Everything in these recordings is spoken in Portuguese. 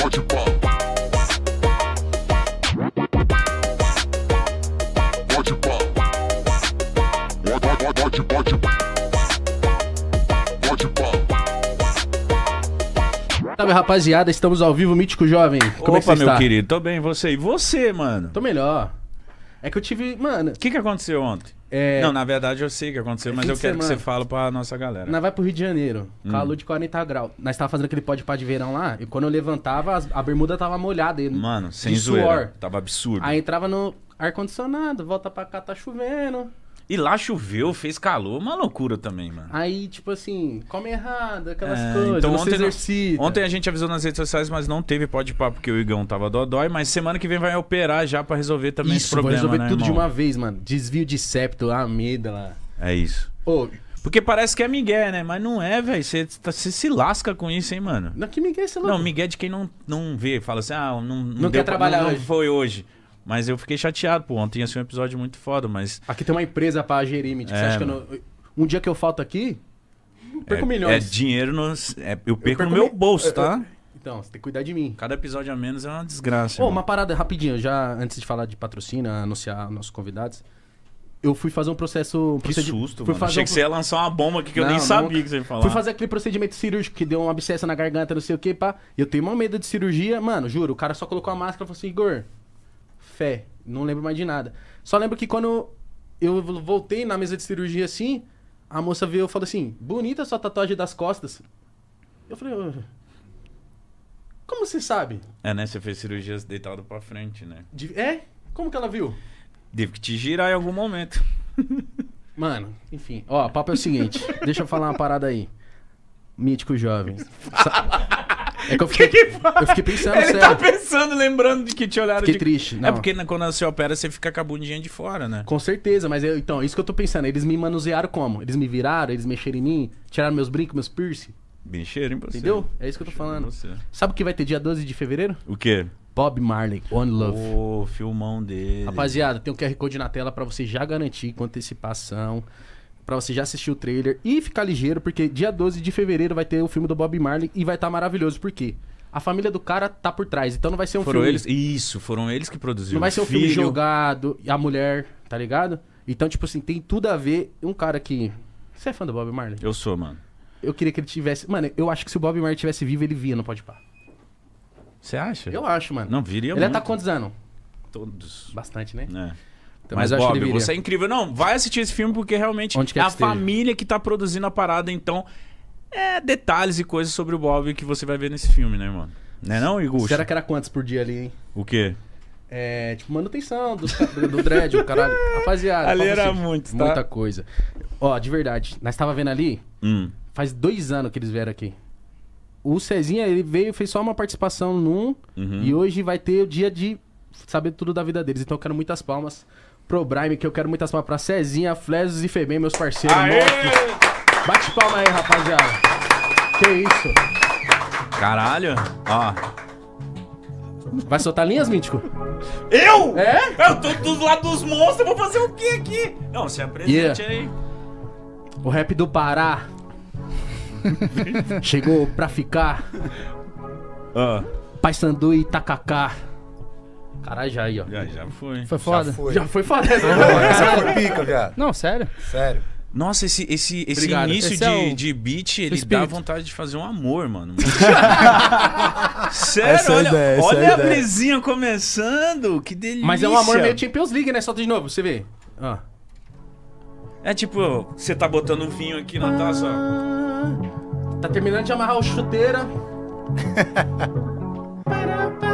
Pode Salve rapaziada, estamos ao vivo, Mítico Jovem. Como Opa, é que você meu querido, tô bem, você e você, mano? Tô melhor. É que eu tive. Mano. O que, que aconteceu ontem? É... Não, na verdade eu sei o que aconteceu, é mas eu quero semana. que você fale pra nossa galera. Nós vai pro Rio de Janeiro, hum. calor hum. de 40 graus. Nós tava fazendo aquele pode pá de verão lá, e quando eu levantava, a bermuda tava molhada. Mano, sem de zoeira. Suor. Tava absurdo. Aí entrava no ar-condicionado, volta pra cá, tá chovendo. E lá choveu, fez calor, uma loucura também, mano. Aí, tipo assim, come errado, aquelas é, coisas, então ontem, exercita. Ontem a gente avisou nas redes sociais, mas não teve pode papo porque o Igão tava dodói, mas semana que vem vai operar já para resolver também isso, esse problema, resolver né, tudo irmão? de uma vez, mano. Desvio de septo, lá. É isso. Ô, porque parece que é Miguel, né? Mas não é, velho. Tá- você se lasca com isso, hein, mano? Não, que Miguel você Não, Miguel de quem não, não vê. Fala assim, ah, não, não, não deu, quer trabalhar não, hoje. Não foi hoje. Mas eu fiquei chateado, pô. Ontem ia ser um episódio muito foda, mas. Aqui tem uma empresa pra gerir, Mítico. É, você acha que eu não... Um dia que eu falto aqui, eu perco é, milhões. É dinheiro no. É, eu, perco eu perco no meu mi... bolso, tá? Eu, eu... Tá? Então, você tem que cuidar de mim. Cada episódio a menos é uma desgraça. Oh, uma parada rapidinho, já antes de falar de patrocínio, anunciar nossos convidados. Eu fui fazer um processo. Um que procedi... susto, fui mano. Fazer Achei um... que você ia lançar uma bomba aqui que não, eu nem sabia sabia que você ia falar. Fui fazer aquele procedimento cirúrgico que deu uma abscessa na garganta, não sei o que, pá. Eu tenho uma medo de cirurgia. Mano, juro, o cara só colocou a máscara e falou assim: Igor, não lembro mais de nada. Só lembro que quando eu voltei na mesa de cirurgia assim, a moça veio e falou assim: bonita sua tatuagem das costas. Eu falei, como você sabe? É, né? Você fez cirurgias deitado pra frente, né? De... É? Como que ela viu? Deve te girar em algum momento. Mano, enfim. Ó, o papo é o seguinte. deixa eu falar uma parada aí. Mítico jovem. Sa É que eu fiquei, que que eu fiquei pensando, Ele sério. tá pensando, lembrando de que te olharam fiquei de... triste, é não. É porque quando você opera, você fica com a bundinha de fora, né? Com certeza, mas eu, então, isso que eu tô pensando. Eles me manusearam como? Eles me viraram, eles mexeram em mim, tiraram meus brincos, meus piercing. Mexeram em você. Entendeu? É isso que eu tô falando. Sabe o que vai ter dia 12 de fevereiro? O quê? Bob Marley, One Love. Ô, oh, filmão dele. Rapaziada, tem um QR Code na tela para você já garantir com antecipação para você já assistir o trailer e ficar ligeiro, porque dia 12 de fevereiro vai ter o filme do Bob Marley e vai estar tá maravilhoso. Por quê? A família do cara tá por trás, então não vai ser um foram filme. Eles, isso, foram eles que produziram. Não vai ser um filho. filme jogado, a mulher, tá ligado? Então, tipo assim, tem tudo a ver. Um cara que. Você é fã do Bob Marley? Eu sou, mano. Eu queria que ele tivesse. Mano, eu acho que se o Bob Marley tivesse vivo, ele via, não pode Pá. Você acha? Eu acho, mano. Não, viria Ele é muito. tá quantos anos? Todos. Bastante, né? É. Mas, acho que você é incrível. Não, vai assistir esse filme porque realmente é a esteja. família que tá produzindo a parada, então é detalhes e coisas sobre o Bob que você vai ver nesse filme, né, mano? Né não, não Igor? Será que era quantos por dia ali, hein? O quê? É, tipo, manutenção do, do dread, o caralho. Rapaziada, ali era assim, muito, tá? muita coisa. Ó, de verdade, nós tava vendo ali, hum. faz dois anos que eles vieram aqui. O Cezinha, ele veio, fez só uma participação num, uhum. e hoje vai ter o dia de saber tudo da vida deles. Então eu quero muitas palmas Pro brime que eu quero muitas palmas pra Cezinha, Flesos e Febem, meus parceiros. Aê! Bate palma aí, rapaziada. Que isso? Caralho, ó. Vai soltar linhas, Mítico? Eu? É? Eu tô do lado dos monstros, vou fazer o que aqui? Não, se apresente é yeah. aí. O rap do Pará chegou pra ficar. Uh. Pai Sandu e Takaká. Caralho, já aí, ó. Já, já foi. Foi foda. Já foi, já foi foda. Essa foi pica, Não, sério. Sério. Nossa, esse, esse, esse início esse é de, é o... de beat, ele dá vontade de fazer um amor, mano. Sério, essa é olha, ideia, é olha a, brisinha começando, que delícia. Mas é um amor meio Champions League, né? Solta de novo, você vê. Ah. É tipo, você tá botando um vinho aqui na taça. tá terminando de amarrar o chuteira.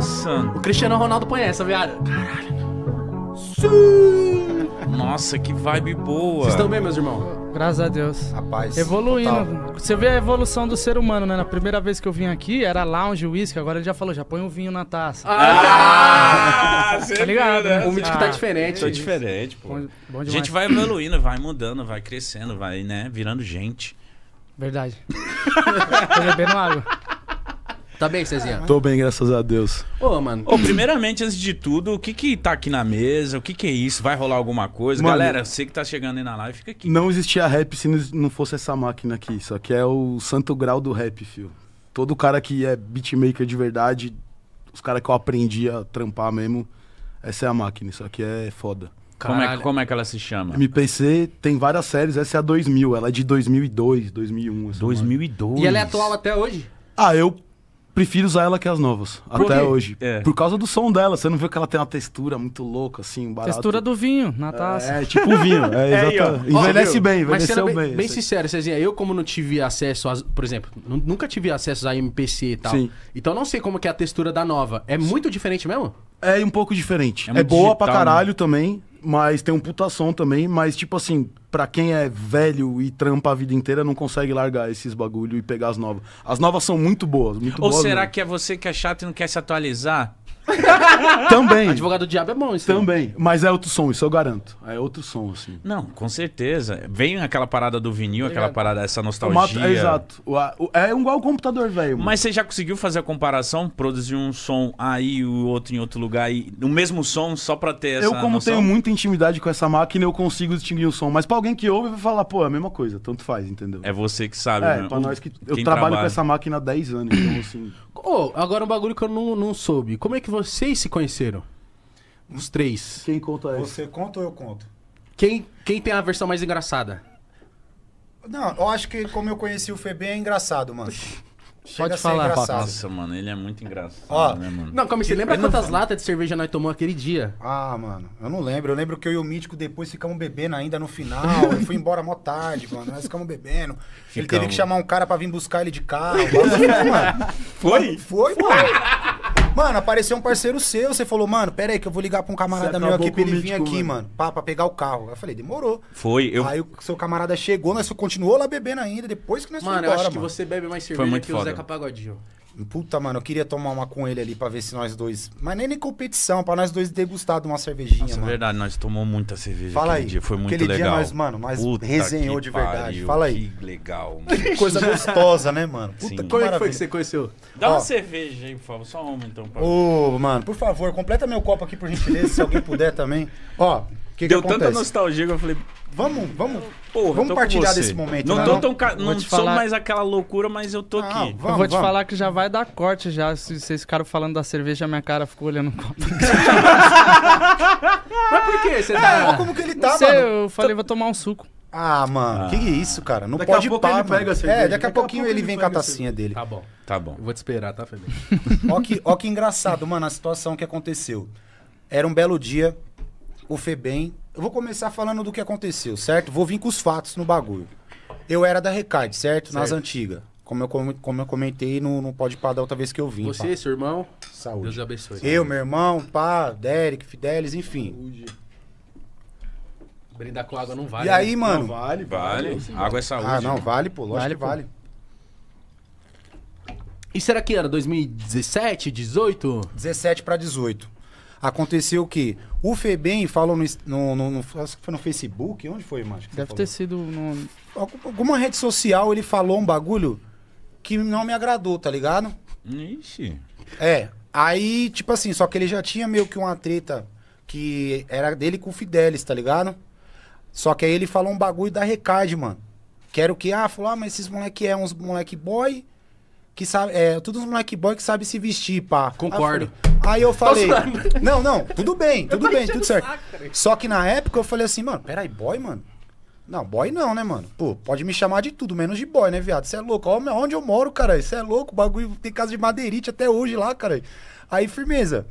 Nossa. O Cristiano Ronaldo põe essa, viado. Caralho. Sim. Nossa, que vibe boa. Vocês estão bem, meus irmãos? Graças a Deus. Rapaz. Evoluindo. Total. Você vê a evolução do ser humano, né? Na primeira vez que eu vim aqui, era lounge, whisky. Agora ele já falou, já põe um vinho na taça. Ah! ah tá ligado? Né? né? O mítico tá ah, tá diferente. Tá é diferente, pô. Bom, bom a gente vai evoluindo, vai mudando, vai crescendo, vai, né? Virando gente. Verdade. Tô bebendo água. Tá bem, Cezinha? Tô bem, graças a Deus. Ô, mano. Ô, primeiramente, antes de tudo, o que que tá aqui na mesa? O que que é isso? Vai rolar alguma coisa? Mano, Galera, você que tá chegando aí na live, fica aqui. Não existia rap se não fosse essa máquina aqui. Isso aqui é o santo grau do rap, fio. Todo cara que é beatmaker de verdade, os caras que eu aprendi a trampar mesmo, essa é a máquina. Isso aqui é foda. Como é, como é, que ela se chama? MPC tem várias séries, essa é a 2000, ela é de 2002, 2001. 2002. E ela é atual até hoje? Ah, eu prefiro usar ela que as novas, Por até quê? hoje. É. Por causa do som dela, você não vê que ela tem uma textura muito louca, assim, barata. Textura do vinho, na é, taça. É, é tipo vinho, é, é exatamente. Envelhece bem, envelheceu bem. Bem, bem assim. sincero, Cezinha, eu como não tive acesso, a, por exemplo, nunca tive acesso a MPC e tal, Sim. então não sei como que é a textura da nova. É muito diferente mesmo? É um pouco diferente. É, é boa digital, pra né? caralho né? também, mas tem um puta som também, mas tipo assim, pra quem é velho e trampa a vida inteira, não consegue largar esses bagulho e pegar as novas. As novas são muito boas, muito Ou boas será mesmo. que é você que é chato e não quer se atualizar? Também. Advogado do Diabo é bom isso. Né? Também. Mas é outro som, isso eu garanto. É outro som, assim. Não, com certeza. Vem aquela parada do vinil, aquela parada, essa nostalgia. Mato, é, exato. é igual o computador velho. Mas você já conseguiu fazer a comparação? Produzir um som aí e o outro em outro lugar e o mesmo som só pra ter essa Eu, como noção? tenho muita intimidade com essa máquina, eu consigo distinguir o som. Mas pra alguém que ouve, vai falar, pô, é a mesma coisa, tanto faz, entendeu? É você que sabe, É, né? pra nós que. eu trabalho trabalha. com essa máquina há 10 anos, então assim. Oh, agora um bagulho que eu não, não soube. Como é que vocês se conheceram? Os três. Quem conta é Você conta ou eu conto? Quem, quem tem a versão mais engraçada? Não, eu acho que como eu conheci o Febem é engraçado, mano. Pode falar. Nossa, mano, ele é muito engraçado, Ó, né, mano? Não, como você assim, lembra quantas não... latas de cerveja nós tomamos aquele dia? Ah, mano, eu não lembro. Eu lembro que eu e o Mítico depois ficamos bebendo ainda no final. eu fui embora mó tarde, mano. Nós ficamos bebendo. Ficamos. Ele teve que chamar um cara pra vir buscar ele de carro. mano, foi? Foi, foi, foi? Foi, Mano, apareceu um parceiro seu, você falou, mano, pera aí que eu vou ligar pra um camarada meu aqui pra ele vir aqui, mano, pra, pra, pegar o carro. Eu falei, demorou. Foi, eu... Aí o seu camarada chegou, nós continuou lá bebendo ainda, depois que nós mano, embora, mano. eu acho mano. que você bebe mais cerveja foi muito que foda. o Zeca Pagodinho. Puta, mano, eu queria tomar uma com ele ali pra ver se nós dois. Mas nem nem competição, pra nós dois degustar de uma cervejinha, Nossa, é mano. É verdade, nós tomou muita cerveja Fala aquele aí, dia, foi muito aquele legal. Dia nós, mano, mas Puta resenhou de verdade. Fala aí. Que legal, mano. Que coisa gostosa, né, mano? Puta, Sim. Que Como é que foi que você conheceu? Dá Ó, uma cerveja aí, por favor, só uma então. Ô, oh, mano, por favor, completa meu copo aqui por gentileza, se alguém puder também. Ó, que Deu que tanta nostalgia que eu falei. Vamos, vamos. Porra, vamos partilhar desse momento. Não, né? tô tão ca... não sou falar... mais aquela loucura, mas eu tô ah, aqui. Vamos, eu vou te falar que já vai dar corte já. Se vocês ficaram falando da cerveja, minha cara ficou olhando o copo. mas por quê? você é, tá? É, como que ele tá, sei, mano. Eu falei, vou tomar um suco. Ah, mano, ah. que é isso, cara? Não daqui pode a pouco par, ele mano. pega a cerveja. É, daqui, daqui a pouquinho ele, ele vem com a tacinha dele. Tá bom. Tá bom. Eu vou te esperar, tá, Felipe? ó, que, ó que engraçado, mano, a situação que aconteceu. Era um belo dia, o Febem. Eu vou começar falando do que aconteceu, certo? Vou vir com os fatos no bagulho. Eu era da Recard, certo? certo. Nas antigas. Como eu, como eu comentei no, no Pode parar da outra vez que eu vim. Você, pá. seu irmão. Saúde. Deus abençoe. Eu, meu irmão, pá, Derek, Fidelis, enfim. Saúde. Brindar com água não vale. E aí, né? mano? Não, vale, vale. vale. Água é saúde. Ah, não, vale, pô. Lógico vale, que pô. vale. E será que era 2017, 18? 17 para 18. Aconteceu o quê? O Febem falou no, no, no, no, foi no Facebook, onde foi, mano? Deve falou? ter sido no... Alguma rede social ele falou um bagulho que não me agradou, tá ligado? Ixi. É. Aí, tipo assim, só que ele já tinha meio que uma treta que era dele com o Fidelis, tá ligado? Só que aí ele falou um bagulho da Recard, mano. Quero que, ah, falou, ah, mas esses moleque é uns moleque boy que sabe, é, todos os moleque boy que sabe se vestir, pá. Concordo. Aí eu falei, aí eu falei não, não, tudo bem, tudo bem, tudo certo. Saco, Só que na época eu falei assim, mano, peraí, boy, mano? Não, boy não, né, mano? Pô, pode me chamar de tudo, menos de boy, né, viado? Você é louco. Olha onde eu moro, cara. Você é louco. O bagulho tem casa de madeirite até hoje lá, cara. Aí, firmeza.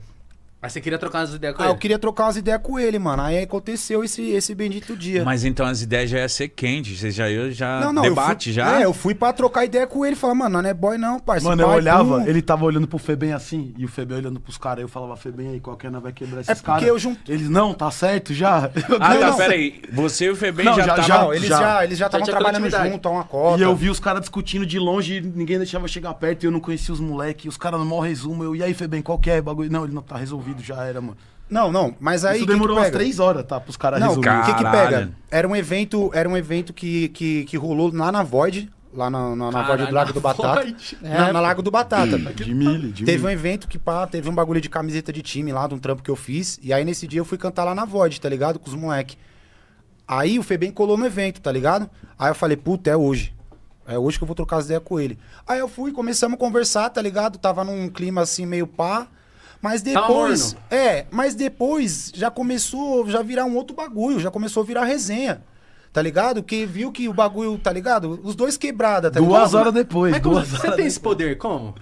Mas você queria trocar umas ideias com ah, ele? Ah, eu queria trocar umas ideias com ele, mano. Aí aconteceu esse, esse bendito dia. Mas então as ideias já iam ser quentes, Você já, eu já não, não, debate fui, já? É, eu fui pra trocar ideia com ele. Falar, mano, não é boy não, parceiro. Mano, eu é olhava, ele tava olhando pro Febem assim, e o Febem olhando pros caras. Eu falava, Febem aí, qualquer não vai quebrar é esses caras. É porque cara. eu junto. Eles, não, tá certo já. ah, tá, ah tá, não, tá, não. peraí. Você e o Febem já estavam... Já, não, eles já estavam eles já, já trabalhando junto, a é uma cota. E eu vi os caras discutindo de longe, ninguém deixava chegar perto, e eu não conhecia os moleques. Os caras no maior resumo, eu, e aí, Febem, qual que é bagulho? Não, ele não tá resolvido resolvido, já era, mano. Não, não, mas aí. Isso demorou que umas três horas, tá? Pros caras Não, o que, que pega? Era um evento, era um evento que, que, que rolou lá na Void, lá na, na, na do Lago do Batata. É, na, na, Lago do Batata. De milho, de Teve milho. um evento que, pá, teve um bagulho de camiseta de time lá, de um trampo que eu fiz. E aí nesse dia eu fui cantar lá na Void, tá ligado? Com os moleques. Aí o Febem colou no evento, tá ligado? Aí eu falei, puta, é hoje. É hoje que eu vou trocar as ideias com ele. Aí eu fui, começamos a conversar, tá ligado? Tava num clima assim meio pá. Mas tá depois. Tá é, mas depois já começou já virar um outro bagulho, já começou a virar resenha. Tá ligado? Que viu que o bagulho, tá ligado? Os dois quebrada, tá duas horas depois. Mas como, você tem depois. esse poder, como?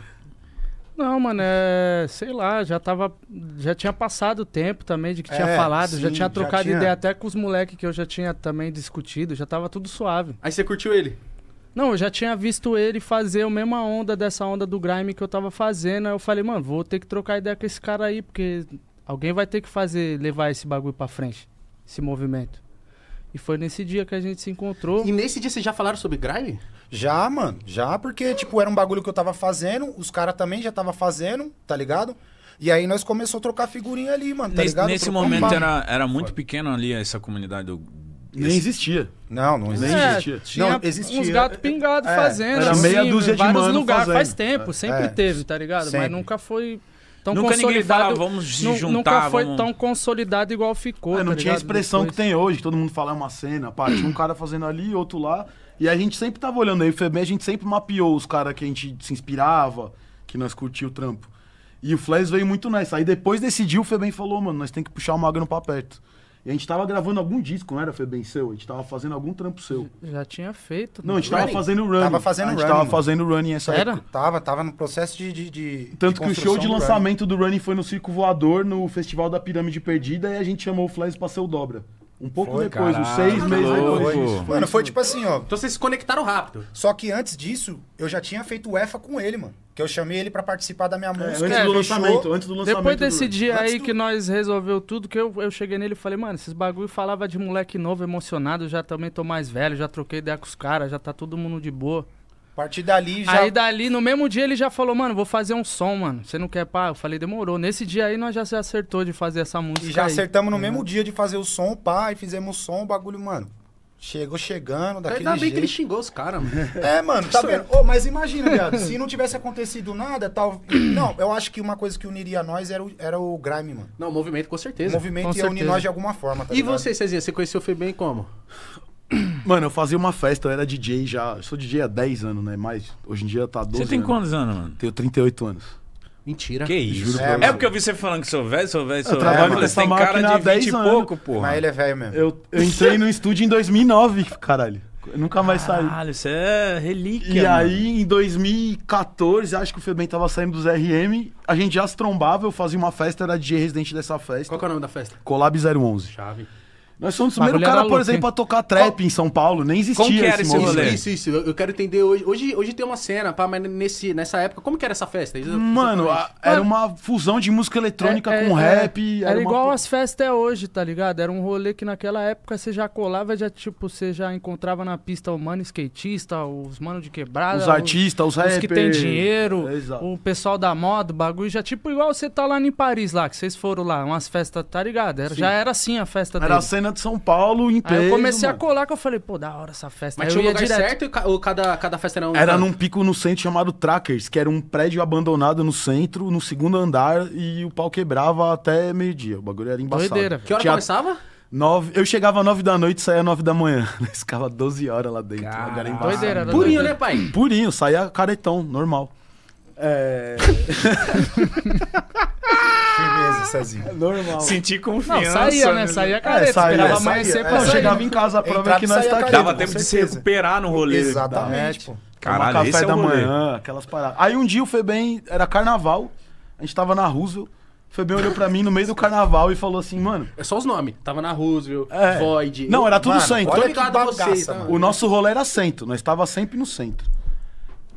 Não, mano, é, sei lá, já tava. Já tinha passado o tempo também de que é, tinha falado, sim, já tinha trocado já tinha... ideia até com os moleques que eu já tinha também discutido, já tava tudo suave. Aí você curtiu ele? Não, eu já tinha visto ele fazer a mesma onda dessa onda do grime que eu tava fazendo. Aí eu falei, mano, vou ter que trocar ideia com esse cara aí, porque alguém vai ter que fazer, levar esse bagulho pra frente, esse movimento. E foi nesse dia que a gente se encontrou. E nesse dia vocês já falaram sobre grime? Já, mano. Já, porque, tipo, era um bagulho que eu tava fazendo, os caras também já tava fazendo, tá ligado? E aí nós começamos a trocar figurinha ali, mano, tá nesse, ligado? Nesse momento era, era muito pequeno ali essa comunidade do, nem existia. Não, não existia. É, existia. Tinha não, existia. uns gatos pingados é, fazendo. Era assim, meia dúzia de vários lugares. Faz tempo, sempre é, teve, tá ligado? Sempre. Mas nunca foi tão nunca consolidado. Fala, vamos se juntar, nunca foi vamos... tão consolidado igual ficou. É, não tá tinha a expressão Depois. que tem hoje, todo mundo fala é uma cena, pá, tinha um cara fazendo ali, outro lá. E a gente sempre tava olhando aí, o a gente sempre mapeou os caras que a gente se inspirava, que nós curtia o trampo. E o Flash veio muito nessa. Aí depois decidiu, o Febem falou, mano, nós tem que puxar o Magno pra perto. E a gente tava gravando algum disco, não era bem seu? A gente tava fazendo algum trampo seu. Já tinha feito. Não, a gente running. Né? tava fazendo running. Tava fazendo a gente running. tava fazendo running essa era? época. Tava, tava no processo de. de, de Tanto de que o show de do lançamento running. do running foi no Circo Voador, no Festival da Pirâmide Perdida, e a gente chamou o Flash pra ser o dobra. Um pouco foi, depois, caralho, uns seis meses depois. foi mano, foi tipo assim, ó. Então vocês se conectaram rápido. Só que antes disso, eu já tinha feito EFA com ele, mano. Que eu chamei ele para participar da minha é, música. É, antes, do lançamento, antes do lançamento. Depois desse do... dia antes aí do... que nós resolveu tudo, que eu, eu cheguei nele e falei, mano, esses bagulho falava de moleque novo, emocionado, já também tô mais velho, já troquei ideia com os caras, já tá todo mundo de boa partir dali já. Aí dali, no mesmo dia, ele já falou, mano, vou fazer um som, mano. Você não quer pá? Eu falei, demorou. Nesse dia aí nós já se acertou de fazer essa música. E já aí. acertamos no é. mesmo dia de fazer o som, pá, e fizemos o som, o bagulho, mano. Chegou chegando daquele Ainda bem que ele xingou os caras, mano. É, mano, tá vendo? Oh, mas imagina, viado, se não tivesse acontecido nada, tal... Não, eu acho que uma coisa que uniria nós era o, era o grime, mano. Não, o movimento com certeza. O movimento com ia certeza. unir nós de alguma forma, tá E ligado? você, Cezinha, você conheceu o Febem como? Mano, eu fazia uma festa, eu era DJ já. Eu sou DJ há 10 anos, né? Mas hoje em dia tá 12 Você tem anos. quantos anos, mano? Tenho 38 anos. Mentira. Que isso? É, é, porque eu vi você falando que sou velho, sou velho, sou eu velho. Trabalho tem cara de 10 e pouco, porra. Mas ele é velho mesmo. Eu, eu entrei no estúdio em 2009, caralho. Eu nunca mais saí. Caralho, isso é relíquia. E mano. aí, em 2014, acho que o Febem tava saindo dos RM. A gente já se trombava, eu fazia uma festa, era DJ residente dessa festa. Qual que é o nome da festa? Collab 011. Chave. Nós somos o primeiro cara, por exemplo, a tocar trap em São Paulo. Nem existia como que era esse rolê. Isso, isso, Eu quero entender hoje. Hoje, hoje tem uma cena, pá, mas nesse, nessa época, como que era essa festa? É mano, era uma fusão de música eletrônica é, é, com rap. Era, igual as festas até hoje, tá ligado? Era um rolê que naquela época você já colava, já, tipo, você já encontrava na pista o mano skatista, os mano de quebrada. Os artistas, os rappers. Os que tem dinheiro, o pessoal da moda, o bagulho. Já, tipo, igual você tá lá em Paris, lá, que vocês foram lá, umas festas, tá ligado? já era assim a festa Era a cena Arena de São Paulo, em Aí eu comecei mano. a colar, que eu falei, pô, da hora essa festa. Mas Aí tinha um lugar certo ou cada, cada festa era um Era num pico no centro chamado Trackers, que era um prédio abandonado no centro, no segundo andar, e o pau quebrava até meio-dia. O bagulho era embaçado. Doideira, que hora tinha... começava? Nove, eu chegava às 9 da noite, saía às 9 da manhã. Nós ficava 12 horas lá dentro. Cara, era Purinho, né, pai? Purinho, saía caretão, normal. É... Firmeza, Cezinho. Normal. Sentir confiança. Não, saía, né? Saía é, careta. É, esperava saía, amanhecer pra é, Chegava em casa, a prova que nós tá aqui. Dava tempo de se recuperar no rolê. Exatamente, pô. Tipo, Caralho, café esse é da rolê. manhã, aquelas paradas. Aí um dia o Febem, era carnaval, a gente tava na Roosevelt. foi Febem olhou pra mim no meio do carnaval e falou assim, mano. É só os nomes. Tava na Roosevelt, é. Void. Não, era tudo mano, centro. Olha que bagaça, mano. O nosso rolê era centro, nós tava sempre no centro.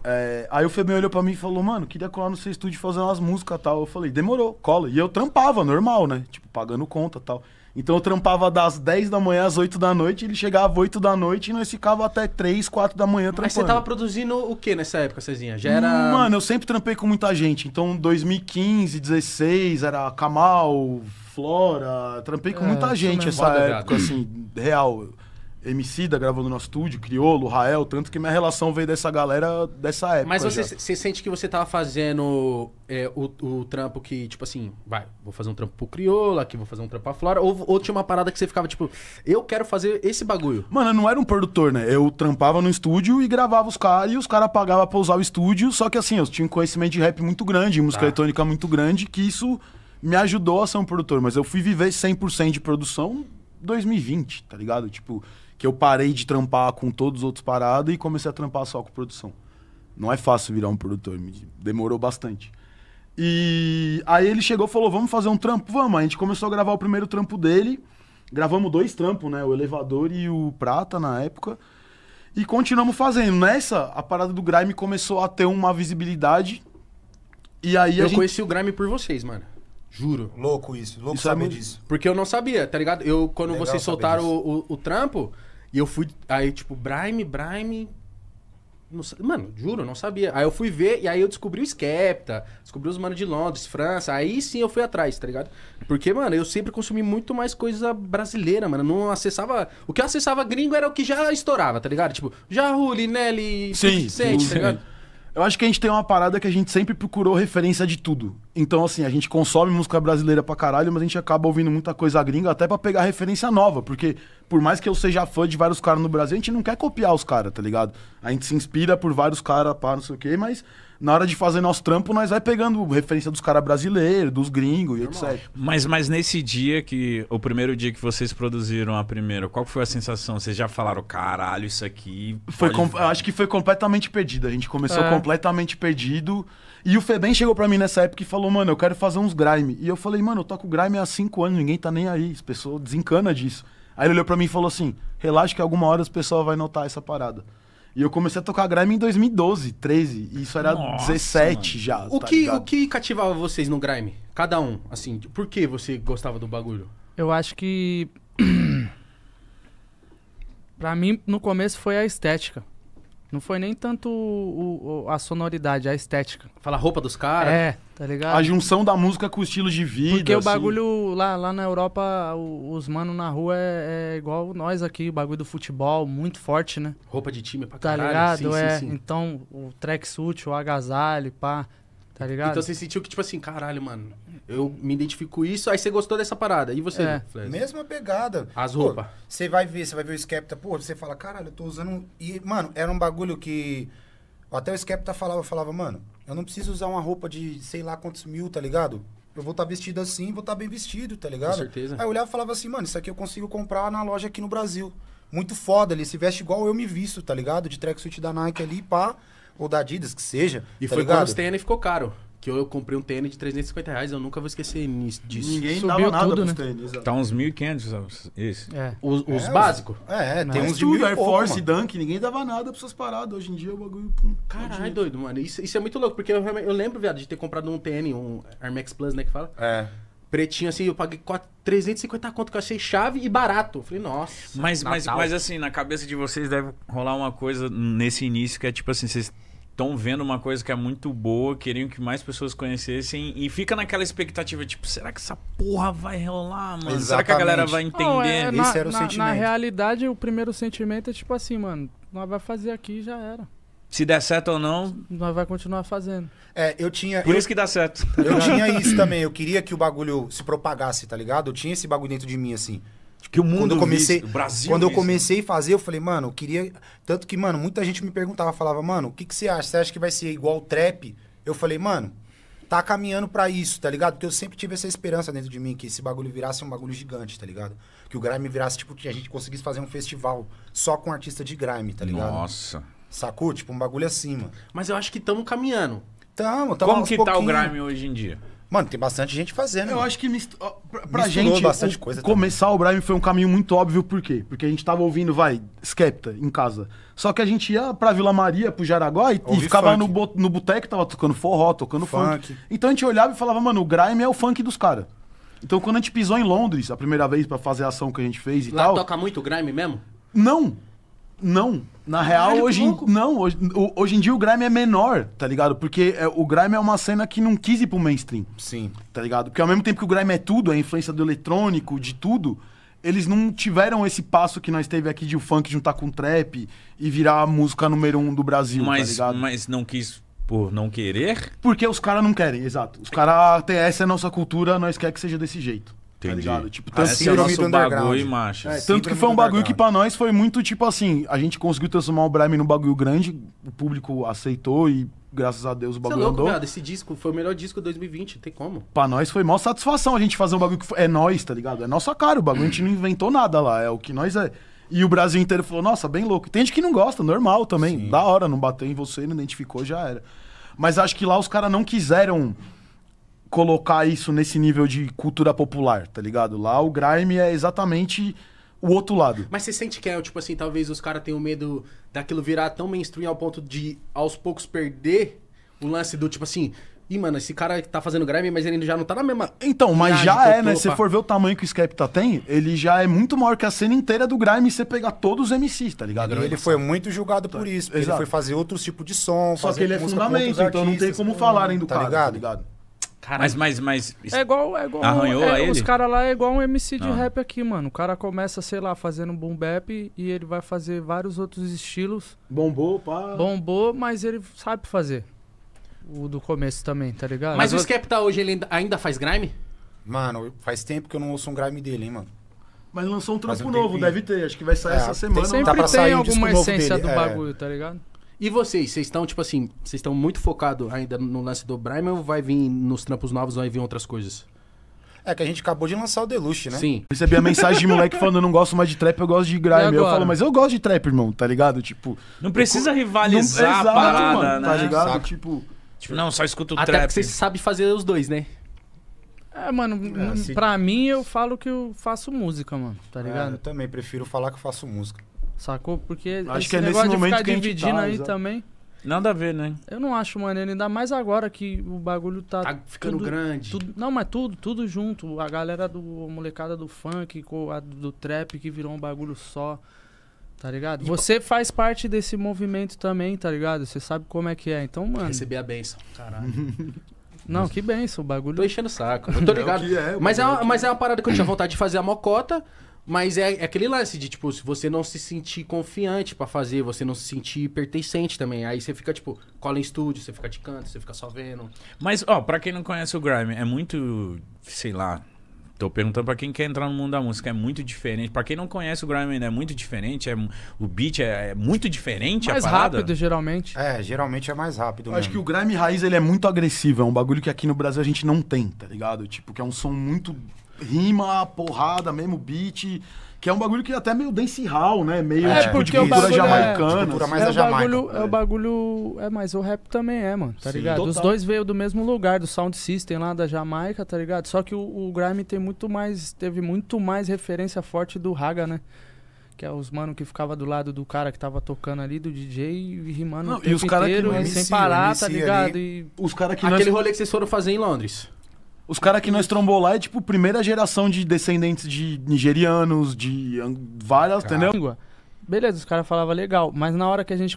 É, aí o Febem olhou pra mim e falou, mano, queria colar no seu estúdio fazer umas músicas e tal. Eu falei, demorou, cola. E eu trampava, normal, né? Tipo, pagando conta e tal. Então eu trampava das 10 da manhã às 8 da noite, ele chegava às 8 da noite e nós ficava até 3, 4 da manhã trampando. Mas você tava produzindo o que nessa época, Cezinha? Já era. Mano, eu sempre trampei com muita gente. Então 2015, 16, era Kamal, Flora, trampei com é, muita gente essa época, assim, real da gravou no nosso estúdio, Criolo, Rael, tanto que minha relação veio dessa galera dessa época. Mas você, você sente que você tava fazendo é, o, o, trampo que, tipo assim, vai, vou fazer um trampo pro Criolo, aqui vou fazer um trampo pra Flora, ou, ou tinha uma parada que você ficava, tipo, eu quero fazer esse bagulho. Mano, eu não era um produtor, né? Eu trampava no estúdio e gravava os caras, e os caras pagavam pra usar o estúdio, só que assim, eu tinha um conhecimento de rap muito grande, música tá. eletrônica muito grande, que isso me ajudou a ser um produtor, mas eu fui viver 100% de produção 2020, tá ligado? Tipo, que eu parei de trampar com todos os outros parados e comecei a trampar só com produção. Não é fácil virar um produtor, demorou bastante. E aí ele chegou e falou: vamos fazer um trampo? Vamos. A gente começou a gravar o primeiro trampo dele. Gravamos dois trampos, né? O elevador e o prata na época. E continuamos fazendo. Nessa, a parada do Grime começou a ter uma visibilidade. E aí Eu gente... conheci o Grime por vocês, mano. Juro. Louco isso, louco isso é saber é muito... disso. Porque eu não sabia, tá ligado? Eu, quando Legal vocês soltaram o, o, o, trampo, e eu fui. Aí, tipo, Brime, Brime. Não, mano, juro, não sabia. Aí eu fui ver, e aí eu descobri o Skepta, descobri os manos de Londres, França. Aí sim eu fui atrás, tá ligado? Porque, mano, eu sempre consumi muito mais coisa brasileira, mano. Não acessava. O que eu acessava gringo era o que já estourava, tá ligado? Tipo, já Ruli, Nelly, sim, sim, tá ligado? Eu acho que a gente tem uma parada que a gente sempre procurou referência de tudo. Então, assim, a gente consome música brasileira pra caralho, mas a gente acaba ouvindo muita coisa gringa até para pegar referência nova. Porque, por mais que eu seja fã de vários caras no Brasil, a gente não quer copiar os caras, tá ligado? A gente se inspira por vários caras, pá, não sei o quê, mas na hora de fazer nosso trampo, nós vai pegando referência dos caras brasileiros, dos gringos e etc. Mas, mas nesse dia que. O primeiro dia que vocês produziram a primeira, qual foi a sensação? Vocês já falaram, caralho, isso aqui. Foi com, acho que foi completamente perdido. A gente começou é. completamente perdido. E o Febem chegou para mim nessa época e falou, mano, eu quero fazer uns grime. E eu falei, mano, eu toco grime há cinco anos, ninguém tá nem aí. As pessoas desencana disso. Aí ele olhou para mim e falou assim: relaxa que alguma hora as pessoas vai notar essa parada. E eu comecei a tocar grime em 2012, 13. E isso era Nossa, 17 mano. já. O, tá que, o que cativava vocês no grime? Cada um, assim, por que você gostava do bagulho? Eu acho que. pra mim, no começo foi a estética. Não foi nem tanto o, o, a sonoridade, a estética. Fala a roupa dos caras. É, tá ligado? A junção da música com o estilo de vida. Porque assim. o bagulho lá, lá na Europa, o, os manos na rua é, é, igual nós aqui, o bagulho do futebol, muito forte, né? Roupa de time é pra tá caralho. Tá ligado? Sim, é, sim, sim. Então, o tracksuit, o agasalho, pá. Tá então ligado? Então você sentiu que, tipo assim, caralho, mano, eu me identifico com isso, aí você gostou dessa parada. E você? É. Flash? Mesma pegada. As roupas. Você vai ver, você vai ver o Skepta, pô, você fala, caralho, eu tô usando. E, mano, era um bagulho que. Até o Skepta falava, falava, mano, eu não preciso usar uma roupa de sei lá quantos mil, tá ligado? Eu vou estar tá vestido assim, vou estar tá bem vestido, tá ligado? Com certeza. Aí eu olhava e falava assim, mano, isso aqui eu consigo comprar na loja aqui no Brasil. Muito foda, ele se veste igual eu me visto, tá ligado? De tracksuit da Nike ali, pá ou da Adidas, que seja. E tá foi ligado? quando os tênis ficou caro. Que eu, comprei um tênis de 350 reais, eu nunca vou esquecer disso. Ninguém Subiu dava nada tudo, né? tênis. Tá uns 1.500 isso. É. Os, os é, básicos? É, é, tem uns tudo, mil Air Force, pouco, Dunk, ninguém dava nada pra essas paradas. Hoje em dia o bagulho... Pum, Caralho, é doido, mano. Isso, isso, é muito louco, porque eu, eu lembro, viado, de ter comprado um tênis, um Air Max Plus, né, que fala? É pretinho assim, eu paguei 4, 350 conto que eu achei chave e barato. Eu falei, nossa. Mas, mas, mas assim, na cabeça de vocês deve rolar uma coisa nesse início que é tipo assim, vocês estão vendo uma coisa que é muito boa, queriam que mais pessoas conhecessem e fica naquela expectativa, tipo, será que essa porra vai rolar, mano? Exatamente. Será que a galera vai entender? Não, é, na, era o na, sentimento. Na realidade, o primeiro sentimento é tipo assim, mano, nós vai fazer aqui e já era. Se der certo ou não, nós vai continuar fazendo. É, eu tinha. Por eu, isso que dá certo. Eu tinha isso também. Eu queria que o bagulho se propagasse, tá ligado? Eu tinha esse bagulho dentro de mim, assim. Que o mundo quando eu comecei, Brasil Quando eu né? comecei a fazer, eu falei, mano, eu queria. Tanto que, mano, muita gente me perguntava, falava, mano, o que, que você acha? Você acha que vai ser igual o trap? Eu falei, mano, tá caminhando para isso, tá ligado? Porque eu sempre tive essa esperança dentro de mim, que esse bagulho virasse um bagulho gigante, tá ligado? Que o grime virasse, tipo, que a gente conseguisse fazer um festival só com artista de grime, tá ligado? Nossa. Sacou? Tipo, um bagulho assim, mano. Mas eu acho que estamos caminhando. estamos Como que pouquinho. tá o grime hoje em dia? Mano, tem bastante gente fazendo. Eu mano. acho que mistu... pra, pra gente bastante o, coisa começar também. o grime foi um caminho muito óbvio, por quê? Porque a gente tava ouvindo, vai, Skepta em casa. Só que a gente ia pra Vila Maria, pro Jaraguá e, e ficava funk. no, boteco, tava tocando forró, tocando funk. funk. Então a gente olhava e falava, mano, o grime é o funk dos caras. Então quando a gente pisou em Londres, a primeira vez para fazer a ação que a gente fez e Lá tal. Lá toca muito grime mesmo? Não, não. Na real, Caralho, hoje, em, não, hoje, hoje em dia o Grime é menor, tá ligado? Porque é, o Grime é uma cena que não quis ir pro mainstream. Sim. Tá ligado? Porque ao mesmo tempo que o Grime é tudo, a influência do eletrônico, de tudo, eles não tiveram esse passo que nós teve aqui de o funk juntar com o trap e virar a música número um do Brasil, tá mas, tá Mas não quis por não querer? Porque os caras não querem, exato. Os caras têm essa é a nossa cultura, nós quer que seja desse jeito. Tá ligado? Tipo, tanto é assim, que, bagulho, macho. É, tanto que foi um bagulho que pra nós foi muito tipo assim, a gente conseguiu transformar o Brime num bagulho grande, o público aceitou e graças a Deus o é bagulho Você é louco, andou. esse disco foi o melhor disco de 2020, não tem como. Pra nós foi maior satisfação a gente fazer um bagulho que é nós, tá ligado? É nossa cara, o bagulho a gente não inventou nada lá, é o que nós é. E o Brasil inteiro falou, nossa, bem louco. Tem gente que não gosta, normal também, Sim. da hora, não bateu em você, não identificou, já era. Mas acho que lá os caras não quiseram colocar isso nesse nível de cultura popular, tá ligado? Lá o grime é exatamente o outro lado. Mas você sente que é, tipo assim, talvez os caras tenham medo daquilo virar tão mainstream ao ponto de, aos poucos, perder o lance do, tipo assim... Ih, mano, esse cara tá fazendo grime, mas ele já não tá na mesma. Então, mas já é, né? Se você for ver o tamanho que o Skepta tá tem, ele já é muito maior que a cena inteira do grime e você pegar todos os MCs, tá ligado? Ele, ele foi muito julgado por isso, ele foi fazer outros tipos de som. Só que ele é fundamento, então não tem como falarem do tá cara, ligado? tá ligado? Caralho. Mas, mas, mas. É igual. É igual Arranhou é, a ele? Os caras lá é igual um MC de ah. rap aqui, mano. O cara começa, sei lá, fazendo boom bap e ele vai fazer vários outros estilos. Bombou, pá. Bombou, mas ele sabe fazer. O do começo também, tá ligado? Mas, mas o Skepta hoje ele ainda faz grime? Mano, faz tempo que eu não ouço um grime dele, hein, mano. Mas lançou um trampo um novo, deve ter. Acho que vai sair é, essa semana. Sempre tá tem alguma essência dele. do é. bagulho, tá ligado? E vocês, vocês estão, tipo assim, vocês estão muito focado ainda no lance do Brian ou vai vir nos trampos novos, vai vir outras coisas? É que a gente acabou de lançar o Deluxe, né? Sim. Recebi a mensagem de moleque falando, eu não gosto mais de trap, eu gosto de grime. Eu falo, mas eu gosto de trap, irmão, tá ligado? Tipo... Não precisa rivalizar não... Exato, parada, mano, né? Tá ligado? Tipo... Tipo, não, só escuta o Até trap. Até você sabe fazer os dois, né? É, mano, é, assim. pra mim eu falo que eu faço música, mano, tá é, ligado? É, eu também prefiro falar que eu faço música. Sacou? Porque acho que é nesse momento ficar que dividindo tá, aí exato. também. Nada a ver, né? Eu não acho maneiro, ainda mais agora que o bagulho tá. Tá ficando tudo, grande. Tudo, não, mas tudo, tudo junto. A galera do a molecada do funk, a do trap que virou um bagulho só. Tá ligado? E Você faz parte desse movimento também, tá ligado? Você sabe como é que é. Então, mano. Receber a benção. Caralho. Não, que benção, o bagulho. Tô enchendo o saco. Eu tô é ligado. É, mas, é, é uma, mas é. é uma parada que eu tinha vontade de fazer a mocota. Mas é, é, aquele lance de, tipo, se você não se sentir confiante para fazer, você não se sentir pertencente também. Aí você fica, tipo, cola em estúdio, você fica de canto, você fica só vendo. Mas, ó, pra quem não conhece o Grime, é muito, sei lá, Tô perguntando para quem quer entrar no mundo da música, é muito diferente. Para quem não conhece o grime ainda, é muito diferente. É, o beat é, é muito diferente. Mais rápido, geralmente. É, geralmente é mais rápido. Eu mesmo. acho que o grime raiz ele é muito agressivo. É um bagulho que aqui no Brasil a gente não tem, tá ligado? Tipo, que é um som muito rima, porrada, mesmo beat. Que é um bagulho que é até meio dance hall, né? Meio é, tipo de cultura é jamaicana. É, mais é, Jamaica. Bagulho, é. o bagulho. É, mas o rap também é, mano. Tá Sim, ligado? Total. Os dois veio do mesmo lugar, do Sound System lá da Jamaica, tá ligado? Só que o, o Grime tem muito mais. Teve muito mais referência forte do Raga, né? que é os mano que ficava do lado do cara que tava tocando ali, do DJ, e rimando não, o tempo e os cara inteiro, que, não, sem MC, parar, MC tá ligado? Ali, e... Os cara que Aquele nós... rolê que vocês foram fazer em Londres. Os caras que nós trombou lá é tipo primeira geração de descendentes de nigerianos, de várias, cara. entendeu? Beleza, os caras falavam legal, mas na hora que a gente.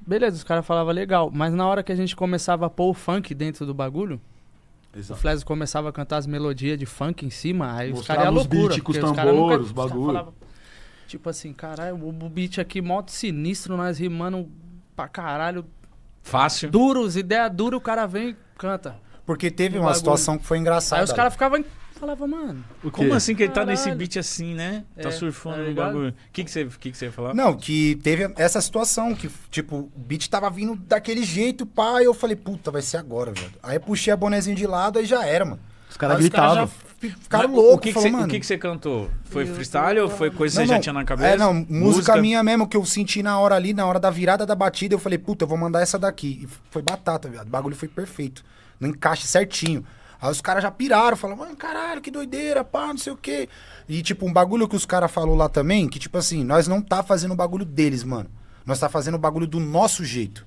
Beleza, os caras falavam legal, mas na hora que a gente começava a pôr o funk dentro do bagulho, Exato. O Flash começava a cantar as melodias de funk em cima, aí os caras iam loucura. Beat, os tambores, nunca, os bagulho. Falava, tipo assim, caralho, o beat aqui, moto sinistro, nós rimando pra caralho. Fácil. Duros, ideia dura, o cara vem e canta. Porque teve uma situação que foi engraçada. Aí os caras ficavam. Falava, mano. Como assim que ele tá nesse beat assim, né? Tá é, tá surfando no bagulho. O que, que você que que ia falar? Não, que teve essa situação, que, tipo, o beat tava vindo daquele jeito, pá, e eu falei, puta, vai ser agora, velho. Aí puxei a bonezinha de lado e já era, mano. Os caras gritavam. Ficaram loucos, o que, falou, O que, que você cantou? Foi freestyle ou foi coisa que você já tinha na cabeça? É, não, música, música minha mesmo, que eu senti na hora ali, na hora da virada da batida, eu falei, puta, eu vou mandar essa daqui. E foi batata, viado. O bagulho foi perfeito no encaixe certinho. Aí os caras já piraram, falaram, mano, caralho, que doideira, pá, não sei o quê. E, tipo, um bagulho que os caras falou lá também, que, tipo assim, nós não tá fazendo o bagulho deles, mano. Nós tá fazendo o bagulho do nosso jeito.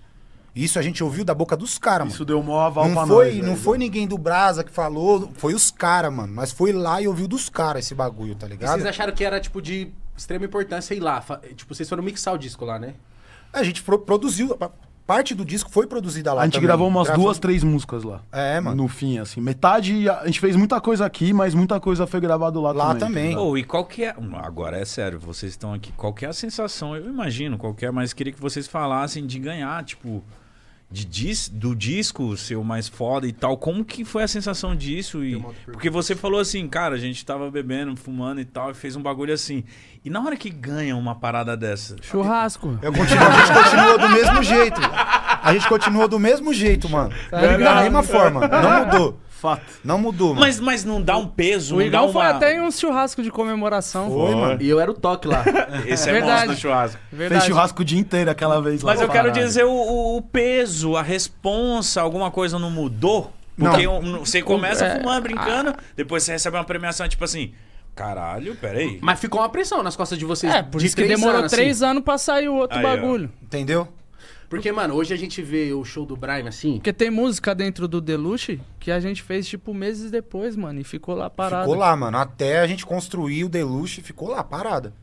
Isso a gente ouviu da boca dos caras, mano. Isso deu mó aval não pra foi, nós, Não né? foi ninguém do Brasa que falou, foi os caras, mano. Mas foi lá e ouviu dos caras esse bagulho, tá ligado? E vocês acharam que era, tipo, de extrema importância ir lá? Tipo, vocês foram mixar o disco lá, né? A gente pro produziu, Parte do disco foi produzida lá. A gente também. gravou umas gravou... duas, três músicas lá. É, mano. No fim, assim. Metade. A gente fez muita coisa aqui, mas muita coisa foi gravado lá, lá também. Lá também. Oh, e qual que é. Hum, agora é sério, vocês estão aqui. Qual que é a sensação? Eu imagino qualquer é, mas queria que vocês falassem de ganhar, tipo de dis, do disco seu mais foda e tal. Como que foi a sensação disso? E, porque você falou assim, cara, a gente tava bebendo, fumando e tal, e fez um bagulho assim. E na hora que ganha uma parada dessa. Churrasco. Eu continuo, a gente continua do mesmo jeito. A gente continua do mesmo jeito, mano. Da mesma forma. Não mudou. Fato. Não mudou, mano. Mas, mas não dá um peso, o Igão uma... foi até em um churrasco de comemoração. Foi, mano. E eu era o toque lá. Esse é o monstro do churrasco. Verdade. Fez churrasco o dia inteiro aquela vez lá. Mas eu quero dizer, o, o peso, a responsa, alguma coisa não mudou? Porque não. Um, você começa é, fumando, ah. brincando, depois você recebe uma premiação, tipo assim... Caralho, peraí. Mas ficou uma pressão nas costas de vocês. É, por de isso que demorou anos, assim. três assim. anos pra sair o outro Aí, bagulho. Ó. Entendeu? Porque, mano, hoje a gente vê o show do Brian assim. Porque tem música dentro do Deluxe que a gente fez, tipo, meses depois, mano, e ficou lá parada. Ficou lá, mano. Até a gente construir o Deluxe, ficou lá parada.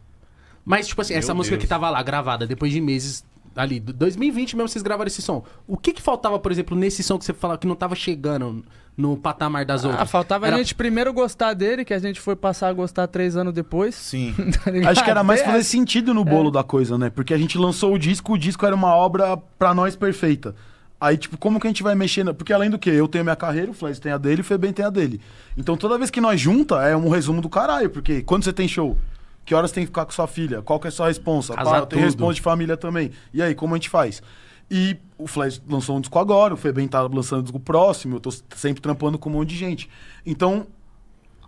Mas, tipo assim, Meu essa Deus. música que tava lá gravada depois de meses ali, 2020 mesmo vocês gravaram esse som. O que que faltava, por exemplo, nesse som que você falava que não tava chegando? no patamar das ah, outras. Ah, faltava era... a gente primeiro gostar dele, que a gente foi passar a gostar três anos depois. Sim. tá Acho que era mais fazer sentido no bolo é. da coisa, né? Porque a gente lançou o disco, o disco era uma obra para nós perfeita. Aí, tipo, como que a gente vai mexer? Na... Porque além do que, eu tenho minha carreira, o Flash tem a dele, o Febem tem a dele. Então toda vez que nós junta, é um resumo do caralho. Porque quando você tem show, que horas tem que ficar com sua filha? Qual que é a sua responsa? Pá, tem responsa de família também. E aí, como a gente faz? E o Flash lançou um disco agora, o Febem tá lançando um disco próximo, eu tô sempre trampando com um monte de gente. Então,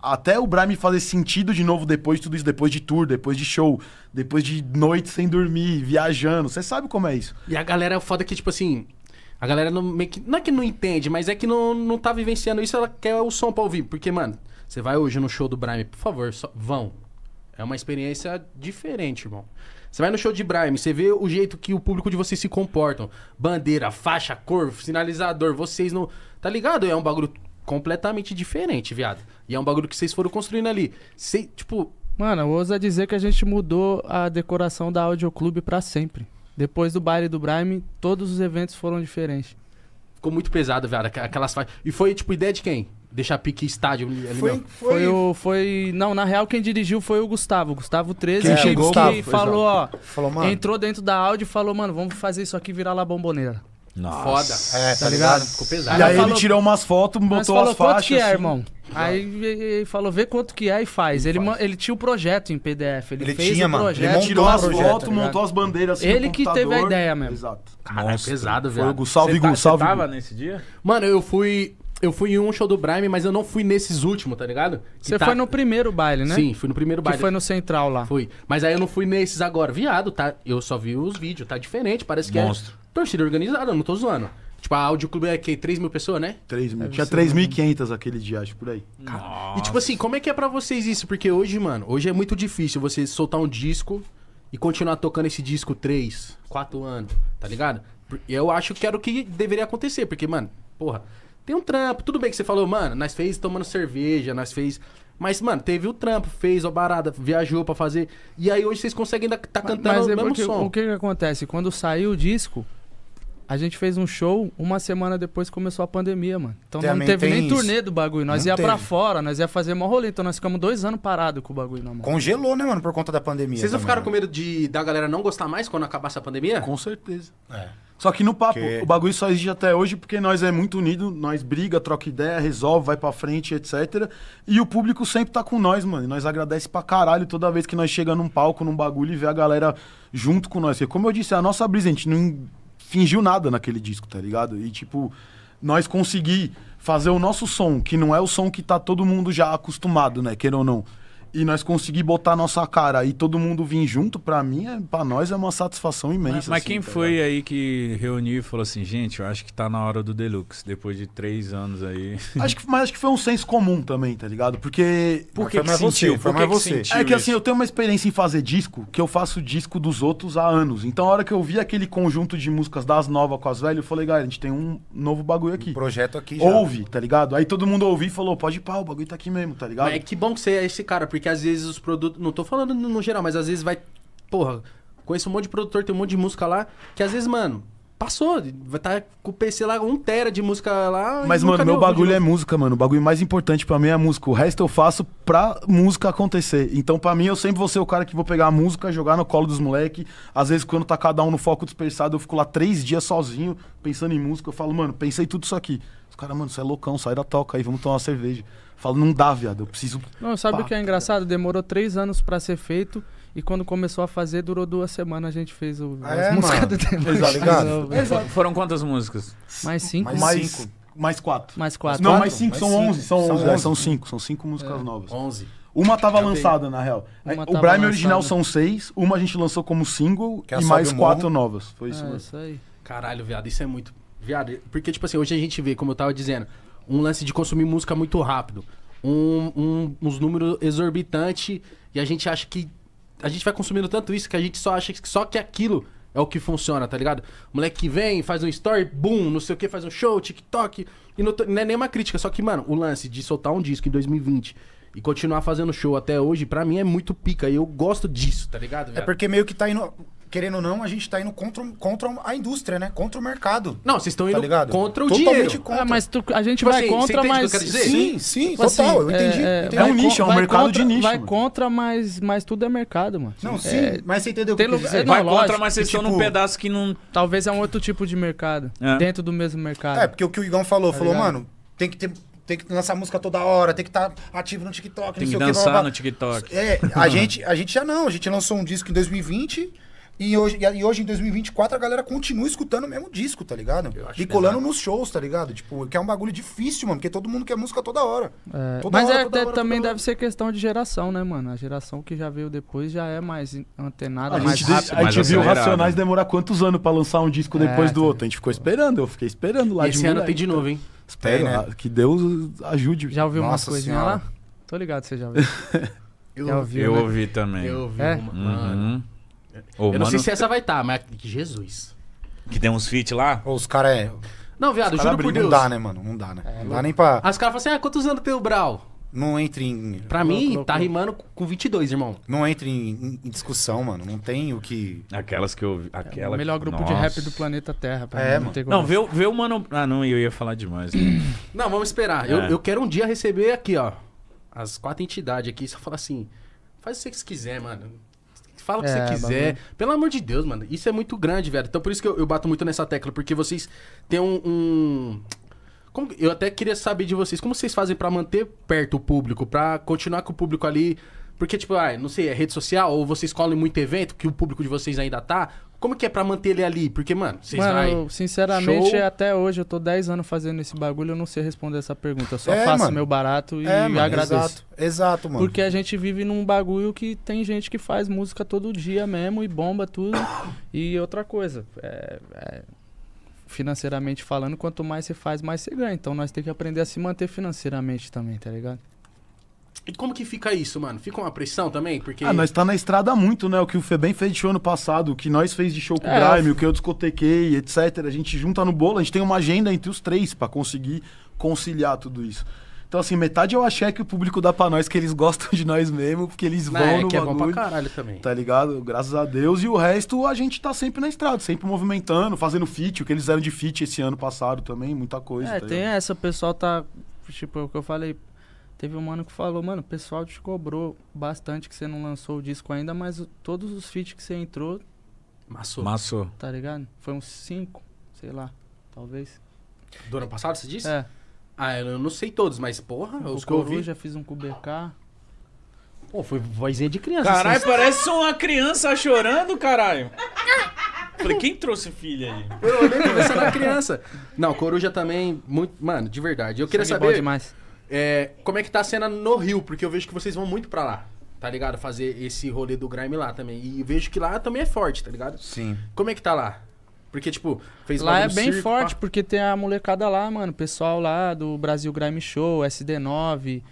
até o Brian me fazer sentido de novo depois de tudo isso, depois de tour, depois de show, depois de noite sem dormir, viajando. Você sabe como é isso. E a galera foda é que, tipo assim, a galera não, meio que, não é que não entende, mas é que não, não tá vivenciando isso, ela quer o som pra ouvir. Porque, mano, você vai hoje no show do Brian, por favor, só, vão. É uma experiência diferente, irmão. Você vai no show de Brime, você vê o jeito que o público de vocês se comportam. Bandeira, faixa, cor, sinalizador, vocês não. Tá ligado? É um bagulho completamente diferente, viado. E é um bagulho que vocês foram construindo ali. Cê, tipo. Mano, ousa dizer que a gente mudou a decoração da Audioclube para sempre. Depois do baile do Brime, todos os eventos foram diferentes. Ficou muito pesado, viado, aquelas faixas. E foi, tipo, ideia de quem? Deixar pique estádio ali foi, Foi... foi o. Foi. Não, na real, quem dirigiu foi o Gustavo. Gustavo 13, que, chegou, que Gustavo, falou, ó. Falou, mano. Entrou dentro da áudio e falou, mano, vamos fazer isso aqui virar lá bomboneira. Nossa. Foda. É, tá, tá ligado? ligado? Ficou pesado. E aí, aí falou, ele tirou umas fotos, botou falou, as faixas. Quanto que é, assim? irmão? Aí ele falou, vê quanto que é e faz. Ele, ele, faz. ele tinha o projeto em PDF. Ele, ele fez tinha, o mano. projeto. Ele tirou as fotos, tá montou as bandeiras assim Ele que teve a ideia mesmo. Exato. Caralho, é pesado, velho. Foi o Salve, cê Salve. Você tava nesse dia? Mano, eu fui eu fui em um show do Brime, mas eu não fui nesses últimos, tá ligado? Você tá... foi no primeiro baile, né? Sim, fui no primeiro baile. Que foi no Central lá. Fui. Mas aí eu não fui nesses agora. Viado, tá? Eu só vi os vídeos, tá diferente, parece que é Monstro. é torcida organizada, não tô zoando. Tipo, a Audio Clube é que 3 mil pessoas, né? 3 mil. Tinha 3.500 aquele dia, acho, por aí. Nossa. E tipo assim, como é que é para vocês isso? Porque hoje, mano, hoje é muito difícil você soltar um disco e continuar tocando esse disco 3, 4 anos, tá ligado? Eu acho que era o que deveria acontecer, porque, mano, porra, tem um trampo. Tudo bem que você falou, mano, nós fez tomando cerveja, nós fez. Mas, mano, teve o trampo, fez a barada, viajou para fazer. E aí hoje vocês conseguem ainda tá cantando mas, mas é o mesmo som. O que, que acontece? Quando saiu o disco, a gente fez um show, uma semana depois começou a pandemia, mano. Então Também não teve nem isso. turnê do bagulho. Nós não ia para pra fora, nós ia fazer mó rolê. Então nós ficamos dois anos parados com o bagulho na mão. Congelou, né, mano, por conta da pandemia. Vocês não ficaram com né? medo de da galera não gostar mais quando acabasse a pandemia? Com certeza. É. Só que no papo, que... o bagulho só existe até hoje porque nós é muito unido, nós briga, troca ideia, resolve, vai pra frente, etc. E o público sempre tá com nós, mano. E nós agradece pra caralho toda vez que nós chega num palco, num bagulho e vê a galera junto com nós. Porque, como eu disse, a nossa brisa, a gente não fingiu nada naquele disco, tá ligado? E tipo, nós conseguir fazer o nosso som, que não é o som que tá todo mundo já acostumado, né? Queira ou não e nós conseguir botar nossa cara e todo mundo vir junto, para mim, é, para nós é uma satisfação imensa. Mas, mas assim, quem tá foi aí que reuniu e falou assim, gente, eu acho que tá na hora do Deluxe, depois de três anos aí. Acho que, mas acho que foi um senso comum também, tá ligado? Porque. Por que, que, que sentiu? Você, foi mais você. sentiu? é que assim, eu tenho uma experiência em fazer disco, que eu faço disco dos outros há anos. Então a hora que eu vi aquele conjunto de músicas das novas com as velhas, eu falei, galera, a gente tem um novo bagulho aqui. Um projeto aqui já. Ouve, tá ligado? Aí todo mundo ouviu e falou, pode ir pau, o bagulho tá aqui mesmo, tá ligado? Mas é que bom que você é esse cara, porque porque às vezes os produtos. Não tô falando no geral, mas às vezes vai. Porra, conheço um monte de produtor, tem um monte de música lá, que às vezes, mano, passou. Vai tá com o PC lá, um tera de música lá. Mas, mano, meu bagulho é música, mano. O bagulho mais importante para mim é a música. O resto eu faço pra música acontecer. Então, para mim, eu sempre vou ser o cara que vou pegar a música, jogar no colo dos moleque. Às vezes, quando tá cada um no foco dispersado, eu fico lá três dias sozinho, pensando em música. Eu falo, mano, pensei tudo isso aqui. Os caras, mano, você é loucão, sai da toca aí, vamos tomar uma cerveja falo, não dá, viado, eu preciso. Não, sabe Pá. o que é engraçado? Demorou três anos para ser feito. E quando começou a fazer, durou duas semanas, a gente fez o, ah, é, música do tempo. Exato, ligado? Exato. Foram quantas músicas? Mais cinco. Mais cinco. Mais quatro. Mais quatro. Não, quatro? mais cinco, mais são cinco. onze. São, são onze. onze. É, são cinco, são cinco músicas é. novas. Onze. Uma tava lançada, na real. Uma o Prime original são seis, uma a gente lançou como single Quer é e mais quatro novas. Foi é, isso é, mesmo. Isso aí. Caralho, viado, isso é muito. Viado, porque, tipo assim, hoje a gente vê, como eu tava dizendo, um lance de consumir música muito rápido, um, um, uns números exorbitantes, e a gente acha que. A gente vai consumindo tanto isso que a gente só acha que só que aquilo é o que funciona, tá ligado? O moleque vem, faz um story, boom, não sei o que, faz um show, TikTok. E não, não é nenhuma crítica, só que, mano, o lance de soltar um disco em 2020 e continuar fazendo show até hoje, para mim é muito pica. E eu gosto disso, tá ligado? Viado? É porque meio que tá indo querendo ou não, a gente tá indo contra, contra a indústria, né? Contra o mercado. Não, vocês estão tá indo tá ligado? contra o Totalmente dinheiro. Contra. Ah, mas tu, a gente tipo vai assim, contra, mas... Que sim, sim, tipo total, assim, eu é, entendi. É, entendi. é um nicho, é um mercado contra, de nicho. Vai mano. contra, mas, mas tudo é mercado, mano. Não, sim, é, mas você entendeu o que eu dizer. É, vai contra, mas vocês estão tipo, num pedaço que não... Talvez é um outro tipo de mercado, é. dentro do mesmo mercado. É, porque o que o Igão falou, tá falou, ligado? mano, tem que ter tem que lançar música toda hora, tem que estar tá ativo no TikTok, tem não sei que dançar o que, no TikTok. É, a gente, a gente já não, a gente lançou um disco em 2020 e hoje, e hoje, em 2024, a galera continua escutando o mesmo disco, tá ligado? E colando nos shows, tá ligado? Tipo, que é um bagulho difícil, mano, porque todo mundo quer música toda hora. É, toda mas hora, é, toda é, hora, também toda deve ser questão de geração, né, mano? A geração que já veio depois já é mais antenada, a mais gente, A gente viu Racionais demorar quantos anos pra lançar um disco é, depois do tá outro. A gente ficou esperando, eu fiquei esperando lá e de Esse ano tem de novo, hein? Espero, né? que Deus ajude. Já ouviu Nossa coisinha lá? Tô ligado você já viu. eu, já ouviu, eu né? ouvi também. Eu ouvi é? uma, uhum. mano. Ô, eu não sei se essa vai estar, tá, mas. Jesus. Que tem uns feat lá. Ou os caras é. Não, viado, juro por Deus. Não dá, né, mano? Não dá, né? É, não dá nem pra. As caras falam assim: ah, quantos anos tem o Brau? Não entre em. Pra mim, tá rimando com 22, irmão. Não entre em, em- discussão, mano. Não tem o que. Aquelas que eu. É aquela... O melhor grupo de rap do planeta Terra. Pra É, mim, mano. tem como- Não, vê, o- vê o mano. Ah, não, eu ia falar demais. né? Não, vamos esperar. Eu, É. eu quero um dia receber aqui, ó. As quatro entidades aqui, só falar assim. Faz o que vocês quiser, mano fala o que é, você quiser. Bagulho. Pelo amor de Deus, mano. Isso é muito grande, velho. Então por isso que eu, eu bato muito nessa tecla, porque vocês têm um. um... Como... eu até queria saber de vocês, como vocês fazem para manter perto o público, para continuar com o público ali porque, tipo, ah, não sei, é rede social ou vocês colhem muito evento que o público de vocês ainda tá? Como que é pra manter ele ali? Porque, mano, vocês mano, vai... sinceramente, Show. até hoje, eu tô 10 anos fazendo esse bagulho, eu não sei responder essa pergunta. Eu só é, faço mano. meu barato e é, mano, agradeço. Exato, exato, mano. Porque a gente vive num bagulho que tem gente que faz música todo dia mesmo e bomba tudo. e outra coisa, é, é financeiramente falando, quanto mais você faz, mais você ganha. Então nós temos que aprender a se manter financeiramente também, tá ligado? E como que fica isso, mano? Fica uma pressão também? Porque... Ah, nós tá na estrada muito, né? O que o Febem fez de show ano passado, o que nós fez de show com é. o Grime, o que eu discotequei, etc. A gente junta no bolo, a gente tem uma agenda entre os três para conseguir conciliar tudo isso. Então, assim, metade eu achei é que o público dá pra nós que eles gostam de nós mesmo, porque eles é vão é, no que bagulho, é bom pra caralho também. Tá ligado? Graças a Deus. E o resto a gente tá sempre na estrada, sempre movimentando, fazendo feat, o que eles fizeram de feat esse ano passado também, muita coisa. É, tá tem ligado? essa, o pessoal tá. Tipo, é o que eu falei, Teve um mano que falou, mano, o pessoal te cobrou bastante que você não lançou o disco ainda, mas todos os feats que você entrou. Massou. Massou. Tá ligado? Foi uns cinco, sei lá, talvez. Do ano passado, você disse? É. Ah, eu não sei todos, mas porra, o os que eu já fiz um com BK. Pô, foi vozinha de criança. Caralho, assim. parece uma criança chorando, caralho. Falei, quem trouxe filha aí? Eu olhei pra criança. Não, Coruja também, muito. Mano, de verdade. Eu queria Sangue saber. Bom demais. É, como é que tá a cena no Rio? Porque eu vejo que vocês vão muito pra lá, tá ligado? Fazer esse rolê do grime lá também. E vejo que lá também é forte, tá ligado? Sim. Como é que tá lá? Porque, tipo, fez Lá é bem circo, forte, pá. porque tem a molecada lá, mano. O pessoal lá do Brasil Grime Show, SD9,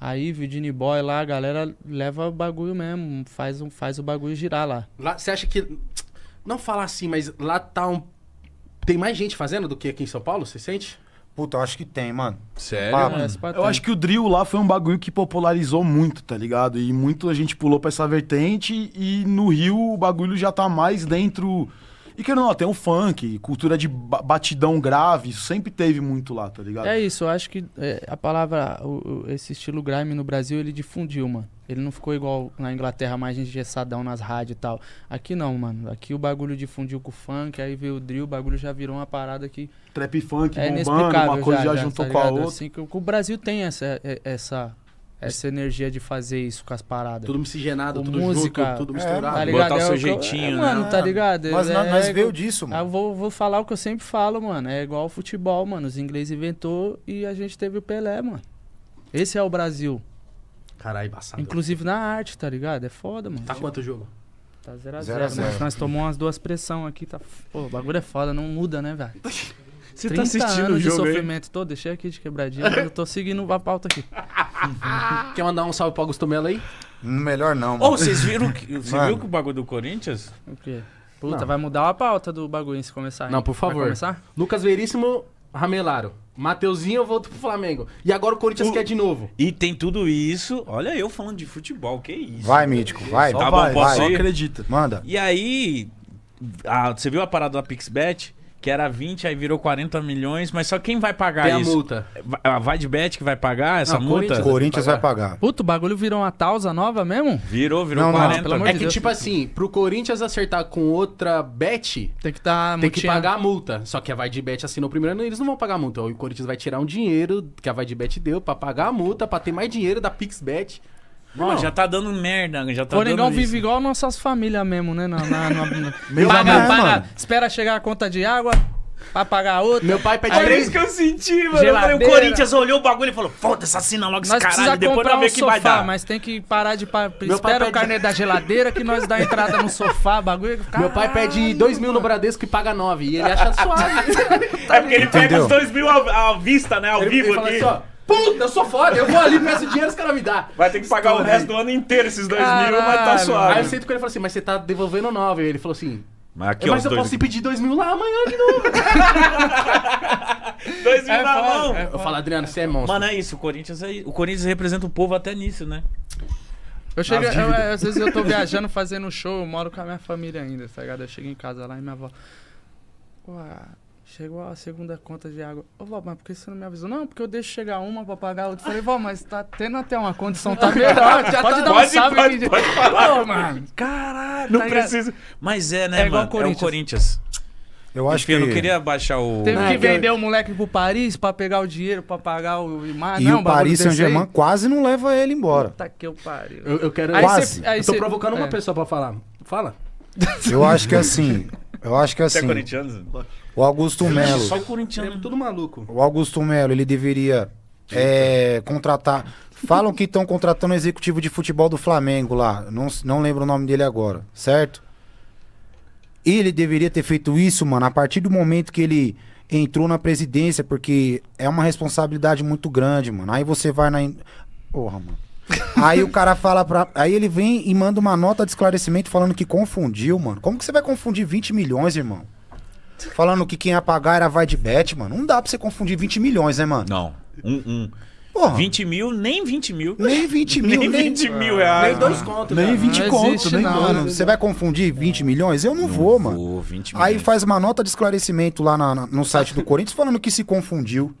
a Ivy, Dini Boy lá, a galera leva o bagulho mesmo, faz, um, faz o bagulho girar lá. Lá, você acha que. Não falar assim, mas lá tá um. Tem mais gente fazendo do que aqui em São Paulo, você sente? Puta, eu acho que tem, mano. Sério? mano? Eu acho que o drill lá foi um bagulho que popularizou muito, tá ligado? E muito a gente pulou pra essa vertente e no Rio o bagulho já tá mais dentro e não, tem um funk, cultura de batidão grave, isso sempre teve muito lá, tá ligado? É isso, eu acho que é, a palavra, o, o, esse estilo grime no Brasil, ele difundiu, mano. Ele não ficou igual na Inglaterra, mais engessadão nas rádios e tal. Aqui não, mano. Aqui o bagulho difundiu com o funk, aí veio o drill, o bagulho já virou uma parada que... Trap funk é bombando, uma coisa já, já, juntou tá com a outra. Assim, que, o Brasil tem essa, é, essa essa energia de fazer isso com as paradas. Tudo miscigenado, tudo música, junto, tudo é, misturado. tá ligado? Botar o é seu jeitinho, é, né? Mano, tá ligado? Mas, é, mas é veio disso, mano. Eu vou, vou falar o que eu sempre falo, mano. É igual ao futebol, mano. Os ingleses inventou e a gente teve o Pelé, mano. Esse é o Brasil. Caralho, embaçado. Inclusive na arte, tá ligado? É foda, mano. Tá quanto o jogo? Tá 0x0. Nós, nós tomamos umas duas pressão aqui. Tá... Pô, o bagulho é foda, não muda, né, velho? Você tá assistindo anos o jogo de sofrimento aí? todo, deixei aqui de quebradinha, eu tô seguindo a pauta aqui. Quer mandar um salve pro Augusto Melo aí? Melhor não, mano. oh, vocês viram que, mano. viu que o bagulho do Corinthians? O quê? Puta, não. vai mudar a pauta do bagulho se começar. Hein? Não, por favor. Vai começar? Lucas Veríssimo, Ramelaro. Mateuzinho, eu volto pro Flamengo. E agora o Corinthians o... quer de novo. E tem tudo isso. Olha eu falando de futebol, que isso. Vai, Mítico, vai. Tá, tá vai, bom, vai, vai. Só acredita. Manda. E aí, a, você viu a parada da PixBet? que era 20, aí virou 40 milhões, mas só quem vai pagar Tem isso? a multa. A Vadbet que vai pagar essa não, multa? O Corinthians vai pagar. pagar. Puta, o bagulho virou uma tausa nova mesmo? Virou, virou não, 40. Não, é de que Deus. tipo assim, pro Corinthians acertar com outra bet, tem que, tá tem que pagar a multa. Só que a Vadbet assinou primeiro ano, eles não vão pagar a multa. O Corinthians vai tirar um dinheiro que a Vadbet deu para pagar a multa, para ter mais dinheiro da Pixbet. Mano, já tá dando merda, já tá Coringão dando vive isso. igual nossas famílias mesmo, né? Na, na, na, na... Meu paga, paga, espera chegar a conta de água pra pagar outra. Meu pai pede Olha é isso que eu senti, mano. o Corinthians olhou o bagulho e falou, foda-se, assina logo esse caralho, depois nós um ver que sofá, vai dar. Mas tem que parar de... Pa... Meu Espera o carnet pede... da geladeira que nós dá entrada no sofá, bagulho. Caralho. Meu pai pede dois mil no Bradesco e paga nove. E ele acha suave. é porque ele pega Entendeu? os dois mil à, vista, né, ao ele, vivo ele aqui. Assim, ó, Puta, eu sou foda, eu vou ali, peço dinheiro, os caras me dá. Vai ter que pagar Estou o resto aí. do ano inteiro esses dois Caralho. mil, mas tá suave. Aí eu sinto que ele falou assim, mas você tá devolvendo nove. Ele falou assim, mas, aqui, mas ó, eu posso pedir dois mil lá amanhã de novo. dois mil é, na mão. É, eu falo, Adriano, você é monstro. Mano, é isso, o Corinthians, é, o Corinthians representa o povo até nisso, né? Eu chego, eu, eu, às vezes eu tô viajando, fazendo um show, eu moro com a minha família ainda, tá ligado? Eu chego em casa lá e minha avó. Uau. Chegou a segunda conta de água. Ô, vó, mas por que você não me avisou? Não, porque eu deixo chegar uma pra pagar outra. Falei, vó, mas tá tendo até uma condição, tá melhor. Já tá pode, tá dar pode, um salve. Pode, pode, falar. Ô, mano, caralho. Não tá precisa. Mas é, né, é mano? Corinthians. É o Corinthians. Eu acho Enfim, que... eu não queria baixar o... Teve não, é, que vender eu... o moleque pro Paris pra pegar o dinheiro, pra pagar o... Mas, e não, o Paris Saint-Germain quase não leva ele embora. Puta que eu pariu. Eu, eu quero... Aí quase. Cê, aí eu tô cê... provocando é. uma pessoa pra falar. Fala. Eu acho que é assim... Eu acho que é assim... Você é assim. corintiano? O Augusto é Melo. Só o corintiano, é tudo maluco. O Augusto Melo, ele deveria é, contratar. Falam que estão contratando o executivo de futebol do Flamengo lá. Não, não lembro o nome dele agora, certo? Ele deveria ter feito isso, mano, a partir do momento que ele entrou na presidência, porque é uma responsabilidade muito grande, mano. Aí você vai na. Porra, mano. Aí o cara fala pra. Aí ele vem e manda uma nota de esclarecimento falando que confundiu, mano. Como que você vai confundir 20 milhões, irmão? Falando que quem apagar era vai de bet, mano. Não dá pra você confundir 20 milhões, né, mano? Não. Um, um. Porra. 20 mil, nem 20 mil. Nem 20 mil. nem 20 nem... mil reais. Nem dois contos. Nem 20 contos. Nem mano, você vai confundir 20 milhões? Eu não, não vou, mano. Vou, 20 Aí milhões. faz uma nota de esclarecimento lá na, na, no site do Corinthians falando que se confundiu.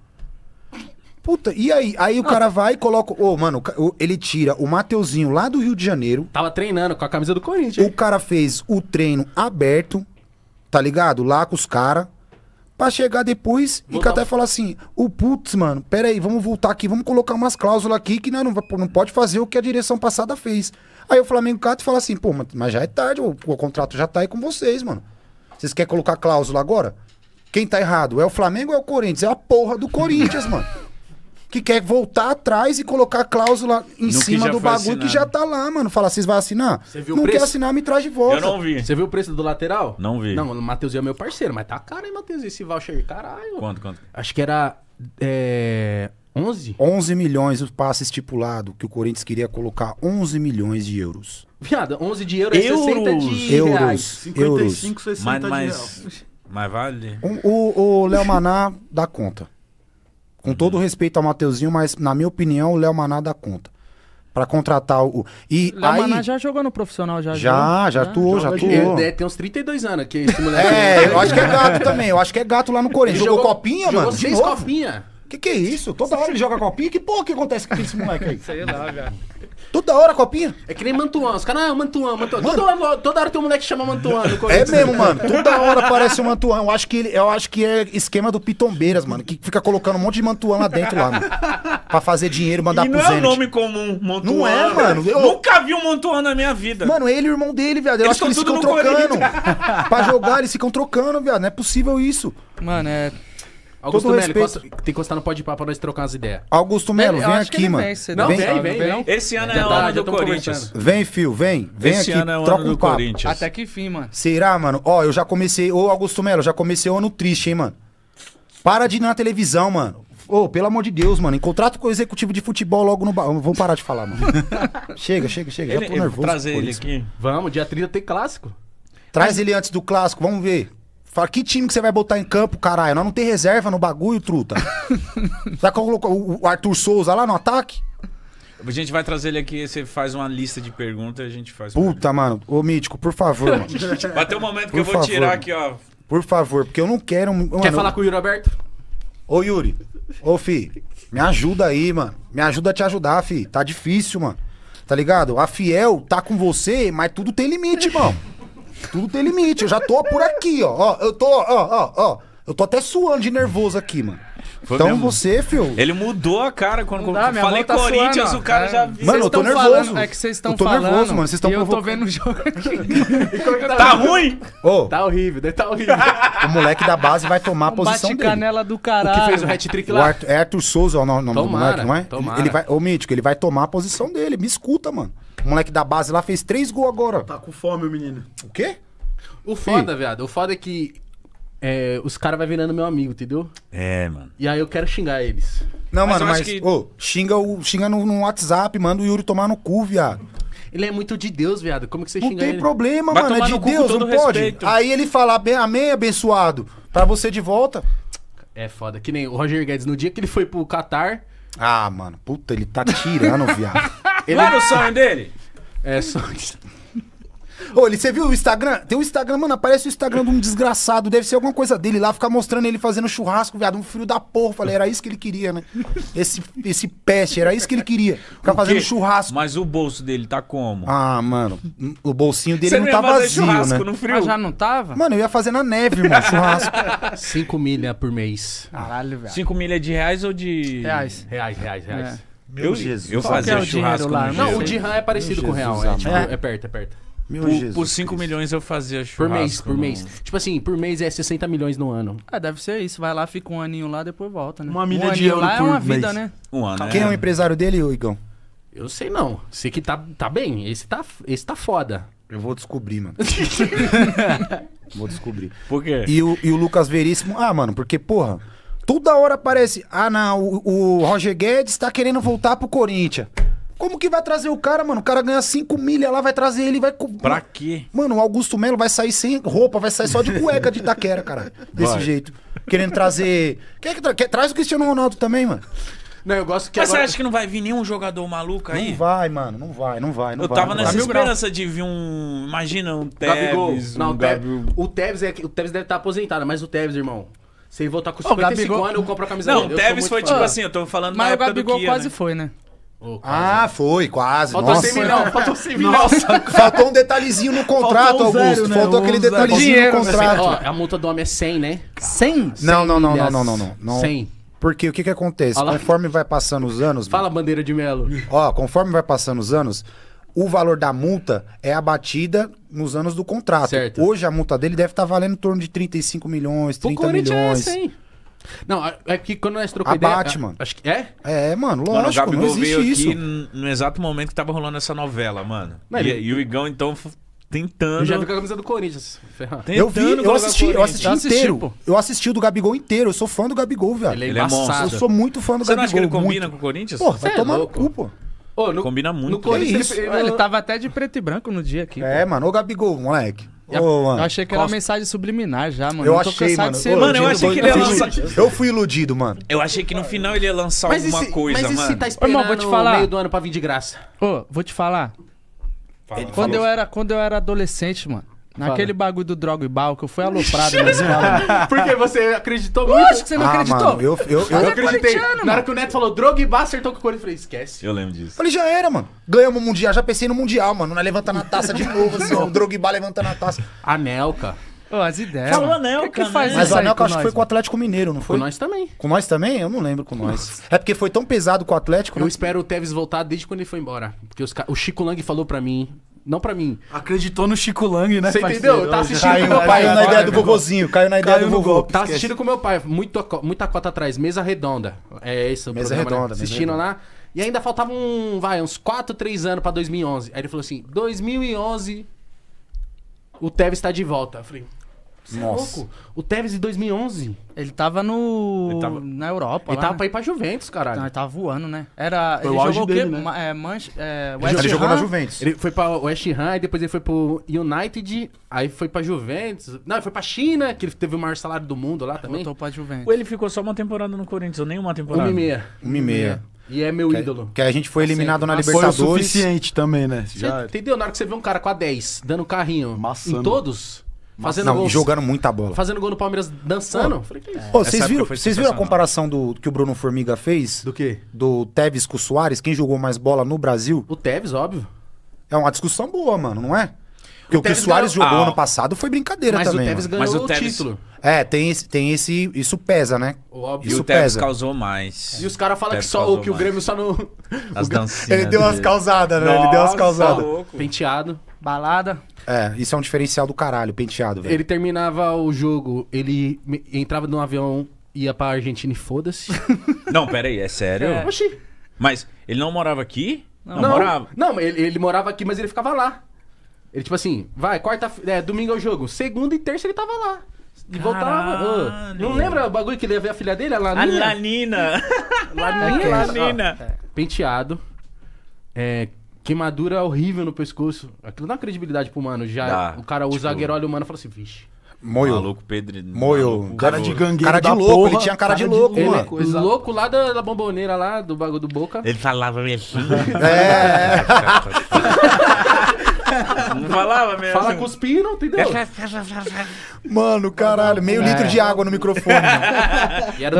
Puta, e aí? Aí o ah, cara tá. vai e coloca. Ô, oh, mano, ele tira o Mateuzinho lá do Rio de Janeiro. Tava treinando com a camisa do Corinthians. O cara fez o treino aberto, tá ligado? Lá com os caras. Pra chegar depois Vou e até falar assim, o putz, mano, pera aí, vamos voltar aqui, vamos colocar umas cláusulas aqui que não, não pode fazer o que a direção passada fez. Aí o Flamengo cata e fala assim, pô, mas já é tarde, o, o contrato já tá aí com vocês, mano. Vocês querem colocar cláusula agora? Quem tá errado? É o Flamengo ou é o Corinthians? É a porra do Corinthians, mano que quer voltar atrás e colocar a cláusula em no cima do bagulho assinado. que já tá lá, mano. Fala, vocês vão assinar? viu não o preço? quer assinar, me traz de volta. Eu não vi. Você viu o preço do lateral? Não vi. Não, o Matheus é meu parceiro, mas tá caro, hein, Matheus? Esse voucher, caralho. Quanto, quanto? Acho que era. É... 11? 11 milhões o passe estipulado, que o Corinthians queria colocar 11 milhões de euros. Viado, 11 de euro é euros é 60 de euros, reais. 55, 60 mas, mas, de Mas vale? O Léo Maná dá conta. Com todo uhum. respeito ao Mateuzinho, mas na minha opinião, o Léo Maná dá conta. Para contratar o. E Léo aí... Maná já jogou no profissional, já Já, já é. atuou, já atuou. Ele é, tem uns 32 anos que esse moleque. é, eu acho que é gato também. Eu acho que é gato lá no Corinthians. Jogou, jogou, copinha, jogou mano? Jogou seis copinha. Que que é isso? Toda hora ele joga copinha? Que porra que acontece com esse moleque aí? Sei lá, velho. Toda hora copinha? É que nem Mantuan. Os caras, ah, é Mantuan, Mantuan. Mano, toda, hora, toda hora tem um moleque que chama Mantuan. É mesmo, mano. Toda hora aparece um Mantuan. Eu acho que, ele, eu acho que é esquema do Pitombeiras, mano. Que fica colocando um monte de Mantuan lá dentro, lá, mano. Pra fazer dinheiro, mandar e pro não não é o nome comum, Mantuan. Não é, mano. Eu... Nunca vi um Mantuan na minha vida. Mano, ele e o irmão dele, viado. Eu eles acho que eles ficam trocando. pra jogar, eles ficam trocando, viado. Não é possível isso. Mano, é... Augusto Todo Melo, respeito. tem que encostar no de papo pra nós trocar umas ideias. Augusto Melo, vem aqui, mano. não, né? vem, vem, Esse ano é o ano do Corinthians. Vem, fio, vem. Vem Esse aqui, ano é o troca ano um do papo. Corinthians. Até que fim, mano. Será, mano? Ó, eu já comecei. Ô, Augusto Melo, já comecei o ano triste, hein, mano. Para de ir na televisão, mano. Ô, oh, pelo amor de Deus, mano. Em contrato com o executivo de futebol logo no. Ba... Vamos parar de falar, mano. chega, chega, chega. Ele, já tô nervoso. Trazer ele aqui. Vamos, dia 30 tem clássico. Traz ele antes do clássico, vamos ver. Fala, que time que você vai botar em campo, caralho? Nós não tem reserva no bagulho, truta. Sabe qual colocou o Arthur Souza lá no ataque? A gente vai trazer ele aqui, você faz uma lista de perguntas e a gente faz. Puta, mano. Ô, Mítico, por favor, vai ter um momento que por eu vou favor. tirar aqui, ó. Por favor, porque eu não quero. Mano, Quer falar eu... com o Yuri Alberto? Ô, Yuri. Ô, Fi. Me ajuda aí, mano. Me ajuda a te ajudar, Fi. Tá difícil, mano. Tá ligado? A Fiel tá com você, mas tudo tem limite, irmão. Tudo tem limite. Eu já tô por aqui, ó. ó eu tô, ó, ó, ó. Eu tô até suando de nervoso aqui, mano. Foi então mesmo. você, fio. Ele mudou a cara quando Não falei tá Corinthians, suando, o cara é. já viu. Mano, eu tô nervoso. Falando, é que vocês estão falando. Eu tô nervoso, mano. Vocês estão Eu tô vendo o jogo aqui. tá, ruim? Oh. Tá horrível, tá horrível. o moleque da base vai tomar a posição bate canela dele. do caralho. O que fez o hat-trick lá? O Arthur, é Arthur Souza, é o nome tomara, do moleque, não é? Ele vai, ô Mítico, ele vai tomar a posição dele. Me escuta, mano. O moleque da base lá fez três gols agora. Tá com fome o menino. O quê? O foda, viado. O foda é que é, os caras vão virando meu amigo, entendeu? É, mano. E aí eu quero xingar eles. Não, Mas mano, mas. que- ô, xinga o, xinga no, no WhatsApp, manda o Yuri tomar no cu, viado. Ele é muito de Deus, viado. Como que você Não xinga tem problema, Vai mano. É de Deus, não pode. respeito. Aí ele fala, bem, amém, abençoado. Pra você de volta. É foda. Que nem o Roger Guedes, no dia que ele foi pro Catar, Ah, mano, puta, ele tá tirando, viado. Ele... Não era o sonho dele? É, sonho. Ô, ele, você viu o Instagram? Tem um Instagram, mano, aparece o Instagram de um desgraçado. Deve ser alguma coisa dele lá, ficar mostrando ele fazendo churrasco, viado. Um filho da porra. Falei, era isso que ele queria, né? Esse, esse peste, era isso que ele queria. Ficar fazendo churrasco. Mas o bolso dele tá como? Ah, mano, o bolsinho dele não, não tá vazio, né? No frio. já não tava? Mano, eu ia fazer na neve, mano, churrasco. 5 milha por mês. Caralho, velho. 5 milha de reais ou de... Reais. Reais, reais, reais. É. Meu eu, Jesus. Eu fazia é churrasco lá? Não, o dirham é parecido com o real. É, tipo, é. é perto, é perto. Meu por, Jesus. Por 5 milhões eu fazia churrasco. Por mês, por mês. Tipo assim, por mês é 60 milhões no ano. Ah, deve ser isso. Vai lá, fica um aninho lá, depois volta, né? Uma milha um de euro lá é uma mês. vida, né? Um ano. Quem é, é o empresário dele, Igão? Eu sei não. Sei que tá, tá bem. Esse tá, esse tá foda. Eu vou descobrir, mano. vou descobrir. Por quê? E o, e o Lucas Veríssimo. Ah, mano, porque, porra. Toda hora aparece. Ah, não, o, o Roger Guedes tá querendo voltar pro Corinthians. Como que vai trazer o cara, mano? O cara ganha 5 milha lá, vai trazer ele, vai. Pra quê? Mano, o Augusto Melo vai sair sem roupa, vai sair só de cueca de Itaquera, cara. Desse vai. jeito. Querendo trazer. Quer é que tra... Quer... Traz o Cristiano Ronaldo também, mano. Não, eu gosto que Mas agora... você acha que não vai vir nenhum jogador maluco aí? Não vai, mano. Não vai, não vai. Não eu vai, tava nessa vai. esperança de vir um. Imagina um Tevez. Gabigol. Um não, Tevez Gabi... o Tevez. É... O Tevez deve estar tá aposentado, mas o Tevez, irmão. Se ele voltar com 55 Gabigol... anos, eu compro a camisa Não, o Tevez foi tipo assim, eu tô falando Mas o época do Gabigol Kia, quase né? foi, né? Ah, foi, quase. Faltou Nossa. 100 milhão, faltou 100 mil. Faltou um detalhezinho no contrato, Faltou zero, Augusto. né? Faltou Um aquele zero. detalhezinho Dinheiro, no contrato. Ó, a multa do homem é 100, né? 100? não, não, não, não, não, não, não, não. 100. Porque o que que acontece? Conforme vai passando os anos, Fala, bandeira de melo. ó, conforme vai passando os anos, o valor da multa é abatida nos anos do contrato. Certo. Hoje a multa dele deve estar tá valendo em torno de 35 milhões, 30 o é milhões. É Não, é que quando nós trocamos ideia... Abate, mano. Acho que é? É, mano, lógico, mano, não existe isso. no exato momento que tava rolando essa novela, mano. Mas, e, e o Igão, então, tentando. Eu já vi com a camisa do Corinthians. Tentando eu vi, eu assisti, eu assisti eu inteiro. Assisti, eu assisti o do Gabigol inteiro. Eu sou fã do Gabigol, velho. Ele é, ele é monstro. Eu sou muito fã do Você Gabigol. Você não acha que ele combina muito. com o Corinthians? Pô, vai é tomar no cu, pô. Ô, no, Combina muito. No né? ele, ele, tava até de preto e branco no dia aqui. É, pô. mano. Ô, Gabigol, moleque. Ô, mano, eu achei que era uma mensagem subliminar já, mano. Eu, eu achei, mano. ser. mano, eu achei que ele ia lançar. Eu fui iludido, mano. Eu achei que no final ele ia lançar mas alguma coisa, mas mano. Mas se tá esperando Ô, irmão, vou te falar. meio do ano pra vir de graça? Ô, vou te falar. Fala. Quando, eu era, quando eu era adolescente, mano, Naquele bagulho do bal que eu fui aloprado na escola. Porque você acreditou muito? Lógico que você não Ah, acreditou. mano, eu, eu, eu, é acreditei. Na hora que o Neto falou e bal acertou com o Corinthians. Eu falei, esquece. Eu lembro disso. Falei, já era, mano. Ganhamos o Mundial, já pensei no Mundial, mano. Não é levantando a taça de novo, assim, ó. e Drogba levantando a taça. anel cara as ideias. Falou anel, que que faz né? Mas isso o Anel acho que foi com o Atlético Mineiro, não foi? Com nós também. Com nós também? Eu não lembro com nós. É porque foi tão pesado com o Atlético, Eu né? espero o Tevez voltar desde quando ele foi embora. Porque os o Chico Lang falou pra mim não pra mim. Acreditou no Chico Lang, né? Você entendeu? Tá assistindo caiu, com meu pai. Caiu na ideia do vovozinho, caiu na ideia caiu do vovô. tá assistindo com meu pai, muito, muita cota atrás, mesa redonda. É isso, mesa programa, né? redonda. Né? Assistindo lá. E ainda faltava um, vai, uns 4, 3 anos pra 2011. Aí ele falou assim: 2011, o Tevez está de volta. Eu falei, é Nossa. É louco? O Tevez em 2011. Ele tava no. Ele tava... Na Europa. Ele lá, tava né? pra ir pra Juventus, caralho. Não, ele tava voando, né? Era. Foi ele o jogou o quê? Né? É, Manch... é, West ele jogou na Juventus. Ele foi pra West Ham, e depois ele foi pro United, aí foi pra Juventus. Não, ele foi pra China, que ele teve o maior salário do mundo lá também. Voltou pra Juventus. Ou ele ficou só uma temporada no Corinthians, ou nem uma temporada? Uma e meia. Uma e meia. E é meu que, ídolo. Que a gente foi tá eliminado na Libertadores. Foi o suficiente também, né? Já... entendeu? Na hora que você vê um cara com a 10, dando carrinho em todos, Fazendo não, jogando muita bola. Fazendo gol no Palmeiras dançando. É vocês é. vocês viram a comparação do que o Bruno Formiga fez? Do quê? Do Tevez com o Soares, quem jogou mais bola no Brasil? O Tevez, óbvio. É uma discussão boa, mano, não é? Porque o, o que o Soares ganhou... jogou ah, ano passado foi brincadeira mas também. O Tevez ganhou mas o, o Tevez... título. É, tem esse, tem esse. Isso pesa, né? O isso e o Tevez pesa. causou mais. E os caras falam que só o que o Grêmio só não. As dancinhas. Ele deu umas causadas, né? Ele deu umas causadas. Penteado, balada. É, isso é um diferencial do caralho, penteado, velho. Ele terminava o jogo, ele entrava no avião, ia pra Argentina e foda-se. Não, pera aí, é sério? É. Oxi. Mas ele não morava aqui? Não, não morava. Não, ele, ele morava aqui, mas ele ficava lá. Ele, tipo assim, vai, quarta. É, domingo é o jogo. Segunda e terça ele tava lá. E voltava. Oh, não lembra o bagulho que ele ia ver a filha dele? A Lanina. A Lanina. Lanina. É, Lanina. Ó, é, penteado. É, queimadura horrível no pescoço. Aquilo dá credibilidade pro mano. Já dá. o cara usa tipo... zagueiro, olha o mano e fala assim, vixe. Moio. Maluco, Pedro. Moio. Cara de gangueiro. Cara de louco. Porra, ele tinha cara, cara de louco, de... mano. Ele, louco lá da, da, bomboneira lá, do bagulho do boca. Ele falava assim. é. Não falava mesmo. Fala cuspindo, entendeu? É, é, é, mano, caralho, meio litro de água no microfone.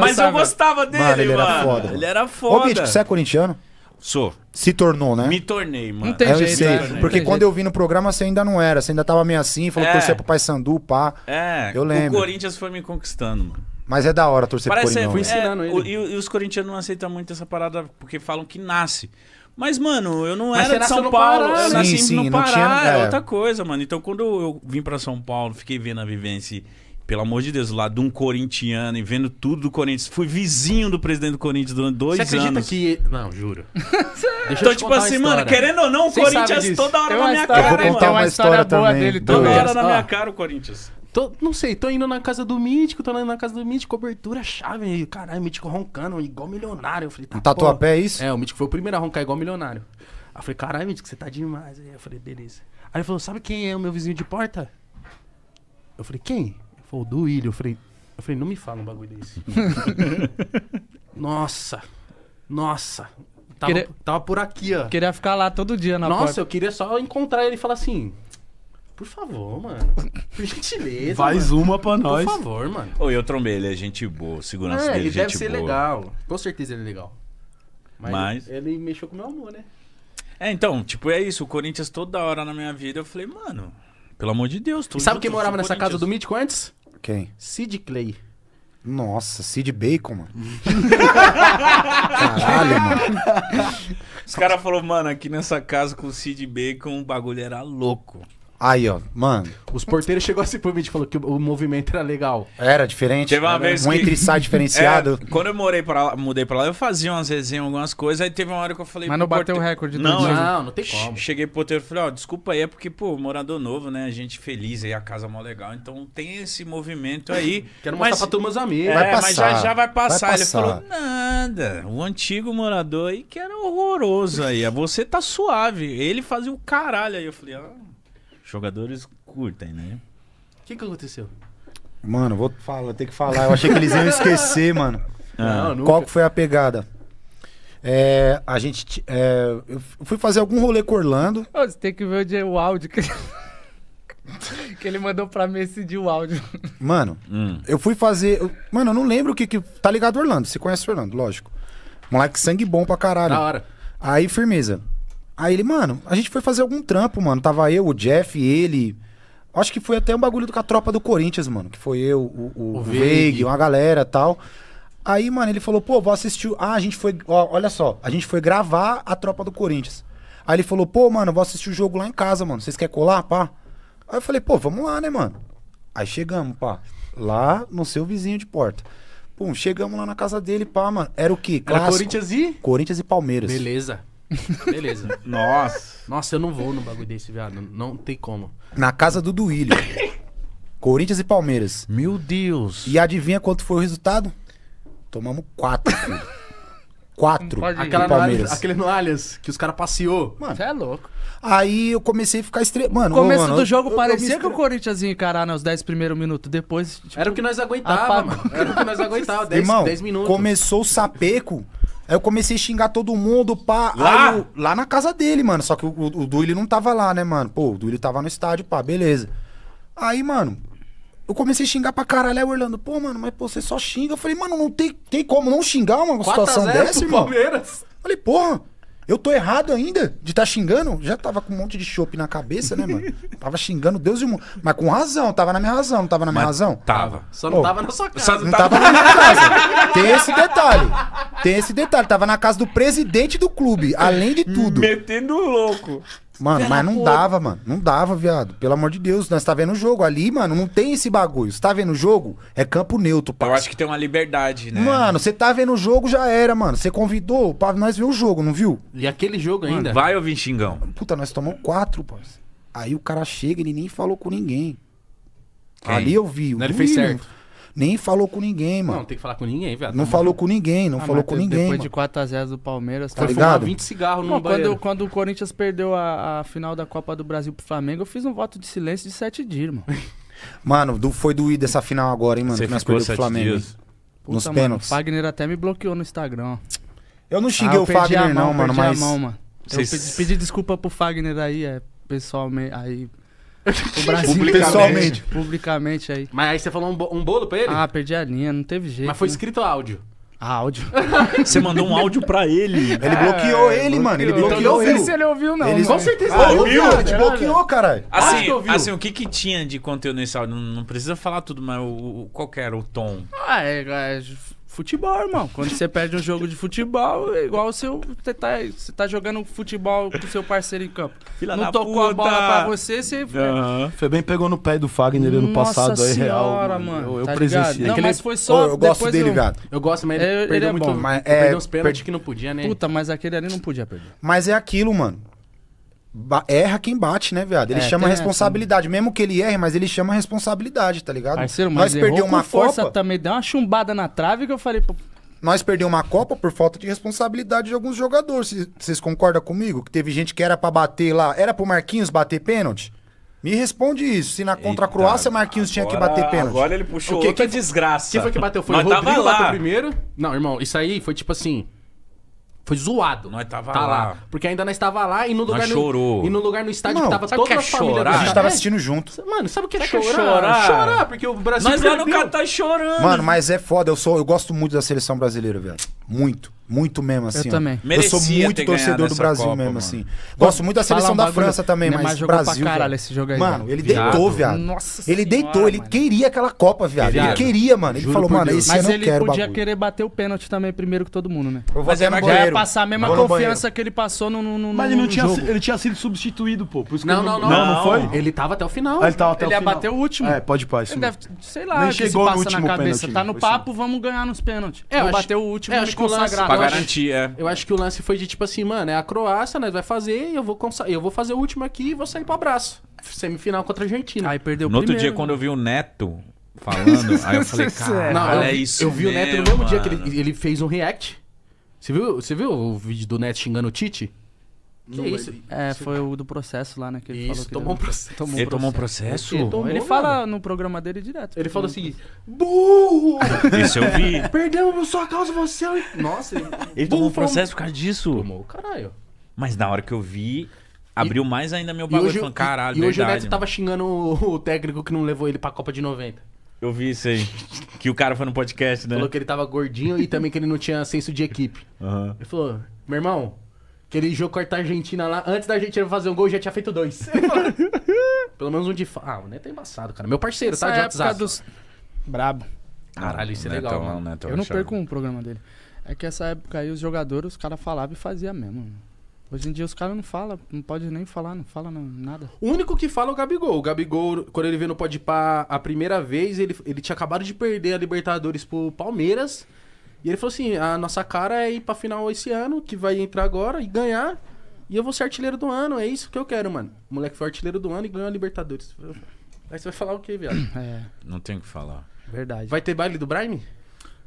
Mas eu gostava dele, mano. Ele era foda. Ele era foda. Ô, Mítico, você é corintiano? Sou. Se tornou, né? Me tornei, mano. Não tem jeito, sei, né? porque tem quando jeito. eu vim no programa você ainda não era, você ainda tava meio assim, falou é. que torcia pro Pai Sandu, pá. É, eu lembro. O Corinthians foi me conquistando, mano. Mas é da hora torcer Parece pro Corinthians. É, fui ensinando é, ele. O, e, e, os corintianos não aceitam muito essa parada porque falam que nasce. Mas, mano, eu não Mas era de São Paulo. Pará, eu sim, né? nasci sim, no Pará, tinha, era é, é. outra coisa, mano. Então, quando eu vim para São Paulo, fiquei vendo a vivência, pelo amor de Deus, lá de um corintiano e vendo tudo do Corinthians. Fui vizinho do presidente do Corinthians durante dois anos. Você acredita que... Não, juro. Então, Deixa então, tipo assim, mano, querendo ou não, o Corinthians toda hora na minha cara, Eu vou contar uma história, boa Dele, toda hora na minha cara o Corinthians. Tô, não sei, tô indo na casa do Mítico, tô indo na casa do Mítico, cobertura, chave. Caralho, Mítico roncando igual milionário. Eu falei, tá, Tatuapé tá é isso? É, o Mítico foi o primeiro a roncar igual milionário. Aí eu falei, caralho, Mítico, você tá demais. Aí eu falei, beleza. Aí ele falou, sabe quem é o meu vizinho de porta? Eu falei, quem? Ele falou, do Willian. Eu falei, eu falei, não me fala um bagulho desse. nossa, nossa. Tava, queria, tava por aqui, ó. Queria ficar lá todo dia na Nossa, porta. eu queria só encontrar ele e falar assim... Por favor, mano. Por gentileza. Faz mano. uma pra nós. Por favor, mano. ou eu trombei, ele é gente boa. Segurança é, dele, ele é deve ser boa. legal. Com certeza ele é legal. Mas, Mas, ele mexeu com meu amor, né? É, então, tipo, é isso. O Corinthians toda hora na minha vida, eu falei, mano, pelo amor de Deus. Tu sabe quem morava nessa casa do Mítico antes? Quem? Sid Clay. Nossa, Sid Bacon, mano. Caralho, mano. Os caras falaram, mano, aqui nessa casa com o Sid Bacon o bagulho era louco. Aí, ó, mano. Os porteiros chegou assim pro vídeo e falou que o movimento era legal. Era diferente. Teve uma era vez um que... entre sai diferenciado. É, quando eu morei pra lá, mudei pra lá, eu fazia umas resenhas, algumas coisas, aí teve uma hora que eu falei. Mas não bateu o recorde Não, Não, não, não tem como. Cheguei pro porteiro e falei, ó, oh, desculpa aí, é porque, pô, morador novo, né? A gente feliz aí, a casa mó legal. Então tem esse movimento aí. Quero mas... mostrar pra todos meus amigos. É, vai passar, mas já, já vai, passar. vai, passar. Ele falou, nada. O antigo morador aí que era horroroso aí. É, você tá suave. Ele fazia o caralho aí. Eu falei, ó. Ah, jogadores curtem, né? O que, que aconteceu? Mano, vou falar, tem que falar. Eu achei que eles iam esquecer, mano. Ah. Não, Qual que foi a pegada? É, a gente. É, eu fui fazer algum rolê com Orlando. Oh, você tem que ver o, o áudio que... que ele mandou pra mim esse dia o áudio. Mano, hum. eu fui fazer. Eu, mano, eu não lembro o que, que. Tá ligado, Orlando? Você conhece o Orlando, lógico. Moleque, sangue bom pra caralho. Na hora. Aí, firmeza. Aí ele, mano, a gente foi fazer algum trampo, mano. Tava eu, o Jeff, ele. Acho que foi até um bagulho com a tropa do Corinthians, mano. Que foi eu, o, o, o Veig, uma galera tal. Aí, mano, ele falou, pô, vou assistir. Ah, a gente foi. Ó, olha só, a gente foi gravar a tropa do Corinthians. Aí ele falou, pô, mano, vou assistir o jogo lá em casa, mano. Vocês querem colar, pá? Aí eu falei, pô, vamos lá, né, mano? Aí chegamos, pá. Lá no seu vizinho de porta. Pum, chegamos lá na casa dele, pá, mano. Era o quê? Clássico. Era Corinthians e? Corinthians e Palmeiras. Beleza. Beleza. Nossa. Nossa, eu não vou no bagulho desse, viado. Não tem como. Na casa do Duílio. Corinthians e Palmeiras. Meu Deus. E adivinha quanto foi o resultado? Tomamos quatro, filho. Quatro Aquela Palmeiras. aquele no Allianz que os caras passeou. Mano, Você é louco. Aí eu comecei a ficar estranho. Mano, Começo mano, do jogo eu- eu parecia que o Corinthians ia encarar nos né, 10 primeiros minutos. Depois, tipo, era o que nós aguentava, mano. Era o que nós aguentava. 10 minutos. começou o sapeco. Aí eu comecei a xingar todo mundo, pá. Lá? Eu, lá na casa dele, mano. Só que o, o, Duílio não tava lá, né, mano? Pô, o Duílio tava no estádio, pá, beleza. Aí, mano, eu comecei a xingar pra caralho. Aí o Orlando, pô, mano, mas pô, você só xinga. Eu falei, mano, não tem, tem como não xingar uma situação dessa, mano. Palmeiras. Falei, porra. Eu tô errado ainda de estar tá xingando. Já tava com um monte de chope na cabeça, né, mano? tava xingando Deus e o mundo. Mas com razão, tava na minha razão, não tava na minha Mas razão? Tava. Só não tava na sua casa. Só não tava na minha casa. Tem esse detalhe. Tem esse detalhe. Tava na casa do presidente do clube, além de tudo. Metendo louco. Mano, mas não dava, mano. Não dava, viado. Pelo amor de Deus. Nós tá vendo o jogo ali, mano. Não tem esse bagulho. Você tá vendo o jogo? É campo neutro, parça. Eu acho que tem uma liberdade, né? Mano, você tá vendo o jogo, já era, mano. Você convidou pra nós ver o jogo, não viu? E aquele jogo mano, ainda? Vai, ô xingão Puta, nós tomamos quatro, pô. Aí o cara chega, ele nem falou com ninguém. Quem? Ali eu vi. O não, ele fez certo. Nem falou com ninguém, mano. Não, tem que falar com ninguém, velho. Não tá falou com ninguém, não ah, falou com ninguém. Depois de 4x0 do Palmeiras, tá ligado? 20 cigarros no quando, quando o Corinthians perdeu a, a, final da Copa do Brasil pro Flamengo, eu fiz um voto de silêncio de 7 dias, mano. Mano, do, foi doído essa final agora, hein, mano? Você que nós perdemos pro Flamengo. Dias. Puta, Nos mano, pênaltis. O Fagner até me bloqueou no Instagram, ó. Eu não ah, xinguei ah, eu o Fagner, mão, não, mano, mas. Mão, mano. Cês... Eu pedi, pedi desculpa pro Fagner aí, é pessoal me... aí o Brasil, pessoalmente. Publicamente aí. Mas aí você falou um, bo- um bolo pra ele? Ah, perdi a linha, não teve jeito. Mas foi né? escrito áudio. Ah, áudio. Você mandou um áudio pra ele. Ele é, bloqueou ele, mano. Ele então, bloqueou Então não sei se ele ouviu, não. Ele- mas- Com certeza. Ah, ele ouviu, Ele te bloqueou, caralho. Assim, que Assim, ouviu. assim, o que que tinha de conteúdo nesse áudio? Não, não precisa falar tudo, mas o, o- qual que era o tom? Ah, é, é, Futebol, irmão. Quando você perde um jogo de futebol, é igual você tá, você tá jogando futebol com seu parceiro em campo. Filha não tocou puta. a bola pra você, você. Uhum. Foi bem pegou no pé do Fagner ano no passado é aí, real. Mano. mano. Eu, eu tá presenciei. É não, mas foi só. eu gosto dele, eu... gato. Eu gosto, mas ele, é, ele perdeu é muito. Mas, é, perdeu uns pênaltis per... que não podia, né? Puta, mas aquele ali não podia perder. Mas é aquilo, mano erra quem bate, né, viado? Ele é, chama responsabilidade. Essa. Mesmo que ele erre, mas ele chama responsabilidade, tá ligado? Parceiro, mas Nós perdeu uma força Copa, também. Deu uma chumbada na trave que eu falei, pô. Nós perdemos uma Copa por falta de responsabilidade de alguns jogadores. Vocês concordam comigo? Que teve gente que era para bater lá. Era pro Marquinhos bater pênalti? Me responde isso. Se na contra Eita, Croácia, Marquinhos agora, tinha que bater pênalti. Agora ele puxou o que, outra que, desgraça. Quem foi que bateu? Foi Mas o Rodrigo lá. bateu primeiro? Não, irmão, isso aí foi tipo assim... Foi zoado. Nós tava tá lá. lá. Porque ainda nós tava lá e no lugar. Nós no, chorou. E no lugar no estádio não, que tava toda a é família. A gente tava assistindo junto. Mano, sabe o que é chorar? Que é chorar? chorar? porque o Brasil. Nós lá no Catar tá chorando. Mano, mas é foda. Eu, sou, eu gosto muito da seleção brasileira, velho. Muito. Muito mesmo, assim. Eu também. Eu sou muito torcedor do Brasil Copa, mesmo, mano. assim. Gosto muito da seleção um da França também, né, mas, mas Brasil. Pra caralho esse jogo aí, mano, ele viado. deitou, viado. Nossa ele senhora, deitou, mano. ele queria aquela Copa, viado. viado. Ele queria, mano. Ele Juro falou, mano, esse mas não eu quero. Mas ele podia bagulho. querer bater o pênalti também primeiro que todo mundo, né? Eu vou mas ele ia passar a mesma Vou confiança que ele passou no, no, no Mas ele não tinha, ele tinha sido substituído, pô. não, não, não. Não, não foi? Ele tava até o final. Ele tava até o final. Ele ia bater o último. É, pode passar. Ele deve, sei lá, o que se passa na cabeça. Tá no papo, vamos ganhar nos pênaltis. É, bater o último, ele consagrado garantir, acho, é. Eu acho que o lance foi de tipo assim, mano, é a Croácia, nós né, vai fazer, eu vou, eu vou fazer o último aqui e vou sair pro abraço. Semifinal contra a Argentina. Aí perdeu o No outro dia, né? quando eu vi o Neto falando, aí eu falei, é. cara, não, eu, é isso Eu vi mesmo, o Neto no mesmo mano. dia que ele, ele fez um react. Você viu, você viu o vídeo do Neto xingando o Tite? Que não, isso? é, isso? foi o do processo lá, né? Que ele isso, tomou, um processo. tomou um ele tomou um processo? Ele, tomou, ele fala no programa dele direto. Ele falou assim, burro! isso eu vi. Perdemos por sua causa, você... É Nossa, ele... ele tomou um processo por causa disso? Tomou, caralho. Mas na hora que eu vi, abriu e, mais ainda meu bagulho. Eu falei, caralho, E, e hoje o Neto mano. tava xingando o, o técnico que não levou ele pra Copa de 90. Eu vi isso aí. que o cara foi no podcast, né? Falou que ele tava gordinho e também que ele não tinha senso de equipe. Uhum. Ele falou, meu irmão... Que ele jogou contra a Argentina lá. Antes da Argentina fazer um gol, já tinha feito dois. Pelo menos um de. Ah, o Neto é embaçado, cara. Meu parceiro, tá? Essa tá? De WhatsApp. Dos... Brabo. Caralho, isso é Neto, é legal, mano. Neto, é eu não perco um programa dele. É que essa época aí os jogadores, os caras falavam e faziam mesmo. Hoje em dia os caras não falam, não pode nem falar, não fala nada. O único que fala é o Gabigol. O Gabigol, quando ele veio no Podpah a primeira vez, ele, ele tinha acabado de perder a Libertadores pro Palmeiras. E ele falou assim: a nossa cara é ir pra final esse ano, que vai entrar agora e ganhar. E eu vou ser artilheiro do ano, é isso que eu quero, mano. O moleque foi artilheiro do ano e ganhou a Libertadores. Aí você vai falar o quê viado? É. Não tem o que falar. Verdade. Vai ter baile do Brime?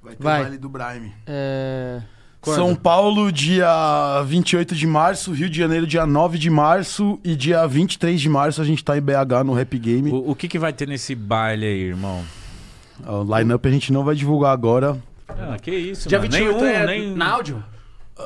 Vai ter vai. baile do Brime. É. Quando? São Paulo, dia 28 de março, Rio de Janeiro, dia 9 de março e dia 23 de março a gente tá em BH no Rap Game. O, o que, que vai ter nesse baile aí, irmão? O line-up a gente não vai divulgar agora, ah, que isso. Dia mano. 28 nenhum, é nem... na áudio?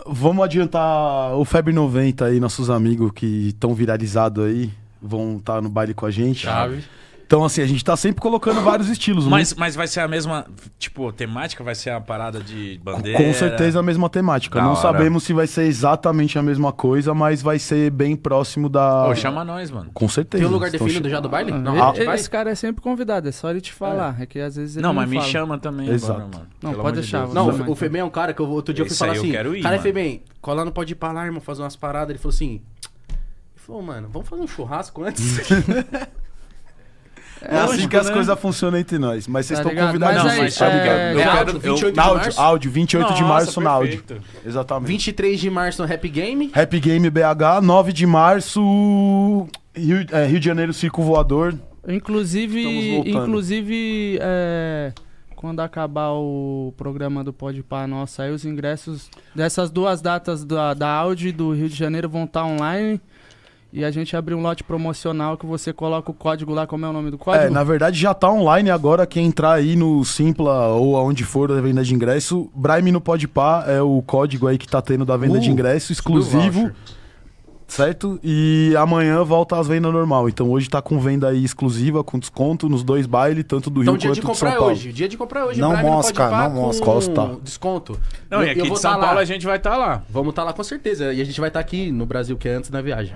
Vamos adiantar o Febre 90 aí, nossos amigos que estão viralizados aí, vão estar tá no baile com a gente. Chave. Então, assim, a gente tá sempre colocando vários estilos. Né? Mas, mas vai ser a mesma, tipo, temática? Vai ser a parada de bandeira? Com certeza a mesma temática. Da não hora. sabemos se vai ser exatamente a mesma coisa, mas vai ser bem próximo da... chama nós, mano. Com certeza. Tem o lugar definido então, já do baile? Não, ah, esse cara é sempre convidado, é só ele te falar. É, é que às vezes Não, não mas fala. me chama também Exato. Agora, mano. Não, Pelo pode deixar. De não, o Febem é um cara que eu, outro dia esse eu fui falar assim, quero ir, cara, Febem, cola não pode ir irmão, fazer umas paradas. Ele falou assim... Ele falou, mano, vamos fazer um churrasco antes? É, é assim que as né? coisas funcionam entre nós. Mas vocês tá estão convidados. não, mas é, tá ligado. É... Eu quero, áudio, 28 eu... de áudio, março? áudio, 28 Nossa, de março na áudio. Exatamente. 23 de março no Game. happy Game BH, 9 de março, Rio, é, Rio de Janeiro Circo Voador. Inclusive, inclusive é, quando acabar o programa do Pode Par Nossa, aí os ingressos dessas duas datas da, da áudio do Rio de Janeiro vão estar tá online. E a gente abriu um lote promocional que você coloca o código lá, como é o nome do é, código? É, na verdade já tá online agora. Quem entrar aí no Simpla ou aonde for da venda de ingresso, Brime no Pode Pá é o código aí que tá tendo da venda uh, de ingresso, exclusivo. Certo? E amanhã volta às vendas normal. Então hoje tá com venda aí exclusiva, com desconto nos dois bailes, tanto do Rio então, Rio dia quanto de comprar de São hoje. Dia de comprar hoje. Não Prime mosca, não, não mosca. Desconto. Não, e aqui de tá São tá Paulo lá. a gente vai estar tá lá. Vamos estar tá lá com certeza. E a gente vai estar tá aqui no Brasil, que é antes da viagem.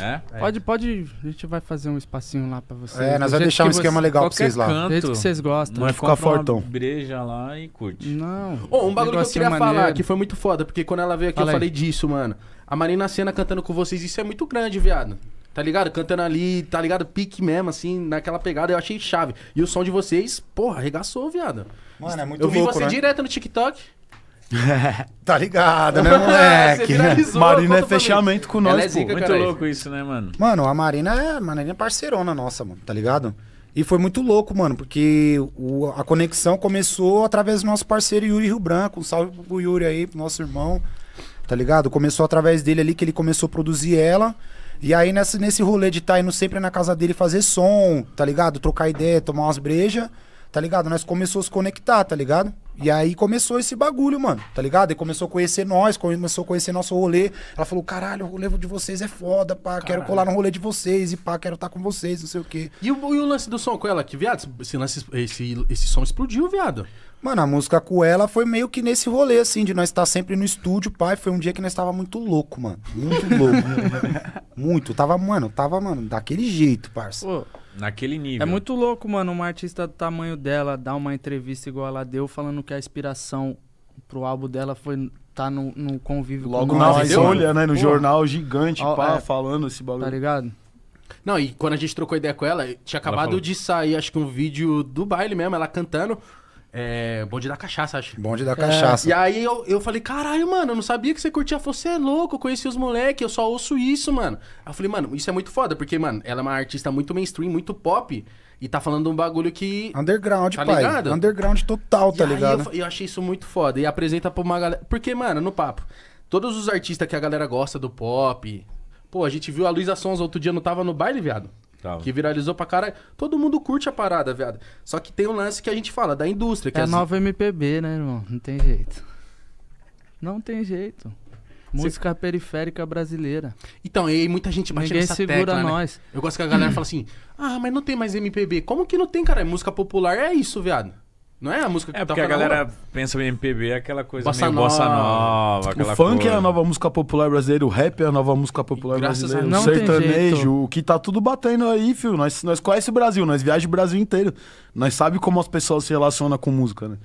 É? é? Pode, pode. A gente vai fazer um espacinho lá pra vocês. É, nós vamos deixar um esquema você, legal pra vocês lá. Canto, Desde que vocês gostam. Não é né? ficar fortão. Breja lá e curte. Não. Oh, um bagulho que eu queria maneiro. falar, que foi muito foda, porque quando ela veio aqui Fala eu aí. falei disso, mano. A Marina Senna cantando com vocês, isso é muito grande, viado. Tá ligado? Cantando ali, tá ligado? Pique mesmo, assim, naquela pegada, eu achei chave. E o som de vocês, porra, arregaçou, viado. Mano, é muito eu louco, Eu vi você né? direto no TikTok. tá ligado, né, moleque? Marina é fechamento com nós, é zica, pô. Muito louco isso, né, mano? Mano, a Marina é, a Marina é parceirona nossa, mano, tá ligado? E foi muito louco, mano, porque o, a conexão começou através do nosso parceiro Yuri Rio Branco. Um salve pro Yuri aí, pro nosso irmão, tá ligado? Começou através dele ali que ele começou a produzir ela. E aí nessa, nesse rolê de estar tá indo sempre na casa dele fazer som, tá ligado? Trocar ideia, tomar umas brejas, tá ligado? Nós começamos a se conectar, tá ligado? E aí começou esse bagulho, mano, tá ligado? E começou a conhecer nós, começou a conhecer nosso rolê. Ela falou: caralho, o rolê de vocês é foda, pá, caralho. quero colar no rolê de vocês, e pá, quero estar tá com vocês, não sei o quê. E o, e o, lance do som com ela, que, viado, esse, lance, esse, esse som explodiu, viado. Mano, a música com ela foi meio que nesse rolê, assim, de nós estar tá sempre no estúdio, pai. Foi um dia que nós tava muito louco, mano. Muito louco. muito. Tava, mano, tava, mano, daquele jeito, parça. Pô, Naquele nível. É muito louco, mano, uma artista do tamanho dela dar uma entrevista igual ela deu, falando que a inspiração pro álbum dela foi tá no, no convívio Logo com na nós, folha, né? No Pô. jornal gigante, Ó, pá, é, falando esse bagulho. Tá ligado? Não, e quando a gente trocou ideia com ela, tinha acabado ela de sair, acho que um vídeo do baile mesmo, ela cantando. É, bonde da cachaça, acho. Bonde da cachaça. É, e aí eu, eu falei, caralho, mano, eu não sabia que você curtia. Você é louco, eu conheci os moleques, eu só ouço isso, mano. Aí eu falei, mano, isso é muito foda, porque, mano, ela é uma artista muito mainstream, muito pop. E tá falando um bagulho que. Underground, tá pai. Ligado? Underground total, tá e ligado? Eu, eu, achei isso muito foda. E apresenta pra uma galera. Porque, mano, no papo, todos os artistas que a galera gosta do pop. Pô, a gente viu a Luísa Sons outro dia, não tava no baile, viado? Que viralizou pra caralho. Todo mundo curte a parada, viado. Só que tem um lance que a gente fala, da indústria. Que é a as... nova MPB, né, irmão? Não tem jeito. Não tem jeito. Música Você... periférica brasileira. Então, e muita gente bate Ninguém nessa segura tecla, né? nós. Né? Eu gosto que a galera fala assim, ah, mas não tem mais MPB. Como que não tem, cara? É música popular é isso, viado. Não é a música que É tá porque a galera pensa em MPB é aquela coisa bossa meio nova. bossa nova. O funk é coisa. é a nova música popular brasileira, o rap é a nova música popular Graças a brasileira, o Não sertanejo, o que tá tudo batendo aí, filho. Nós, nós conhece o Brasil, nós viajamos o Brasil inteiro. Nós sabe como as pessoas se relacionam com música, né?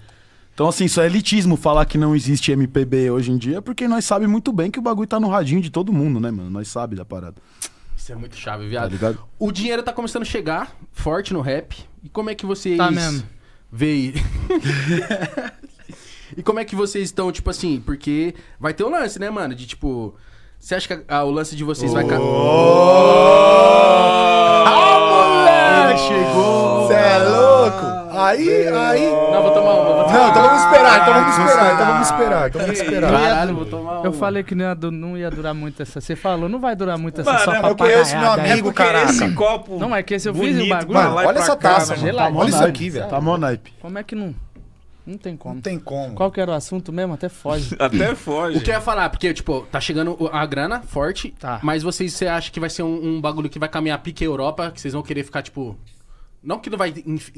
Então, assim, isso é elitismo falar que não existe MPB hoje em dia, porque nós sabe muito bem que o bagulho tá no radinho de todo mundo, né, mano? Nós sabe da parada. Isso é muito chave, Tá viado. ligado? o dinheiro tá começando a chegar forte no rap. E como é que vocês Tá é mesmo veio. e como é que vocês estão, tipo assim, porque vai ter um lance, né, mano? De tipo. Você acha que a, a, o lance de vocês oh! vai. Ca... Oh! Ah! chegou. Você é louco. Aí, aí. Não, vou tomar uma. Vou tomar não, então vamos esperar, então vamos ah, esperar, então vamos esperar, então vamos esperar. Caralho, vou tomar uma. Eu falei que não ia, não ia durar muito essa. Você falou, não vai durar muito essa Mano, só é pra pagar. Esse meu amigo, é cara. Esse copo. Não, é que esse eu fiz o bagulho. Mano, olha essa taça, mano. Tá olha isso aqui, velho. Tá mó naipe. Como é que não. Não tem como. Não tem como. Qual que era o assunto mesmo? Até foge. Até foge. O que eu ia falar? Porque, tipo, tá chegando a grana forte, tá. mas vocês você acha que vai ser um, um bagulho que vai caminhar pique Europa, que vocês vão querer ficar, tipo. Não que não vai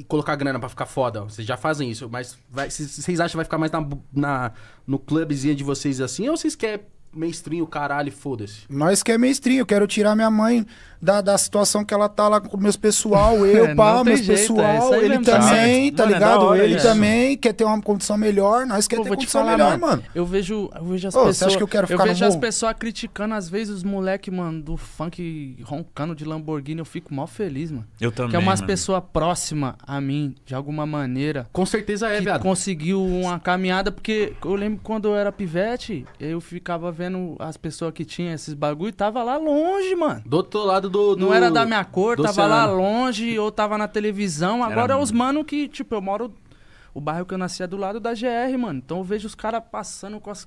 colocar grana para ficar foda, vocês já fazem isso, mas vocês acham que vai ficar mais na, na, no clubezinho de vocês assim, ou vocês querem mainstream, caralho, foda-se? Nós queremos mestrinho mainstream, eu quero tirar minha mãe da, da situação que ela tá lá com o meu pessoal, eu, é, pá, meu é, pessoal, é ele também, tá, tá mano, é ligado? É ele isso. também quer ter uma condição melhor, nós queremos ter condição te falar, melhor, mano. Eu vejo, eu vejo as Ô, pessoas. Você acha que eu quero ficar Eu vejo as pessoas criticando, às vezes, os moleques mano, do funk roncando de Lamborghini, eu fico mal feliz, mano. Eu também. Que é umas pessoas próximas a mim, de alguma maneira. Com certeza é, viado. Conseguiu uma caminhada, porque eu lembro quando eu era pivete, eu ficava vendo as pessoas que tinham esses bagulho e tava lá longe, mano. Do outro lado do, do... Não era da minha cor, tava oceano. lá longe, ou tava na televisão. Agora era... é os mano que, tipo, eu moro. O bairro que eu nasci é do lado da GR, mano. Então eu vejo os caras passando com as,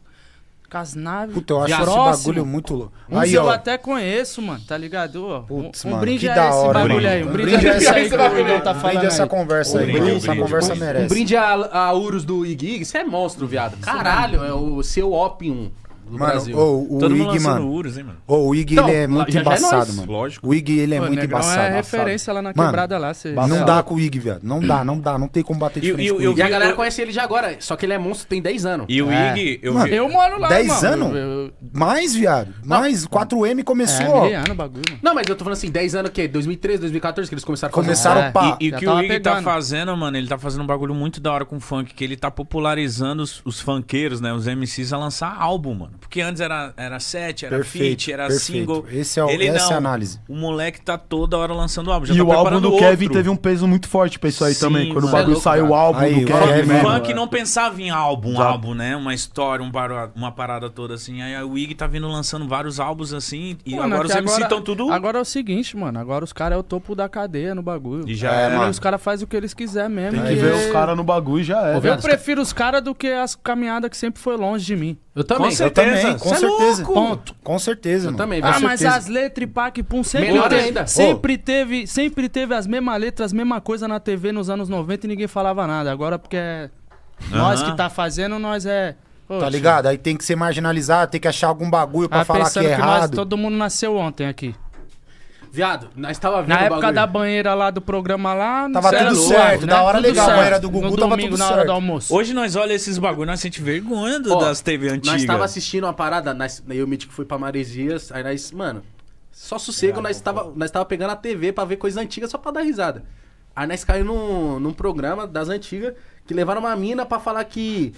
com as naves. Puta, eu acho próximo. esse bagulho muito louco. Um aí, eu ó. até conheço, mano, tá ligado? Putz, um, um brinde a esse hora, bagulho aí. Um brinde, brinde a esse aí que o tá falando. Brinde essa conversa aí. Brinde, essa conversa merece. Um brinde a, a Urus do Ig Você é monstro, viado. Caralho, é o seu Opium do mano, Brasil. ou o Todo Ig, mano. Urus, hein, mano? o Ig, então, ele é muito é embaçado, é mano. Lógico. O Ig, ele é muito é embaçado. É referência lá na mano, quebrada lá. Cê... Não dá com o Ig, viado. Não dá, não dá. Não tem como bater de e, frente. E, eu, e a galera eu... conhece ele já agora. Só que ele é monstro, tem 10 anos. E o é. Ig, eu, mano, vi... eu moro lá, 10 anos? Eu... Mais, viado. Mais. 4M começou. É, ano, bagulho. Não, mas eu tô falando assim, 10 anos que 2013, 2014 que eles começaram Começaram, é. pá. E o que o Ig tá fazendo, mano, ele tá fazendo um bagulho muito da hora com o funk, que ele tá popularizando os funkeiros, né? Os MCs a lançar álbum, mano. Porque antes era, era set, era perfeito, feat, era perfeito. single. Esse é o, ele, essa não, é a análise. O moleque tá toda hora lançando o álbum. Já e tá o álbum do outro. Kevin teve um peso muito forte pra isso aí Sim, também. Quando o é bagulho é saiu, o álbum aí, do Kevin. O funk não pensava em álbum, Já. álbum, né? Uma história, um bar... uma parada toda assim. Aí o Ig tá vindo lançando vários álbuns assim. E mano, agora é os MCs estão tudo. Agora é o seguinte, mano. Agora os caras é o topo da cadeia no bagulho. E já é, é Os caras fazem o que eles quiserem mesmo. Tem que ver os caras no bagulho já é. Eu prefiro os caras do que as caminhadas que sempre foi longe de mim. Eu também. Com certeza certeza. Com é certeza. Ponto. Com certeza. Eu também. Ah, mas as letras e Pac Pum sempre Melhor teve, ainda. Sempre teve, sempre teve as mesmas letras, mesma coisa na TV nos anos 90 e ninguém falava nada. Agora porque é nós que tá fazendo, nós é Tá ligado? Aí tem que ser marginalizado, tem que achar algum bagulho pra tá falar que é errado. nós, todo mundo nasceu ontem aqui. Viado, nós tava vendo Na época bagulho. da banheira lá do programa lá... Tava tudo louco, certo, né? da hora tudo legal, certo. a banheira do Gugu no tava domingo, na hora do almoço. Hoje nós olha esses bagulho, nós sente vergonha Ó, das TV antigas. Nós tava assistindo uma parada, nós, eu e o Mítico fui pra Maresias, aí nós, mano, só sossego, nós, tava, nós tava pegando a TV pra ver coisa antiga só pra dar risada. Aí nós caímos num, num programa das antigas que levaram uma mina pra falar que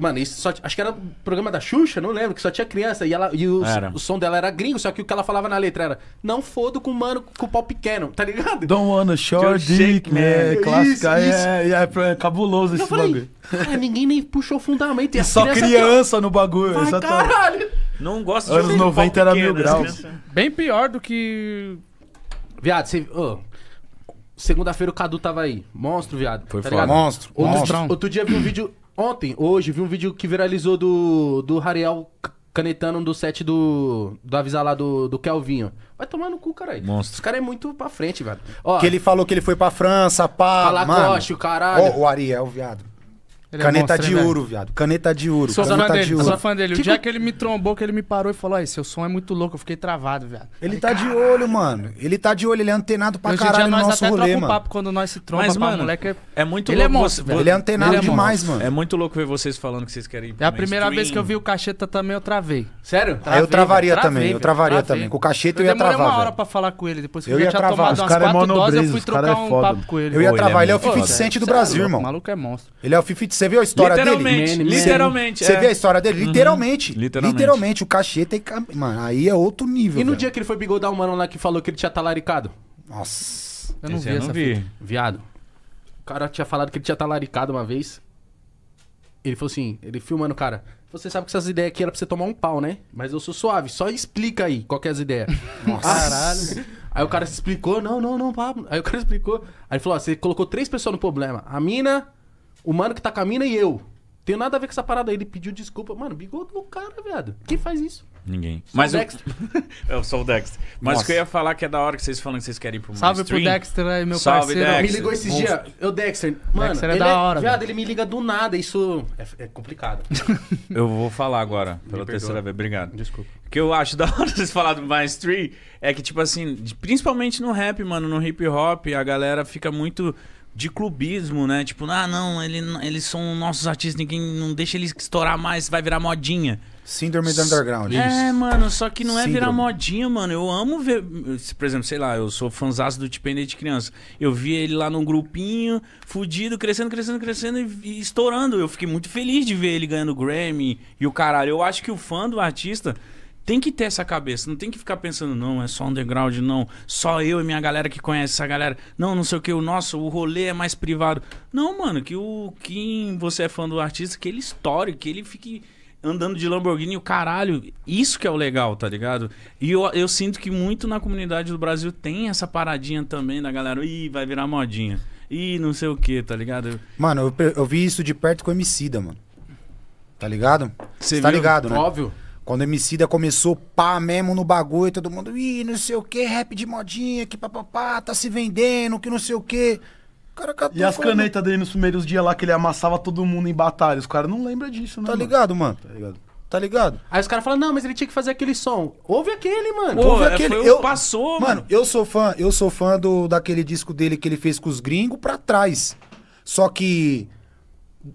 Mano, isso só. Acho que era programa da Xuxa, não lembro, que só tinha criança. E, ela, e o, o som dela era gringo, só que o que ela falava na letra era: Não fodo com o mano com o pau pequeno, tá ligado? Don't wanna short dick, shake, man. Né? Né? É, clássica, é, é, é, cabuloso esse Eu bagulho. cara, ninguém nem puxou o fundamento. E, E só aqui, criança no bagulho, Ai, exatamente. caralho! Não gosto de Anos 90 pau era pequeno, mil graus. Bem pior do que. Viado, você. ô, Segunda-feira o Cadu tava aí. Monstro, viado. Foi tá foda. Monstro, Outro, monstro. outro dia eu vi um vídeo Ontem, hoje, vi um vídeo que viralizou do, do Rariel canetando do set do. Do avisar lá do, do Kelvinho. Vai tomar no cu, caralho. Monstro. Os caras é muito pra frente, velho. Ó, Que ele falou que ele foi pra França, pá. Falar mano. o caralho. Ô, o Ariel, viado. Ele é Caneta de né? ouro, viado. Caneta de ouro. Sou caneta fã dele, de ouro. sou fã dele. O que tipo, dia que... que ele me trombou, que ele me parou e falou: Ai, seu som é muito louco, eu fiquei travado, viado. Ele tá caralho. de olho, mano. Ele tá de olho, ele é antenado pra Hoje caralho dia, nós no nosso até rolê, mano. Um papo quando nós se trombamos, Mas, mano, moleque. É, é muito ele é louco. É monstro, velho. Ele é antenado ele é demais, mano. É muito louco ver vocês falando que vocês querem. É a primeira vez que eu vi o cacheta também, eu travei. Sério? Travei, eu travaria travei, também, eu travaria também. Com o cacheta eu ia travar. Eu demorei uma hora pra falar com ele, depois que eu já tinha tomado umas quatro doses, eu fui trocar um papo com ele. Eu ia travar, ele é o Fifi Vicente do Brasil, irmão. O maluco é monstro. Ele é o Fifi você viu a história literalmente, dele? Literalmente. Você é. viu a história dele? Uhum. Literalmente. Literalmente. Literalmente. O cachê tem. Mano, aí é outro nível. E no velho. dia que ele foi bigodar o mano lá que falou que ele tinha talaricado? Nossa. Eu não Esse vi eu não essa vi. Fita. Viado. O cara tinha falado que ele tinha talaricado uma vez. Ele falou assim, ele filmando o cara. Você sabe que essas ideias aqui era pra você tomar um pau, né? Mas eu sou suave, só explica aí qual que é as ideias. Nossa. Caralho. Aí o cara se explicou, não, não, não, Pablo. Aí o cara explicou. Aí ele falou, ó, você colocou três pessoas no problema. A mina, o mano que tá com a mina e eu. tem nada a ver com essa parada aí. Ele pediu desculpa. Mano, bigode no cara, viado. Quem faz isso? Ninguém. Sou Mas o Dexter. É, eu... sou o Dexter. Mas Nossa. o que eu ia falar que é da hora que vocês falam que vocês querem ir pro Salve stream. pro Dexter aí, né, meu Salve, parceiro. Dexter. Me ligou esses dias. Eu, Dexter. Mano, Dexter é da é- hora. É, viado, ele me liga do nada. Isso é, é complicado. eu vou falar agora, pela terceira vez. Obrigado. Desculpa. O que eu acho da hora vocês falar do Maestri é que, tipo assim, principalmente no rap, mano, no hip hop, a galera fica muito de clubismo, né? Tipo, ah, não, ele, eles são nossos artistas, ninguém não deixa eles estourar mais, vai virar modinha. Síndrome do underground. É, Isso. É, mano, só que não é virar modinha, mano. Eu amo ver. Por exemplo, sei lá, eu sou fãzão do Tipo de criança. Eu vi ele lá num grupinho, fudido, crescendo, crescendo, crescendo e, e estourando. Eu fiquei muito feliz de ver ele ganhando Grammy e o caralho. Eu acho que o fã do artista tem que ter essa cabeça, não tem que ficar pensando, não, é só underground, não, só eu e minha galera que conhece essa galera, não, não sei o que, o nosso, o rolê é mais privado. Não, mano, que o Kim, você é fã do artista, que ele estoure, que ele fique andando de Lamborghini, o caralho, isso que é o legal, tá ligado? E eu, eu sinto que muito na comunidade do Brasil tem essa paradinha também da galera, ih, vai virar modinha, ih, não sei o que, tá ligado? Mano, eu, eu vi isso de perto com o Emicida, mano. Tá ligado? Você tá ligado, né? Óbvio. Quando o Emicida começou pá mesmo no bagulho, todo mundo, ih, não sei o que, rap de modinha, que papapá, tá se vendendo, que não sei o que. Cara, e as falando... canetas dele nos primeiros dias lá que ele amassava todo mundo em batalha. Os caras não lembram disso, né? Tá mano? ligado, mano? Tá ligado. Tá ligado? Aí os caras falam, não, mas ele tinha que fazer aquele som. Ouve aquele, mano. Ouve é, aquele. Foi, eu, passou, mano. Mano, eu sou fã, eu sou fã do, daquele disco dele que ele fez com os gringos pra trás. Só que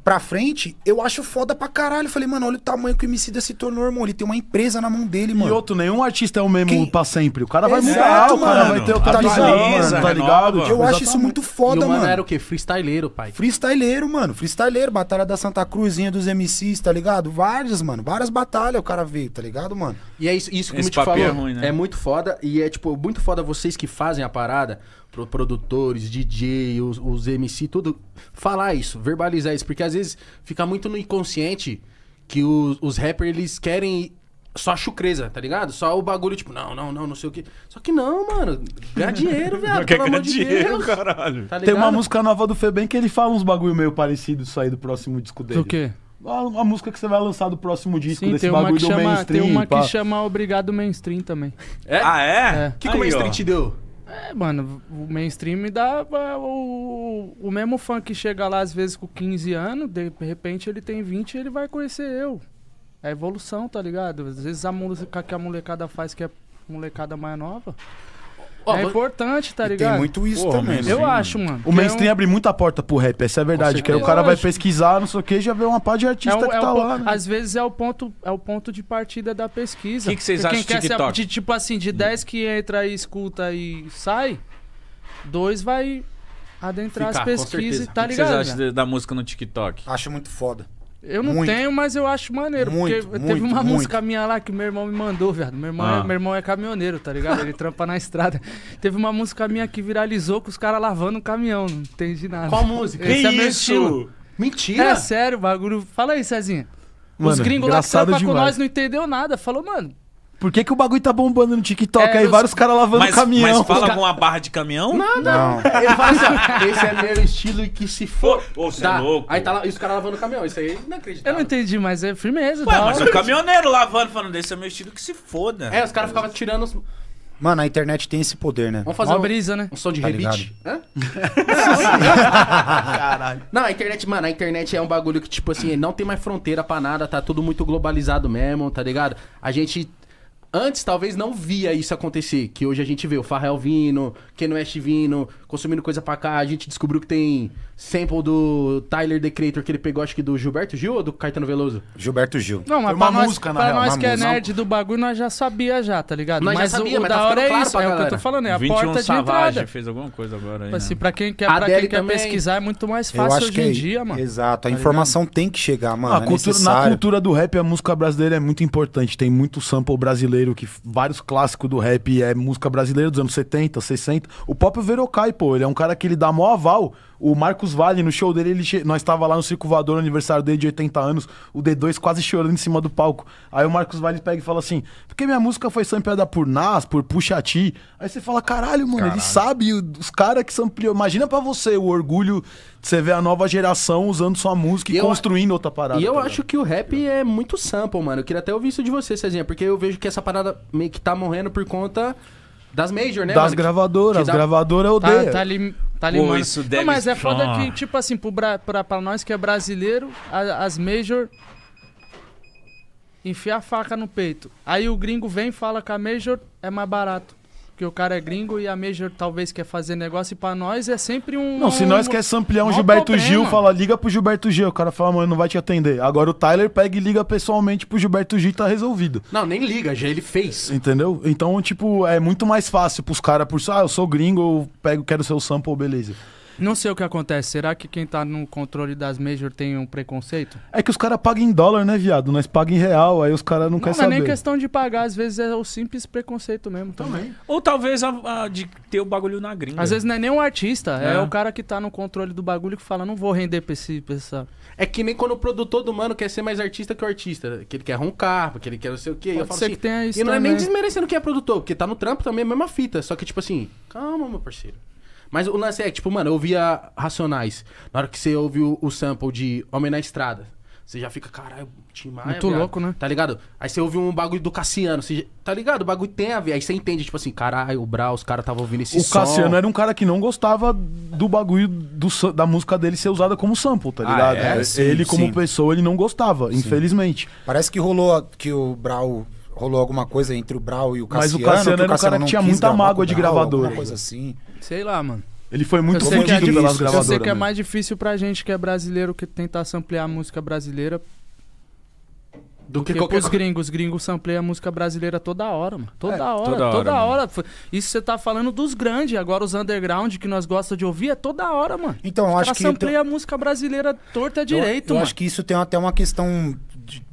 pra frente, eu acho foda pra caralho. Eu falei, mano, olha o tamanho que o MC se tornou, irmão. Ele tem uma empresa na mão dele, mano. E outro, nenhum artista é o mesmo Quem... pra sempre. O cara vai Exato, mudar, mano. o cara vai ter outra tá visão, mano, tá ligado? Eu Exatamente. acho isso muito foda, e o mano. era o quê? Freestyleiro, pai. Freestyleiro, mano. Freestyleiro, Batalha da Santa Cruzinha dos MCs, tá ligado? Várias, mano. Várias batalhas o cara veio, tá ligado, mano? E é isso, isso que eu te falei É, ruim, né? é muito foda. E é, tipo, muito foda vocês que fazem a parada produtores, DJ, os, os MC, tudo, falar isso, verbalizar isso, porque às vezes fica muito no inconsciente que os, os rappers eles querem só a chucreza, tá ligado? Só o bagulho, tipo, não, não, não, não sei o que. Só que não, mano. Ganha dinheiro, velho. Pelo amor de dinheiro, Deus. caralho. Tá Tem uma música nova do Febem que ele fala uns bagulho meio parecido isso aí do próximo disco dele. Do quê? A, a música que você vai lançar do próximo disco Sim, desse bagulho do chama, mainstream. Tem uma pá. que chama Obrigado Mainstream também. É? Ah, é? O é. que, que o mainstream ó. te deu? É, mano, o mainstream me dá é, o, o mesmo fã que chega lá às vezes com 15 anos, de repente ele tem 20 e ele vai conhecer eu. É evolução, tá ligado? Às vezes a música que a molecada faz, que é molecada mais nova, é importante, tá ligado? tem muito isso também. Né? Eu acho, mano. O mainstream é um- abre muita porta pro rap, essa é a verdade. Que aí o cara vai pesquisar, não sei o que, já vê uma pá de artista é que é tá lá. né? Às vezes é o ponto, é o ponto de partida da pesquisa. Que que vocês Porque acham do quer ser- TikTok? de, tipo assim, de 10 que entra e escuta e sai, dois vai adentrar as pesquisas, tá O que vocês acham né? da música no TikTok? Acho muito foda. Eu não muito. tenho, mas eu acho maneiro. Muito, porque muito, teve uma música minha lá que meu irmão me mandou, velho Meu irmão, é, ah. é, meu irmão é caminhoneiro, tá ligado? Ele trampa na estrada. Teve uma música minha que viralizou com os caras lavando o um caminhão. Não entendi nada. Qual música? Esse que é isso? meu Mentira! É sério, bagulho. Fala aí, Cezinha. Mano, os gringos lá que trampam com nós não entendeu nada. Falou, mano, por que, que o bagulho tá bombando no TikTok? É, aí eu... vários caras lavando mas, caminhão. Mas fala com uma barra de caminhão? Nada. Não. Assim, Ele fala assim, esse é meu estilo e que se for. Ô, você é louco. Aí tá lá, e os caras lavando caminhão. Isso aí é não acredito. Eu não entendi, mas é firmeza. Ué, tá? mas o caminhoneiro lavando, falando, esse é meu estilo que se foda. É, os caras ficavam tirando os. Mano, a internet tem esse poder, né? Vamos fazer uma um, brisa, né? Um som de tá rebite. Hã? Caralho. Não, a internet, mano, a internet é um bagulho que, tipo assim, não tem mais fronteira pra nada, tá tudo muito globalizado mesmo, tá ligado? A gente Antes, talvez, não via isso acontecer. Que hoje a gente vê o Farrell vindo, Ken West vindo, consumindo coisa pra cá. A gente descobriu que tem sample do Tyler, The Creator, que ele pegou, acho que do Gilberto Gil ou do Caetano Veloso? Gilberto Gil. Não, mas uma pra música, nós, na Pra real, nós que é nerd do bagulho, nós já sabia já, tá ligado? Nós já mas sabia, o, tá da hora é claro isso, pra é o que eu tô falando, é a porta de entrada. fez alguma coisa agora aí, tipo assim, né? Assim, pra quem quer, pra quem quer pesquisar, é muito mais Eu fácil acho hoje que em é dia, mano. Exato, a tá informação tem que chegar, mano. A é cultura- na cultura do rap, a música brasileira é muito importante. Tem muito sample brasileiro, que vários clássicos do rap é música brasileira dos anos 70, 60. O próprio Verocai, pô, pô. Ele é um cara que ele dá mó aval. O Marcos Vale, no show dele, ele che... nós estava lá no Circo Voador, no aniversário dele de 80 anos, o D2 quase chorando em cima do palco. Aí o Marcos Vale pega e fala assim: porque minha música foi sampleada por Nas, por Puxa Ti. Aí você fala: caralho, mano, caralho. ele sabe os caras que sampleou. Imagina para você o orgulho de você ver a nova geração usando sua música e, e construindo outra parada. E eu tá acho que o rap tá é muito sample, mano. Eu queria até ouvir isso de você, Cezinha, porque eu vejo que essa parada meio que tá morrendo por conta das major, né? Das mano? gravadoras. As dá... gravadoras odeiam. Tá, tá ali... Tá limando. Pô, isso deve... Não, mas é foda ah. que, tipo assim, pra, pra, pra nós que é brasileiro, a, as major enfia a faca no peito. Aí o gringo vem e fala que a major é mais barato. Porque o cara é gringo e a Major talvez quer fazer negócio e pra nós é sempre um. Não, um, se nós quer samplear é um Gilberto problema. Gil, fala, liga pro Gilberto Gil. O cara fala, mano, não vai te atender. Agora o Tyler pega e liga pessoalmente pro Gilberto Gil e tá resolvido. Não, nem liga, já ele fez. Entendeu? Então, tipo, é muito mais fácil pros caras, por ah, eu sou gringo, eu pego, quero seu sample, beleza. Não sei o que acontece. Será que quem tá no controle das major tem um preconceito? É que os caras pagam em dólar, né, viado? Nós pagamos em real, aí os caras não, não querem saber. Não é nem questão de pagar, às vezes é o simples preconceito mesmo também. também. Ou talvez a, a de ter o bagulho na gringa. Às vezes não é nem um artista, é. é. o cara que tá no controle do bagulho que fala, não vou render pra, esse, pessoal. É que nem quando o produtor do mano quer ser mais artista que o artista, que ele quer roncar, porque ele quer não sei o quê. Pode eu falo assim, que tenha isso e não também. é nem desmerecendo quem é produtor, porque tá no trampo também, é a mesma fita, só que tipo assim, calma, meu parceiro. Mas o lance é, tipo, mano, eu ouvia Racionais. Na hora que você ouve o, o sample de Homem na Estrada, você já fica, caralho, Tim Maia, Muito viado. louco, né? Tá ligado? Aí você ouve um bagulho do Cassiano, você... tá ligado? O bagulho tem a ver. Aí você entende, tipo assim, caralho, o Brau, os caras estavam ouvindo esse o som. O Cassiano era um cara que não gostava do bagulho do, da música dele ser usada como sample, tá ah, ligado? Ah, é? Sim, ele, como sim. pessoa, ele não gostava, sim. infelizmente. Parece que rolou que o Brau rolou alguma coisa entre o Brau e o Cassiano. Mas o Cassiano era um cara que tinha muita mágoa de gravador. Alguma coisa assim. Sei lá, mano. Ele foi muito eu é confundido difícil, pelas gravadoras. Eu sei que é né? mais difícil pra gente que é brasileiro que tentar samplear a música brasileira do, que, qualquer... os gringos. Os gringos sampleiam a música brasileira toda hora, mano. Toda é, hora, toda, toda hora. hora. Isso você tá falando dos grandes. Agora os underground que nós gostamos de ouvir é toda hora, mano. Então, eu acho que... sampleia então... a música brasileira torta direito, eu, mano. Eu acho que isso tem até uma questão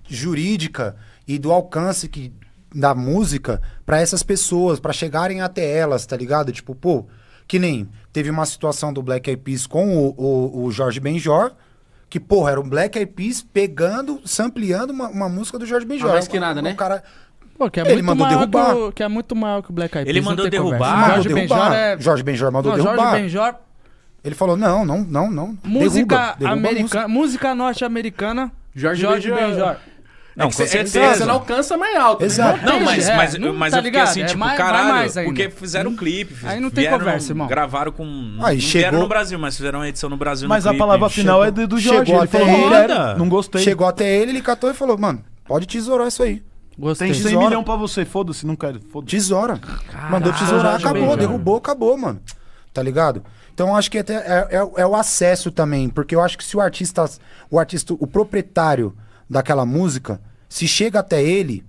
jurídica e do alcance que da música para essas pessoas, para chegarem até elas, tá ligado? Tipo, pô... Que nem teve uma situação do Black Eyed Peas com o, o, o Jorge Benjor, que, porra, era um Black Eyed Peas pegando, sampleando uma, uma música do Jorge Benjor. Ah, mais que nada, né? O cara... Pô, que é ele mandou derrubar. Do, que é muito maior que o Black Eyed Peas. Ele mandou derrubar. Jorge, derrubar. Benjor é... Jorge Benjor mandou não, derrubar. Jorge Benjor... Ele falou, não, não, não, não. Música derruba, derruba música, música norte-americana, Jorge, Jorge Benjor. Benjor. Não, é com você, é certeza. É você não alcança mais alto. Exato. Né? Não, mas, mas, é, mas tá eu fiquei assim, é tipo, mais, caralho, mais porque fizeram um clipe. Aí não tem vieram, conversa, irmão. Gravaram com... Aí, não chegou... no Brasil, mas fizeram uma edição no Brasil Mas no a clipe. palavra final é chegou. é do Jorge. Chegou ele até falou, ele, era, né? não gostei. Chegou até ele, ele catou e falou, mano, pode tesourar isso aí. Gostei. Tem 100 milhões pra você, foda-se, não quero. Foda tesoura. Caralho, Mandou tesourar, acabou. Bem, derrubou, acabou, mano. Tá ligado? Então acho que até é, é, o acesso também, porque eu acho que se o artista, o artista, o proprietário daquela música, se chega até ele,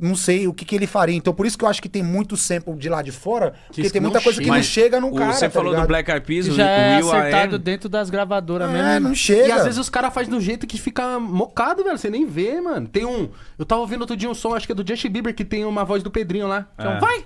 não sei o que, que, ele faria. Então, por isso que eu acho que tem muito sample de lá de fora, que porque tem muita coisa chega. que não chega no cara. Você tá falou ligado? do Black Eyed Peas, já o é Will acertado dentro das gravadoras é, mesmo. não chega. E às vezes os caras fazem do jeito que fica mocado, velho. Você nem vê, mano. Tem um. Eu tava ouvindo outro dia um som, acho que é do Justin Bieber, que tem uma voz do Pedrinho lá. É. Um, é. vai!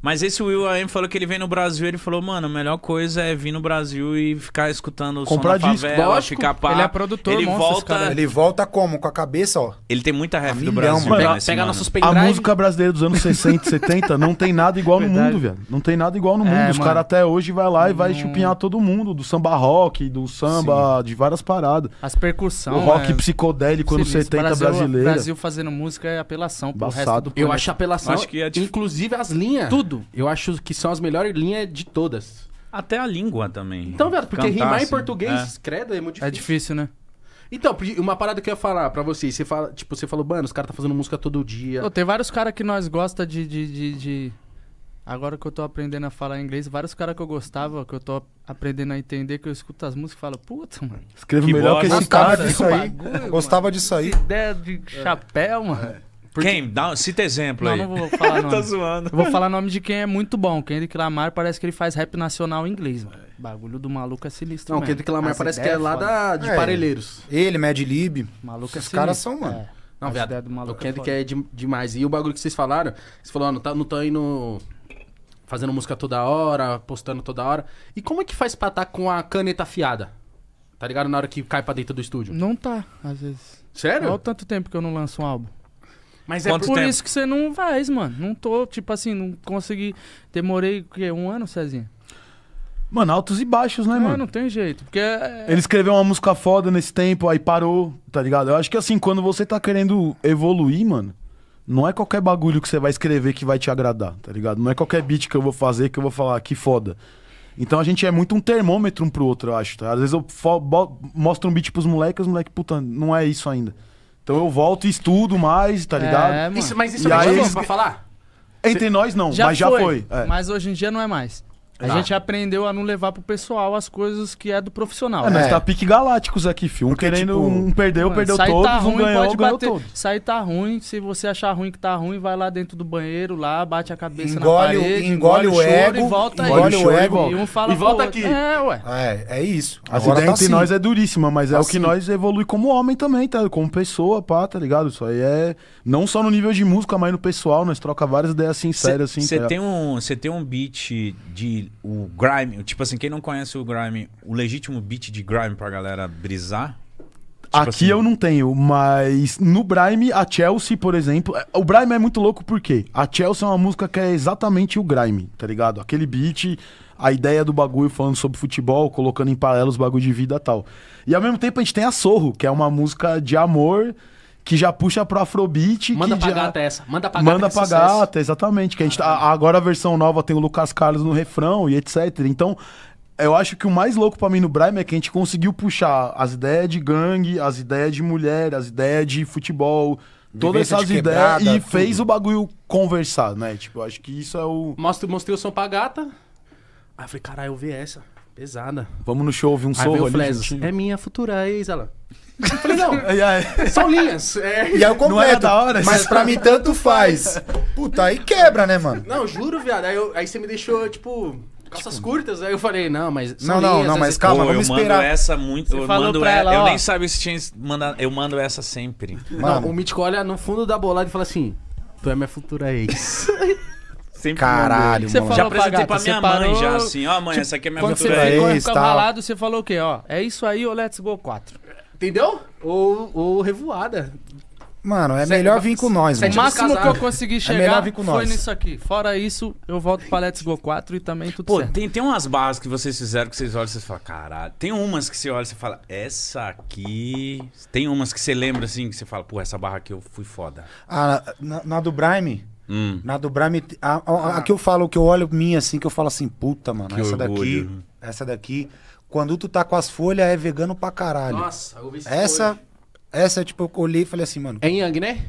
Mas esse Will AM falou que ele vem no Brasil, ele falou, mano, a melhor coisa é vir no Brasil e ficar escutando o Comprar som da disco, favela, lógico. ficar pá. Ele é produtor, ele volta... Ele volta como? Com a cabeça, ó. Ele tem muita ref do Brasil. mano. Né, pega, nesse, pega mano. nossos A música brasileira dos anos 60, 70 não tem nada igual no mundo, velho. Não tem nada igual no é, mundo. Os caras até hoje vai lá e vai hum. chupinhar todo mundo, do samba rock, do samba, de várias paradas. As percussão. o rock é, psicodélico anos 70 Brasil, brasileiro. Brasil fazendo música é apelação pro Embaçado. resto do Eu acho apelação, Acho que é inclusive as linhas. Tudo tudo. Eu acho que são as melhores linhas de todas. Até a língua também. Então, velho, porque Cantar, rimar em assim, português, é. credo, é muito é difícil. É difícil, né? Então, uma parada que eu ia falar pra vocês, você fala, tipo, você falou, mano, os caras tá fazendo música todo dia. Pô, tem vários caras que nós gosta de, de, de, de, Agora que eu tô aprendendo a falar inglês, vários caras que eu gostava, que eu tô aprendendo a entender, que eu escuto as músicas e falo, puta, mano. Escreve melhor que esse cara. Gostava disso aí. Bagulho, gostava mano. disso aí. ideia de é. chapéu, é. mano. Porque... Quem? Dá, cita exemplo não, aí. Não, vou falar nome. Tô zoando. Eu vou falar nome de quem é muito bom. Kendrick Lamar parece que ele faz rap nacional em inglês, mano. Bagulho do maluco é sinistro Não, mesmo. Kendrick Lamar As parece que é lá é da, de é. Parelheiros. Ele, Mad Lib. Maluco é Os caras são, mano. É. Não, viado. O é Kendrick é, é de, demais. E o bagulho que vocês falaram, vocês falaram, não tá, não tá indo fazendo música toda hora, postando toda hora. E como é que faz pra estar tá com a caneta afiada? Tá ligado? Na hora que cai pra dentro do estúdio. Não tá, às vezes. Sério? Olha o tanto tempo que eu não lanço um álbum. Mas é Quanto é por tempo? isso que você não faz, mano. Não tô, tipo assim, não consegui. Demorei o quê? Um ano, Cezinha? Mano, altos e baixos, né, é, mano? Não tem jeito. Porque. É, é- Ele escreveu uma música foda nesse tempo, aí parou, tá ligado? Eu acho que assim, quando você tá querendo evoluir, mano, não é qualquer bagulho que você vai escrever que vai te agradar, tá ligado? Não é qualquer beat que eu vou fazer que eu vou falar, que foda. Então a gente é muito um termômetro um pro outro, eu acho. Tá? Às vezes eu mostro um beat pros moleques, os moleques, puta, não é isso ainda. Então eu volto e estudo mais, tá é, ligado? É, Isso, mas isso é aí pra falar? Entre nós não, mas já foi. É. Mas hoje em dia não é mais. A tá. gente aprendeu a não levar pro pessoal as coisas que é do profissional. É, né? mas é. tá pique galácticos aqui, filho. Um Porque, querendo, tipo, um perdeu, mano, perdeu todo, tá ruim, um ganhou, pode ganhou bater. Todo. Sair tá ruim, se você achar ruim que tá ruim, vai lá dentro do banheiro, lá, bate a cabeça engole, na parede, engole, engole o ego, e volta engole aí. o ego. E um fala, e volta aqui. É, ué. É, é isso. As ideias tá entre assim. nós é duríssima, mas é assim. o que assim. nós evolui como homem também, tá? Como pessoa, pá, tá ligado? Isso aí é não só no nível de música, mas no pessoal, nós troca várias ideias sinceras, assim. Você assim, tá tem, um, tem um beat de o grime, tipo assim, quem não conhece o grime, o legítimo beat de grime pra galera brisar? Tipo Aqui assim... eu não tenho, mas no Grime, a Chelsea, por exemplo. É, o Grime é muito louco porque a Chelsea é uma música que é exatamente o Grime, tá ligado? Aquele beat, a ideia do bagulho falando sobre futebol, colocando em paralelo os bagulhos de vida e tal. E ao mesmo tempo a gente tem a Sorro, que é uma música de amor que já puxa pro Afrobeat. Manda que pra já... gata essa. Manda pra gata. Manda pra gata, exatamente. Que a gente, tá, ah. agora a versão nova tem o Lucas Carlos no refrão e etc. Então, eu acho que o mais louco para mim no Brime é que a gente conseguiu puxar as ideias de gangue, as ideias de mulher, as ideias de futebol, todas essas ideias e tudo. fez o bagulho conversar, né? Tipo, acho que isso é o. Mostre, mostrei o som pra gata. Aí eu falei, caralho, eu vi essa. Pesada. Vamos no show ouvir um Aí sorro ali. é minha futura ex, ela. Eu falei, não, são linhas. É... E aí eu completo. Não da hora, mas assim. pra mim tanto faz. Puta, aí quebra, né, mano? Não, juro, viado. Aí, eu, aí você me deixou, tipo, calças tipo... curtas. Aí eu falei, não, mas. Não, não, linhas, não, assim. mas calma, pô, vamos eu esperar. Eu mando essa muito. Você eu mando pra ela, ela, Eu nem sabia se tinha mandado. Eu mando essa sempre. Mano, não, o Mítico olha no fundo da bolada e fala assim: Tu é minha futura ex. Sempre Caralho, mano. Já apresentei pra, gata, minha mãe, parou... já assim, ó, oh, mãe, tipo, essa aqui é minha futura ex. Quando você ficou ralado, você falou o quê? Ó, é isso aí, o Let's Go 4. Entendeu? Ou, ou revoada. Mano, é melhor vir com nós, O máximo que eu consegui é chegar melhor vir com foi nós. nisso aqui. Fora isso, eu volto pra Let's Go 4 e também tudo Pô, certo. tem, tem umas barras que vocês fizeram que vocês olham e vocês falam, caralho. Tem umas que você olha e você fala, essa aqui. Tem umas que você lembra assim, que você fala, pô, essa barra aqui eu fui foda. Ah, na, na do Brime. Hum. Na do Brime. A, a- a que eu falo, que eu olho minha assim, que eu falo assim, puta, mano, Que essa orgulho. daqui. Essa daqui. Quando tu tá com as folhas, é vegano pra caralho. Nossa, eu vi isso Essa, essa tipo, eu olhei e falei assim, mano. É Yang, né?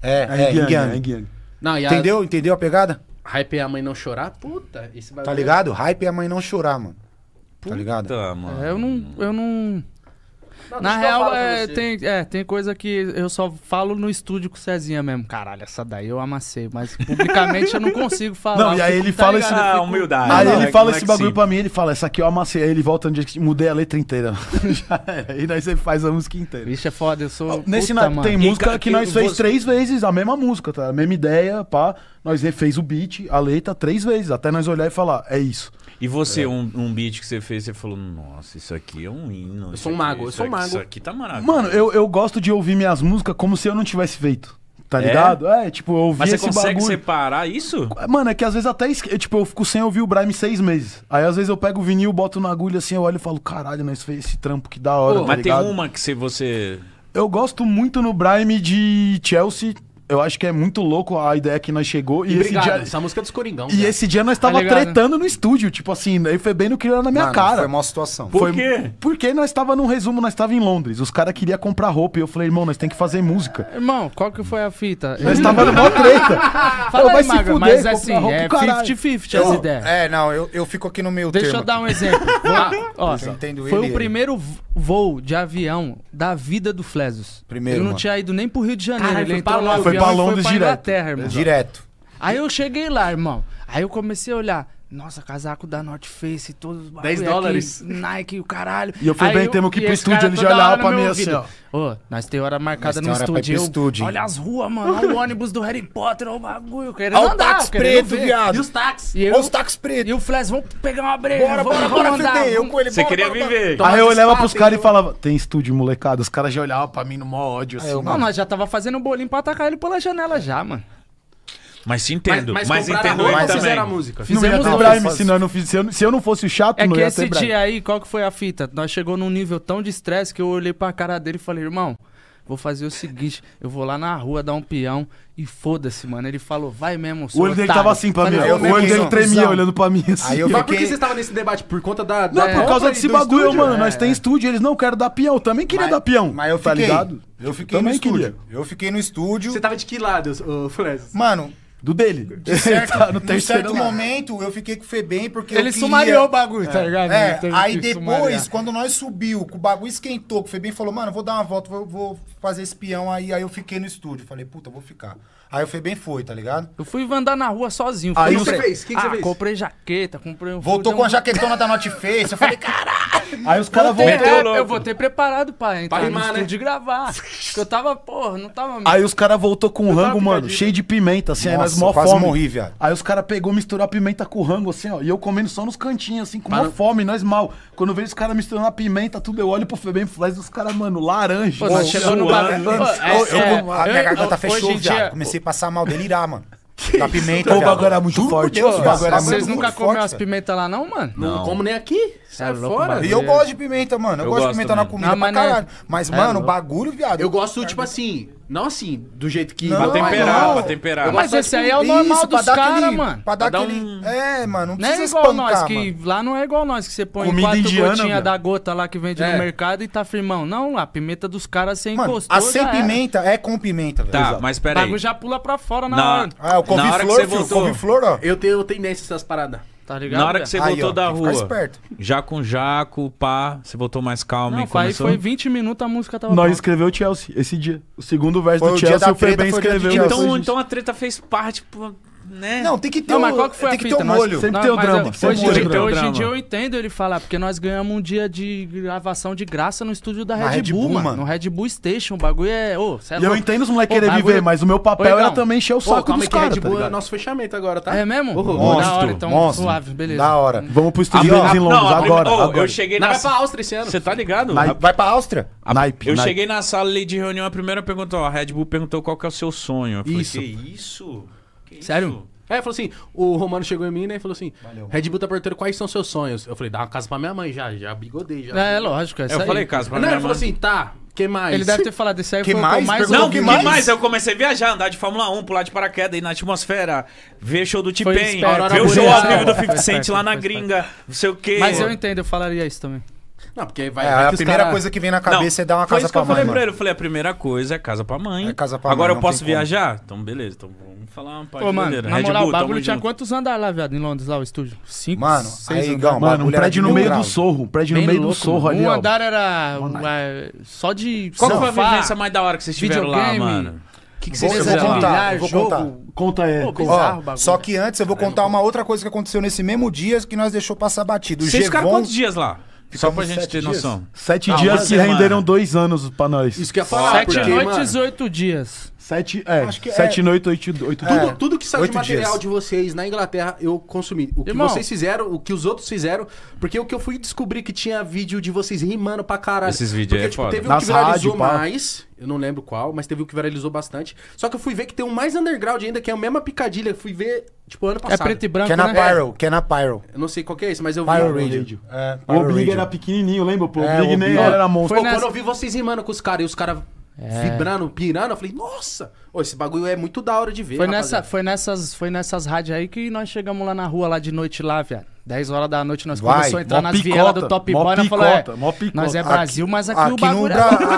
É, é, Yang. É Yang. É não, Entendeu? A... Entendeu a pegada? Hype é a mãe não chorar? Puta, esse bagulho. Tá ligado? Hype é a mãe não chorar, mano. Tá Puta, tá ligado? Mano. É, eu não. Eu não. Na real, é, tem, é, tem coisa que eu só falo no estúdio com o Cezinha mesmo. Caralho, essa daí eu amassei, mas publicamente eu não consigo falar. Não, e aí ele tá fala esse. Ah, humildade. Aí ele é fala é esse bagulho pra mim, ele fala, essa aqui eu amassei. Aí ele volta no dia que mudei a letra inteira. Já era. E daí você faz a música inteira. Vixe, é foda, eu sou. Nesse puta, na... Tem música que, que nós fez você... três vezes, a mesma música, tá? A mesma ideia, pá. Nós refez o beat, a letra, três vezes, até nós olhar e falar, é isso. E você, é. um, um beat que você fez, você falou, nossa, isso aqui é um hino. Eu sou um mago, aqui, eu sou um mago. Isso aqui tá maravilhoso. Mano, eu, eu gosto de ouvir minhas músicas como se eu não tivesse feito. Tá é? ligado? É, é tipo, eu ouvi Mas você consegue separar isso? Mano, é que às vezes até. Tipo, eu fico sem ouvir o Brime seis meses. Aí às vezes eu pego o vinil, boto na agulha assim, eu olho e falo, caralho, mas né, fez esse trampo que da hora. Pô, tá mas ligado? tem uma que se você. Eu gosto muito no Brime de Chelsea eu acho que é muito louco a ideia que nós chegou. E, e obrigado, esse dia... essa música é dos Coringão. E cara. esse dia nós tá tava tá tretando no estúdio, tipo assim, aí foi bem no que era na minha Mano, cara. Foi uma situação. Por foi... quê? Porque nós tava num resumo, nós tava em Londres, os caras queriam comprar roupa e eu falei, irmão, nós tem que fazer música. Irmão, qual que foi a fita? Nós tava numa treta. Fala eu, vai aí, se Maga, fuder, mas assim, é 50-50 as ideias. É, não, eu, eu fico aqui no meio Deixa termo. eu dar um exemplo. Ah, ó, entendo foi ele, o primeiro voo de avião da vida do Flesos. Primeiro, eu não tinha ido nem pro Rio de Janeiro, Caralho, ele entrou balão dos direto. Terra, irmão. Direto. Aí eu cheguei lá, irmão. Aí eu comecei a olhar. Nossa, casaco da North Face, todos os 10 dólares. Aqui, Nike, o caralho. E eu falei, bem, temos que ir pro estúdio, ele já olhava pra mim assim. Ô, nós tem hora marcada no estúdio, estúdio. Olha as ruas, mano. Olha o ônibus do Harry Potter, olha o bagulho. Querendo olha andar, o táxi preto, viado. E os táxis. Olha os táxis pretos. E o Flash, vamos pegar uma breja. Bora, vamos, bora, bora, andar, Eu com ele, Você queria viver. Aí eu olhava pros caras e falava, tem estúdio, molecada. Os caras já olhavam pra mim no maior ódio, é, assim. Não, nós já tava fazendo bolinho pra atacar ele pela janela já, mano. Mas entendo. Mas, mas, mas entendo mas também. fizeram a música. Fizemos não ia ter se, não, se, eu, se eu não fosse chato, é não ia ter É que esse dia aí, qual que foi a fita? Nós chegou num nível tão de estresse que eu olhei pra cara dele e falei, irmão, vou fazer o seguinte, eu vou lá na rua dar um peão e foda-se, mano. Ele falou, vai mesmo, O olho dele tava assim pra mim, o olho dele tremia olhando pra mim assim. Aí eu Mas por que você tava nesse debate? Por conta da... da não, por causa desse bagulho, estúdio, mano. É. Nós tem estúdio, eles não querem dar peão. Eu também queria mas, dar peão. Mas eu tá fiquei... Tá ligado? Eu fiquei no estúdio. Queria. Eu fiquei no estúdio. Você tava de que lado, ô, Mano, do dele. De certo, tá no num certo momento eu fiquei com o Febem porque Ele eu queria... sumariou o bagulho, tá é. tá ligado? É, aí depois, sumariar. quando nós subiu, o bagulho esquentou, o Febem falou, mano, vou dar uma volta, vou, vou fazer espião aí. Aí eu fiquei no estúdio, falei, puta, vou ficar. Aí o Febem foi, tá ligado? Eu fui andar na rua sozinho. Aí o que você fez? O que, ah, você fez? comprei jaqueta, comprei um... Voltou com a jaquetona da Not Face, eu falei, caralho! Aí os caras vão. Meteu louco. Eu voltei preparado pra entrar pra rimar, no né? de gravar. Porque eu tava, porra, não tava. Aí os caras voltou com o rango, mano, cheio de pimenta, assim, Nossa, aí nós mó quase fome. morri, viado. Aí os caras pegou, misturou a pimenta com o rango, assim, ó. E eu comendo só nos cantinhos, assim, com mó fome, nós mal. Quando eu vejo os caras misturando a pimenta, tudo, eu olho pro Febem Flash os caras, mano, laranja. Pô, nós chegou no bar. É a minha garganta fechou, viado. Comecei a passar mal, delirar, mano. Da pimenta. O bagulho era muito forte. Vocês nunca comeram as pimentas lá, não, mano? Não como nem aqui. É fora. E eu é. gosto de pimenta, mano. Eu, eu gosto de pimenta também. na comida não, pra é- caralho. Mas, é, mano, bagulho, viado. Eu gosto, tipo assim, não assim, do jeito que. Não, pra temperar, não. pra temperar. Mas esse aí é o normal Isso, dos caras, mano. Pra dar pra aquele. Um... É, mano, não precisa não é igual espancar, nós, que Lá não é igual nós, que você põe Comida quatro indiana, gotinhas da gota lá que vende é. no mercado e tá firmão. Não, a pimenta dos caras sem encostou. A sem pimenta é com pimenta, velho. Tá, mas pera aí. O bagulho já pula pra fora na hora. Ah, o couve-flor, couve-flor, ó. Eu tenho tendência essas paradas. Tá ligado? Na hora que você aí, voltou ó, da rua, já com Jaco, pá, você voltou mais calmo não, e começou... Aí foi 20 minutos a música tava Nós escreveu o Chelsea esse dia. O segundo verso foi do Chelsea o, bem Febem escreveu. Então, então a treta fez parte... Pô, né? Não, tem que ter não, mas qual que foi tem a que fita? ter um molho. Sempre tem o drama. hoje, drama. em dia eu entendo ele falar, porque nós ganhamos um dia de gravação de graça no estúdio da Red, Red Bull, Bull, mano. No Red Bull Station, o bagulho é... Oh, e louco. eu entendo os moleques querer viver, mas o meu papel é Oi, era também encher o saco dos é caras, tá Red Bull é nosso fechamento agora, tá? É mesmo? Monstro, então suave, beleza. Da hora. Hum. Vamos pro estúdio em Londres agora. Eu cheguei na... Vai pra Áustria esse ano. Você tá ligado? Vai pra Áustria. Naipe. Eu cheguei na sala ali de reunião, a primeira pergunta, a Red Bull perguntou qual que é o seu sonho. isso. que isso? Isso. Sério? É, falou assim, o Romano chegou em mim, né, e falou assim, Valeu. Red Bull tá perguntando quais são seus sonhos. Eu falei, dá uma casa pra minha mãe já, já bigodei, já. É, é lógico, é isso Eu aí. falei casa pra Não, minha ele mãe. falou assim, tá, que mais? Ele deve ter falado isso aí. Que foi o mais? mais Não, ouvi. que mais? Eu comecei a viajar, andar de Fórmula 1, pular de paraquedas, ir na atmosfera, ver show do Foi T-Pain, ver o show ao vivo do 50 Cent lá na gringa, não sei o quê. Mas eu entendo, eu falaria isso também. Não, porque vai. É, vai a primeira cara... coisa que vem na cabeça não, é dar uma casa pra mãe. Foi isso que eu falei pra ele. Eu falei, a primeira coisa é casa pra mãe. É casa pra Agora mãe, eu posso viajar? Como. Então, beleza. Então vamos falar uma parte Ô, mano, na moral, Bull, o bagulho tinha junto. quantos andares lá, viado, em Londres, lá, o estúdio? Cinco, mano, seis aí, né? Mano, um prédio no meio do sorro. Um prédio no meio do sorro ali, Um andar era só de Qual foi a vivência mais da hora que vocês tiveram lá, mano? O que, que vocês vão contar? Vou contar. Conta aí. Pô, bizarro, Ó, só que antes eu vou contar uma outra coisa que aconteceu nesse mesmo dia que nós deixou passar batido. Vocês Gevon... ficaram quantos dias lá? Só pra gente ter dias. noção. Sete ah, dias que renderam dois anos pra nós. Isso que é falar. Sete porque, noites oito dias. Sete, é, Acho que é. sete, é... noite, oito, oito tudo, é. tudo que saiu de material dias. de vocês na Inglaterra, eu consumi. O que Irmão. vocês fizeram, o que os outros fizeram, porque o que eu fui descobrir que tinha vídeo de vocês rimando pra caralho. Esses vídeos porque, é tipo, teve Nas um que viralizou rádio, mais, eu não lembro qual, mas teve um que viralizou bastante. Só que eu fui ver que tem um mais underground ainda, que é a mesma picadilha. Eu fui ver, tipo, ano é passado. É preto e branco, que é na né? Pyro, que é na Pyro. Eu não sei qual que é isso, mas eu vi. Pyro Radio. Radio. É, Pyro o Big era pequenininho, lembra, O Big nem era monstro. Quando eu vi vocês rimando com os caras, e os caras é. Vibrando, pirando. Eu falei, nossa! Ô, esse bagulho é muito da hora de ver, foi nessa, foi nessas, Foi nessas rádios aí que nós chegamos lá na rua, lá de noite, lá, viado. 10 horas da noite nós começamos a entrar nas vielas do Top mó Boy. Nós falamos, é, mó nós é Brasil, mas aqui, aqui o bagulho é...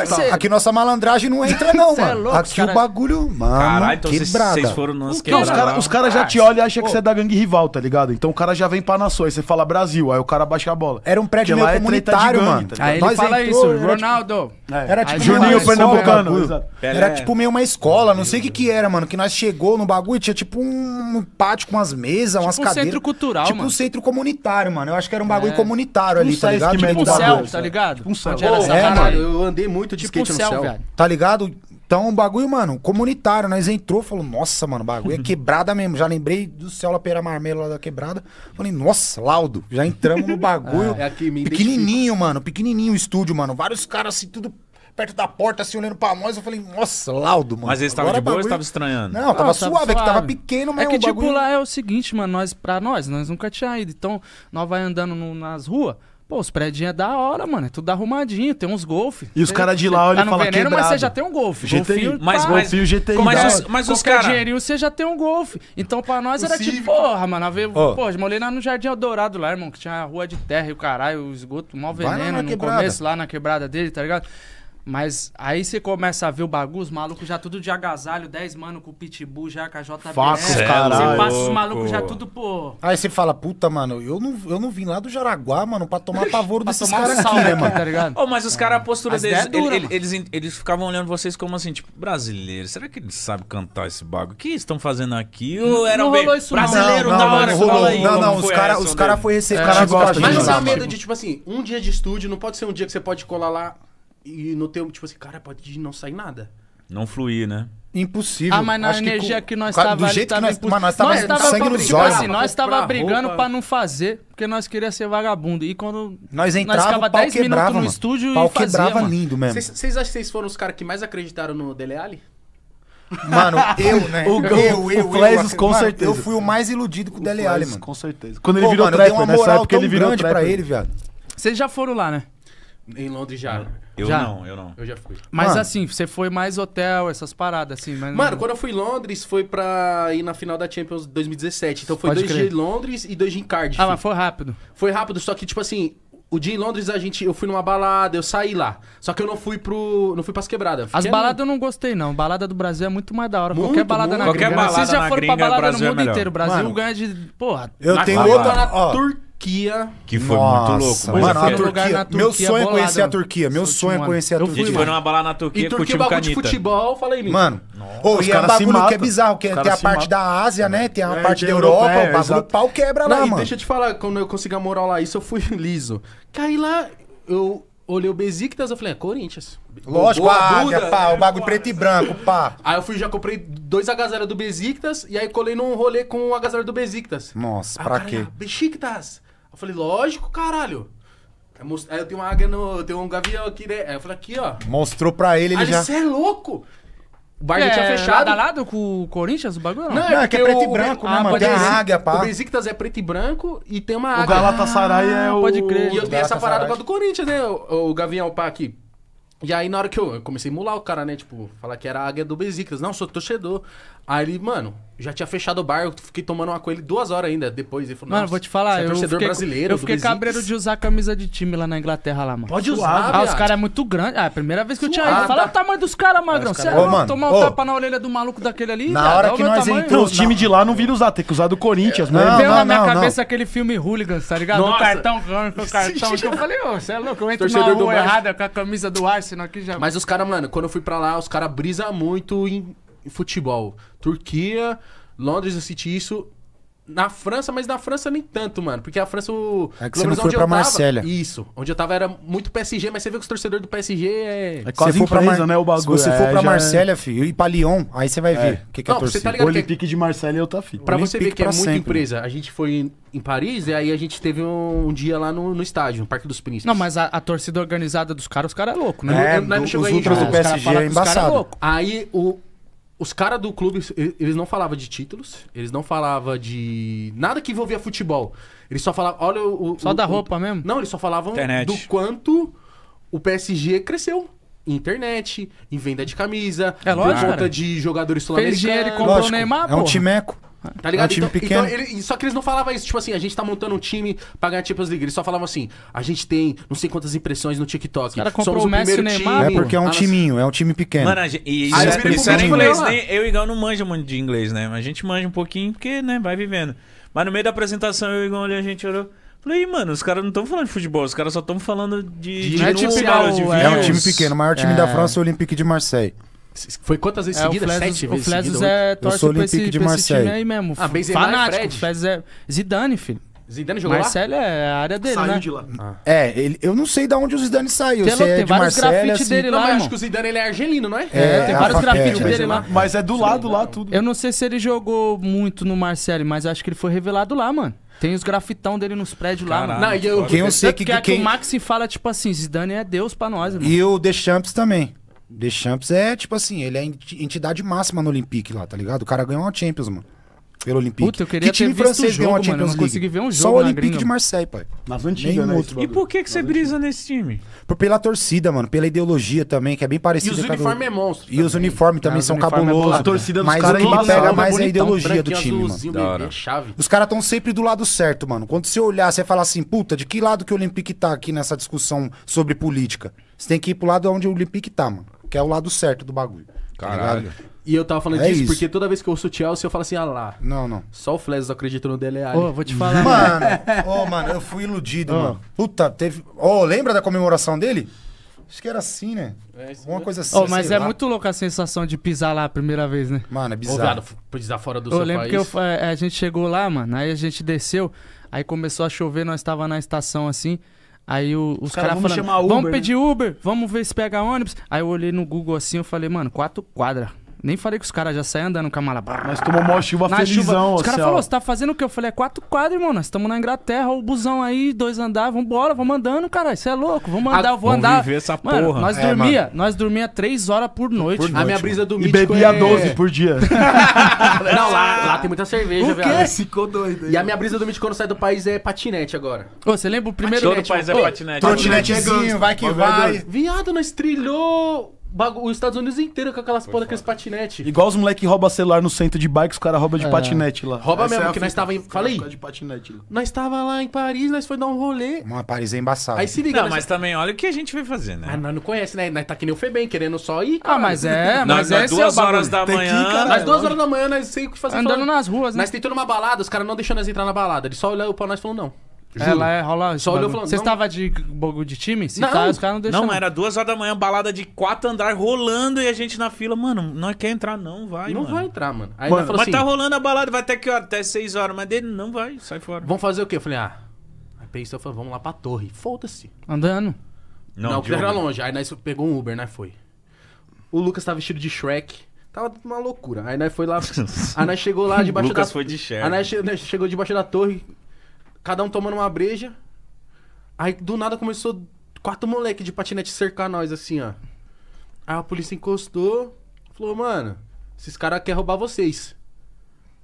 aqui, é é aqui, nossa malandragem não entra não, é mano. É louco, aqui cara... o bagulho, mano, Caralho, então vocês foram nas quebradas. Os caras cara já ah, te olham e acham que você é da gangue rival, tá ligado? Então o cara já vem pra nações, você fala Brasil, aí o cara baixa a bola. Era um prédio meio comunitário, mano. Tá aí ele fala isso, tipo- Ronaldo. Era tipo... Juninho Pernambucano. Era tipo meio uma uma escola, não sei o que que era, mano. Que nós chegou no bagulho tinha tipo um pátio com umas mesas, tipo umas um cadeiras. centro cultural, tipo um centro comunitário, mano. Eu acho que era um bagulho É. comunitário ali, tá ligado? Tipo um céu, tá ligado? Um céu. é, mano, eu andei muito de Tipo um no céu, velho. Tá ligado? Então, o bagulho, mano, comunitário. Nós entrou, falou, nossa, mano, o bagulho é quebrada mesmo. Já lembrei do céu lá Pera Marmelo lá da quebrada. Falei, nossa, laudo. Já entramos no bagulho. É aqui, me pequenininho, mano, pequenininho o estúdio, mano. Vários caras assim, tudo perto da porta, assim, olhando pra nós. Eu falei, nossa, laudo, mano. Mas eles estavam de boa bagulho... ou tava estranhando? Não, tava ah, suave, é que tava pequeno, é mas É que, tipo, bagulho... lá é o seguinte, mano, nós, pra nós, nós nunca tinha ido. Então, nós vai andando no, nas ruas. Pô, os prédios é da hora, mano. É tudo arrumadinho, tem uns golfe. E os caras de lá, olha, tá fala veneno, quebrado. Mas você já tem um golfe. GTI. Golfinho, mas, pá, tá. golfinho GTI. Mas os, mas os caras... dinheirinho, você já tem um golfe. Então, pra nós era tipo, porra, mano. A ver, oh. Pô, molhei lá no Jardim Eldorado lá, irmão, que tinha a rua de terra e o caralho, o esgoto, o mau veneno no quebrada. começo, lá na quebrada dele, tá ligado? Mas aí você começa a ver o bagulho, os malucos já tudo de agasalho, 10 mano com o Pitbull já, com a JBL. Faco, Você passa os malucos já tudo, pô... Aí você fala, puta, mano, eu não, eu não vim lá do Jaraguá, mano, pra tomar pavor desses caras aqui, né, mano? Tá ligado? Ô, mas os caras, a postura As deles, é eles, eles, ficavam olhando vocês como assim, tipo, brasileiro, será que eles sabem cantar esse bagulho? O que eles estão fazendo aqui? Ou era rolou isso não. brasileiro Não, da hora, não, rolou. Não, não, os foi a caras reação os cara gosta é, tipo, Mas não dá medo de, tipo assim, um dia de estúdio, não pode ser um dia que você pode colar lá e no tempo, tipo assim, cara, pode não sair nada. Não fluir, né? Impossível. Ah, mas na Acho energia que, com, que nós estava do jeito tava que nós, imposs... mas nós tava, nós tava sangue nos tipo olhos. Assim, nós tava brigando pra não fazer, porque nós queria ser vagabundo. E quando nós entrava, nós ficava 10 minutos no mano. estúdio pau e fazia, quebrava mano. lindo mesmo. Vocês acham que vocês foram os caras que mais acreditaram no Dele Alli? Mano, eu, né? O, eu, eu, eu, o Flesos, com mano, certeza. Eu fui o mais iludido com o, Dele Alli, mano. Com certeza. Quando ele virou mano, trapper, nessa né? época ele virou trapper. pra ele, viado. Vocês já foram lá, né? Em Londres já. Eu já? não, eu não. Eu já fui. Mas Mano. assim, você foi mais hotel, essas paradas, assim. Mas... Mano, quando eu fui em Londres, foi pra ir na final da Champions 2017. Então foi Pode dois crer. dias em Londres e dois dias em Cardiff. Ah, mas foi rápido. Foi rápido, só que, tipo assim, o dia em Londres a gente, eu fui numa balada, eu saí lá. Só que eu não fui pro, não fui pras quebradas. As baladas eu não gostei não. Balada do Brasil é muito mais da hora. Muito, qualquer balada muito. na Qualquer gringa. balada Vocês já na foram gringa, pra balada no é mundo inteiro. O Brasil Mano, ganha de, porra. Eu tenho outra, tá na Turquia. Turquia. Que foi Nossa, muito louco. Mas mano, a Turquia, Turquia, meu sonho é conhecer a Turquia. Meu sonho é conhecer a Turquia. a gente foi numa balada na Turquia, e Turquia bagulho Canita. de futebol, falei, Mano, oh, os e é bagulho que é bizarro, que é- tem a parte da Ásia, né? Tem a é, parte da Europa, é, o bagulho pau quebra lá, Não, mano. deixa eu te falar, quando eu consegui morar lá, isso eu fui liso. Caí lá, eu olhei o Besiktas, eu falei, é Corinthians. Lógico, Boa, a águia, pá, o né? bagulho preto e branco, pá. Aí eu fui, já comprei dois agasalhos do Besiktas e aí colei num rolê com o agasalho do Besiktas. Nossa, pra quê? Besiktas! falei, lógico, caralho. Aí eu tenho uma águia no. Eu tenho um gavião aqui, né? Aí eu falei, aqui, ó. Mostrou pra ele, ele Aí, já. Você é louco! O bar já é, tinha fechado. Nada com o Corinthians, o bagulho? Não, é não é, que é preto o, e branco, né, ah, mano? Tem a águia, pá. O Besiktas é preto e branco e tem uma águia. O Galatasaray é ah, é o... Pode crer. E eu tenho essa parada com a do Corinthians, né? O, o Gavião, pá, aqui. E aí, na hora que eu, eu comecei a mular o cara, né? Tipo, falar que era a águia do Besiktas. Não, sou torcedor. Aí ele, mano, já tinha fechado o bar, eu fiquei tomando uma com ele duas horas ainda depois. Ele falou, mano, vou te falar, é eu fiquei, brasileiro. Eu fiquei cabreiro de usar camisa de time lá na Inglaterra lá, mano. Pode usar, Ah, os caras é muito grande. Ah, é a primeira vez que eu tinha ido. Fala o tamanho dos caras, magrão. Você é tomar um tapa na orelha do maluco daquele ali? Na hora que nós entramos. Os times de lá não viram usar, tem que usar do Corinthians, mano. Né? Veio na minha cabeça aquele filme Hooligans, tá ligado? Do cartão, o cartão. Que eu falei, ô, você é louco, eu entro na rua errada com a camisa do Arsenal aqui já. Mas os caras, mano, quando eu fui pra lá, os caras brisa muito em em futebol. Turquia, Londres, eu senti isso. Na França, mas na França nem tanto, mano. Porque a França. O... É que você não foi pra Marselha. Isso. Onde eu tava era muito PSG, mas você vê que os torcedores do PSG é. É quase empresa, Mar... né? O né? bagulho. Se você é, for pra é. Marselha, é... filho, e pra Lyon, aí você vai é. ver o que, que é não, é torcida. Você tá ligado o Olympique que... de Marselha eu tá filho. Pra Olympique você ver que é muita sempre. empresa. A gente foi em Paris e aí a gente teve um, um dia lá no, no, estádio, no Parque dos Príncipes. Não, mas a, a torcida organizada dos caras, os caras é louco, né? É, eu, eu, eu, do, os ultras do PSG é embaçado. Aí o os caras do clube, eles não falavam de títulos, eles não falavam de nada que envolvia futebol. Eles só falavam, olha o... Só o, da roupa o, mesmo? Não, eles só falavam Internet. do quanto o PSG cresceu internet, em venda de camisa, é lógico, por conta cara. de jogadores sul-americanos. comprou o Neymar, É um timeco. Tá ligado? É um time então, pequeno. Então ele, só que eles não falavam isso, tipo assim, a gente tá montando um time pra ganhar Champions League. Eles só falavam assim, a gente tem não sei quantas impressões no TikTok. Cara Somos o, o primeiro Neymar, time. É porque é um ah, timinho, é um time pequeno. Mano, gente, e, isso, é isso, é, era inglês, né? eu igual não manjo muito de inglês, né? A gente manja um pouquinho porque, né, vai vivendo. Mas no meio da apresentação, eu igual olhei, a gente olhou. Falei, mano, os caras não estão falando de futebol, os caras só estão falando de, de, de, é, de, é um time pequeno, o maior time é. da França é o Olympique de Marseille. Foi quantas vezes é, seguidas? Sete vezes O Flezos é torce pra esse, de pra esse time aí mesmo. Ah, Benzema é Fanático. O é... Zidane, filho. Zidane jogou Marcelo lá? é a área dele, saiu né? de lá. Ah. É, ele, eu não sei de onde o Zidane saiu. Tem, se é vários grafites assim. dele não, lá, mas acho que o Zidane ele é argelino, não é? É, é tem vários é, grafites é, dele lá. Mas é do lado lá tudo. Eu não sei se ele jogou muito no Marcelo, mas acho que ele foi revelado lá, mano. Tem os grafitão dele nos prédios lá, mano. Não, eu, quem eu sei que, que, quem... que o Maxi fala, tipo assim, Zidane é Deus pra nós, mano. E o Deschamps também. Deschamps é, tipo assim, ele é a entidade máxima no Olympique lá, tá ligado? O cara ganhou uma Champions, mano. Pelo Olympique. Puta, eu queria que time francês ganhou uma Champions mano, League? consegui ver um jogo Só o Olympique de Marseille, pai. Nas antigas, né? Outro, e por que, que você brisa nesse time? Por, pela torcida, mano. Pela ideologia também, que é bem parecida. E os uniformes é monstro. E os uniformes também são é cabulosos. a torcida dos caras Mas o é que pega mais é a ideologia do time, mano. Os caras estão sempre do lado certo, mano. Quando você olhar, você falar assim, puta, de que lado que o Olympique tá aqui nessa discussão sobre política? Você tem que ir pro lado onde o Olympique tá, mano que é o lado certo do bagulho. Tá Caralho. Tá e eu tava falando é disso, isso. porque toda vez que eu ouço o Chelsea, eu falo assim, ah lá. Não, não. Só o Flesos acredita no Dele Alli. Oh, vou te falar. Mano, oh, mano, eu fui iludido, oh. mano. Puta, teve... Oh, lembra da comemoração dele? Acho que era assim, né? É, Uma coisa assim. Oh, mas é lá. muito louca a sensação de pisar lá a primeira vez, né? Mano, é bizarro. pisar fora do eu seu lembro que é, a gente chegou lá, mano, aí a gente desceu, aí começou a chover, nós tava na estação assim... Aí o, os, caras cara vamos, vamos né? pedir né? Uber, vamos ver se pega ônibus. Aí eu olhei no Google assim, eu falei, mano, quatro quadras. Nem falei que os caras já saem andando com a mala. Nós tomamos uma chuva na felizão, chuva. Os caras assim, falaram, você tá fazendo o quê? Eu falei, é quatro quadros, irmão. Nós estamos na Inglaterra, o busão aí, dois andar, vambora, vamos andando, cara. Isso é louco, vamos ah, andar, ah, eu vou vamos andar. Viver essa mano, porra. Nós é, dormia, mano. nós dormia três horas por noite. Por noite a minha brisa do E bebia é... por dia. Não, lá, lá tem muita cerveja, velho. Ficou doido. E a minha brisa do mítico quando sai do país é patinete agora. Ô, você lembra o primeiro... Patinete, todo o país é patinete. É patinetezinho é vai que vai. Viado, nós trilhou os Estados Unidos inteiro com aquelas porra, aqueles patinete. Igual os moleque rouba celular no centro de bike, os caras roubam de é. patinete lá. Rouba Essa é mesmo, é que nós tava em... Falei? De patinete, Nós tava lá em Paris, nós foi dar um rolê. Uma Paris é embaçada. Aí se liga. Não, mas também olha o que a gente veio fazer, né? Ah, nós não conhece, né? Nós tá que nem o Febem, querendo só ir. Ah, cara. Ah, mas é, mas é duas horas da manhã. Nas duas horas da manhã, nós sei o que fazer. Andando nas ruas, né? Nós tentando uma balada, os caras não deixando nós entrar na balada. Ele só olhou pra nós e falou, não. Juro. Ela é, rola. Só olhou falando. Você estava de bagulho de time? Se tá, não, tá, os caras não deixam. Não, era duas horas da manhã, balada de quatro andar rolando e a gente na fila, mano, não é quer entrar, não, vai. Não mano. vai entrar, mano. Aí mano, mas tá assim, tá rolando a balada, vai até que hora? Até seis horas, mas dele não vai, sai fora. Vamos fazer o quê? Eu falei, ah. Aí pensou, falou, vamos lá pra torre. Foda-se. Andando. Não, não era longe. Aí nós pegou um Uber, né? Foi. O Lucas tava vestido de Shrek. Tava uma loucura. Aí nós foi lá. aí nós chegou lá debaixo Lucas da. Lucas foi de Shrek. Aí nós chegou debaixo da torre cada um tomando uma breja. Aí do nada começou quatro moleque de patinete cercar nós, assim, ó. Aí a polícia encostou, falou, mano, esses caras querem roubar vocês.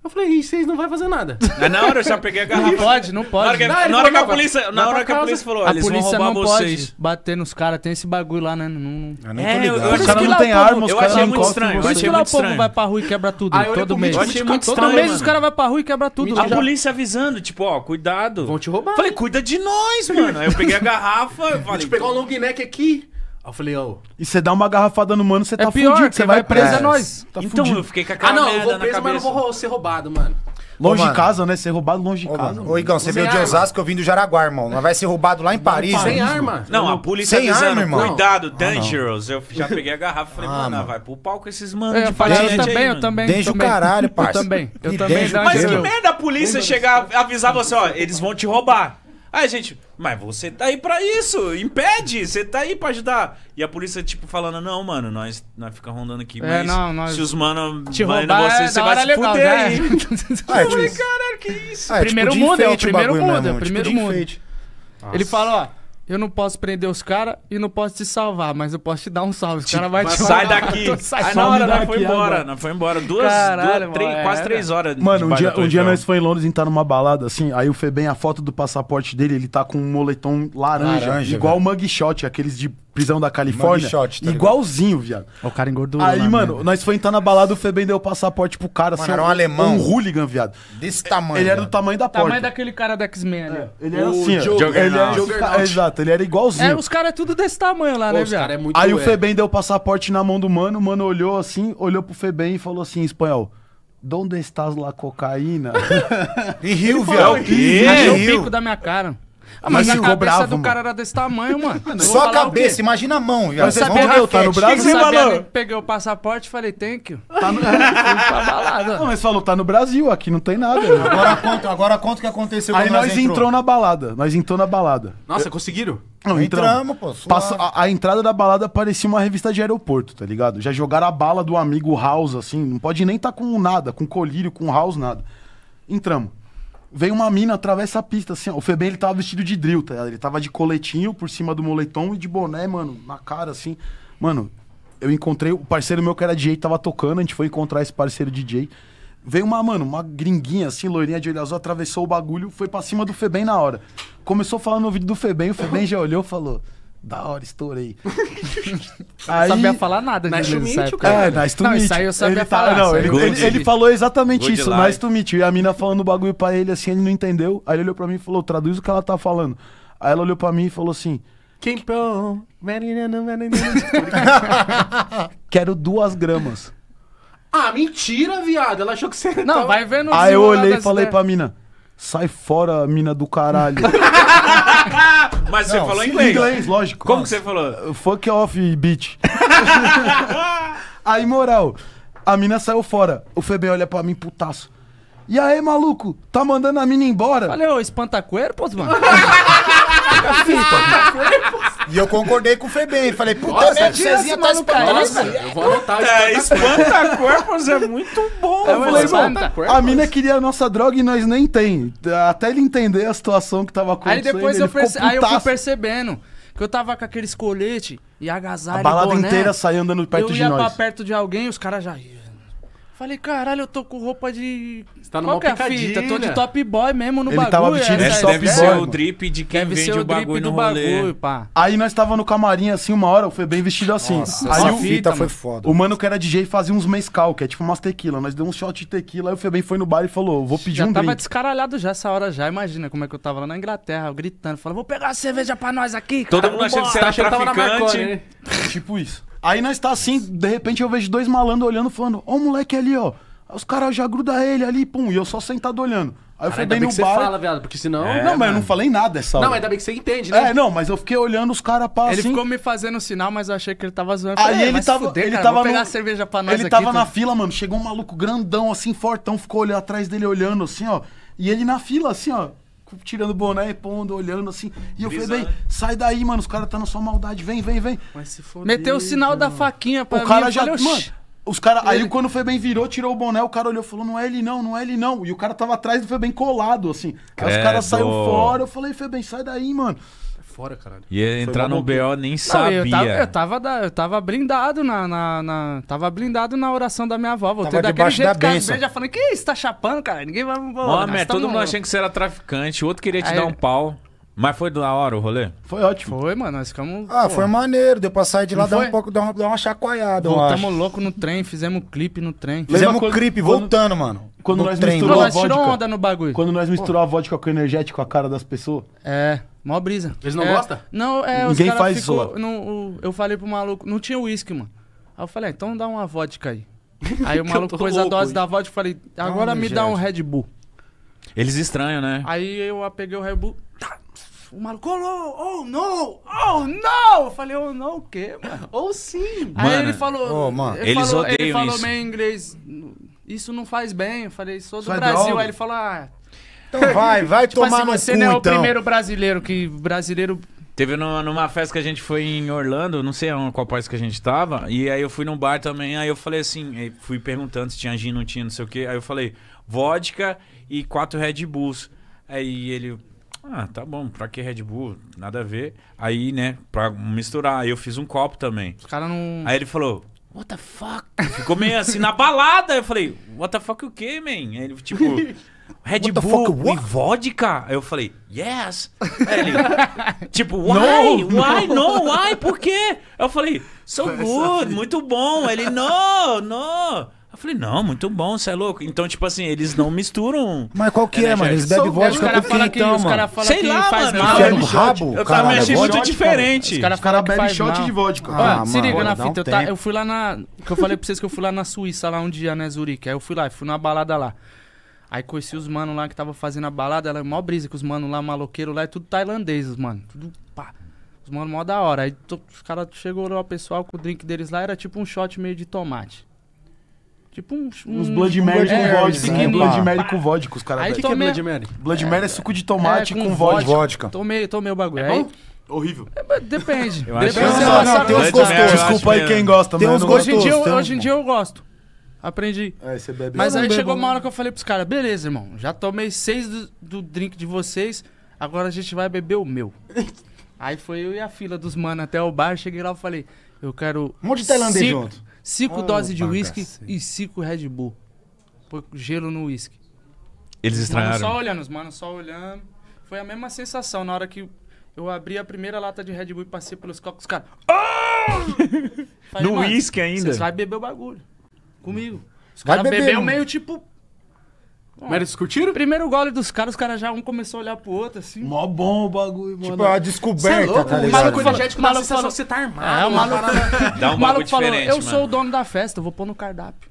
Eu falei, e vocês não vai fazer nada. é na hora eu já peguei a garrafa. Não pode, não pode. Na hora que, Não, na hora que a polícia, na hora que a polícia falou, a eles vão polícia roubar não vocês. pode bater nos caras, tem esse bagulho lá, né? Não, não... Ah, eu É, tô eu- ligado. Os caras não tem armas eu achei muito estranho, eu achei- que lá o povo vai pra rua e quebra tudo, eu todo pro mês. Todo todo mês os caras vão pra rua e quebra tudo. A polícia avisando, tipo, ó, cuidado. Vão te roubar. Falei, cuida de nós, mano. Aí eu peguei a garrafa, eu falei, pegar o long neck aqui. Aí eu falei, ô. E você dá uma garrafada no mano, você é tá pior, fudido. Você vai preso é, nós. É. Tá então fudido. eu fiquei com a aquela Ah, não, eu vou preso, mas não vou ser roubado, mano. Longe de casa, né? Ser roubado longe de Ô, casa. Ô, Igão, você veio de Osasco, eu vim do Jaraguá, irmão. Nós vai ser roubado lá em Paris. Sem mano. arma. Não, a polícia Sem avisando, arma, irmão. cuidado, dangerous. Ah, eu já peguei a garrafa e falei, ah, mano, vai pro palco esses manos É, de eu eu também, eu também. Desde o caralho, parça. Eu também. Eu também. Mas que merda a polícia chegar, avisar você, ó, eles vão te roubar. Aí, gente, mas você tá aí pra isso, impede, você tá aí pra ajudar. E a polícia, tipo, falando, não, mano, nós, nós fica rondando aqui, é, não, nós... se os mano te roubar, você, é você vai se legal, fuder né? aí. ah, é eu falei, tipo caralho, que isso? Ah, é, tipo, primeiro tipo muda, é o primeiro muda, tipo, primeiro muda. Ele fala, ó, eu não posso prender os caras e não posso te salvar, mas eu posso te dar um salve. Os caras vão te Sai daqui. Sai Aí ah, na hora, não, né? foi embora. Não, né? foi embora. Duas, Caralho, duas três, é. quase três horas. Mano, um dia, um dia né? nós foi em Londres e tá numa balada, assim. Aí o Febem, a foto do passaporte dele, ele tá com um moletom laranja. laranja igual velho. mugshot, aqueles de prisão da Califórnia. Shot, tá igualzinho, viado. O cara engordou. Aí, mano, nós foi entrar na balada, o Febem deu o passaporte pro cara. Mano, assim, era um, um alemão. Um hooligan, viado. Desse tamanho. Ele era do tamanho da porta. Tamanho daquele cara da X-Men, é. Ele era o assim, Juggernaut. Ele era Exato, ele era igualzinho. É, os caras é tudo desse tamanho lá, né, Pô, né, viado? É Aí o é. Febem deu o passaporte na mão do mano, o mano olhou assim, olhou pro Febem e falou assim, em espanhol... Donde estás lá cocaína? em Rio, viado. É o quê? o bico da minha cara. Ah, mas, a cabeça bravo, do cara era desse tamanho, mano. Só a cabeça, imagina a mão. Mas você perdeu, tá no Brasil, Você falou. Peguei o passaporte e falei, thank you. Tá no... balada. Não, mas falou, tá no Brasil, aqui não tem nada. Agora conta, agora conta o que aconteceu Aí nós, nós entrou. entrou. na balada, nós entrou na balada. Nossa, Eu... conseguiram? Não, entramos, pô. Passa, a, a, entrada da balada parecia uma revista de aeroporto, tá ligado? Já jogaram a bala do amigo House, assim, não pode nem estar tá com nada, com colírio, com House, nada. Entramos veio uma mina, atravessa a pista, assim, ó. O Febem, ele tava vestido de drill, tá ligado? Ele tava de coletinho por cima do moletom e de boné, mano, na cara, assim. Mano, eu encontrei o parceiro meu que era DJ, tava tocando, a gente foi encontrar esse parceiro DJ. Veio uma, mano, uma gringuinha, assim, loirinha de olho azul, atravessou o bagulho, foi pra cima do Febem na hora. Começou falando no vídeo do Febem, o Febem já olhou e falou da hora, estourei. aí, não sabia falar nada de Nice cara. É, nice to não, meet. Isso aí eu sabia ele falar. Tá, não, ele, ele, ele, falou exatamente good isso, life. nice to meet. E a mina falando o bagulho pra ele assim, ele não entendeu. Aí ele olhou pra mim e falou, traduz o que ela tá falando. Aí ela olhou pra mim e falou assim... quero duas gramas. Ah, mentira, viado. Ela achou que você. Não, tava... vai vendo. Aí eu olhei e falei ideia. pra mina: sai fora, mina do caralho. Mas você Não, falou inglês. Inglês, lógico. Como que você falou? Fuck off, bitch. aí, moral, a mina saiu fora. O Febem olha pra mim, putaço. E aí, maluco, tá mandando a mina embora? Falei, ô, espantacuero, pô, mano. Assim, e eu concordei com o Febem. Falei, puta, essa tiazinha tá é espantosa. Eu vou anotar é, espanta corpos é muito bom. É, eu falei, mano, a mina queria a nossa droga e nós nem tem. Até ele entender a situação que tava acontecendo. Aí depois eu, perce... aí eu fui percebendo que eu tava com aqueles coletes e agasalho. A balada boné, inteira saiu andando perto de nós. Eu ia pra perto de alguém os caras já... Falei, caralho, eu tô com roupa de. Você tá numa Qual que é fita? Tô de top boy mesmo no Ele bagulho. Tava vestido é, de é, top deve boy, ser o drip de quem deve vende ser o, o bagulho do bagulho, pá. Aí nós tava no camarim assim, uma hora, fui bem vestido assim. Nossa, aí essa o, fita mano. foi foda. O mano que era DJ fazia uns mescal, que é tipo umas tequila. Nós deu um shot de tequila, aí o bem foi no bar e falou: vou pedir já um drink. Já tava descaralhado já essa hora já. Imagina como é que eu tava lá na Inglaterra, gritando, falando, vou pegar uma cerveja pra nós aqui, Todo mundo achando que você era traficante. Tipo isso. Aí nós tá assim, de repente eu vejo dois malandros olhando, falando, ó o moleque ali, ó. os caras já grudam ele ali, pum, e eu só sentado olhando. Aí eu Cara, ainda bem no que bar. você fala, viado, porque senão. É, não, mas mano. eu não falei nada essa hora. Não, ainda bem que você entende, né? É, não, mas eu fiquei olhando os caras pra Ele assim. ficou me fazendo sinal, mas eu achei que ele tava zoando. Aí é, ele tava. Fuder, ele cara, tava. Vou pegar a cerveja pra nós ele aqui, tava na fila, mano. Chegou um maluco grandão, assim, fortão, ficou olhando, atrás dele olhando, assim, ó. E ele na fila, assim, ó tirando boné e pondo, olhando assim. E eu falei, sai daí, mano, os caras tá na sua maldade, vem, vem, vem. Mas se foder, Meteu o sinal mano. da faquinha pra o mim. O cara já. Falei, mano, os cara, aí quando o Febem virou, tirou o boné, o cara olhou e falou: não é ele não, não é ele não. E o cara tava atrás do Febem colado, assim. Aí Credo. os é, caras saíram fora, eu falei: Febem, sai daí, mano fora, caralho. Ia entrar no BO, nem sabia. eu, tava, eu, tava da, eu tava blindado na, na, na- Tava blindado na oração da minha avó. Voltei Tava daquele jeito da cara, já falando, que isso, tá chapando, cara? Ninguém vai. Homem, todo mundo achando que você era traficante, o outro queria te Aí- dar um pau. Mas foi da hora o rolê? Foi ótimo. Foi, mano, nós ficamos. Ah, pô, foi maneiro. Deu pra sair de lá, dar um pouco, dar uma, uma chacoalhada, Voltamos louco no trem, fizemos clipe no trem. Fizemos um clipe, quando- voltando, mano. quando no nós trem, misturou- Não, nós tirou vodka. onda no bagulho. Quando nós misturamos a vodka com o energético, a cara das pessoas. É. Mó brisa. Eles não é, gostam? Não, é. Ninguém faz ficou, eu falei pro maluco, não tinha uísque, mano. Aí eu falei, ah, então dá uma vodka aí. Aí o maluco pôs a dose da vodka e falei, agora não, me dá um Red Bull. Eles estranham, né? Aí eu peguei o Red Bull. Tá. O maluco, oh, oh não, oh não! Eu falei, oh não, o quê, mano? Ou oh, sim! Mano, aí ele falou. Oh, mano. Ele Eles falou, odeiam ele falou isso. meio inglês. Isso não faz bem. Eu falei, sou do é Brasil. Aí ele falou, ah, então vai, vai tipo tomar assim, no você cu, não é o então. primeiro brasileiro que brasileiro Teve numa, numa, festa que a gente foi em Orlando, não sei qual país que a gente tava, e aí eu fui num bar também, aí eu falei assim, fui perguntando se tinha gin, não tinha, não sei o quê, aí eu falei, vodka e quatro Red Bulls. Aí ele, ah, tá bom, pra que Red Bull? Nada a ver. Aí, né, pra misturar, aí eu fiz um copo também. Os caras não... Aí ele falou, what the fuck? Ficou meio assim, na balada, eu falei, what the fuck o quê, man? Aí ele, tipo... Red what Bull fuck, e vodka? Aí eu falei, yes. Aí ele, tipo, why? No, why? No. no, why? Por quê? Eu falei, so good, muito bom. Ele, no, no. Eu falei, não, muito bom, você é louco. Então, tipo assim, eles não misturam. Mas qual que é, mano? Eles bebem vodka por quê, então, mano? Sei lá, faz mano. Mal. no rabo? Eu tava me muito diferente. Os caras cara bebem shot de vodka. Ah, se liga na fita, tá? eu, fui lá na... Que eu falei pra vocês que eu fui lá na Suíça, lá um dia, né, Zurique. Aí eu fui lá, fui na balada lá. Aí conheci os manos lá que tava fazendo a balada, ela é mó brisa que os manos lá, maloqueiro lá, é tudo tailandês, os mano. Tudo pá. Os mano mó da hora. Aí os caras chegou lá, o pessoal com o drink deles lá, era tipo um shot meio de tomate. Tipo um, um, uns Blood Mary com vodka. Né? Blood Mary com vodka, os caras. Aí que que é Blood Mary? Blood Mary é suco de tomate é, com, com vodka. vodka. Tomei, tomei o bagulho. É aí, Horrível. É, depende. Eu depende acho. Não, não, não, tem uns gostosos. Desculpa aí quem gosta, hoje em dia eu gosto. Aprendi. Aí é, você bebe Mas aí chegou uma hora que eu falei pros caras, beleza, irmão, já tomei seis do, do drink de vocês, agora a gente vai beber o meu. aí foi eu e a fila dos manos até o bar, cheguei lá e falei, eu quero. Um monte de tailandês cinco, junto. Cinco oh, doses de uísque e cinco Red Bull. Pô, gelo no uísque. Eles estranharam. Mano, só olhando, os manos só olhando. Foi a mesma sensação na hora que eu abri a primeira lata de Red Bull e passei pelos cocos, os caras. Oh! no uísque ainda? Você vai beber o bagulho. Comigo. Os caras beberam meio tipo. Bom, Mas eles curtiram? Primeiro gole dos caras, os caras já um começou a olhar pro outro, assim. Mó bom o bagulho, mano. Tipo, é a descoberta, é tá louco, tá ligado? O maluco energético, o maluco falou, você tá armado. É, o maluco, Dá um o maluco falou, eu mano. sou o dono da festa, eu vou pôr no cardápio.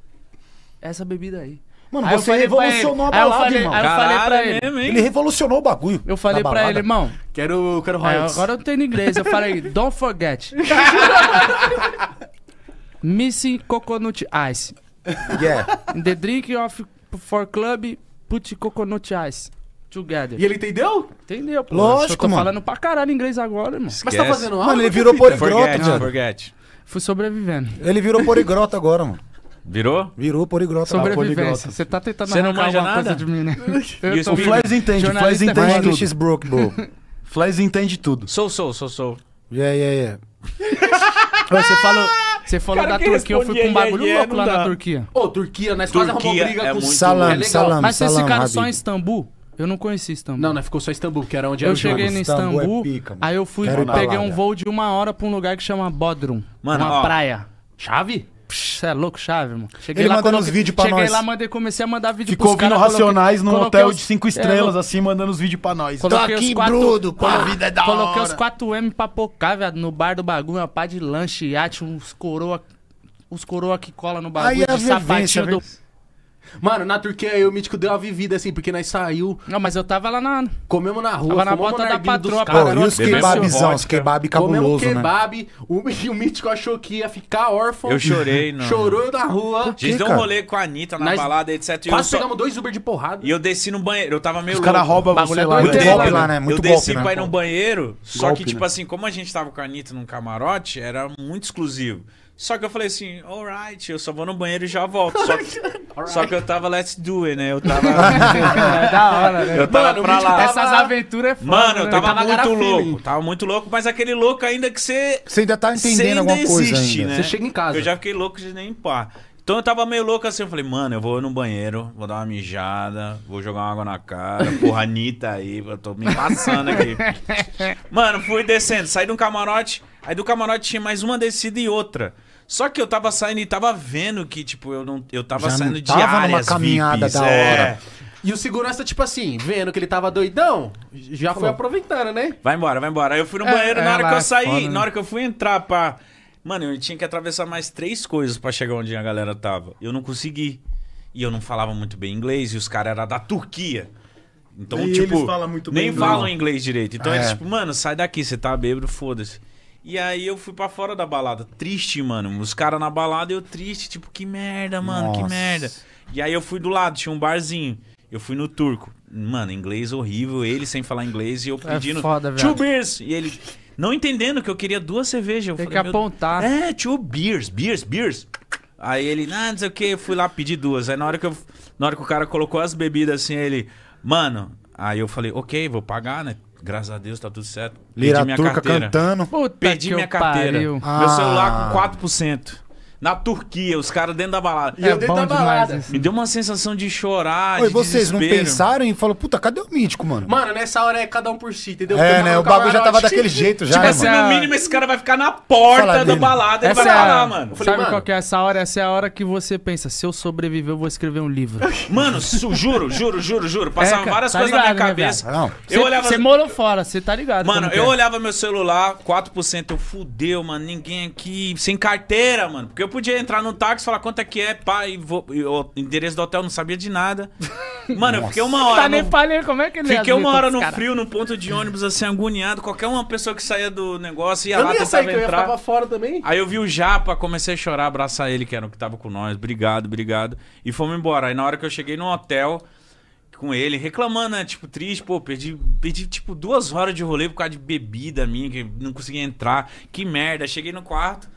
Essa bebida aí. Mano, aí você revolucionou a balada, falei, irmão. Caralho, eu falei pra é ele. ele revolucionou o bagulho. Eu falei pra ele, irmão. Quero, quero royalties. Agora eu tô em inglês. Eu falei, don't forget. Missing Coconut Ice. Yeah. the drink of for club put coconut ice. Together. E ele entendeu? Entendeu, pô. Lógico, tô mano. falando pra caralho inglês agora, irmão. Esquece. Mas tá fazendo aula? Mano, ele virou porigrota, velho. Forget. Fui sobrevivendo. Ele virou porigrota agora, mano. Virou? Virou porigrota. Tá Sobrevivência. Você tá tentando Você não coisa nada? de mim, né? o Flash entende. O Flash entende tudo. English broke, bro. Flash entende tudo. Sou, sou, sou, sou. Yeah, yeah, yeah. Você fala... Você falou Cara, da Turquia, eu fui com um bagulho é, louco lá na Turquia. Ô, Turquia, nós quase arrumamos briga é com o Salam, é Salam, Mas Salam, esse cara só em Istambul? Eu não conheci Istambul. Não, não, ficou só Istambul, que era onde eu era cheguei em Istambul. É Istambul é pica, aí eu fui, peguei lá, um voo de uma hora pra um lugar que chama Bodrum. Mano, uma ó, praia. Chave? Você é louco, chave, mano. Cheguei Ele lá, mandando coloquei, os vídeos pra cheguei nós. Cheguei lá, mandei, comecei a mandar vídeo Ficou pros caras. Ficou Racionais num hotel os... de cinco é. estrelas, é, assim, mandando os vídeos pra nós. Tô aqui, brudo, pô, a vida é da Coloquei hora. os 4M pra pocar, velho, no bar do bagulho, uma pá de lanche, iate, uns coroa... Os coroa que cola no bagulho, Aí, é de sapatinho vivência, do... Mano, na Turquia eu e o Mítico deu uma vivida, assim, porque nós saiu. Não, mas eu tava lá na. Comemos na rua, tava na bota da patroa, Pô, né? e os kebabzão, os kebab cabuloso, comemos kebab, né? O, o Mítico achou que ia ficar órfão. Eu chorei, não. Chorou na rua. A gente deu um rolê com a Anitta na nós balada, etc. Quase só... pegamos dois Uber de porrada. E eu desci no banheiro, eu tava meio Os caras roubam você lá, muito golpe lá, né? Muito Eu desci pra né? ir no banheiro, só que, tipo né? assim, como a gente tava com a Anitta num camarote, era muito exclusivo. Só que eu falei assim, alright, eu só vou no banheiro e já volto. Só que, só que eu tava let's do it, né? Eu tava. é da hora, né? Eu tava Mano, pra lá. Essas aventuras é foda. Mano, eu né? tava, né? muito louco. Feeling. Tava muito louco, mas aquele louco ainda que você. Você ainda tá entendendo alguma existe, coisa. Ainda. Né? Você chega em casa. Eu já fiquei louco de nem pá. Então eu tava meio louco assim, eu falei, mano, eu vou no banheiro, vou dar uma mijada, vou jogar uma água na cara, porra, Anitta aí, eu tô me passando aqui. mano, fui descendo, saí de um camarote, aí do camarote tinha mais uma descida e outra. Só que eu tava saindo e tava vendo que, tipo, eu não eu tava Já saindo não tava de áreas caminhada VIPs, da é. hora. É. E o segurança, tipo assim, vendo que ele tava doidão, já Falou. foi aproveitando, né? Vai embora, vai embora. Aí eu fui no É, banheiro, é, na hora que eu saí, foda, na né? hora que eu fui entrar pra... Mano, eu tinha que atravessar mais três coisas pra chegar onde a galera tava. Eu não consegui. E eu não falava muito bem inglês, e os caras eram da Turquia. Então, tipo, eles falam muito bem nem inglês. falam inglês direito. Então É. eles, é tipo, mano, sai daqui, você tá bêbado, foda-se. E aí eu fui para fora da balada, triste, mano. Os caras na balada eu triste, tipo, que merda, mano, Nossa. que merda. E aí eu fui do lado, tinha um barzinho. Eu fui no turco. Mano, inglês horrível, ele sem falar inglês e eu é pedindo é foda, two beers. E ele não entendendo que eu queria duas cervejas. Eu Tem falei, que apontar. É, two beers, beers, beers. Aí ele, ah, não sei o que, eu fui lá pedir duas. Aí na hora que eu, na hora que o cara colocou as bebidas assim, ele, mano, aí eu falei, ok, vou pagar, né? Graças a Deus, tá tudo certo. Lira Turca cantando. Puta perdi minha carteira. Pariu. Meu celular com 4%. Ah na Turquia, os caras dentro da balada. E eu é dentro da balada. Demais, Me deu uma sensação de chorar. Oi, de vocês desespero. não pensaram e falaram, puta, cadê o mítico, mano? Mano, nessa hora é cada um por si, entendeu? É, né? O bagulho já tava tipo daquele jeito, assim, já. Tipo assim, no mínimo esse cara vai ficar na porta da balada, ele vai é falar, mano. Sabe qual que é essa hora? Essa é a hora que você pensa, se eu sobreviver, eu vou escrever um livro. Mano, juro, juro, juro, juro. É, passaram várias tá coisas na minha né, cabeça. Não. Eu olhava. Você morou fora, você tá ligado. Mano, eu olhava meu celular, 4%, eu fudeu, mano. Ninguém aqui. Sem carteira, mano. Porque eu podia entrar no táxi, falar quanto é que é, pá, e, vou, e o endereço do hotel não sabia de nada. Mano, Nossa. eu fiquei uma hora. Tá no, palha, como é que ele Fiquei uma hora no cara. frio, no ponto de ônibus, assim, agoniado. Qualquer uma pessoa que saía do negócio ia eu lá, ia sair, entrar. Eu ia fora também. Aí eu vi o Japa, comecei a chorar, abraçar ele, que era o que tava com nós. Obrigado, obrigado. E fomos embora. Aí na hora que eu cheguei no hotel com ele, reclamando, né? Tipo, triste, pô, perdi, perdi tipo duas horas de rolê por causa de bebida minha, que não conseguia entrar. Que merda. Cheguei no quarto.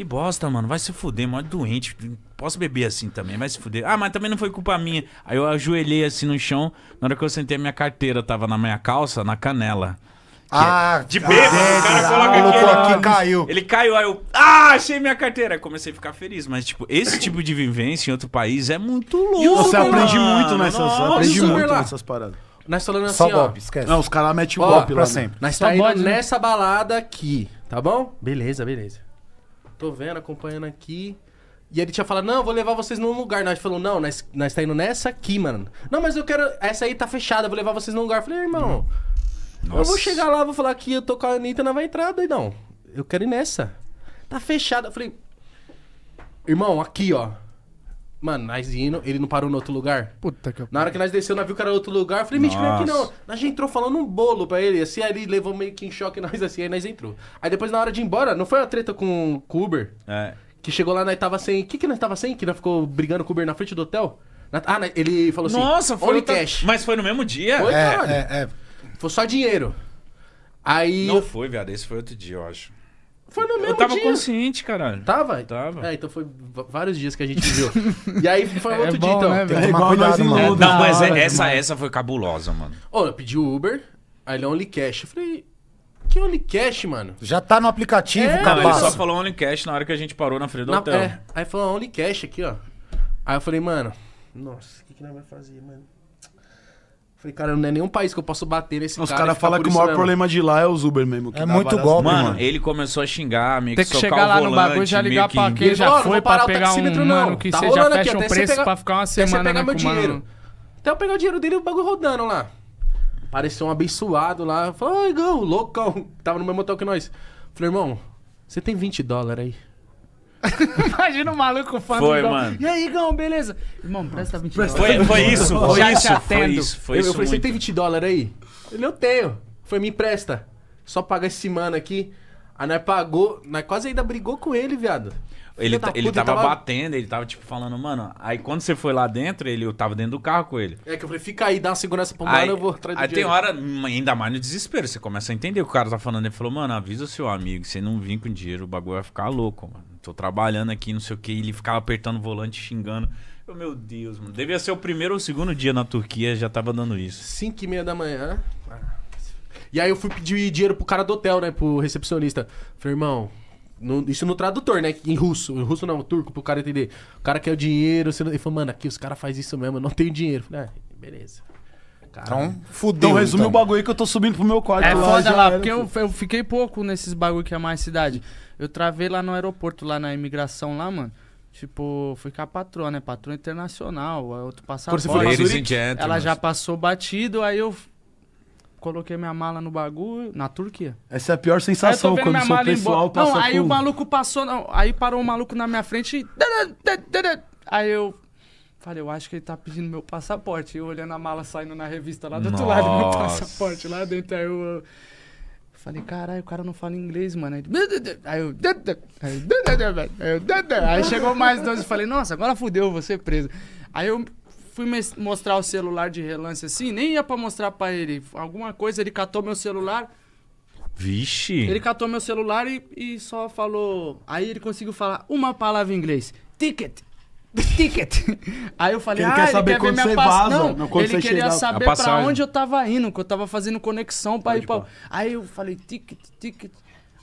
Que bosta, mano. Vai se fuder, mó doente. Posso beber assim também, vai se fuder. Ah, mas também não foi culpa minha. Aí eu ajoelhei assim no chão. Na hora que eu sentei, a minha carteira tava na minha calça, na canela. É ah, é... de bêbado, ah, o cara coloca ah, aqui, aqui, caiu. Ele caiu, aí eu. Ah, achei minha carteira. Aí comecei a ficar feliz. Mas, tipo, esse tipo de vivência em outro país é muito louco. Você mano. aprende muito nessas, Nossa, aprende muito lá. nessas paradas. Nós falando assim, Só ó. esquece. Não, os caras metem o Bob lá sempre. Nós tá estamos né? nessa balada aqui, tá bom? Beleza, beleza tô vendo, acompanhando aqui. E ele tinha falado, não, vou levar vocês num lugar. Nós falou, não, nós, nós tá indo nessa aqui, mano. Não, mas eu quero. Essa aí tá fechada, vou levar vocês num lugar. Eu falei, irmão, Nossa. eu vou chegar lá, vou falar que eu tô com a Anitta, não vai entrar, doidão. Eu quero ir nessa. Tá fechada. Eu falei, irmão, aqui, ó. Mano, nós indo, ele não parou no outro lugar. Puta que Na hora que nós desceu, nós viu cara no outro lugar. Eu falei, mentira, que não. Nós já entrou falando um bolo pra ele. Assim, aí ele levou meio que em choque nós, assim, aí nós entrou. Aí depois, na hora de ir embora, não foi uma treta com o Uber? É. Que chegou lá, nós tava sem... O que que nós tava sem? Que nós ficou brigando com o Uber na frente do hotel? Ah, né, ele falou assim... Nossa, foi... o cash. Mas foi no mesmo dia? Foi, é, é, é. Foi só dinheiro. Aí... Não foi, viado. Esse foi outro dia, eu acho. Foi no mesmo dia. Eu tava dia. consciente, caralho. Tava? Tava. É, então foi vários dias que a gente viu. e aí foi outro é bom, dia, então. Né, Tem que tomar cuidado, mano. não, mas né, é, essa, essa foi cabulosa, mano. Ô, eu pedi o Uber, aí ele é only cash. Eu falei, que only cash, mano? Já tá no aplicativo, é, capaz. ele só falou only cash na hora que a gente parou na frente do na, hotel. É, aí falou only cash aqui, ó. Aí eu falei, mano, nossa, o que, que nós vamos fazer, mano? Falei, cara, não é nenhum país que eu posso bater nesse Os cara. Os caras falam que o maior mesmo. problema de lá é os Uber mesmo. é muito golpe, mano, mano, Ele começou a xingar, amigo. Tem que chegar lá volante, no bagulho já ligar que... aquele, quem já foi pra pegar um mano que tá você já fecha aqui, um preço pra ficar uma semana, pegar meu dinheiro. Mano. Então até eu pegar o dinheiro dele e o bagulho rodando lá. Apareceu um abençoado lá. Falou, ai, loucão. Tava no mesmo hotel que nós. Falei, irmão, você tem 20 dólares aí? Imagina um maluco fã foi, do Igão. Mano. E aí, Igão, beleza? Irmão, presta 20 dólares. Foi, foi isso, foi Já isso. Foi isso, foi eu, isso. Eu falei, você tem 20 dólares aí? Ele, eu tenho. Foi, me empresta. Só paga esse mano aqui. Aí nós pagou, nós quase ainda brigou com ele, viado. Ele, tá, puta, ele tava, tava, batendo, ele tava tipo falando, mano. Aí quando você foi lá dentro, ele, eu tava dentro do carro com ele. É que eu falei, fica aí, dá uma segurança pra um cara, eu vou atrás do Aí tem hora, hum, ainda mais no desespero, você começa a entender o que o cara tá falando. Ele falou, mano, avisa o seu amigo, se não vir com dinheiro, o bagulho vai ficar louco, mano tô trabalhando aqui, não sei o que. E ele ficava apertando o volante, xingando. Eu, meu Deus, mano. Devia ser o primeiro ou segundo dia na Turquia, já tava dando isso. 5 e meia da manhã. E aí eu fui pedir dinheiro pro cara do hotel, né? Pro recepcionista. Falei, irmão, no, isso no tradutor, né? Em russo. Em russo não, turco, pro cara entender. O cara quer o dinheiro. Você não... Ele falou, mano, aqui os caras fazem isso mesmo, eu não tenho dinheiro. Falei, ah, beleza. Caramba. Então, então, fudeu. Então resume então. o bagulho que eu tô subindo pro meu quarto. É lá, foda lá, porque eu, eu, fiquei pouco nesses bagulho que é mais cidade. Eu travei lá no aeroporto, lá na imigração lá, mano. Tipo, fui com a patroa, né? Patroa internacional, outro passaporte. Quando você foi Ela mas... já passou batido, aí eu coloquei minha mala no bagulho, na Turquia. Essa é a pior sensação quando o seu pessoal passa Não, aí com... o maluco passou, não, aí parou o maluco na minha frente e... Aí eu falei, eu acho que ele tá pedindo meu passaporte. Eu olhando a mala saindo na revista lá do Nossa. outro lado, meu passaporte lá dentro. Aí eu... Falei, caralho, o cara não fala inglês, mano. Aí, aí eu. Aí, eu... aí chegou mais dois e falei, nossa, agora fudeu, vou ser preso. Aí eu fui mostrar o celular de relance assim, nem ia pra mostrar pra ele. Alguma coisa, ele catou meu celular. Vixe! Ele catou meu celular e, e só falou. Aí ele conseguiu falar uma palavra em inglês: ticket ticket. Aí eu falei, ele ah, quer ele saber quer ver minha passa... Não, não ele queria saber pra onde eu tava indo, que eu tava fazendo conexão pra Pode ir pra... Pô. Aí eu falei, ticket, ticket.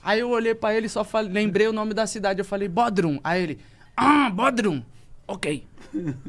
Aí eu olhei pra ele e só falei, lembrei o nome da cidade. Eu falei, Bodrum. Aí ele, ah, Bodrum. Ok.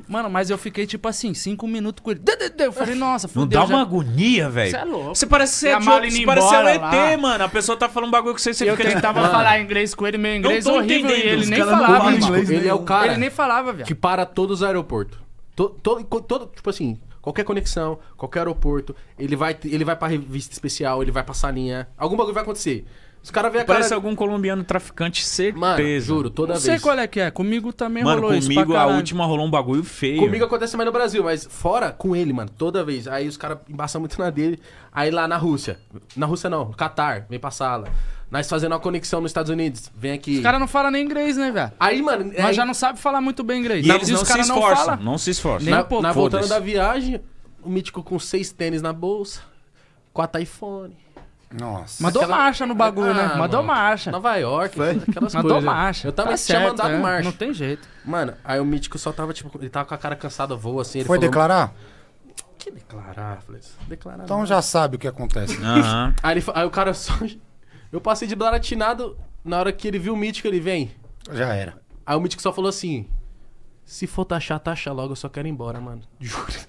Mano, mas eu fiquei tipo assim, cinco minutos com ele. Eu falei, nossa, fudeu. Não dá uma agonia, velho. Você é louco. Você parece ser a é Maline Você parece ser um ET, mano. A pessoa tá falando um bagulho que você, você eu fica... Eu tentava falar inglês com ele, meu inglês não tô horrível. Entendendo. E ele Os nem falava. mano. inglês, ele é o cara ele nem falava, velho. que para todos os aeroportos. Todo, todo, todo, tipo assim, qualquer conexão, qualquer aeroporto, ele vai, ele vai pra revista especial, ele vai pra salinha. Algum bagulho vai acontecer. Os caras veem a Parece cara... algum colombiano traficante, certeza. Mano, juro, toda não vez. Não sei qual é que é. Comigo também mano, rolou comigo, isso. Comigo a última rolou um bagulho feio. Comigo acontece mais no Brasil, mas fora com ele, mano, toda vez. Aí os caras embaçam muito na dele. Aí lá na Rússia. Na Rússia não, no Catar, vem pra sala. Nós fazendo uma conexão nos Estados Unidos. Vem aqui. Os caras não falam nem inglês, né, velho? Aí, mano. Mas aí... já não sabe falar muito bem inglês. E, eles não os caras não esforçam. Não se esforçam. Nem na, um Na voltando da viagem, o mítico com seis tênis na bolsa, quatro iPhone. Nossa. Mandou aquela... marcha no bagulho, né? ah, né? Mandou mano. marcha. Nova York, Foi? aquelas Mandou coisas. marcha. Eu tava tá certo, tinha mandado é. marcha. Não tem jeito. Mano, aí o Mítico só tava, tipo, ele tava com a cara cansada, voa assim. Foi falou, declarar? Que declarar, Flex? Declarar. Então já sabe o que acontece. Uhum. aí, ele, aí o cara só. Eu passei de baratinado na hora que ele viu o Mítico, ele vem. Já era. Aí o Mítico só falou assim: se for taxar, taxa logo, eu só quero ir embora, mano. Juro.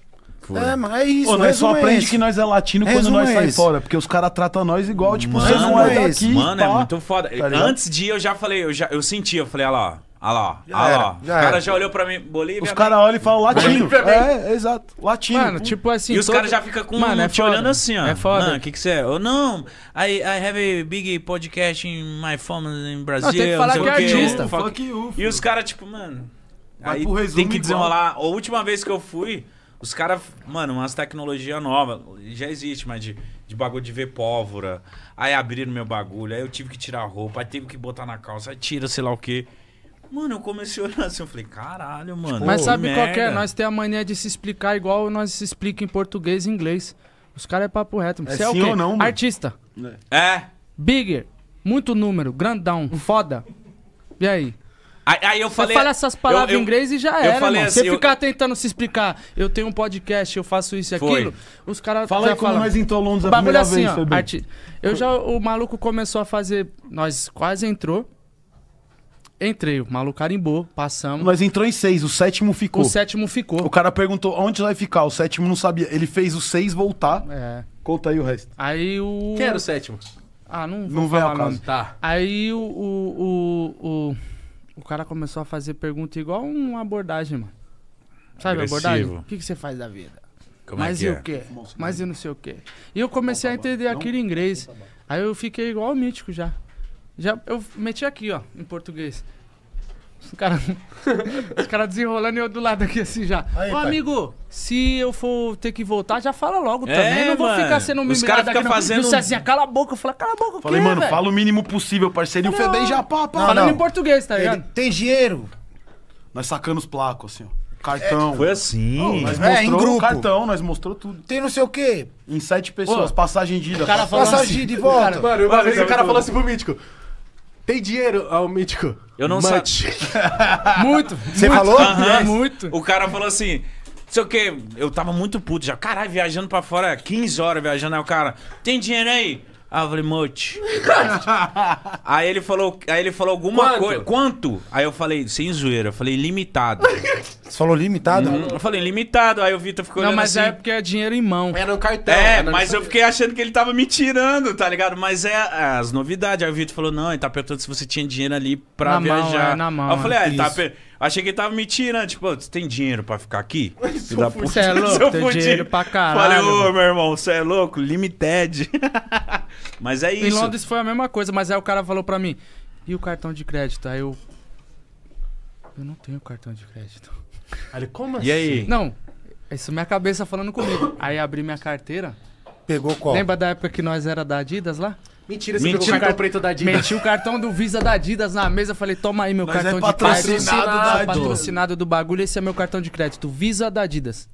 É, mas é isso. Pô, nós só é aprende que nós é latino quando nós é sai fora. Porque os caras tratam nós igual, tipo, mano, não é daqui. Mano, pá. é muito foda. Tá Antes de eu já falei, eu, já, eu senti, eu falei, olha ah lá, Olha ah lá, ah O cara já olhou pra mim, Bolívia. Os caras né? olham e falam latino. É, é, exato. Latino. Mano, tipo assim. E os caras já ficam com mano, um é te foda. olhando assim, ó. É foda. O que, que você é? Ou não, I, I have a big podcast in my phone in Brasil. Não, tem que falar que é artista. Fuck you. E os caras, tipo, mano. Vai aí tem que desenrolar. Igual. A última vez que eu fui. Os caras, mano, umas tecnologias novas, já existe, mas de, de bagulho de ver pólvora. Aí abriram meu bagulho, aí eu tive que tirar a roupa, aí tive que botar na calça, aí tira sei lá o quê. Mano, eu comecei a olhar assim, eu falei, caralho, mano. Tipo, mas sabe qual que é? Nós temos a mania de se explicar igual nós se explica em português e inglês. Os caras é papo reto. É Você é, é o quê? Ou não, mano? Artista. É. Bigger. Muito número. Grandão. Foda. E aí? Aí, aí eu falei. fala essas palavras eu, eu, em inglês e já era. Eu falei assim, Você ficar tentando se explicar, eu tenho um podcast, eu faço isso e aquilo. Os caras. Fala aí como falam. nós entrou Londres a é primeira assim, vez, ó, Eu já. O maluco começou a fazer. Nós quase entrou. Entrei, o maluco carimbou, passamos. Nós entrou em seis, o sétimo ficou. O sétimo ficou. O cara perguntou onde vai ficar, o sétimo não sabia. Ele fez os seis voltar. É. Conta aí o resto. Aí o. Quem era o sétimo? Ah, não vou Não vai ao caso. Tá. Aí o, o, o, o o cara começou a fazer pergunta igual uma abordagem, mano. Sabe, a abordagem? O que, que você faz da vida? Como é mas é e é? o quê? Mas e não sei o quê. E eu comecei a tá entender aquilo em inglês. Tá Aí eu fiquei igual o mítico já. já. Eu meti aqui, ó, em português. Os caras cara desenrolando e eu do lado aqui assim já. Aí, Ô, pai. amigo, se eu for ter que voltar, já fala logo é, também. Não mano. vou ficar sendo humilhado. Os caras ficam fazendo... Não, assim, cala a boca. Eu falei, cala a boca, Falei, quê, mano, véio? fala o mínimo possível, parceiro. E o Febem já, pá, pá. Não, falando não. em português, tá ligado? Ele tem dinheiro. Nós sacamos placos, assim, ó. Cartão. É, foi assim. Oh, nós é, em grupo. cartão, nós mostrou tudo. Tem não sei o quê. Em sete pessoas, Ô, passagem de ida. Cara passagem assim, de ida e volta. Mano, uma vez o cara falou assim pro Mítico. Tem dinheiro, ao Mítico. Eu não sabia. muito. Você muito, falou? muito. O cara falou assim. Não sei o que, eu tava muito puto já. Caralho, viajando pra fora, 15 horas viajando. Aí o cara, tem dinheiro aí? Avrimut. aí ele falou, aí ele falou alguma coisa. Quanto? Aí eu falei, sem zoeira, eu falei limitado. Você falou limitado? Hum, eu falei limitado, aí o Vitor ficou Não, mas assim. é porque é dinheiro em mão. Era no cartão. É, mas eu fiquei achando que ele tava me tirando, tá ligado? Mas é, é as novidades. Aí o Vitor falou, não, ele tá perguntando se você tinha dinheiro ali pra na viajar. Mão, é, na mão, aí eu falei, ah, ele tá perguntando. Achei que ele tava me tirando. Tipo, você tem dinheiro pra ficar aqui? Você é louco? Tem dinheiro pra caralho. Falei, ô, meu irmão, você é louco? Limited. mas é isso. Em Londres foi a mesma coisa, mas aí o cara falou pra mim, e o cartão de crédito? Aí eu... Eu não tenho cartão de crédito. Aí como assim? E aí? Assim? Não, isso é minha cabeça falando comigo. Aí abri minha carteira. Pegou qual? Lembra da época que nós era da Adidas lá? Mentira, você Mentira, pegou o cartão preto da Adidas. Meti o cartão do Visa da Adidas na mesa. Falei, toma aí meu cartão é de crédito. Patrocinado, patrocinado do bagulho. Esse é meu cartão de crédito. Visa da Adidas.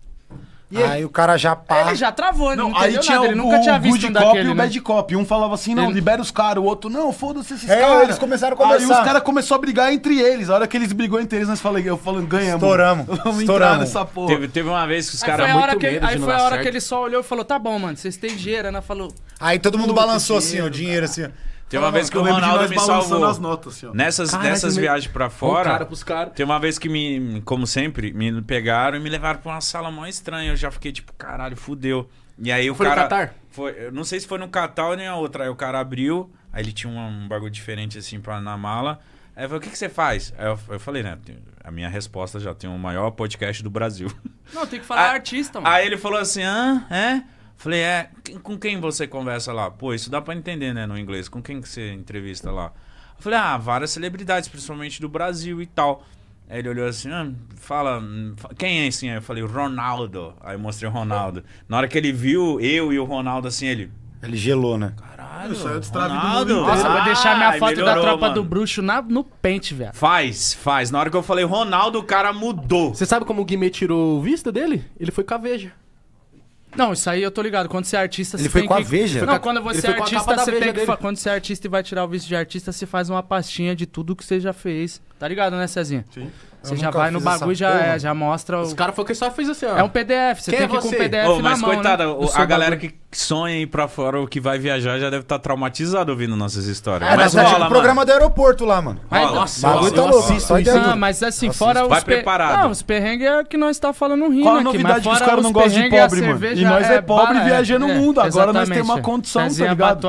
E aí, o cara já pá. Ele já travou, ele não, não aí tinha nada, o, ele nunca o tinha visto good um cop daquele, e o né? bad cop. Um falava assim, não, Ele- libera os caras. O outro, não, foda-se esses É, caras. eles começaram a Aí os caras começaram a brigar entre eles. A hora que eles brigou entre eles, nós falamos eu falando, ganhamos. Estouramos, Vamos entrar estouramos. nessa porra. Teve, teve uma vez que os caras muito que, medo aí de não foi a hora certo. que ele só olhou e falou: tá bom, mano, vocês têm dinheiro. A falou: Aí todo mundo balançou assim, o dinheiro assim, ó. Tem uma vez que o Ronaldo me salvou. As notas, assim, Nessas, Caraca, nessas me... viagens pra fora. Cara pros cara. Tem uma vez que me, como sempre, me pegaram e me levaram pra uma sala mó estranha. Eu já fiquei tipo, caralho, fudeu. E aí o foi cara. No Qatar? Foi, não sei se foi no Catar ou nem a outra. Aí o cara abriu, aí ele tinha um, um bagulho diferente assim pra, na mala. Aí eu falei, o que, que você faz? Aí eu, eu, falei, né? A minha resposta já tem o maior podcast do Brasil. Não, tem que falar aí, artista, mano. Aí ele falou assim, ah, é? Falei, é, com quem você conversa lá? Pô, isso dá para entender, né, no inglês. Com quem que você entrevista lá? Eu falei, ah, várias celebridades, principalmente do Brasil e tal. Aí ele olhou assim, ah, fala, quem é assim? Aí eu falei, Ronaldo. Aí eu mostrei o Ronaldo. Na hora que ele viu eu e o Ronaldo, assim, ele... Ele gelou, né? Caralho, eu Nossa, vai deixar minha ah, foto melhorou, da tropa mano. do bruxo na, no pente, velho. Faz, faz. Na hora que eu falei Ronaldo, o cara mudou. Você sabe como o Guimê tirou vista dele? Ele foi com a Veja. Não, isso aí eu tô ligado. Quando você é artista, Ele você foi com a Veja? Não, quando você é Ele artista, você tem que... fa- Quando você é artista e vai tirar o visto de artista, você faz uma pastinha de tudo que você já fez. Tá ligado, né, Cezinha? Sim. Você já vai no bagulho e já, é, já mostra. O... Os caras falaram que só fez assim, ó. É um PDF, você Quem tem é que ir com um PDF oh, mas na coitada, mão, né? a galera bagulho. que sonha ir pra fora ou que vai viajar já deve estar tá traumatizada ouvindo nossas histórias. É, mas é rola, tipo, o programa do aeroporto lá, mano. Mas, rola, nossa, bagulho tá louco. Não, mas assim, assisto. fora vai os... Vai preparado. Não, os perrengues é que nós tá falando rindo Qual a novidade que os caras não gostam de pobre, mano? E nós é, é pobre viajando o é, mundo. Agora nós temos uma condição, tá ligado?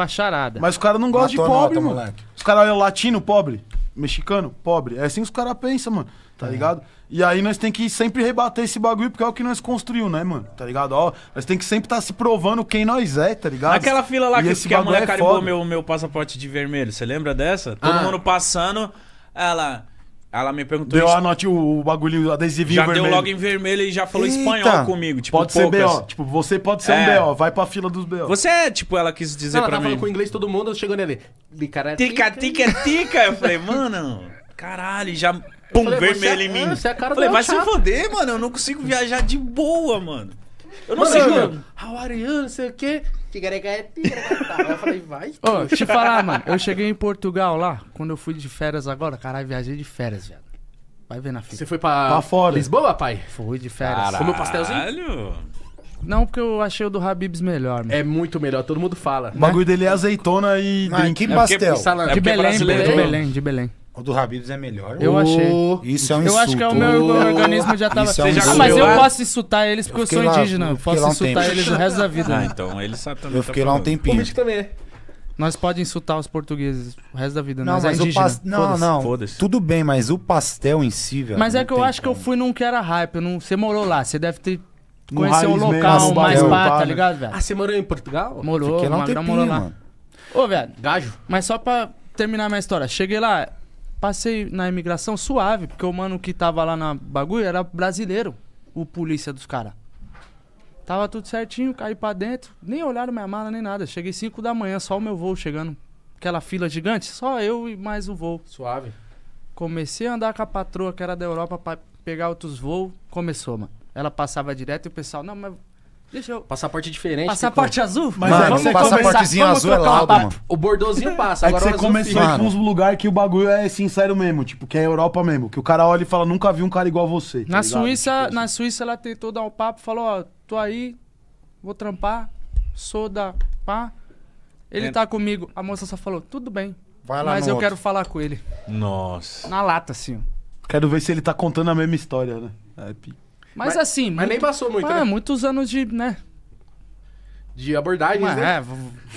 Mas os caras não gostam de pobre, mano. Os caras olham latino, pobre. Mexicano, pobre. É assim que os caras pensam, mano tá é. ligado? E aí nós tem que sempre rebater esse bagulho, porque é o que nós construiu, né, mano? Tá ligado? Ó, nós tem que sempre estar tá se provando quem nós é, tá ligado? Aquela fila lá e que, esse que a mulher é carimbou meu, meu passaporte de vermelho, você lembra dessa? Todo ah. mundo passando, ela... Ela me perguntou Deu isso. anote o, o bagulho adesivinho já vermelho. Já deu logo em vermelho e já falou Eita, espanhol comigo. Tipo, pode poucas. ser B.O. Tipo, você pode ser é. um B.O. Vai pra fila dos B.O. Você é, tipo, ela quis dizer ela pra mim. Ela tava com inglês todo mundo, chegando nele. Tica, tica, tica. Eu falei, mano, caralho, já Pum, falei, vermelho é em é, mim. é cara falei, vai se foder, mano. Eu não consigo viajar de boa, mano. Eu não sei, mano. How are you? Não sei o quê. É eu falei, vai. Ô, te falar, mano. Eu cheguei em Portugal lá, quando eu fui de férias agora. Caralho, viajei de férias, viado. Vai ver na fita. Você foi pra, pra tá fora. Lisboa, pai? Fui de férias. Caralho. Comeu pastelzinho? Não, porque eu achei o do Habibs melhor, mano. É muito melhor, todo mundo fala. O né? bagulho dele é azeitona e. drink que pastel. porque, é de, Belém, né? Belém, de Belém, de Belém. O do Rabidos é melhor. Eu achei. Isso é um insulto. Eu acho que é o meu organismo já tava. Isso é um ah, mas eu posso insultar eles porque eu, eu sou lá, indígena. Eu posso um insultar eles o resto da vida. Ah, então eles também. Eu fiquei tá lá um tempinho. O também. Nós podemos insultar os portugueses o resto da vida, não, é mas, mas é indígena. Pas... Não, não, tudo bem, mas o pastel em si, velho... Mas é que eu acho como. que eu fui num que era hype, não... você morou lá, você deve ter conhecido um local mesmo, mais pá, tá ligado, velho? Ah, você morou em Portugal? Morou, Fiquei lá um tempinho, morou lá. Ô, velho... Gajo. Mas só pra terminar minha história, cheguei lá, Passei na imigração suave, porque o mano que tava lá na bagulho era brasileiro, o polícia dos caras. Tava tudo certinho, caí pra dentro, nem olharam minha mala, nem nada. Cheguei 5 da manhã, só o meu voo chegando. Aquela fila gigante, só eu e mais o voo. Suave. Comecei a andar com a patroa que era da Europa para pegar outros voos. Começou, mano. Ela passava direto e o pessoal, não, mas Deixa eu... Passaporte diferente. Passaporte ficou. azul? Mas mano, é, você passaportezinho azul é laudo, mano. O bordozinho passa. É que você começou com uns lugares que o bagulho é sincero mesmo, tipo, que é Europa mesmo. Que o cara olha e fala, nunca vi um cara igual você. Tá na, Suíça, tipo assim. na Suíça, ela tentou dar um papo, falou, ó, tô aí, vou trampar, sou da pá. Ele é. tá comigo. A moça só falou, tudo bem. Vai lá mas eu outro. quero falar com ele. Nossa. Na lata, assim. Quero ver se ele tá contando a mesma história, né? É, pico. Mas, mas assim. Mas muito, nem passou muito, ah, né? muitos anos de. né? De abordagem, né? É,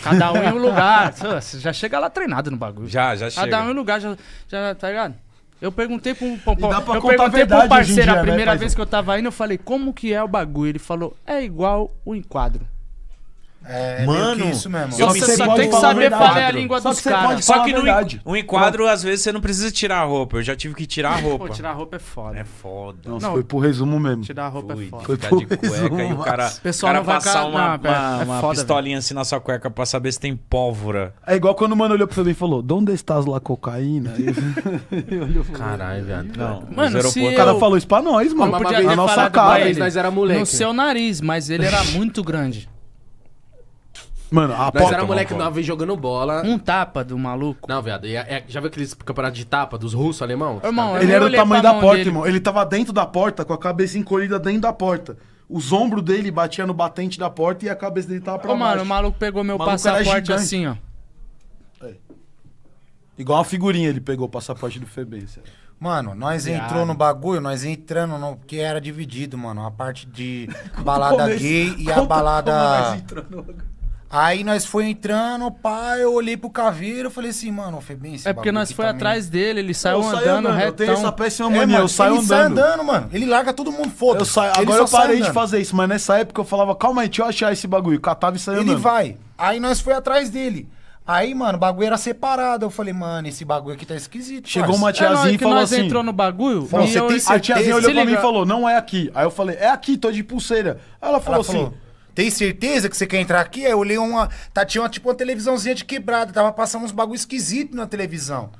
cada um em um lugar. Você já chega lá treinado no bagulho. Já, já chega. Cada um em um lugar, já, já tá ligado? Eu perguntei pra um, pra, pra eu perguntei pra um parceiro dia, a né? primeira né, vez que eu tava indo, eu falei, como que é o bagulho? Ele falou, é igual o enquadro. É, Mano, isso mesmo. Só você só tem que saber falar a é língua dos caras. Só que no um enquadro, às vezes, você não precisa tirar a roupa. Eu já tive que tirar a roupa. Pô, tirar a roupa é foda. É foda. Nossa, não, foi pro resumo mesmo. Tirar a roupa é foda. Foi pro cueca resumo, e o cara, pessoal cara passar uma, não, uma, é uma foda, pistolinha assim na sua cueca pra saber se tem pólvora. É igual quando o mano olhou pra você e falou, onde estás lá cocaína? Caralho, velho. Não, mano, se o cara falou isso pra nós, mano. Na nossa cara. Nós era moleque. No seu nariz, mas ele era muito grande. Mano, a Mas era moleque bola. nova e jogando bola. Um tapa do maluco. Não, viado. E, é, é, já viu aqueles campeonatos de tapa dos russos, alemão? Irmão, ele era do tamanho da porta, dele. irmão. Ele tava dentro da porta, com a cabeça encolhida dentro da porta. Os ombros dele batia no batente da porta e a cabeça dele tava pra Ô, baixo. mano, o maluco pegou meu maluco passaporte assim, ó. É. Igual uma figurinha ele pegou o passaporte do FB, sério. Mano, nós entrou no bagulho, nós entrando no que era dividido, mano. A parte de balada gay e a balada. Como nós Aí nós foi entrando, pai, eu olhei pro caveiro e falei assim, mano, foi bem esse É porque nós foi atrás dele, ele saiu eu andando, andando Eu tenho essa péssima é, mania, é, mano, eu saio ele andando. Ele sai andando, mano. Ele larga todo mundo, foda-se. Saio... Agora eu parei de fazer isso, mas nessa época eu falava, calma aí, deixa eu achar esse bagulho. Catava e saiu andando. Ele vai. Aí nós foi atrás dele. Aí, mano, o bagulho era separado. Eu falei, mano, esse bagulho aqui tá esquisito. Chegou uma é, é tiazinha é, e falou nós assim... entrou no bagulho... Falou, você tem eu... A tiazinha olhou pra mim e falou, não é aqui. Aí eu falei, é aqui, tô de pulseira. Aí ela falou ela assim... Falou, tem certeza que você quer entrar aqui? Aí eu olhei uma. Tá, tinha uma, tipo uma televisãozinha de quebrada. Tava passando uns bagulho esquisito na televisão.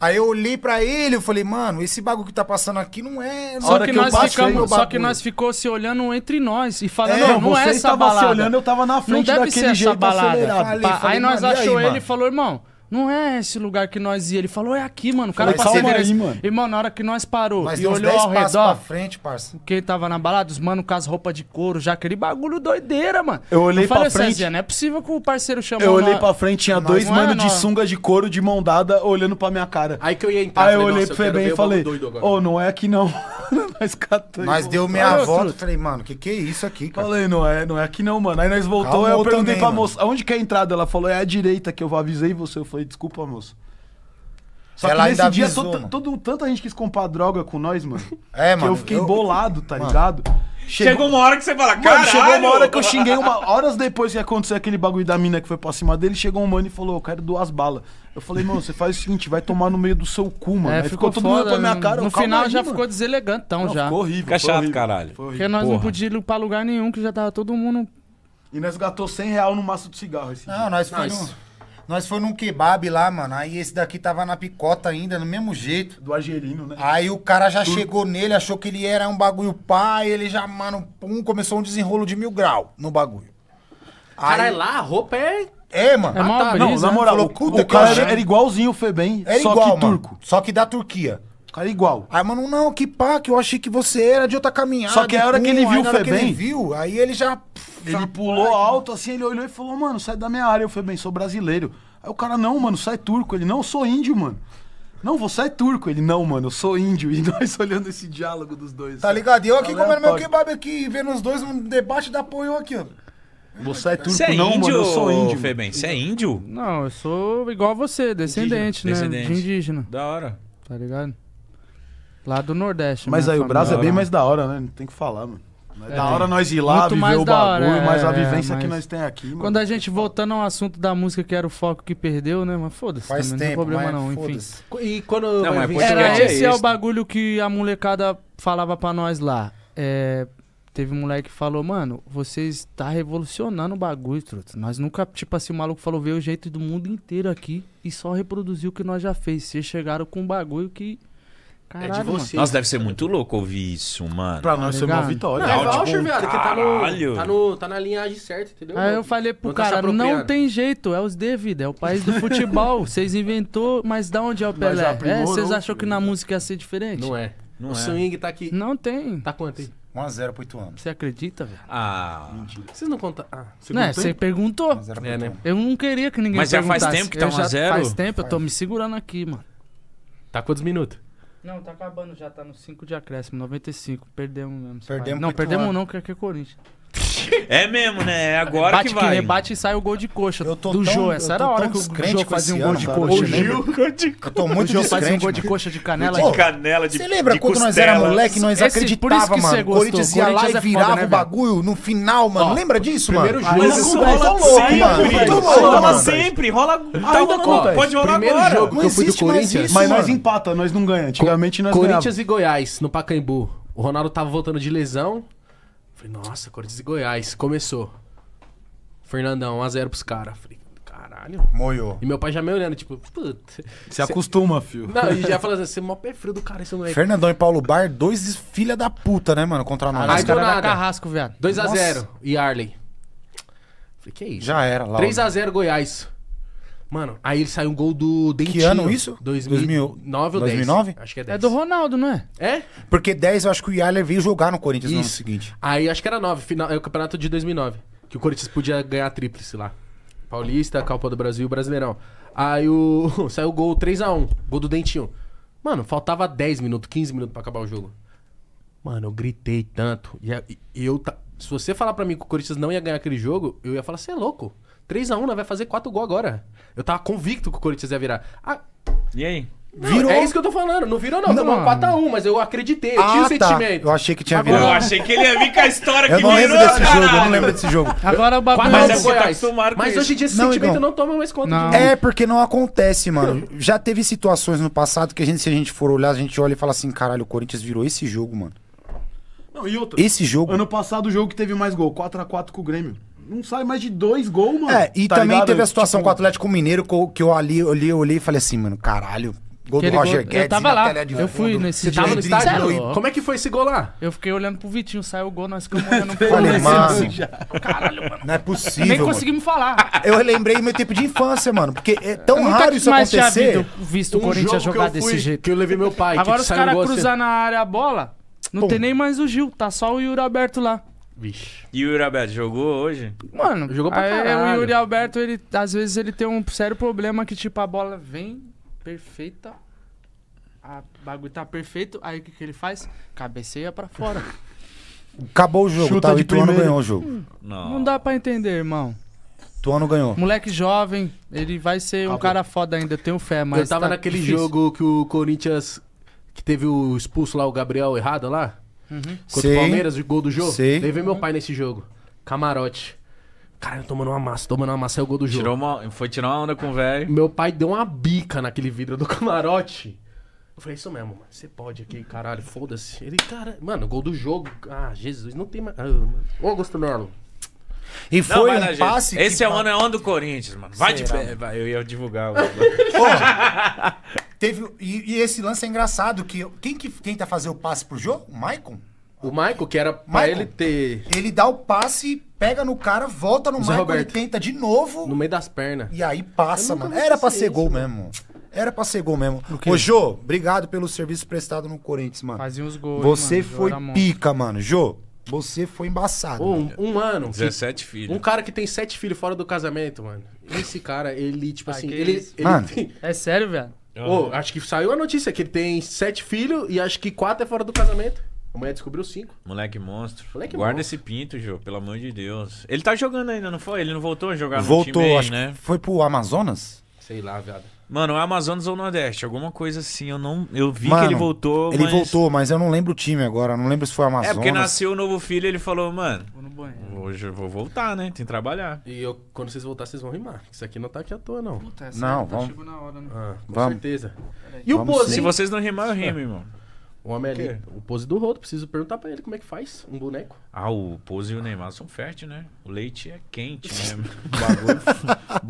Aí eu olhei pra ele, eu falei, mano, esse bagulho que tá passando aqui não é. é, é só que, que nós ficamos, só que nós ficou se olhando entre nós e falando, é, não, não é essa balada. Se olhando, eu tava na frente não deve ser essa balada. Falei, falei, aí nós achou aí, ele mano? e falou, irmão, não é esse lugar que nós ia. Ele falou, é aqui, mano. O cara Mas calma aí, mano. mano, na hora que nós parou Mas e olhou ao redor. pra frente, parça. Quem tava na balada, os mano com as roupas de couro, já aquele bagulho doideira, mano. Eu olhei eu pra assim, frente. Assim, não é possível que o parceiro chamou. Eu olhei na... pra frente, tinha nós, dois é mano, de sunga de couro, de mão dada, olhando pra minha cara. Aí que eu ia entrar. Aí eu falei, olhei pro Febem e falei, ô, oh, não é aqui não. nós catou. deu meia volta. Falei, mano, que que é isso aqui, cara? Falei, não é, não é aqui não, mano. Aí nós voltou, eu perguntei pra moça, onde que é a entrada? Ela falou, é a direita que eu avisei você. Eu falei, Falei, desculpa, moço. Só ela que nesse dia avisou, todo, todo, tanta gente quis comprar droga com nós, mano. É, mano. Que eu fiquei eu... bolado, tá mano. ligado? Chegou... chegou... uma hora que você fala, cara caralho! Chegou uma hora que eu xinguei uma. Horas depois que aconteceu aquele bagulho da mina que foi pra cima dele, chegou um mano e falou, eu quero duas balas. Eu falei, mano, você faz o seguinte, vai tomar no meio do seu cu, mano. É, ficou, ficou todo mundo pra minha né? cara. No final aí, já mano. ficou deselegantão, não, já. Ficou horrível. Fica chato, horrível, caralho. Porque nós Porra. não podíamos ir pra lugar nenhum, que já tava todo mundo. E nós gastou 100 reais no maço de cigarro. Esse não, dia. nós fomos. Nós foi num kebab lá, mano. Aí esse daqui tava na picota ainda, no mesmo jeito. Do Argelino, né? Aí o cara já Tudo. chegou nele, achou que ele era um bagulho pá, e ele já, mano, pum, começou um desenrolo de mil grau no bagulho. Aí... Caralho, é lá a roupa é é, mano. É ah, tá. não, na né? moral, o, o, cara era, era igualzinho o Febem, é só igual, que mano. turco. Só que da Turquia. Era igual. Aí, mano, não, que pá, que eu achei que você era de outra caminhada. Só que a hora que ele viu o Febem. Que ele viu, aí ele já. Ele já pulou alto assim, ele olhou e falou, mano, sai da minha área. Eu falei, bem, sou brasileiro. Aí o cara, não, mano, sai turco. Ele, não, sou índio, mano. Não, você é turco. Ele, não, mano, eu sou índio. E nós olhando esse diálogo dos dois. Tá ligado? E eu aqui comendo meu kebab aqui vendo os dois um debate da apoio aqui, ó. Você é turco, é não, índio, mano, eu sou índio. Febem, você é índio? Não, eu sou igual a você, descendente, indígena. né? Descendente. De indígena. Da hora. Tá ligado? Lá do Nordeste. Mas né, aí o Brasil é bem mais da hora, né? Não tem que falar, mano. É, é, da hora nós ir lá, viver o bagulho, hora, é, mas a vivência mas... que nós tem aqui, mano. Quando a gente voltando ao assunto da música que era o foco que perdeu, né? Mas foda-se, Faz tempo, não tem problema não, enfim. E quando não, mas era esse é, é o bagulho que a molecada falava para nós lá. É, teve um moleque que falou, mano, vocês tá revolucionando o bagulho, truta. Nós nunca, tipo assim, o maluco falou, veio o jeito do mundo inteiro aqui e só reproduziu o que nós já fez. Vocês chegaram com um bagulho que é caralho, é de você. Nossa, deve ser muito louco ouvir isso, mano. Pra nós tá foi uma vitória. Não, é voucher, tipo, velho, que tá, no, tá, no, tá na linhagem certa, entendeu? Aí eu falei pro não tá cara, tá não tem jeito, é os devidos, é o país do futebol. Vocês inventou, mas da onde é o Pelé? É, aprimorou, é, vocês achou que na música ia ser diferente? Não é. Não o é. swing tá aqui. Não tem. Tá quanto aí? 1x0 pro Ituano. Você acredita, velho? Ah. Mentira. Vocês não contam. Ah, você não, né, você perguntou. É, né? Eu não queria que ninguém Mas já faz tempo que tá 1x0? Faz tempo, eu tô me segurando aqui, mano. Tá quantos minutos? Não, tá acabando já, tá no 5 de acréscimo, 95. Perdemos mesmo. Perdemos não, perdemos não, que aqui é, é Corinthians. É mesmo, né? É agora bate que vai. Que bate e sai o gol de coxa eu tô do tão, Jô. Essa era a hora que o Jô fazia um gol de coxa. O né? Gil, Eu tô muito o Jô fazia um gol de coxa de canela. De canela, de Você lembra de quando costela. nós era moleque, nós Esse, acreditava, mano? Gostou. O Corinthians ia lá e é virava foda, né, o bagulho no final, mano. Ó, lembra disso, mano? Primeiro jogo. Mas isso rola é sempre. Rola sempre. Tá rola tá Pode rolar agora. jogo que eu fui do Corinthians. Mas nós empata, nós não ganhamos. Antigamente nós ganhamos. Corinthians e Goiás, no Pacaembu. O Ronaldo tava voltando de lesão. Falei, nossa, Corinthians e Goiás. Começou. Fernandão, 1x0 pros caras. Falei, caralho. Moiou. E meu pai já me olhando, tipo, puta. Se acostuma, filho. Não, e já falando assim, você é mó pé frio do cara, não é Fernandão e Paulo Bar, dois filha da puta, né, mano, contra nós. Aí deu nada. Carrasco, velho. 2x0 e Arley. Falei, que é isso? Já era, lá. 3x0 Goiás. Mano, aí ele saiu um gol do Dentinho. Que ano isso? 2009 ou 2009? 10. Acho que é 10. É do Ronaldo, não é? É? Porque 10 eu acho que o Yaller veio jogar no Corinthians isso. no ano seguinte. Aí acho que era 9, final, é o campeonato de 2009. Que o Corinthians podia ganhar a tríplice lá. Paulista, Copa do Brasil, Brasileirão. Aí o... saiu o gol 3x1, gol do Dentinho. Mano, faltava 10 minutos, 15 minutos pra acabar o jogo. Mano, eu gritei tanto. E eu, se você falar pra mim que o Corinthians não ia ganhar aquele jogo, eu ia falar, você é louco. 3x1, né? Vai fazer 4 gols agora. Eu tava convicto que o Corinthians ia virar. Ah, e aí? Não, é virou? É isso que eu tô falando. Não virou, não. não. Tomou 4x1. Mas eu acreditei. Eu ah, tinha o tá. sentimento. Eu achei que tinha virado. Eu achei que ele ia vir com a história eu que não virou, lembro desse caralho. jogo, Eu não lembro desse jogo. Agora o bagulho... É é tá mas, mas, Goiás. mas hoje em dia esse não, sentimento não, não toma mais conta não. É, porque não acontece, mano. Já teve situações no passado que a gente, se a gente for olhar, a gente olha e fala assim, caralho, o Corinthians virou esse jogo, mano. Não, e outro. Esse jogo... Ano passado o jogo que teve mais gol. 4x4 com o Grêmio não sai mais de dois gols, mano. É, e tá também ligado? teve a situação tipo... com o Atlético Mineiro que eu ali olhei, olhei e falei assim, mano, caralho. Gol do Roger gol, Guedes. Eu tava lá. Eu fui nesse Você tava no estádio? Como é que foi esse gol lá? Eu fiquei olhando pro Vitinho, saiu o gol, nós ficamos olhando pro Falei, mano. Caralho, mano. Não é possível. Nem conseguimos falar. Eu lembrei meu tempo de infância, mano. Porque é tão eu raro isso mais acontecer. Eu visto, visto um o Corinthians jogar desse jeito. Que eu levei meu pai. Agora os caras cruzar assim. na área a bola, não tem nem mais o Gil, tá só o Yuri aberto lá. Vixe. E o Yuri Alberto jogou hoje? Mano, jogou pra aí, é, é, caralho. O Yuri Alberto, ele, às vezes, ele tem um sério problema que, tipo, a bola vem perfeita. A bagulho tá perfeito. Aí o que, que ele faz? Cabeceia pra fora. Acabou o jogo, Chuta tá? O Ituano ganhou o jogo. Não. Não dá pra entender, irmão. Tuano ganhou. Moleque jovem, ele vai ser Acabou. um cara foda ainda, eu tenho fé, mas. Eu tava tá naquele difícil. jogo que o Corinthians. Que teve o expulso lá, o Gabriel errado lá? Uhum. Contra o Palmeiras, o gol do jogo. Sim. Levei meu pai nesse jogo. Camarote. Cara, tomando uma massa, tomando uma massa, é o gol do jogo. Tirou uma, foi tirar uma onda com o velho. Meu pai deu uma bica naquele vidro do camarote. Eu falei, é isso mesmo, mano. Você pode aqui, caralho, foda-se. Ele, cara, mano, gol do jogo. Ah, Jesus, não tem mais. Ah, Ô, Augusto Merlo. E foi não, um gente. passe. Esse que... é o ano é ano do Corinthians, mano. Vai de pé. Eu ia divulgar. O... Teve, e, e, esse lance é engraçado, que quem que tenta tá fazer o passe pro jogo? O Maicon? O Maicon, que era pra Michael, ele ter... Ele dá o passe, pega no cara, volta no Maicon, ele tenta de novo... No meio das pernas. E aí passa, mano. Era pra ser gol mesmo. Era pra ser gol mesmo. Ô, Jô, obrigado pelo serviço prestado no Corinthians, mano. Fazia uns gols, Você mano, foi pica, mano. Jô, você foi embaçado. Um, um ano. 17 filhos. Um cara que tem sete filhos fora do casamento, mano. Esse cara, ele, tipo assim. Ah, ele, ele, mano. Ele... É sério, velho? Uhum. Oh, acho que saiu a notícia que ele tem sete filhos e acho que quatro é fora do casamento. A mulher descobriu cinco. Moleque monstro. Moleque Guarda monstro. esse pinto, Jô, pelo amor de Deus. Ele tá jogando ainda, não foi? Ele não voltou a jogar voltou, no time aí, né? Foi pro Amazonas? Sei lá, viado. Mano, é Amazonas ou Nordeste, alguma coisa assim. Eu não, eu vi mano, que ele voltou. Ele mas... voltou, mas eu não lembro o time agora. Não lembro se foi Amazonas. É porque nasceu o novo filho, ele falou, mano. Vou no banheiro. Hoje eu vou voltar, né? Tem que trabalhar. E eu, quando vocês voltar, vocês vão rimar. Isso aqui não tá aqui à toa, não. Puta, essa é não, tá vamos. Tá na hora, né? Ah, com vamos. certeza. E o Bozinho? Se vocês não rimar, eu rimo, irmão. O homem ali, o pose do rodo, preciso perguntar para ele como é que faz um boneco. Ah, o pose e o Neymar são fértil, né? O leite é quente, né? bagulho,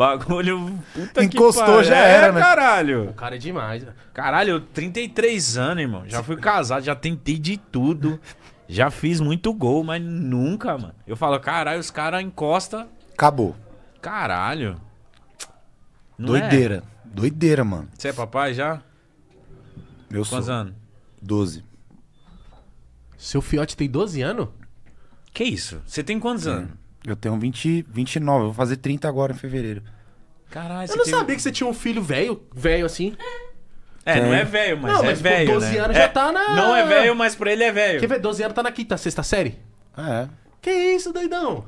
bagulho, puta Encostou, que já é, era, né? caralho. O cara é demais, velho. Caralho, eu 33 anos, irmão. Já fui casado, já tentei de tudo. Já fiz muito gol, mas nunca, mano. Eu falo, caralho, os caras encosta. Acabou. Caralho. Não é? doideira. É. Doideira, mano. Você é papai já? Eu Quantos sou. anos? 12. Seu fiote tem 12 anos? Que isso? Você tem quantos Sim. Hum. anos? Eu tenho 20, 29, eu vou fazer 30 agora em fevereiro. Caralho, Eu não teve... sabia que você tinha um filho velho, velho assim. É, é, não é velho, mas, não, é mas é velho. 12 né? anos é... tá na. Não é velho, mas pra ele é velho. Quer ver? 12 anos tá na quinta, sexta série? Ah, é. Que isso, doidão?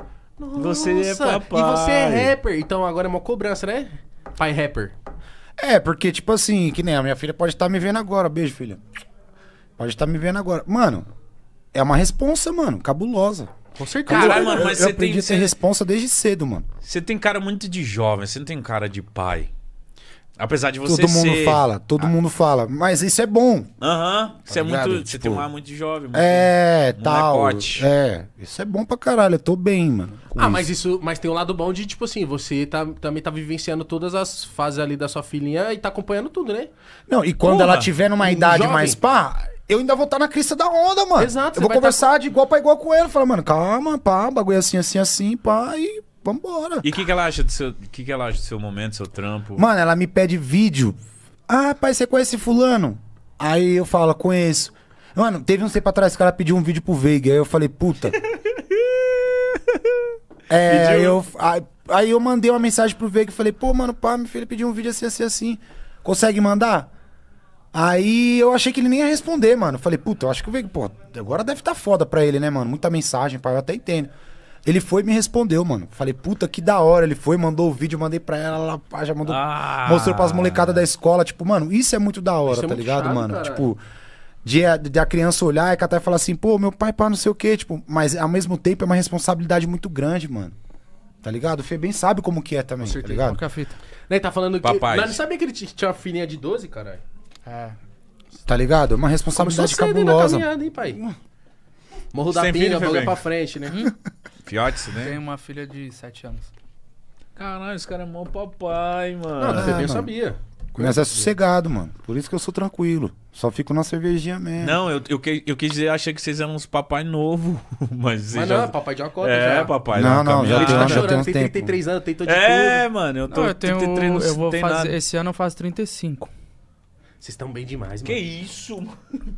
É Nossa. Você é papai. E você é rapper, então agora é uma cobrança, né? Pai rapper. É, porque, tipo assim, que nem a minha filha pode estar me vendo agora. Beijo, filha. Pode estar me vendo agora. Mano, é uma responsa, mano, cabulosa. Com certeza. Caralho, mano, mas eu, você eu aprendi tem, ter responsa desde cedo, mano. Você tem cara muito de jovem, você não tem cara de pai. Apesar de você Todo mundo fala, todo ah. mundo fala. Mas isso é bom. Aham. Tá você é muito. Tipo, tem um ar muito jovem. Muito é, um tal. É. Isso é bom pra caralho. Eu tô bem, mano. Ah, isso. mas isso. Mas tem um lado bom de, tipo assim, você tá, também tá vivenciando todas as fases ali da sua filhinha e tá acompanhando tudo, né? Não, e quando Porra, ela tiver numa idade jovem. mais pá, eu ainda vou estar tá na crista da onda, mano. Exato. Eu vou tá conversar tá... de igual pra igual com ele. Falar, mano, calma, pá, bagulho assim, assim, assim, pá, e vambora. E o que, que ela acha do seu. que, que ela acha do seu momento, seu trampo? Mano, ela me pede vídeo. Ah, pai, você conhece fulano? Aí eu falo, conheço. Mano, teve um tempo atrás que ela pediu um vídeo pro Veiga. Aí eu falei, puta. é, eu. Aí, aí, eu mandei uma mensagem pro Veiga e falei, pô, mano, pá, meu filho pediu um vídeo assim, assim, assim. Consegue mandar? Aí eu achei que ele nem ia responder, mano. Falei, puta, eu acho que o Veiga, pô, agora deve estar tá foda pra ele, né, mano? Muita mensagem, pai, eu até entendo. Ele foi e me respondeu, mano. Falei, puta, que da hora. Ele foi, mandou o vídeo, mandei pra ela, ela já mandou. Ah. Mostrou pras molecadas da escola. Tipo, mano, isso é muito da hora, isso é tá é ligado, chato, mano? Cara. Tipo, de, de, a criança olhar e catar e falar assim, pô, meu pai, pá, não sei o quê. Tipo, mas ao mesmo tempo é uma responsabilidade muito grande, mano. Tá ligado? O Fê bem sabe como que é também, tá ligado? Qual é a fita? Né, tá falando que... Papai. Não, não sabia que ele tinha uma filhinha de 12, caralho? É. Tá ligado? É Uma responsabilidade cabulosa. Hein, pai? Hum. Morro da Sem pinga, bagulho pra frente, né? Fiotes, né? Tem uma filha de 7 anos. Caralho, esse cara é mó papai, mano. Não, você ah, nem sabia. Mas é sossegado, mano. Por isso que eu sou tranquilo. Só fico na cervejinha mesmo. Não, eu, eu, que- eu quis dizer, eu achei que vocês eram uns papai novo. Mas, vocês Mas não, já... papai de acorda é, já. papai. Não, não, já caminhada. tem- tá já chorando, tem 33 anos, tentou de é, tudo. É, mano, eu tô Não, eu tenho. 33, não eu vou fazer, esse ano eu faço 35. Vocês estão bem demais, mano. Que isso,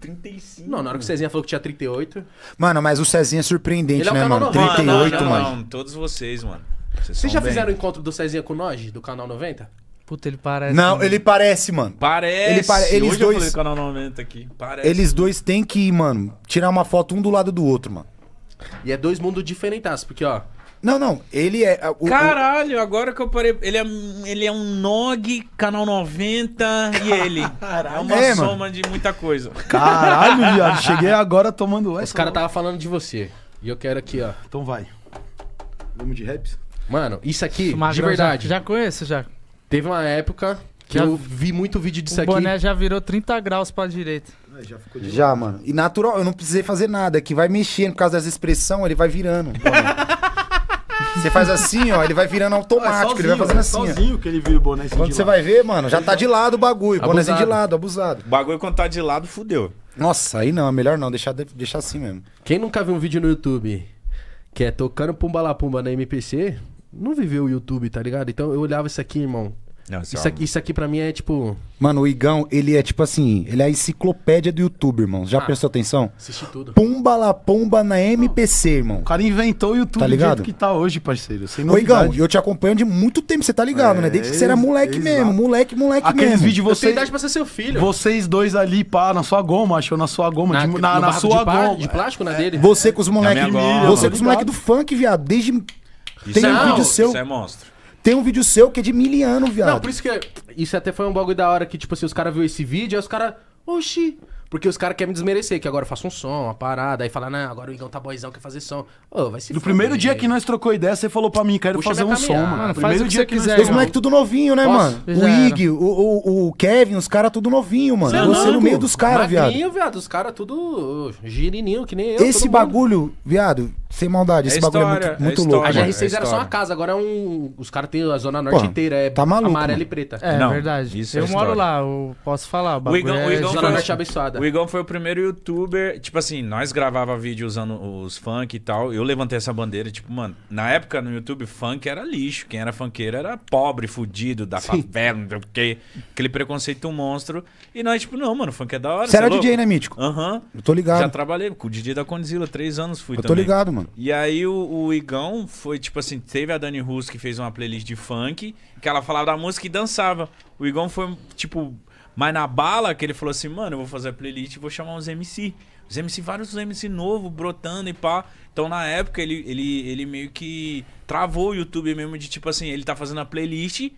35. Não, na hora que o Cezinha falou que tinha 38. Mano, mas o Cezinha é surpreendente, é né, mano? 38, mano. Né? Não, não, mano. todos vocês, mano. Vocês, já bem. fizeram o encontro do Cezinha com o Noj, do canal 90? Puta, ele parece. Não, mano. ele parece, mano. Parece. Ele pare... Eles Hoje dois. Eu falei canal 90 aqui. Parece, Eles mano. dois têm que, ir mano, tirar uma foto um do lado do outro, mano. E é dois mundos diferentes, porque, ó. Não, não. Ele é. O, Caralho, o... agora que eu parei. Ele é, ele é um Nog, Canal 90 e ele. Caralho, é uma é, soma mano. de muita coisa. Caralho, viado. Cheguei agora tomando essa. Os caras tava falando de você. E eu quero aqui, ó. Então vai. Vamos de raps? Mano, isso aqui, Magrão, de verdade. Já, já conheço, já. Teve uma época que já, eu vi muito vídeo disso o aqui. O boné já virou 30 graus pra direita. É, já, já mano. E natural, eu não precisei fazer nada. Que vai mexendo por causa das expressões, ele vai virando. Você faz assim, ó, ele vai virando automático, sozinho, ele vai fazendo assim. sozinho ó. que ele vira o bonézinho Quando você lado. vai ver, mano, já tá de lado o bagulho, abusado. bonézinho de lado, abusado. O bagulho quando tá de lado, fudeu. Nossa, aí não, é melhor não, deixar, deixar assim mesmo. Quem nunca viu um vídeo no YouTube que é tocando Pumba La Pumba na MPC, não viveu o YouTube, tá ligado? Então eu olhava isso aqui, irmão. Não, isso, é aqui, isso aqui pra mim é tipo. Mano, o Igão, ele é tipo assim, ele é a enciclopédia do YouTube, irmão. Já ah, prestou atenção? Assisti tudo. Pumba la pomba na MPC, irmão. O cara inventou o YouTube tá ligado? do jeito que tá hoje, parceiro. Sem Ô, Igão, eu te acompanho de muito tempo, você tá ligado, é, né? Desde que você era é, moleque exato. mesmo, moleque, moleque Aqueles mesmo. vídeos você. Tem idade pra ser seu filho. Vocês dois ali, pá, na sua goma, achou na sua goma. Na, de, na, na sua de goma. De plástico, na é, dele? Você com os é moleques. Você com os tá moleques do funk, viado. Desde. Isso Tem um vídeo seu. Isso é monstro. Tem um vídeo seu que é de miliano, viado. Não, por isso que. É- isso até foi um bagulho da hora que, tipo assim, os caras viram esse vídeo, aí os caras. Oxi, porque os caras querem me desmerecer, que agora eu faço um som, uma parada, aí fala, não, agora o Igão tá boizão, quer fazer som. Ô, vai se No primeiro dia que nós trocou ideia, você falou pra mim, quero Puxa fazer um som, caminhada, mano. Faz Primeiro o dia que quiser, Os moleques tudo novinho, né, Posso? mano? Já O Ig, o, o, o Kevin, os caras tudo novinho, mano. É você é no meio dos caras, viado. Magrinho, viado. Os caras tudo girininho, que nem eu. todo Esse mundo. bagulho, viado, sem maldade, É esse bagulho é muito, é louco. A GR6 é era só uma casa, agora é um. Os caras têm a Zona Norte Pô, inteira, é tá maluco, amarelo mano. e preta. É verdade. isso é eu moro lá, eu posso falar. O bagulho Igão, o é Igão, Zona Norte abençoada. O Igão foi o primeiro youtuber. Tipo assim, nós gravava vídeo usando os funk e tal. Eu levantei essa bandeira, tipo, mano, na época no YouTube, funk era lixo. Quem era funkeiro era pobre, fudido, da Sim. favela, não sei o quê. Aquele preconceito um monstro. E nós, tipo, não, mano, funk é da hora. Você era é DJ, né, Mítico? Aham. Uhum. Eu tô ligado. Já trabalhei com o DJ da Condzilla, três anos fui Eu também. tô ligado, mano. E aí o, o Igão foi, tipo assim, teve a Dani Russo que fez uma playlist de funk, que ela falava da música e dançava. O Igão foi, tipo mas na bala que ele falou assim, mano, eu vou fazer a playlist e vou chamar uns MC. Os MC, vários MC novo, brotando e pá. Então na época ele, ele, ele meio que travou o YouTube mesmo de tipo assim, ele tá fazendo a playlist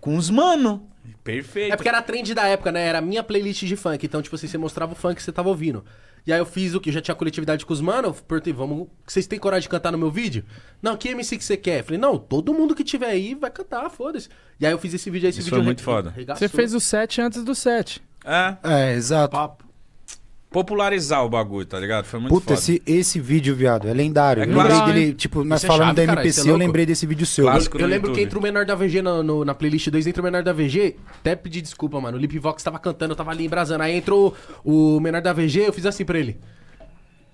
com os mano. Perfeito. É porque era trend da época, né? Era a minha playlist de funk. Então, tipo assim, você mostrava o funk que você tava ouvindo. E aí eu fiz o que? Eu já tinha coletividade com os mano. perguntei, vamos. Vocês têm coragem de cantar no meu vídeo? Não, que MC que você quer? falei, não, todo mundo que tiver aí vai cantar, foda-se. E aí eu fiz esse vídeo aí, esse Isso vídeo. Foi muito foda. Regaçou. Você fez o set antes do set. É. É, exato. Papo popularizar o bagulho, tá ligado? Foi muito Puta, foda. esse, esse vídeo, viado, é lendário. É eu lembrei dele, tipo, nós é falando chave, da MPC cara, é eu lembrei desse vídeo seu. Clásico eu, eu lembro que entra o menor da VG no, no, na playlist 2, entra o menor da VG, até pedi desculpa, mano. O Lipvox tava cantando, eu tava ali embrasando. Aí entrou o menor da VG, eu fiz assim pra ele.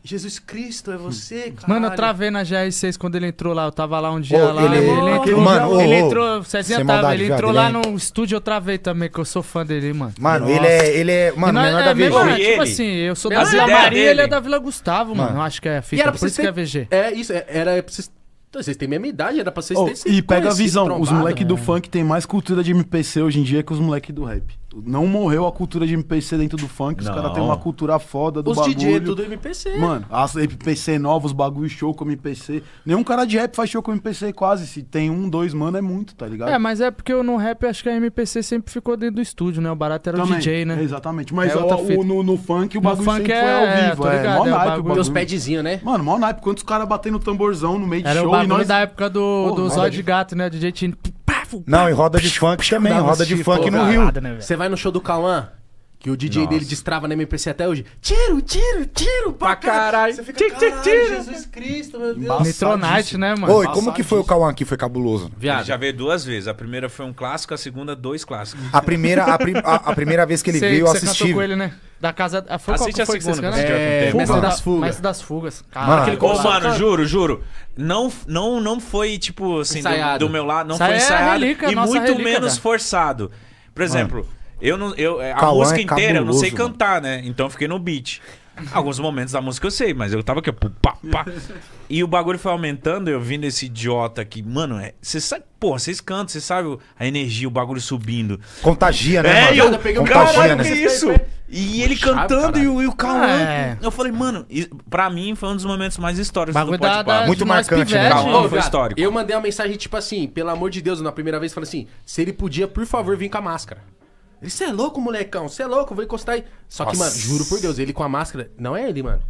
Jesus Cristo, é você, hum. cara. Mano, eu travei na GR6 quando ele entrou lá. Eu tava lá um dia oh, lá. Ele, ele, entrou, mano, oh, ele entrou, Cezinha tava, maldade, ele entrou viado, lá é- no estúdio, eu travei também, que eu sou fã dele, mano. Mano, ele é, ele é, mano, não, menor é, da VG. Mesmo, é tipo assim, eu sou da Vila Maria, dele. ele é da Vila Gustavo, mano. mano. Acho que é a fita, por isso ter... que é VG. É isso, é, era pra vocês então, vocês têm mesma idade, era pra vocês oh, terem E pega a visão, trombado, os moleques do né? funk têm mais cultura de MPC hoje em dia que os moleques do rap. Não morreu a cultura de MPC dentro do funk, não. os caras têm uma cultura foda do os bagulho. Os é DJ tudo MPC. Mano, as MPC novos, bagulho show com MPC. Nenhum cara de rap faz show com MPC quase. Se tem um, dois, mano, é muito, tá ligado? É, mas é porque no rap acho que a MPC sempre ficou dentro do estúdio, né? O barato era Também, o DJ, né? Exatamente. Mas é o, o, no, no, funk o bagulho sempre foi é, ao vivo. Tá é, ligado, é, mó é, naipe o bagulho. os padzinhos, né? Mano, mó naipe. Quantos caras batendo tamborzão no meio era de show. Era o bagulho nós... da época do, oh, do de Gato, né? DJ Tino. Não, e roda de funk também, roda de funk no Rio. Né, Você vai no show do Cauã, que o DJ Nossa. dele destrava na MPC até hoje. Tiro, tiro, tiro, pra, pra caralho. Você fica, tiro, caralho, tiro. Jesus Cristo, meu Deus. Netronite, né, mano? Oi, como que foi o Cauã aqui? Foi cabuloso. Viado. Ele já veio duas vezes. A primeira foi um clássico, a segunda dois clássicos. A primeira, a, a, a primeira vez que ele Sei, veio, eu assisti. com ele, né? Da casa... Ah, a, foi Assiste qual, foi a segunda. Né? É, Mestre das Fugas. Mestre das Fugas. Caralho. Ô, mano, cara. juro, juro. Não, não, não foi, tipo, assim, do, do, meu lado. Não foi é ensaiado. É relíquia, e muito relíquia, menos forçado. Por exemplo... Eu não, eu, é, a é música é inteira cabuloso, eu não sei cantar, mano. né? Então eu fiquei no beat. Alguns momentos da música eu sei, mas eu tava aqui, pá, pá. E o bagulho foi aumentando, eu vindo esse idiota aqui. Mano, você é, sabe, porra, vocês cantam, você sabe a energia, o bagulho subindo. Contagia, né? É, mano? eu peguei um né? caralho, né? isso. E ele cantando e o, o Cauã. É. Eu falei, mano, pra mim foi um dos momentos mais históricos bagulho do da, da, Muito marcante, né? Cauã foi histórico. Eu mandei uma mensagem, tipo assim, pelo amor de Deus, na primeira vez, falei assim: se ele podia, por favor, vir com a máscara. Ele, você é louco, molecão, você é louco, vou encostar aí. Só Nossa. que, mano, juro por Deus, ele com a máscara. Não é ele, mano.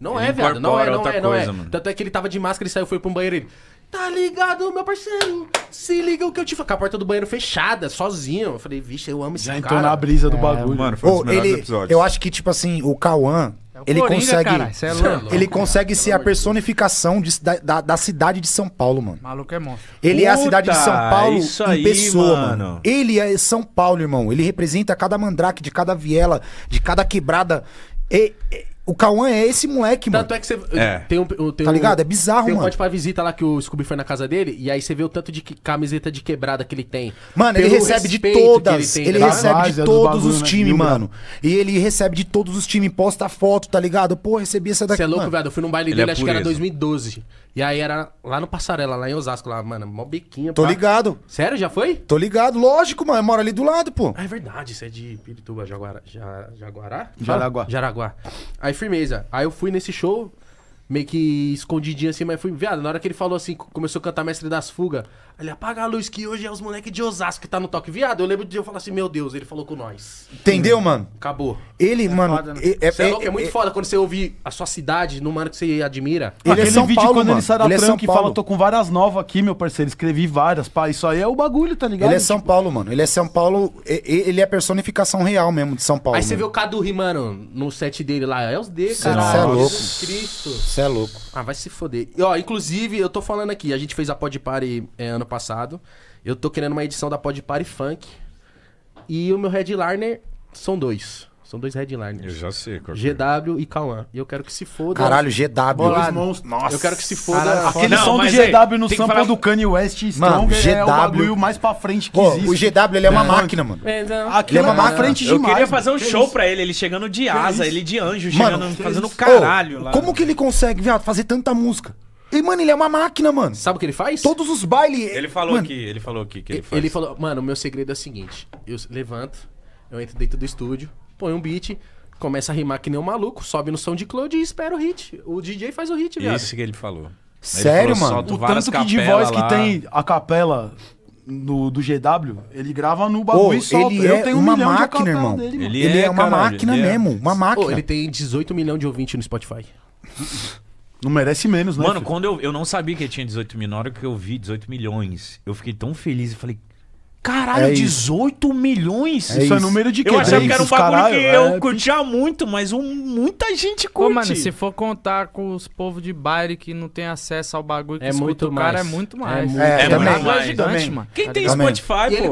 Não ele é, velho. Não é, é, não é, não coisa, é. Mano. Tanto é que ele tava de máscara e saiu foi pro um banheiro ele. Tá ligado, meu parceiro? Se liga o que eu te falo. Com a porta do banheiro fechada, sozinho. Eu falei, vixe, eu amo esse Já cara. Já entrou na brisa do é, bagulho. Mano, foi um dos ele, episódios. Eu acho que, tipo assim, o Cauã, é ele Coringa, consegue, é louco, ele consegue ser a personificação de, da, da, cidade de São Paulo, mano. Maluco é monstro. Ele Puta, é a cidade de São Paulo isso em aí, pessoa, mano. mano. Ele é São Paulo, irmão. Ele representa cada mandrake de cada viela, de cada quebrada. E, e, o Cauã é esse moleque, mano. Tanto é que você. É. Tem um, tem tá ligado? Um, é bizarro, tem mano. Tem pra visita lá que o Scooby foi na casa dele. E aí você vê o tanto de camiseta de quebrada que ele tem. Mano, ele recebe de todas. Ele, tem, ele tá recebe de todos os times, né? mano. E ele recebe de todos os times. Posta foto, tá ligado? Pô, recebi essa daqui. Você é louco, mano. velho. Eu fui num baile ele dele, é acho pureza. que era 2012. E aí era lá no Passarela, lá em Osasco, lá, mano, mó Tô pá. ligado. Sério, já foi? Tô ligado, lógico, mano. Eu moro ali do lado, pô. Ah, é verdade, isso é de Pirituba, Jaguara, ja, Jaguará? Jaraguá. Jaraguá. Aí firmeza. Aí eu fui nesse show, meio que escondidinho assim, mas fui, viado, na hora que ele falou assim, começou a cantar Mestre das Fugas, ele apaga a luz que hoje é os moleques de Osasco que tá no toque. Viado, eu lembro de eu falar assim, meu Deus, ele falou com nós. Entendeu, mano? Acabou. Ele, é mano. Foda, né? é, é, é, muito foda quando você ouvir a sua cidade no mano que você admira. Ele Aquele é São vídeo Paulo, quando mano. ele sai da ele Franca é e fala, tô com várias novas aqui, meu parceiro. Escrevi várias, pá. Isso aí é o bagulho, tá ligado? Ele é São tipo... Paulo, mano. Ele é São Paulo. Ele é a personificação real mesmo de São Paulo. Aí mano. você vê o Cadurri, mano, no set dele lá. É os D, cara. Você é louco. Jesus Cristo. Você é louco. Ah, vai se foder. E, ó, inclusive, eu tô falando aqui, a gente fez a Pod Party ano ano passado. Eu tô querendo uma edição da Pod Party Funk. E o meu headliner são dois. São dois headliners. Eu já sei. GW é. e Kawan E eu quero que se foda. Caralho, GW. Dois Nossa. Eu quero que se foda. Caralho, aquele não, som do GW aí, no sample falar... do Kanye West mano, GW... é o bagulho mais pra frente que Pô, O GW, ele é uma é. máquina, mano. É, ele é, é uma máquina. frente demais. Eu queria fazer um show isso? pra ele, ele chegando de asa, ele de anjo, mano, chegando, fazendo caralho. lá. Como que ele consegue, viado, fazer tanta música? mano, ele é uma máquina, mano. Sabe o que ele faz? Todos os bailes. Ele falou mano, aqui, ele falou aqui que ele, faz. Ele falou, mano, o meu segredo é o seguinte: eu levanto, eu entro dentro do estúdio, põe um beat, começa a rimar que nem um maluco, sobe no som de cloud e espera o hit. O DJ faz o hit, velho. Isso que ele falou. Sério, falou, mano? O tanto que de voz lá. que tem a capela no, do GW, ele grava no bagulho oh, e solta. Ele é uma máquina, irmão. Dele, ele, ele, é, é uma caralho, máquina é. mesmo, é. uma máquina. Oh, ele tem 18 milhões de ouvintes no Spotify. Não merece menos, né? Mano, filho? quando eu, eu não sabia que ele tinha 18 mil, na hora que eu vi 18 milhões, eu fiquei tão feliz e falei, Caralho, é 18 milhões? É isso, é número de quê? Eu achava que é era um bagulho caralho, que é eu curtia muito, mas um, muita gente curte. Pô, mano, se for contar com os povos de baile que não tem acesso ao bagulho que é muito o mais. cara, é muito é mais. É, muito, muito mais. Gigante, mano. Quem tem também. Spotify, e pô? Ele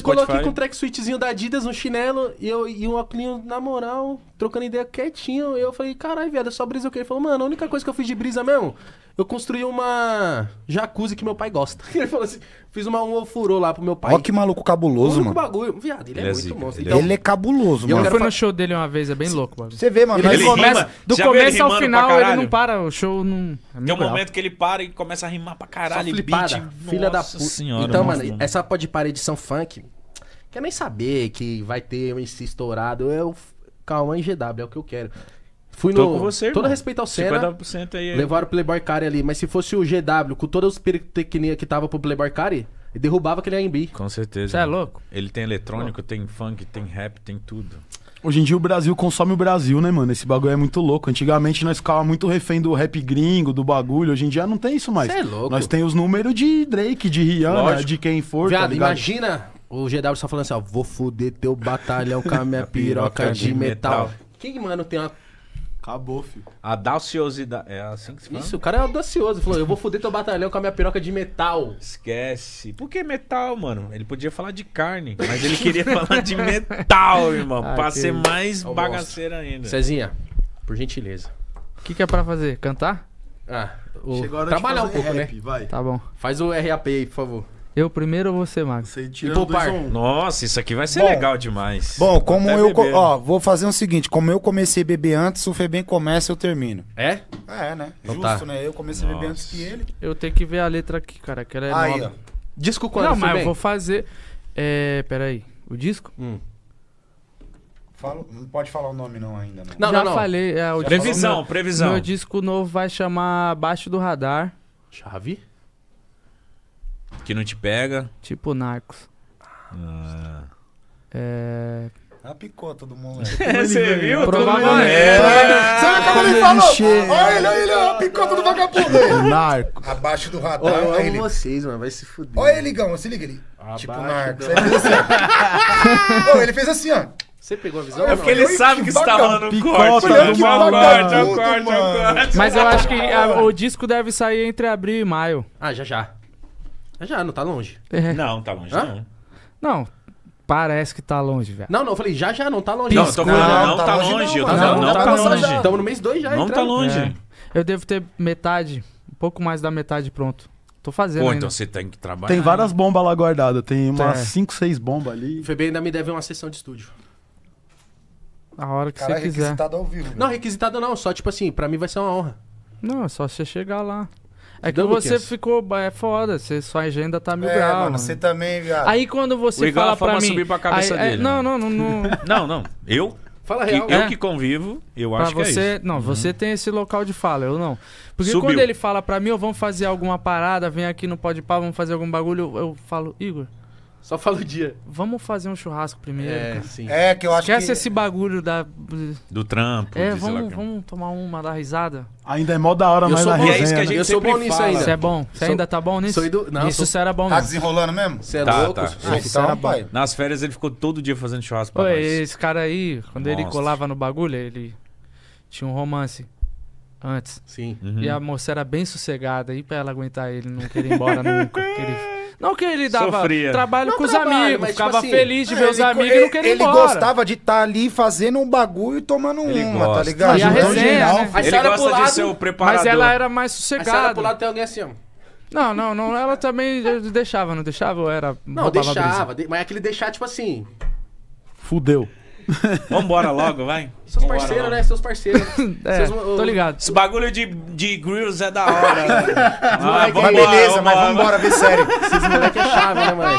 colocou aqui com um track suitezinho da Adidas, um chinelo e, eu, e um óculos na moral, trocando ideia quietinho. Eu falei, caralho, velho, é só brisa o quê? Ele falou, mano, a única coisa que eu fiz de brisa mesmo eu construí uma jacuzzi que meu pai gosta. Ele falou assim, fiz uma, um ofurô lá pro meu pai. Olha que maluco cabuloso, mano. bagulho. Viado, ele, ele é, é muito zica. monstro. Ele, é então, ele é cabuloso, mano. Eu fui no show dele uma vez, é bem louco, mano. Você vê, mano. Ele, ele começa, rima, do começo ao final, ele não para. O show não... É Tem um grau. momento que ele para e começa a rimar pra caralho. Só flipada, beat, filha da puta. Senhora, então, mano, mano, essa pode parar edição funk... Quer nem saber que vai ter um MC estourado. Eu... Calma em GW, é o que eu quero. Fui Tô no. Você, todo irmão. respeito ao Senna. 50% aí, Levaram o Playboy Cari ali. Mas se fosse o GW, com toda a pirotecnia que tava pro Playboy Cari, derrubava aquele AMB. Com certeza. Você é louco? Ele tem eletrônico, tem funk, tem rap, tem tudo. Hoje em dia o Brasil consome o Brasil, né, mano? Esse bagulho é muito louco. Antigamente nós ficava muito refém do rap gringo, do bagulho. Hoje em dia não tem isso mais. é louco. Nós tem os números de Drake, de Rihanna, Lógico. de quem for. Tá Viado, tá imagina o GW só falando assim, ó. Vou foder teu batalhão com a minha piroca de metal. metal. Quem, mano, tem uma Acabou, filho. Audaciosidade. É assim que se fala? Isso, o cara é audacioso. Falou, eu vou foder teu batalhão com a minha piroca de metal. Esquece. Por que metal, mano? Ele podia falar de carne, mas ele queria falar de metal, irmão. Ah, pra que... ser mais eu bagaceira ainda. Cezinha, por gentileza. O que, que é pra fazer? Cantar? Ah, o... trabalhar um pouco, rap, né? Vai. Tá bom. Faz o RAP aí, por favor. Eu primeiro ou você, Max? Você e poupar. Um. Nossa, isso aqui vai ser bom, legal demais. Bom, como eu. Beber. Né? Ó, vou fazer o um seguinte: como eu comecei a beber antes, o Febem começa, eu termino. É? É, né? Então Justo, tá. né? Eu comecei Nossa. a beber antes que ele. Eu tenho que ver a letra aqui, cara, que ela é Aí, nova. Ó. Disco qual Não, mas eu vou fazer. É. Peraí. O disco? Hum. Falo, não pode falar o nome não ainda. Não, né? não, Já não, falei. É, previsão, previsão. Meu, meu disco novo vai chamar Baixo do Radar. Chave? Que não te pega. Tipo Narcos. Ah. É. é a picota do moleque. É, você viu? Provavelmente. É. Sabe como ele falou? Olha ele, olha ele, é a picota do vagabundo. Narco. Abaixo do radar. Olha amo ele. vocês, mano. Vai se fuder. Olha ele, Ligão. Se liga ali. Abaixo tipo Narcos. Assim. Ele fez assim. ó. Você pegou a visão? É porque ele sabe que, você está rolando um corte. Olha que corte, Mas eu acho que o disco deve sair entre abril e maio. Ah, já já. É já, não tá longe. É. Não, tá longe Hã? não. Não, parece que tá longe, velho. Não, não, eu falei já, já, não tá longe. Não, eu tô falando, não, não, tá, tá longe, não, não, não, não, tá, tá longe. Estamos no mês 2 já, Não tá entrando. tá longe. É. Eu devo ter metade, um pouco mais da metade pronto. Tô fazendo. Pô, ainda. então você tem que trabalhar. Tem várias bombas lá guardadas. Tem umas 5, é. 6 bombas ali. O FB ainda me deve uma sessão de estúdio. A hora que Cara, você quiser. requisitado ao vivo. Né? Não, requisitado não. Só, tipo assim, pra mim vai ser uma honra. Não, é só você chegar lá. É que você ficou. É foda, você, sua agenda tá mil é, graus. Mano, você também, viado. Aí quando você o é fala pra mim. subir pra cabeça aí, é, dele. É, não, não, não, não. não, não. Eu? Fala real. eu é. que convivo, eu pra acho você, que é isso. Não, uhum. você tem esse local de fala, eu não. Porque Subiu. quando ele fala pra mim, ou vamos fazer alguma parada, vem aqui no de pau vamos fazer algum bagulho, eu, eu falo, Igor, só fala o dia. Vamos fazer um churrasco primeiro. É, cara. sim. É, que eu acho Esquece que... esse bagulho da... Do trampo. É, vamos, vamos tomar uma, dar risada. Ainda é mó da hora, eu mas risada. é isso que a né? gente Eu sou bom fala. nisso ainda. Você é bom? Você sou... ainda tá bom nisso? Sou do... Não, isso sou... era bom mesmo. Tá desenrolando mesmo? Você é tá, louco? Tá. Ah, isso era bom. Pai. Nas férias ele ficou todo dia fazendo churrasco pra Pô, nós. Esse cara aí, quando ele colava no bagulho, ele tinha um romance antes. Sim. Uhum. E a moça era bem sossegada aí pra ela aguentar ele, não querer ir embora nunca. Não que ele dava Sofria. trabalho não com os amigos, mas, tipo ficava assim, feliz de ver é, os amigos e não queria ir ele embora. Ele gostava de estar tá ali fazendo um bagulho e tomando ele uma, tá gosta. tá ligado? E a então, resenha, né? Ele gosta lado, de ser o preparador. Mas ela era mais sossegada. Mas ela pro lado tem alguém assim, ó. Não, não, não. Ela também deixava, não deixava? Ou era. Não, deixava. De, mas aquele é deixar, tipo assim. Fudeu. Vambora logo, vai. Seus parceiros, né? Seus parceiros. é, Seus, tô ligado. Esse bagulho de, de grills é da hora. né? ah, vambora, mas beleza, vambora. mas vambora, vê sério. Esses moleques é chave, né, mano?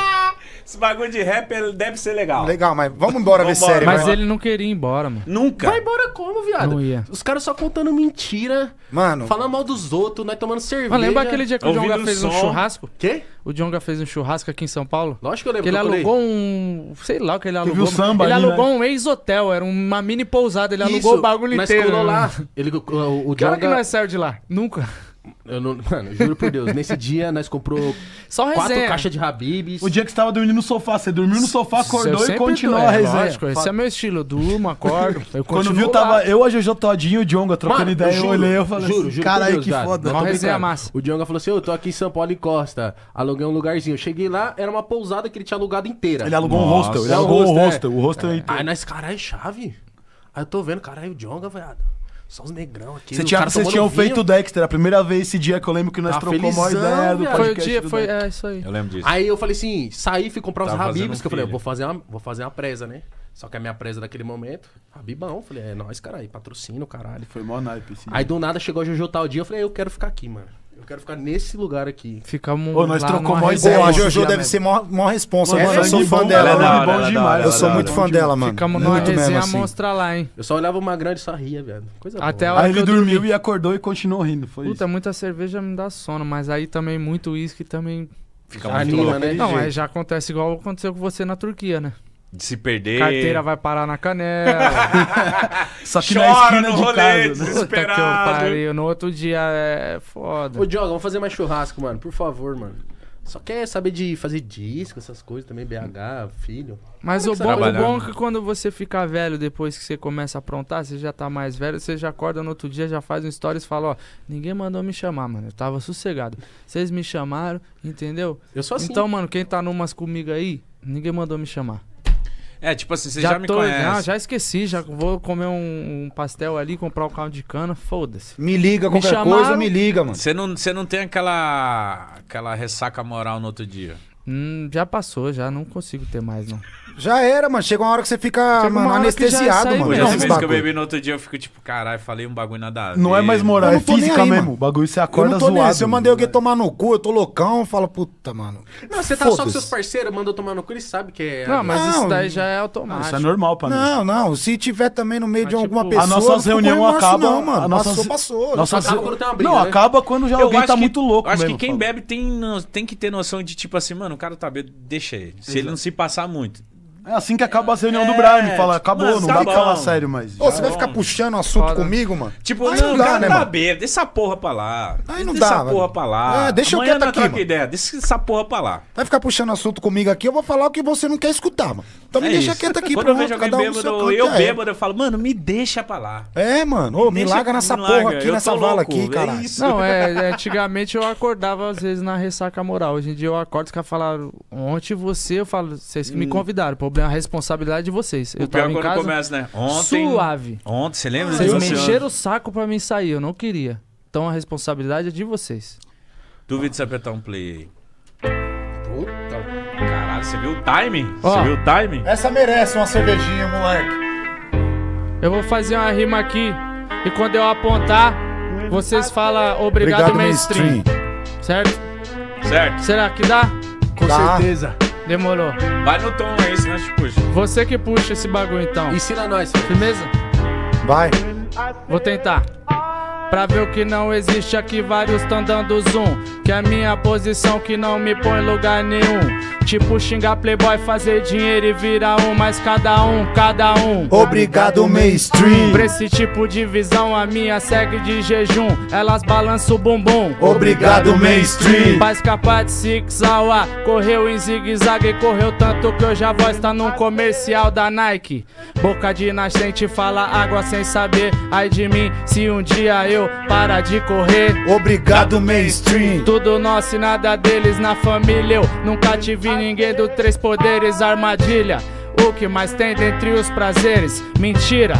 Esse bagulho de rap deve ser legal. Legal, mas vamos embora ver sério. Mas ele não queria ir embora, mano. Nunca. Vai embora como, viado? Não ia. Os caras só contando mentira. Mano. Falando mal dos outros, nós tomando cerveja. Mas lembra aquele dia que o Dionga fez um churrasco? Quê? O Dionga fez um churrasco aqui em São Paulo? Lógico que eu lembro. Que ele alugou um. Sei lá o que ele alugou. Viu samba ele ali, alugou né? um ex-hotel, era uma mini pousada. Ele Isso, alugou o bagulho inteiro. Ele lá. Ele, o, o, o que Jonga... hora que nós de lá? Nunca. Eu não, mano, juro por Deus, nesse dia nós comprou Só quatro caixas de Habibs. O dia que você tava dormindo no sofá, você dormiu no sofá, acordou e continuou a resenha. Lógico, esse é meu estilo, durmo, acordo. Quando viu, lá. tava eu, a Jojo Todinho e o Djonga trocando mano, ideia, eu, juro, eu olhei, eu falei juro, assim, juro, aí que foda. Uma resenha massa. O Djonga falou assim, eu tô aqui em São Paulo e Costa, aluguei um lugarzinho. Eu cheguei lá, era uma pousada que ele tinha alugado inteira. Ele alugou Nossa. um hostel, ele é alugou um o hostel, é. o hostel é, é. inteiro. Aí nós, caralho, é chave? Aí eu tô vendo, caralho, o Djonga, velho. São os negrão aqui. Você tinha, vocês tinham feito o Dexter, a primeira vez esse dia que eu lembro que nós ah, trocamos a ideia do Foi o dia, foi, é isso aí. Eu lembro disso. Aí eu falei assim, saí, fui comprar os Habibs, um que eu falei, eu vou fazer, uma, vou fazer uma presa, né? Só que a minha presa daquele momento, rabibão. falei, é nóis, patrocina, o caralho. Foi mó naipe, sim. Aí do nada chegou a Jojo tal dia, eu falei, eu quero ficar aqui, mano quero ficar nesse lugar aqui. Ficamos. Ô, nós trocamos uma ideia. a Jojo deve ser uma mó responsa, mano. Eu é sou fã dela. Ela é é bom demais. Eu sou muito fã dela, mano. Ficamos numa resenha monstra assim. lá, hein? Eu só olhava uma grande e só ria, velho. Coisa Até boa. Aí ele dormiu e acordou e continuou rindo. Foi Puta, muita cerveja me dá sono, mas aí também muito uísque também. Fica muito anima, né? Não, aí já acontece igual aconteceu com você na Turquia, né? De se perder. Carteira vai parar na canela. Só que Chora na esquina no de rolê, casa. Né? Puta que eu pariu. No outro dia é foda. Ô, Diogo, vamos fazer mais churrasco, mano. Por favor, mano. Só quer saber de fazer disco, essas coisas também, BH, filho. Mas é o bom, o bom é que quando você fica velho, depois que você começa a aprontar, você já tá mais velho, você já acorda no outro dia, já faz um stories e fala, ó, ninguém mandou me chamar, mano. Eu tava sossegado. Vocês me chamaram, entendeu? Eu sou assim. Então, mano, quem tá numas comigo aí, ninguém mandou me chamar. É, tipo assim, você já, já me tô, conhece. já esqueci, já vou comer um, um pastel ali, comprar um carro de cana, foda-se. Me liga, qualquer chamaram... coisa, me liga, mano. Você não, você não tem aquela, aquela ressaca moral no outro dia? Hum, já passou, já não consigo ter mais, não. Já era, mano. Chega uma hora que você fica, mano, anestesiado, mano. Hoje, às vezes que eu bebi no outro dia, eu fico tipo, caralho, falei um bagulho nada a ver. Não é mais moral, é física aí, mesmo. O bagulho você acorda eu não tô zoado. Nesse. Eu mandei alguém tomar no cu, eu tô loucão, eu falo, puta, mano. Não, você tá só com seus parceiros, mandou tomar no cu, ele sabe que é... Não, mas não, isso daí já é automático. Isso é normal pra mim. Não, não. Se tiver também no meio mas, de alguma tipo, pessoa... A nossas reunião acaba... Não, mano. A nossa, passou, passou. Nossa, acaba quando tem uma briga, Não, né? acaba quando já alguém tá muito louco acho que quem bebe tem que ter noção de, tipo assim, mano, o cara tá bebendo, deixa ele. Se ele não se passar muito é assim que acaba a reunião é, do Brian, é, fala, tipo, acabou, mano, não tá pra falar sério mais. Ô, você vai tá ficar puxando o assunto Foda. comigo, mano? Tipo, aí não, não dá, né, tá mano? Beira, deixa essa porra pra lá. Aí não dá, Deixa essa porra pra lá. É, deixa Amanhã eu quieto aqui, mano. ideia, deixa essa porra pra lá. Vai ficar puxando assunto comigo aqui, eu vou falar o que você não quer escutar, mano. Então é me deixa quieto aqui. Quando eu cada um bêbado, eu é. bêbado, eu falo, mano, me deixa pra lá. É, mano, me, larga nessa porra aqui, nessa vala aqui, é cara. Não, é, antigamente eu acordava às vezes na ressaca moral. Hoje em dia eu acordo, os caras falaram, ontem você, eu falo, vocês que me convidaram, problema a responsabilidade de vocês. Eu o pior tava em quando casa, começa, né? Ontem. Suave. Ontem, você lembra Vocês mexeram o saco pra mim sair, eu não queria. Então a responsabilidade é de vocês. Duvido se apertar um play aí. Puta. Caralho, você viu o timing? Ó, você viu o timing? Essa merece uma cervejinha, moleque. Eu vou fazer uma rima aqui. E quando eu apontar, vocês falam obrigado, obrigado mainstream. mainstream. Certo? Certo. Será que dá? Com dá. certeza. Demorou. Vai no tom aí, senão a gente puxa. Você que puxa esse bagulho então. Ensina nós. Firmeza? Vai. Vou tentar. Pra ver o que não existe aqui, vários tão dando zoom. Que é a minha posição que não me põe em lugar nenhum. Tipo xingar playboy, fazer dinheiro e virar um Mas cada um, cada um Obrigado mainstream Pra esse tipo de visão a minha segue de jejum Elas balançam o bumbum Obrigado mainstream Pra escapar de Six Hour Correu em zigue-zague Correu tanto que hoje a voz tá num comercial da Nike Boca de nascente fala água sem saber Ai de mim se um dia eu eu, para de correr. Obrigado, mainstream. Tudo nosso e nada deles na família. Eu nunca tive ninguém do Três Poderes Armadilha. O que mais tem dentre os prazeres? Mentira.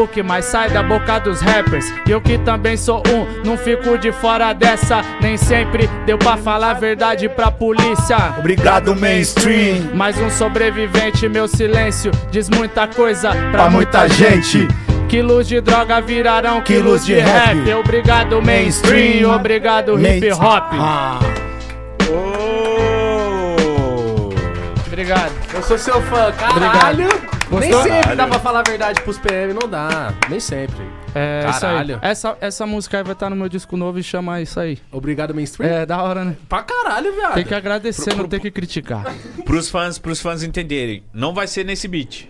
O que mais sai da boca dos rappers? Eu que também sou um, não fico de fora dessa. Nem sempre deu pra falar a verdade pra polícia. Obrigado, mainstream. Mais um sobrevivente, meu silêncio diz muita coisa pra, pra muita gente. gente. Quilos de droga viraram quilos, de, rap. rap. Obrigado mainstream, obrigado hip hop. Ah. Oh. Obrigado. Eu sou seu fã, caralho. Obrigado. Nem sempre caralho. dá pra falar a verdade pros PM, não dá. Nem sempre. É, caralho. Essa, essa música aí vai estar no meu disco novo e chama isso aí. Obrigado, mainstream. É, da hora, né? Pra caralho, viado. Tem que agradecer, pro, não tem que criticar. Pros fãs, pros fãs entenderem, não vai ser nesse beat.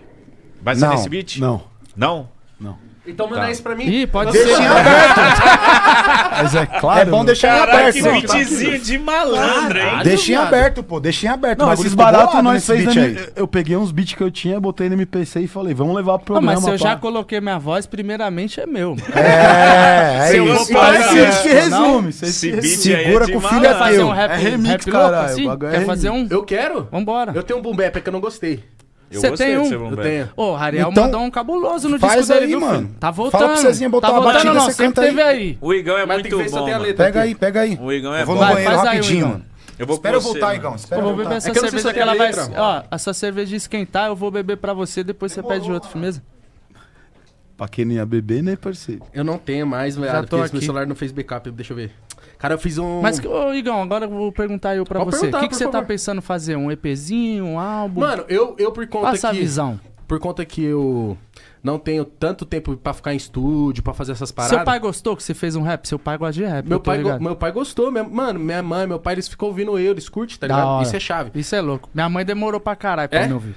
Vai ser não, nesse beat? Não. Não? Não. Então manda tá. isso pra mim? Ih, pode Deixa ser. Deixa em né? aberto. Mas é claro. É bom deixar Caraca, em aberto. que beatzinho de malandro, hein? Deixa em aberto, pô. Deixa em aberto. Não, esses baratos nós fez beat aí. Eu peguei uns beats que eu tinha, botei no MPC e falei, vamos levar pro programa. Não, mas se eu pá. já coloquei minha voz, primeiramente é meu. É, é isso. se resume. É segura com o filho é teu. É remix, caralho. Quer fazer um? Eu quero. Vambora. Eu tenho um boom bap é que eu não gostei. Eu Você tem um? Eu tenho. Ô, oh, Ariel é então, mandou um cabuloso no faz disco aí, dele, mano. Tá voltando. Fala pra Cezinha botar tá uma voltando, batida, não, você canta aí. aí. O Igão é Mas muito bom, Pega aí, pega aí. O Igão é eu vou no banheiro rapidinho, mano. Eu vou Espera eu voltar, Igão. Espera eu vou beber essa é que cerveja que ela vai... Ó, essa cerveja esquentar, eu vou beber pra você, depois você pede outro, firmeza? Pra quem não ia beber, né, parceiro? Eu não tenho mais, velho. Já tô aqui. meu celular não fez backup, deixa eu ver. Cara, eu fiz um. Mas, ô, Igão, agora eu vou perguntar eu pra Pode você. O que, que você tá favor. tá pensando fazer? Um EPzinho, um álbum? Mano, eu, eu por conta Passa que. a visão. Por conta que eu não tenho tanto tempo para ficar em estúdio, para fazer essas paradas. Seu pai gostou que você fez um rap? Seu pai gosta de rap. Meu, tá pai, go meu pai gostou. Minha, mano, minha mãe, meu pai, eles ficam ouvindo eu, eles curtem, tá da ligado? Hora. Isso é chave. Isso é louco. Minha mãe demorou pra caralho pra é? me ouvir.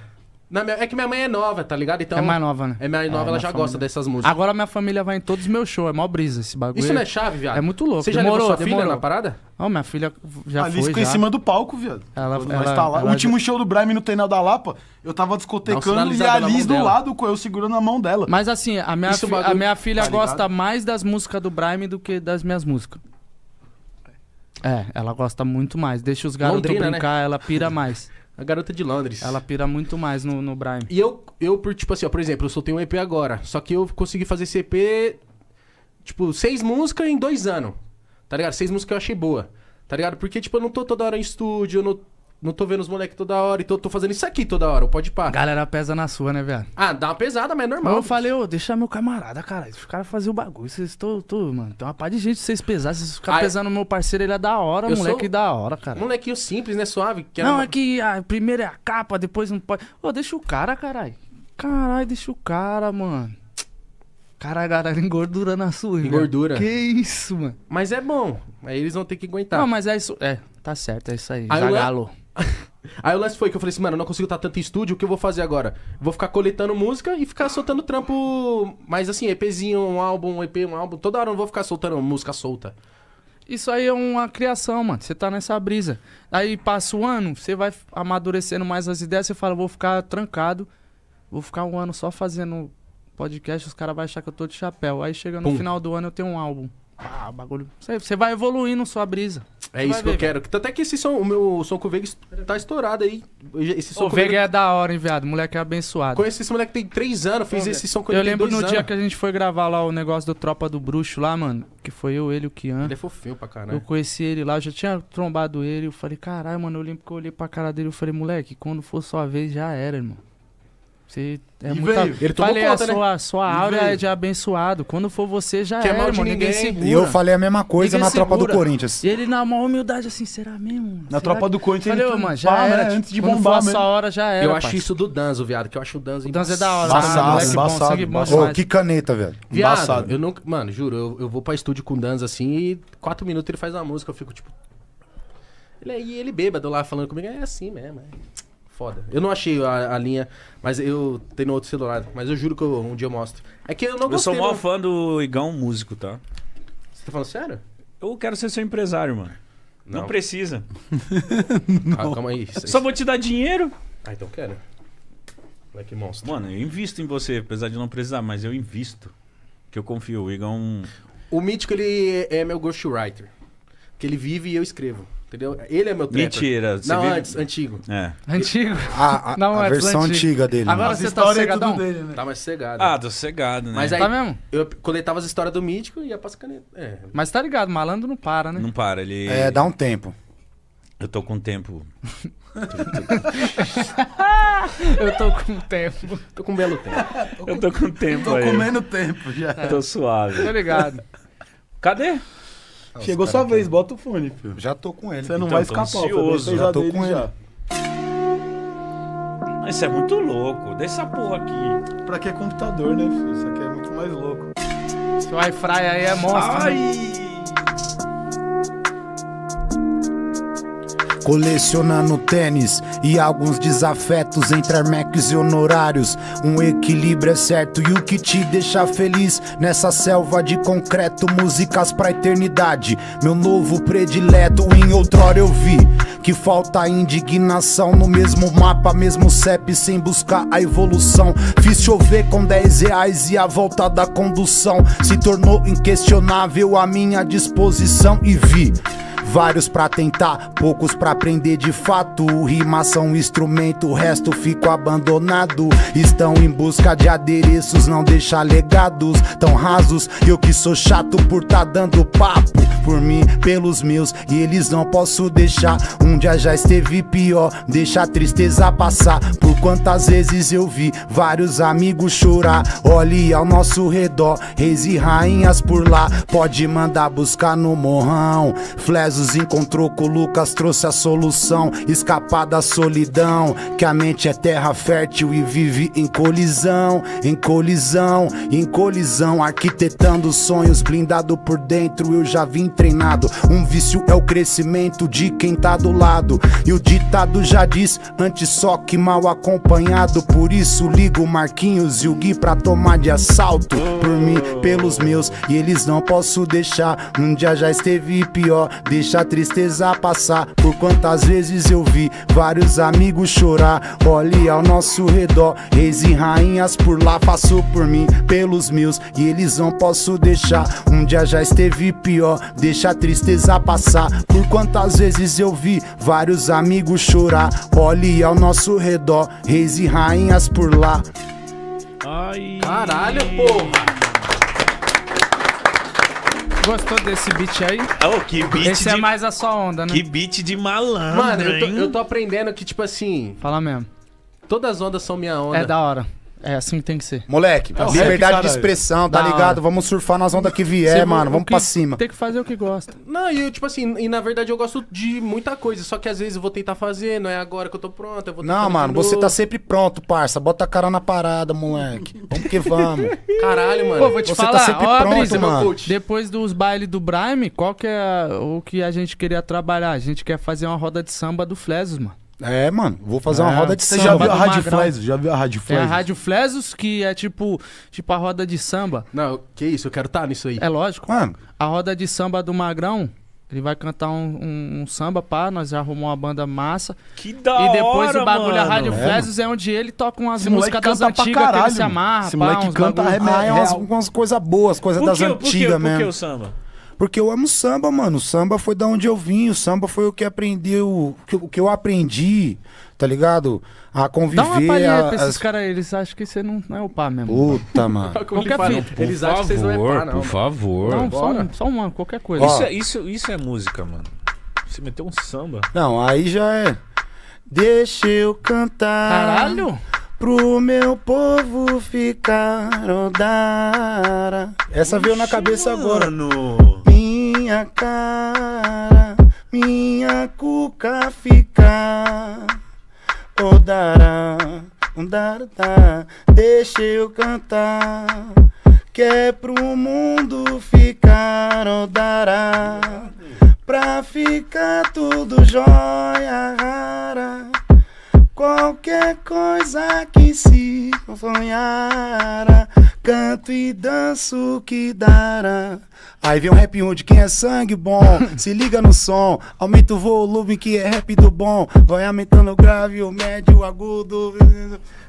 Minha... É que minha mãe é nova, tá ligado? Então, é mais nova, né? É mais é, nova, é, ela já família... gosta dessas músicas. Agora minha família vai em todos os meus shows, é mó brisa esse bagulho. Isso não é chave, viado? É muito louco. Você já demorou, levou sua demorou. filha na parada? Ó, minha filha já Ali foi. Ali ficou em cima do palco, viado. Ela, ela, tá lá. Ela... O último show do Brime no Tenel da Lapa, eu tava discotecando e a Alice do dela. lado, eu segurando a mão dela. Mas assim, a minha, fi... bagulho... a minha filha tá gosta mais das músicas do Brime do que das minhas músicas. É, ela gosta muito mais. Deixa os garotos né? brincar, né? ela pira mais a garota de Londres. Ela pira muito mais no, no Brian. E eu, eu, por tipo assim, ó, por exemplo, eu soltei um EP agora. Só que eu consegui fazer esse EP, tipo, seis músicas em dois anos. Tá ligado? Seis músicas eu achei boa. Tá ligado? Porque, tipo, eu não tô toda hora em estúdio, eu não não tô vendo os moleques toda hora e então tô, tô fazendo isso aqui toda hora, pode parar. Galera pesa na sua, né, velho? Ah, dá uma pesada, mas é normal. Mas eu falei, ô, deixa meu camarada, cara. Os caras fazer o bagulho. Vocês tô, tô, mano. Tem uma par de gente, vocês pesar. Vocês ficarem ah, é. pesando meu parceiro, ele é da hora, moleque sou... da hora, cara. Molequinho simples, né? Suave. Que não, uma... é que a primeira é a capa, depois não pode. Ô, deixa o cara, caralho. Caralho, deixa o cara, mano. Caralho, galera, engordura na sua, Engordura. Que isso, mano. Mas é bom. Aí eles vão ter que aguentar. Não, mas é isso. É, tá certo, é isso aí. aí Zagalo. Aí o lance foi que eu falei assim, mano, eu não consigo estar tanto em estúdio, o que eu vou fazer agora? Vou ficar coletando música e ficar soltando trampo, mas assim, EPzinho, um álbum, um EP, um álbum, toda hora eu não vou ficar soltando música solta. Isso aí é uma criação, mano. Você tá nessa brisa. Aí passa o ano, você vai amadurecendo mais as ideias, você fala, vou ficar trancado, vou ficar um ano só fazendo podcast, os caras vão achar que eu tô de chapéu. Aí chega no Pum. final do ano eu tenho um álbum. Ah, bagulho. Você vai evoluindo sua brisa. É isso que ver, eu quero. Velho. Tanto é que esse som, o meu som com o tá estourado aí. Esse som o é da hora, hein, viado? O moleque é abençoado. Conheci esse moleque tem três anos, fiz esse som com ele Eu lembro no anos. dia que a gente foi gravar lá o negócio do Tropa do Bruxo lá, mano. Que foi eu, ele, o Kian. Ele é fofinho pra caralho. Eu conheci ele lá, eu já tinha trombado ele. Eu falei, caralho, mano, eu lembro que eu olhei pra cara dele. Eu falei, moleque, quando for sua vez, já era, irmão. Você é e muita... Ele tomou falei, conta, a sua, né? sua aura é de abençoado. Quando for você, já Quer é, é, mal de ninguém. seguro. e eu falei a mesma coisa ninguém na segura. tropa do Corinthians. E ele, na maior humildade, assim, será mesmo? Na será tropa que... do Corinthians, falei, ele mano, já né, era. Antes de bombar, a hora, já era. Eu acho isso do Danzo, viado, que eu acho o Danzo... O Danzo é da hora. Embaçado, embaçado. embaçado. que caneta, velho. embaçado. eu nunca, Mano, juro, eu, eu vou pra estúdio com o Danzo, assim, e quatro minutos ele faz uma música, eu fico, tipo... Ele, é, e ele bêbado lá, falando comigo, é assim mesmo, é foda. Eu não achei a, a linha, mas eu tenho outro celular. Mas eu juro que eu, um dia eu mostro. É que eu não gostei. Eu sou maior fã do Igão músico, tá? Você tá falando sério? Eu quero ser seu empresário, mano. Não, não precisa. não. Ah, calma aí. Só vou te dar dinheiro. Ah, então quero. Mano, eu invisto em você, apesar de não precisar, mas eu invisto. Que eu confio. O Igão. O Mítico, ele é meu ghostwriter. Que ele vive e eu escrevo. Entendeu? Ele é meu trapper. Mentira. Não, antes, antigo. É. Antigo? A, a, não, a versão antiga dele. Né? Agora você tá cegadão? Dele, né? Tá mais cegado. Ah, do cegado, né? Mas aí, tá mesmo? Eu coletava as histórias do Mítico e ia pras caneta É. Mas tá ligado, malandro não para, né? Não para, ele... É, dá um tempo. Eu tô com tempo. eu tô com tempo. Tô com belo tempo. Eu tô com tempo tô aí. Tô comendo tempo já. Tô suave. Tô ligado. Cadê? Ah, Chegou sua vez, que... bota o fone, filho. Já tô com ele. Você não então, vai escapar, ansioso. Já tô com ele. Já. Isso é muito louco. Deixa essa porra aqui. Pra que é computador, né, filho? Isso aqui é muito mais louco. Seu wi-fi aí é monstro. Né? Ai! Né? Colecionando tênis e alguns desafetos entre Armex e honorários. Um equilíbrio é certo e o que te deixa feliz nessa selva de concreto, músicas pra eternidade. Meu novo predileto, em outrora eu vi que falta indignação no mesmo mapa, mesmo CEP, sem buscar a evolução. Fiz chover com 10 reais e a volta da condução se tornou inquestionável a minha disposição e vi Vários pra tentar, poucos pra aprender de fato. Rimas são instrumento, o resto fico abandonado. Estão em busca de adereços, não deixa legados tão rasos. Eu que sou chato por tá dando papo por mim, pelos meus, e eles não posso deixar. Um dia já esteve pior, deixa a tristeza passar. Por quantas vezes eu vi vários amigos chorar. Olhe ao nosso redor, reis e rainhas por lá. Pode mandar buscar no morrão, flezo encontrou com Lucas, trouxe a solução, escapar da solidão. Que a mente é terra fértil e vive em colisão, em colisão, em colisão. Arquitetando sonhos, blindado por dentro, eu já vim treinado. Um vício é o crescimento de quem tá do lado. E o ditado já diz, antes só que mal acompanhado. Por isso ligo Marquinhos e o Gui pra tomar de assalto. Por mim, pelos meus, e eles não posso deixar. Um dia já esteve pior, deixa deixa a tristeza passar. Por quantas vezes eu vi vários amigos chorar. Olhe ao nosso redor, reis e rainhas por lá. Passou por mim, pelos meus, e eles não posso deixar. Um dia já esteve pior, deixa a tristeza passar. Por quantas vezes eu vi vários amigos chorar. Olhe ao nosso redor, reis e rainhas por lá. Ai. Caralho, porra! gostou desse beat aí? Oh, que beat Esse é de... é mais a sua onda, né? Que beat de malandro, Mano, eu tô, eu tô aprendendo que, tipo assim... Fala mesmo. Todas as ondas são minha é onda. É da hora. É assim que tem que ser. Moleque, é liberdade rap, de expressão, tá da ligado? Hora. Vamos surfar nas ondas que vier, mano. Vamos pra cima. Tem que fazer o que gosta. Não, e tipo assim, e na verdade eu gosto de muita coisa. Só que às vezes eu vou tentar fazer, não é agora que eu tô pronto. Eu vou não, mano, você tá sempre pronto, parça. Bota a cara na parada, moleque. Vamos que vamos. Caralho, mano. Pô, vou te você tá falar, tá sempre ó, pronto, brisa, mano. Depois dos bailes do Brime, qual que é o que a gente queria trabalhar? A gente quer fazer uma roda de samba do Flesos, mano. É, mano, vou fazer é. uma roda de Você samba. Você já viu a Rádio Flesos? Já viu a Rádio Flesos? a Rádio Flesos, que é tipo, tipo a roda de samba. Não, que isso, eu quero estar tá nisso aí. É lógico. Mano. A roda de samba do Magrão, ele vai cantar um, um, um samba, pá, nós já arrumamos uma banda massa. Que da hora, E depois hora, o bagulho, mano. a Rádio é, Flesos é onde ele toca umas músicas das antigas que ele se amarra, Esse pá, moleque canta, bagulho... é umas, umas coisas boas, coisas das antigas mesmo. Por que o samba? Porque eu amo samba, mano. O samba foi da onde eu vim, o samba foi o que aprendi, o que, o que eu aprendi, tá ligado? A conviver. Dá uma palhinha pra esses as... caras, eles acham que você não, não é o pá mesmo. Puta, mano. qualquer fita. Por eles favor, acham que vocês não é pá, não. Por favor. Não, só, um, só uma, qualquer coisa. isso, é, isso, isso é música, mano. Você meteu um samba. Não, aí já é. Deixa eu cantar. Caralho! Pro meu povo ficar odara. Essa Oxi, veio na cabeça mano. agora minha cara, minha cuca ficar. Oh, dará, um dará, deixa eu cantar. Que é pro mundo ficar, oh, dará, pra ficar tudo jóia rara. Qualquer coisa que se sonhara, canto e danço que dará. Aí vem um rap de quem é sangue bom, se liga no som, aumenta o volume que é rap do bom, vai aumentando o grave, o médio, o agudo.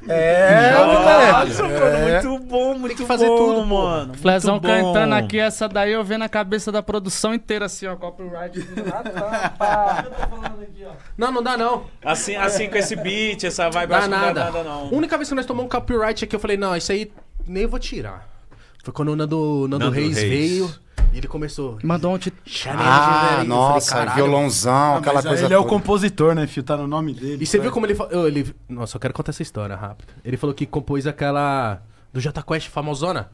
É, Nossa, é. muito bom, muito Tem que fazer bom, tudo, mano. Flezão cantando aqui, essa daí eu vendo a cabeça da produção inteira assim, ó, copyright. Ah, tá, pá. O que eu tô falando aqui, ó? Não, não dá não. Assim, assim com esse beat, essa vibe, dá acho nada. não dá nada não. Única vez que nós tomamos um copyright aqui, eu falei, não, isso aí nem vou tirar. Foi quando o Nando, Nando, Nando Reis, Reis, veio e ele começou. Mandou um te... Ah, velho. nossa, violãozão, ah, aquela coisa. Ele toda. é o compositor, né, Fio? Tá no nome dele. E você tá. viu como ele falou. Ele... Nossa, eu quero contar essa história rápido. Ele falou que compôs aquela. Do Jota Quest famosona.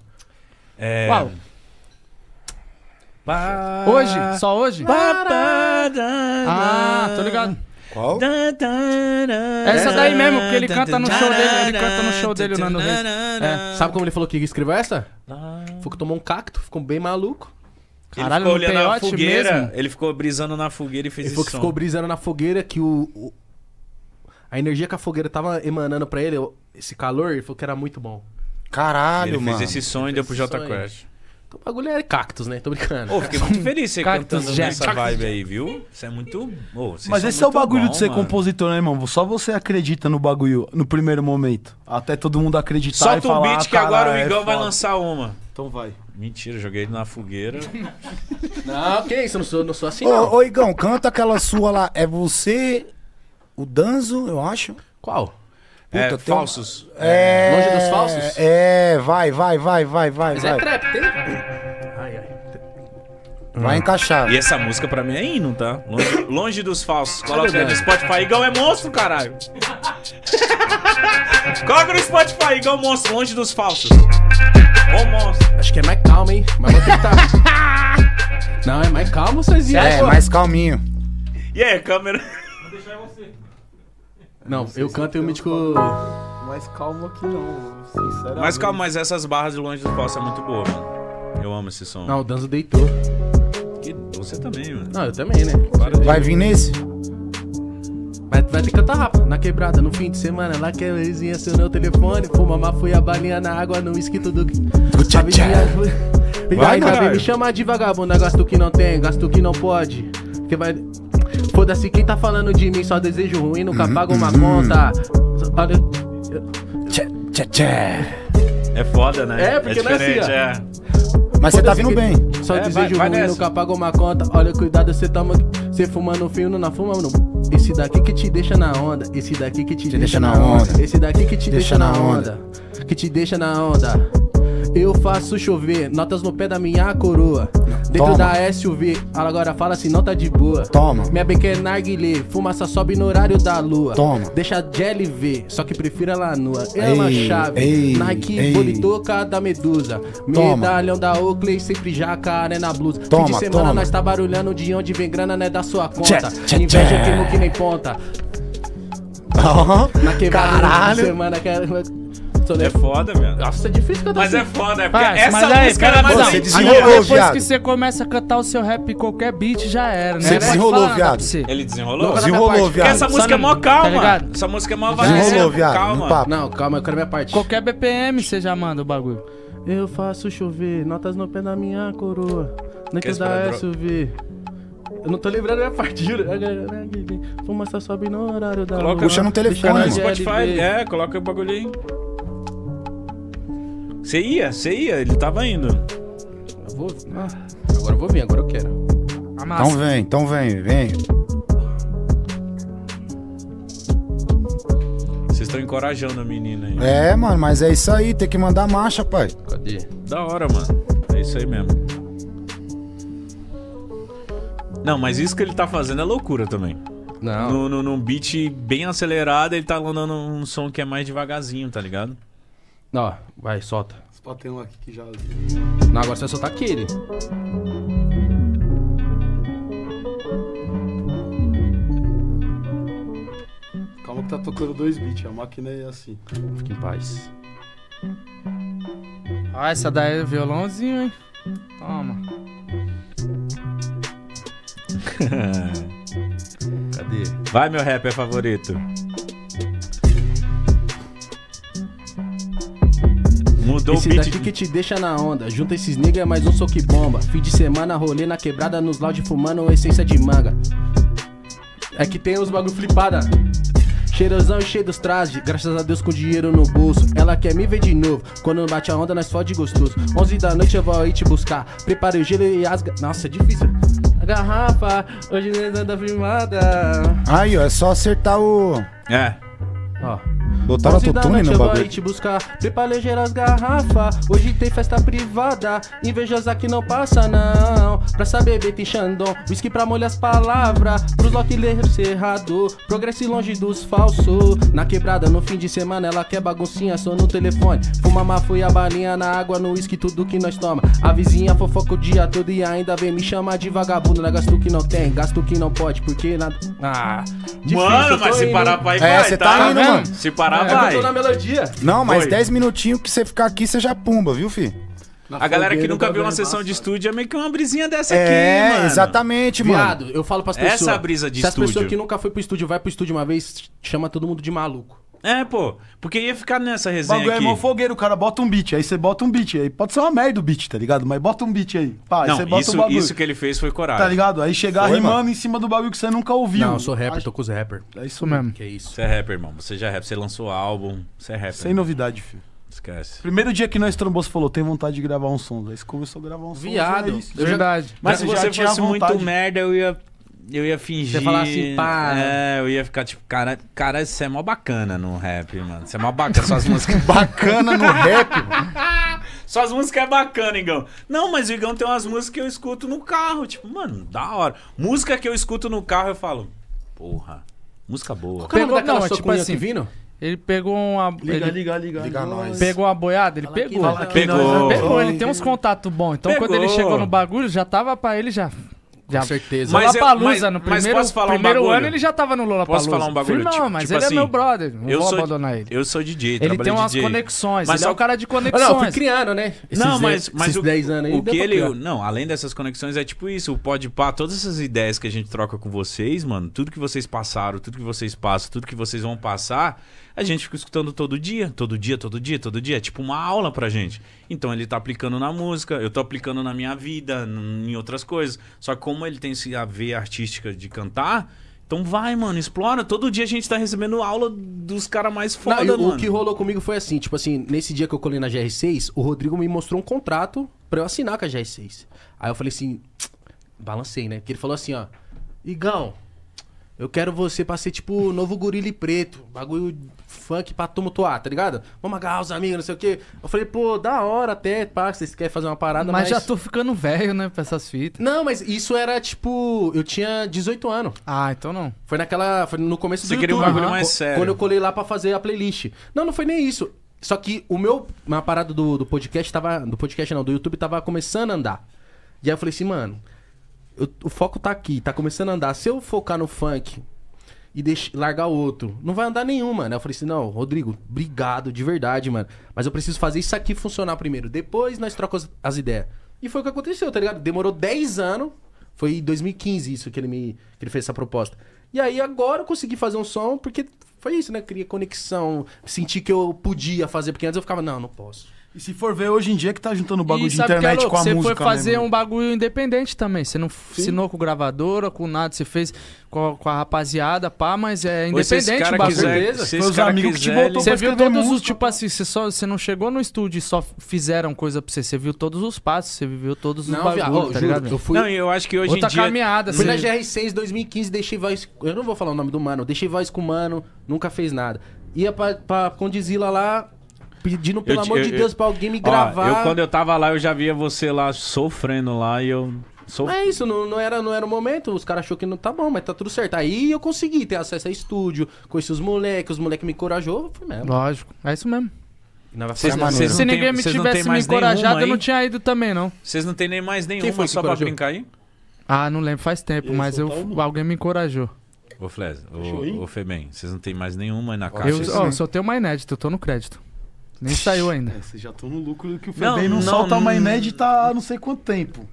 É. Uau! Hoje? Só hoje? Ah, tô ligado. Qual? É essa daí mesmo, porque ele canta no show dele. Ele canta no show dele o Nando Reis. É. Sabe como ele falou que escreveu essa? Ah. Foi que tomou um cacto, ficou bem maluco. Caralho, ele ficou olhando a fogueira. Mesmo? Ele ficou brisando na fogueira e fez ele esse Ele ficou brisando na fogueira que o, o, A energia que a fogueira tava emanando pra ele, esse calor, ele falou que era muito bom. Caralho, ele mano. fez esse som e deu pro Jota Quest. Então o bagulho é cactos, né? Tô brincando. Ô, fiquei muito feliz você Cactus cantando nessa vibe aí, viu? Isso é muito. Mas esse é o bagulho bom, de ser mano. compositor, né, irmão? Só você acredita no bagulho no primeiro momento. Até todo mundo acreditar e Solta um beat ah, que agora o é vai lançar uma. Então vai. Mentira, joguei ele na fogueira. Não, que isso, eu não sou, não sou assim, não. Ô, Igão, canta aquela sua lá. É você, o Danzo, eu acho. Qual? É, um- falsos. É. Longe dos falsos? É, vai, vai, vai, vai, vai. Mas é trap, tem Vai ah. encaixar. E essa música pra mim é hino, tá? Longe, longe dos falsos. É é Coloca no Spotify. Igão é monstro, caralho. Coloca no Spotify. Igão monstro. Longe dos falsos. Ô monstro. Acho que é mais calmo, hein? Mas vou tentar. Não, é mais calmo, vocês viram. É, mais calminho. E aí, câmera? Vou deixar você. Não, eu canto e o mítico. Mais calmo aqui não, sinceramente. Mais calmo, mas essas barras de longe dos falsos é muito boa, mano. Eu amo esse som. Não, o Danzo deitou. Você também, mano. Né? Não, eu também, né? Para Vai vir nesse? Vai, vai ter que cantar rápido, na quebrada, no fim de semana, lá que a vizinha acionou o telefone, fuma a balinha na água, no uísque, tudo que... A Vai, ainda me chamar de vagabundo, gasto que não tem, gasto que não pode. Que vai... Foda-se quem tá falando de mim, só desejo ruim, nunca uhum, pago uma uhum. conta. Olha... Tchê, tchê, tchê. É foda, né? É, porque é diferente, não é assim, ó. É. Mas você tá vindo bem. Só é, desejo vai, vai ruim, nunca pagou uma conta. Olha, cuidado, você toma. Você fumando fio, não na fuma, não. Esse daqui que te deixa na onda. Esse daqui que te, te deixa, deixa, na onda. onda. Esse daqui que te deixa, deixa na onda. onda. Que te deixa na onda. Eu faço chover, notas no pé da minha coroa. Dentro Toma. da SUV, ela agora fala assim, não tá de boa. Toma. Minha beca é narguilé, fumaça sobe no horário da lua. Toma. Deixa a Jelly ver, só que prefiro ela nua. Ela é uma chave, ei, Nike, ei. da medusa. Medalhão da Oakley, sempre jacaré na blusa. Toma, Fim de semana toma. nós tá barulhando de onde vem grana, né, da sua conta. Tchê, tchê, Inveja tchê. queimo que nem ponta. Oh, na quebrada, Caralho. semana quero muito, É foda, velho. Nossa, tá difícil cantar Mas assim. é foda, é porque essa mas aí, música era mais Você desenrolou, Depois viado. que você começa a cantar o seu rap em qualquer beat, já era, né? Você desenrolou, viado. você. Ele desenrolou? Não, Desenrolou, Porque essa música é mó tá calma. essa música é mó Desenrolou, é viado. Calma. papo. Não, calma, eu quero minha parte. Qualquer BPM você já manda o bagulho. Eu faço chover, notas no pé da minha coroa. Nem que dá SUV. Eu não tô lembrando a minha parte, juro. Fumaça sobe no horário da Coloca lua. Puxa no telefone, no Spotify. É, coloca o bagulho aí. Você ia, você ia, ele tava indo. Eu vou, ah, agora eu vou vir, agora eu quero. Amassa. Então vem, então vem, vem. Vocês estão encorajando a menina aí. É, mano, mas é isso aí, tem que mandar marcha, pai. Cadê? Da hora, mano. É isso aí mesmo. Não, mas isso que ele tá fazendo é loucura também. Não. No, no, num beat bem acelerado, ele tá mandando um som que é mais devagarzinho, tá ligado? Ó, vai, solta. Só tem um aqui que já. Não, agora você vai soltar aquele. Calma que tá tocando dois beats, a máquina é assim. Fique em paz. Ah, essa daí é violãozinho, hein? Toma. Cadê? Vai, meu rapper favorito. Mudou Esse o beat. daqui que te deixa na onda. Junta esses niggas é mais um soco bomba. Fim de semana, rolê na quebrada, nos loud fumando essência de manga. É que tem os bagulho flipada. Cheirosão e cheio dos trajes, graças a Deus com dinheiro no bolso. Ela quer me ver de novo, quando bate a onda nós fode gostoso. 11 da noite eu vou aí te buscar, preparo o gelo e as... Nossa, é difícil. A garrafa, hoje nem anda filmada. Aí, ó, é só acertar o... É. Ó. Botaram autotune no bagulho. te buscar, prepa ligeiras garrafa. Hoje tem festa privada, invejosa que não passa não. Pra saber, beber tem Xandão, whisky pra molhar as palavras. Pros lock ler cerrado, progresse longe dos falsos. Na quebrada, no fim de semana, ela quer baguncinha, só no telefone. Fuma a balinha na água, no whisky, tudo que nós toma. A vizinha fofoca o dia todo e ainda vem me chamar de vagabundo. Não é gasto que não tem, gasto que não pode, porque nada. Ah, difícil, mano, mas se parar pra ir, é, vai, tá, tá indo, mano. Se parar ah, é vai. na melodia. Não, mas 10 minutinhos que você ficar aqui, você já pumba, viu, fi? Na a galera que nunca viu uma sessão de estúdio é meio que uma brisinha dessa é, aqui, é, exatamente, mano. Viado, eu falo pras é pessoas. Essa brisa de se estúdio. Se as pessoas que nunca foi pro estúdio, vai pro estúdio uma vez, chama todo mundo de maluco. É, pô. Porque ia ficar nessa resenha. Bagulho é aqui. mó fogueiro, o cara bota um beat, aí você bota um beat. Aí pode ser uma merda o beat, tá ligado? Mas bota um beat aí. Pá, Não, aí você bota isso, um bagulho. isso que ele fez foi coragem. Tá ligado? Aí chegar Foi, rimando mano. em cima do bagulho que você nunca ouviu. Não, eu sou rapper, tô com os rappers. É isso mesmo. Que é isso. Você é rapper, irmão. Você já é rapper. Você lançou álbum. Você é rapper. Sem irmão. novidade, filho. Esquece. Primeiro dia que nós trombou, você falou, tem vontade de gravar um som. Aí você começou a gravar um som. É Viado. Verdade. Mas se você fosse muito merda, eu ia eu ia fingir. Você falar assim, pá. É, eu ia ficar tipo, cara, cara, isso é mó bacana no rap, mano. Você é mó bacana. Suas músicas. bacana no rap, Suas músicas é bacana, Igão. Não, mas o Igão tem umas músicas que eu escuto no carro. Tipo, mano, da hora. Música que eu escuto no carro, eu falo, porra, música boa. Qual é o tipo assim, que Ele pegou uma. Liga, ele liga, liga. liga nós. Pegou a boiada? Ele fala pegou. pegou. Nós, é pegou. Ele tem uns contatos bons. Então pegou. quando ele chegou no bagulho, já tava pra ele já. Já. Com certeza. Mas Lollapalooza, eu, mas, no primeiro, mas falar primeiro um ano ele já tava no Lollapalooza. Posso falar um bagulho? Firmão, tipo, mas tipo ele assim, é meu assim, brother. Não eu vou sou, abandonar ele. Eu sou DJ, Ele tem umas DJ. conexões, mas ele só... é o cara de conexões. Não, fui criando, né? Esses não, mas, mas esses 10 anos aí o que ele... Não, além dessas conexões, é tipo isso, o Podpah, todas essas ideias que a gente troca com vocês, mano, tudo que vocês passaram, tudo que vocês passam, tudo que vocês vão passar a gente fica escutando todo dia, todo dia, todo dia, todo dia. É tipo uma aula pra gente. Então ele tá aplicando na música, eu tô aplicando na minha vida, em outras coisas. Só que como ele tem esse a ver artística de cantar, então vai, mano, explora. Todo dia a gente tá recebendo aula dos caras mais foda, Não, mano. O que rolou comigo foi assim, tipo assim, nesse dia que eu colei na GR6, o Rodrigo me mostrou um contrato pra eu assinar com a GR6. Aí eu falei assim, balancei, né? Porque ele falou assim, ó, Igão, eu quero você pra ser tipo o novo gorila preto. Bagulho funk pra tumultuar, tá ligado? Vamos agarrar os amigos, não sei o quê. Eu falei, pô, da hora até, pá, vocês querem fazer uma parada, mas. Mas já tô ficando velho, né, pra essas fitas. Não, mas isso era tipo. Eu tinha 18 anos. Ah, então não. Foi naquela. Foi no começo Você do queria YouTube. um bagulho mais sério. Quando eu colei lá pra fazer a playlist. Não, não foi nem isso. Só que o meu. Uma parada do, do podcast tava. Do podcast não, do YouTube tava começando a andar. E aí eu falei assim, mano, eu, o foco tá aqui, tá começando a andar. Se eu focar no funk e deixar largar o outro, não vai andar nenhuma, né? Eu falei assim, não, Rodrigo, obrigado, de verdade, mano. Mas eu preciso fazer isso aqui funcionar primeiro. Depois nós trocamos as ideias. E foi o que aconteceu, tá ligado? Demorou 10 anos. Foi em 2015 isso que ele me que ele fez essa proposta. E aí agora eu consegui fazer um som, porque foi isso, né? Cria conexão, senti que eu podia fazer, porque antes eu ficava, não, não posso. E se for ver hoje em dia que tá juntando bagulho de é internet é com a você música. Você foi né, fazer mesmo. um bagulho independente também. Você não Sim. assinou com gravadora, com nada. Você fez com a, com a rapaziada, pá, mas é independente Ou se o bagulho. Quiser, os amigos quiser, que te botou Você viu todos música. os. Tipo assim, você, só, você não chegou no estúdio e só fizeram coisa pra você. Você viu todos os passos, você viu todos os não, bagulhos, tá juro, Eu fui... Não, eu acho que hoje Outra em dia. caminhada. Fui assim. na GR6 2015, deixei voz. Eu não vou falar o nome do mano. Deixei voz com o mano, nunca fez nada. Ia pra, pra Condizila lá, pedindo, pelo eu, amor eu, de Deus, para pra alguém me gravar. eu, quando eu tava lá, eu já via você lá sofrendo lá e eu. É isso, não, não, era, não era o momento. Os caras achou que não tá bom, mas tá tudo certo. Aí eu consegui ter acesso a estúdio, conheci os moleques, os moleques me corajou. mesmo. Lógico, é isso mesmo. Cês, não, cês se ninguém me tivesse me encorajado, eu não tinha ido também, não. Vocês não tem nem mais nenhuma Quem foi só pra brincar aí? Ah, não lembro, faz tempo, é eu mas eu, alguém me encorajou. Ô, Fles, ô, ô Febem, vocês não tem mais nenhuma aí na caixa? Eu, assim? ó, só tenho uma inédita, eu tô no crédito. Nem saiu ainda. É, vocês já estão no lucro que o Febem não, não, não solta uma inédita tá há não sei quanto tempo.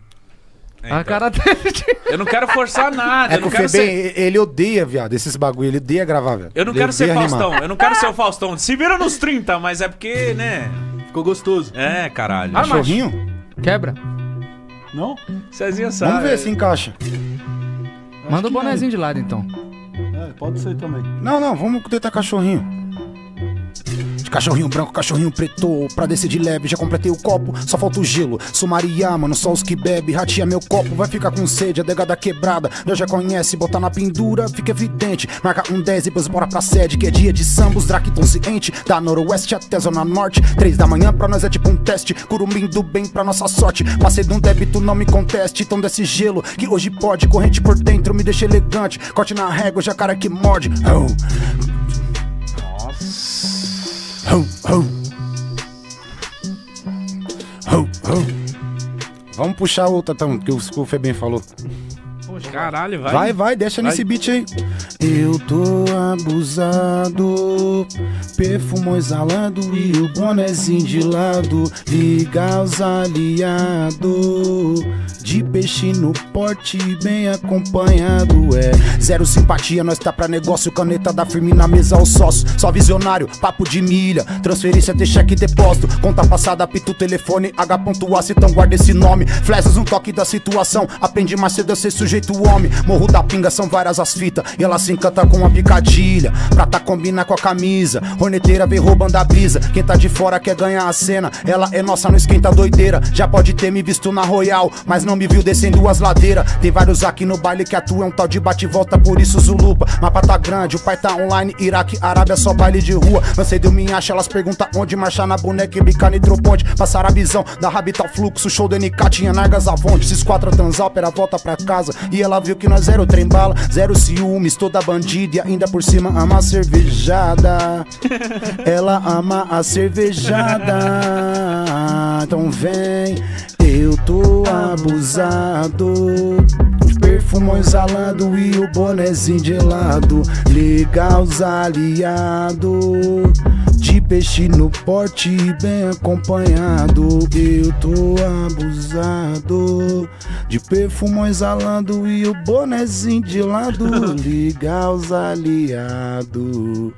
É, ah, então. A cara Eu não quero forçar é nada. É que o Febem, ser... ele odeia, viado, esses bagulho. Ele odeia gravar, velho. Eu não ele quero ser Faustão. Eu não quero ser o Faustão. Se vira nos 30, mas é porque, né? Ficou gostoso. É, caralho. Ah, Cachorrinho? Quebra. Não? Cezinha sabe. Vamos ver se encaixa. Acho Manda o bonezinho é. de lado, então. É, pode ser também. Não, não, vamos tentar cachorrinho. Cachorrinho branco, cachorrinho preto, pra descer de leve, já completei o copo, só falta o gelo. Sou Maria, mano, só os que bebe, ratia meu copo, vai ficar com sede, a degada quebrada. Deus já conhece, botar na pendura, fica evidente. Marca um 10 e depois bora pra sede, que é dia de samba, os drac ente Da noroeste até zona norte, 3 da manhã pra nós é tipo um teste. Curumim do bem pra nossa sorte, passei de um débito, não me conteste. Então desse gelo, que hoje pode, corrente por dentro, me deixa elegante. Corte na régua, já cara que morde. Oh. Ho, ho. Ho, ho. Vamos puxar outra, então, que o é bem falou. Poxa, caralho, vai. Vai, vai, deixa vai. nesse beat aí. Eu tô abusado, perfumo exalado e o bonezinho de lado, ligar os aliados. De peixe no porte, bem acompanhado, é. Zero simpatia, nós tá pra negócio. Caneta da firme na mesa, o sócio. Só visionário, papo de milha. Transferência de cheque depósito. Conta passada, apita o telefone. H.A, então guarda esse nome. Flechas, um toque da situação. Aprende mais cedo a ser sujeito homem. Morro da pinga, são várias as fitas. E ela se encanta com uma picadilha. Prata combina com a camisa. Horneteira vem roubando a brisa. Quem tá de fora quer ganhar a cena. Ela é nossa, não esquenta doideira. Já pode ter me visto na Royal, mas não não me viu descendo as ladeiras. Tem vários aqui no baile que atuam, um tal de bate-volta, por isso Zulupa. Mapa tá grande, o pai tá online, Iraque, Arábia, só baile de rua. Lancei do minha acha, elas perguntam onde marchar na boneca, e bica nitroponte. Passar a visão da Rabital Fluxo, show do NK, tinha Nargas Avonte. quatro esquadra transópera, volta pra casa. E ela viu que nós zero trem bala, zero ciúmes, toda bandida e ainda por cima ama a cervejada. ela ama a cervejada. Então vem, eu tô abusado perfumões alado e o bonezinho de lado. Liga os aliados. De peixe no porte bem acompanhado. Eu tô abusado. De perfumões alado e o bonezinho de lado. Liga os aliados.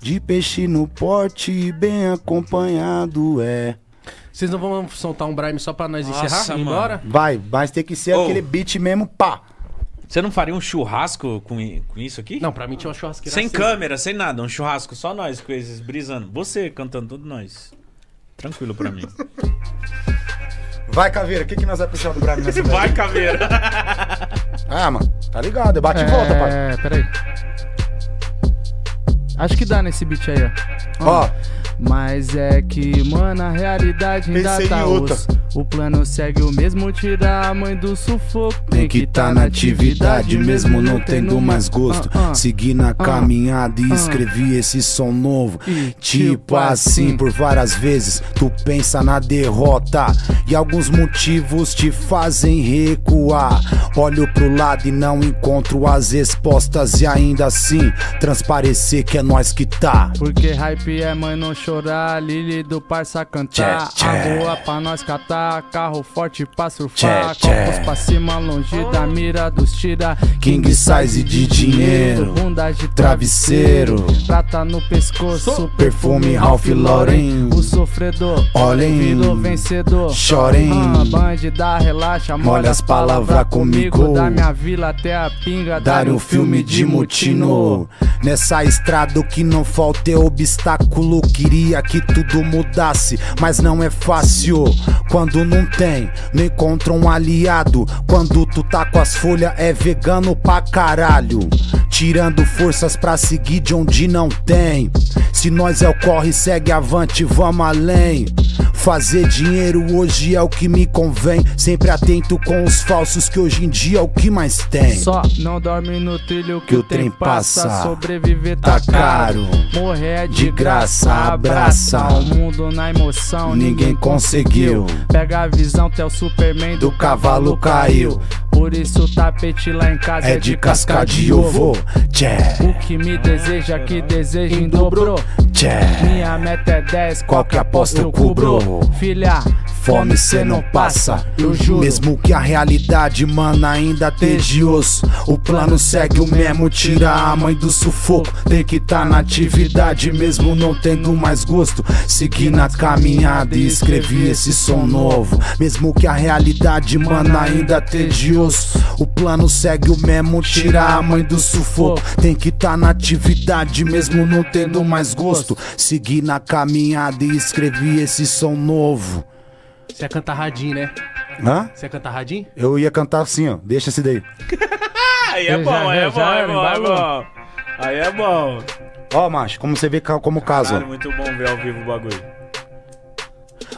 De peixe no porte bem acompanhado, é. Vocês não vão soltar um Brime só pra nós encerrar agora embora? Vai, mas tem que ser oh. aquele beat mesmo, pá. Você não faria um churrasco com, com isso aqui? Não, pra mim tinha uma churrasqueira Sem assim. câmera, sem nada, um churrasco, só nós com esses brisando. Você cantando, tudo nós. Tranquilo pra mim. Vai, Caveira, o que, que nós vai precisar do Brime nessa Vai, Caveira. ah, mano, tá ligado, é bate é... e volta, pai. É, peraí. Acho que dá nesse beat aí, ó. Ó. ó mas é que, mano, a realidade ainda Pensei tá ossa. O plano segue o mesmo, tirar a mãe do sufoco. Tem que tá, tá na atividade, mesmo não tendo mais gosto. Ah, ah, Segui na ah, caminhada e escrevi esse som novo. Tipo, tipo assim, assim, por várias vezes, tu pensa na derrota. E alguns motivos te fazem recuar. Olho pro lado e não encontro as respostas. E ainda assim, transparecer que é nós que tá. Porque hype é mãe, não chorar, Lili do parça cantar. Tchê, A rua pra nós catar, carro forte pra surfar. Tchê, copos pra cima, longe da mira dos tira. King size de dinheiro, bunda de travesseiro. Prata no pescoço, so. perfume Ralph Lauren. O sofredor, olhem, vencedor. Chorem, ah, bandida, relaxa, molha as palavras comigo. Da minha vila até a pinga, dar um filme de mutino. Nessa estrada que não falta é obstáculo, querido queria que tudo mudasse, mas não é fácil. Quando não tem, não encontra um aliado. Quando tu tá com as folhas, é vegano pra caralho. Tirando forças pra seguir de onde não tem. Se nós é o corre, segue avante, vamos além. Fazer dinheiro hoje é o que me convém. Sempre atento com os falsos, que hoje em dia é o que mais tem. Só não dorme no trilho que, que o trem passa. Sobreviver tá, tá caro. Morrer é de, de graça. graça abraça. O mundo na emoção, ninguém conseguiu. Pega a visão, teu o Superman do, cavalo caiu. Por isso o tapete lá em casa é, é de casca de ovo. O que me deseja, que deseja em dobro. Minha meta é 10, qualquer aposta eu cubro. Filha, fome cê não passa, eu juro. Mesmo que a realidade, mano, ainda esteja osso. O plano segue o mesmo, tira a mãe do sufoco. Tem que tá na atividade, mesmo não tendo mais mais gosto. Segui na caminhada e escrevi esse som novo. Mesmo que a realidade, mano, ainda tedioso. O plano segue o mesmo, tirar a mãe do sufoco. Tem que tá na atividade, mesmo não tendo mais gosto. Segui na caminhada e escrevi esse som novo. Você ia cantar radinho, né? Hã? Você ia cantar radinho? Eu ia cantar assim, ó. Deixa esse daí. É é aí é bom, aí é bom, aí é bom, aí é bom. Ó, macho, como você vê como caso? casa. muito bom ver ao vivo o bagulho.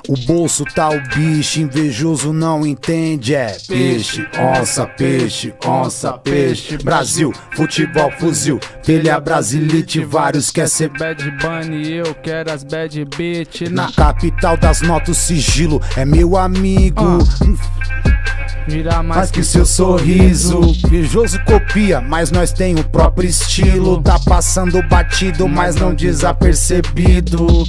O bolso tá o bicho, invejoso não entende. É peixe, onça, peixe, onça, peixe. Brasil, futebol, fuzil, telha brasilite, vários quer ser bad bunny, eu quero as bad bitch. Na capital das notas, sigilo é meu amigo. Ah. Hum, Mira mais, que, que seu sorriso. Vijoso copia, mas nós tem o próprio estilo. Tá passando batido, mas não desapercebido.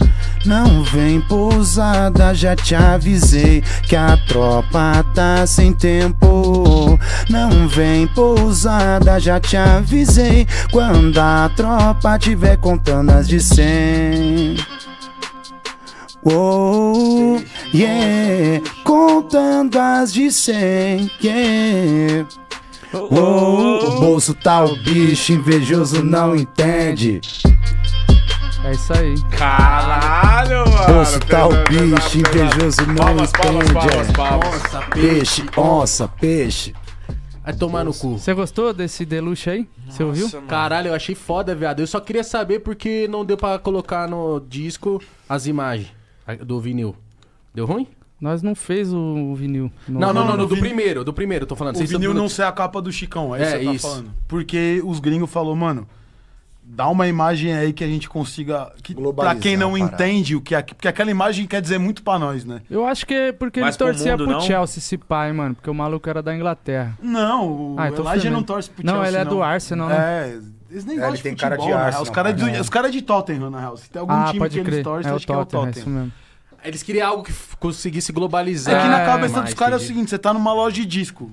Não vem pousada, já te avisei que a tropa tá sem tempo. Não vem pousada, já te avisei quando a tropa tiver contando as de cem. Oh, yeah, contando as de cem, yeah. Oh, o bolso tá o bicho, invejoso não entende. É isso aí. Caralho, mano. Bolso tá o bicho, invejoso não palmas, entende. Palmas, é. palmas, palmas. Onça, peixe, onça, peixe. Vai tomar no cu. Você gostou desse deluxe aí? Você ouviu? Mano. Caralho, eu achei foda, viado. Eu só queria saber porque não deu para colocar no disco as imagens. Do vinil. Deu ruim? Nós não fez o vinil. No não, não, não, do vinil... primeiro, do primeiro, tô falando. O Vocês vinil não ser a capa do Chicão, é, é isso que você tá falando. Porque os gringos falaram, mano, dá uma imagem aí que a gente consiga. Que, pra quem não parada. entende o que é. Porque aquela imagem quer dizer muito pra nós, né? Eu acho que é porque Mas ele torcia mundo, pro Chelsea esse pai, mano. Porque o maluco era da Inglaterra. Não, o ah, então Elijah não torce pro não, Chelsea. Não, ele é não. do Arsenal, né? É. Eles nem é, gostam ele tem de futebol, cara de Arsenal, Os caras cara. Né? de, os cara de Tottenham, na real. Se tem algum ah, time que eles torcem, é acho que é o Tottenham. É isso mesmo. Eles queriam algo que conseguisse globalizar. É que na cabeça é, dos caras é o seguinte, você tá numa loja de disco.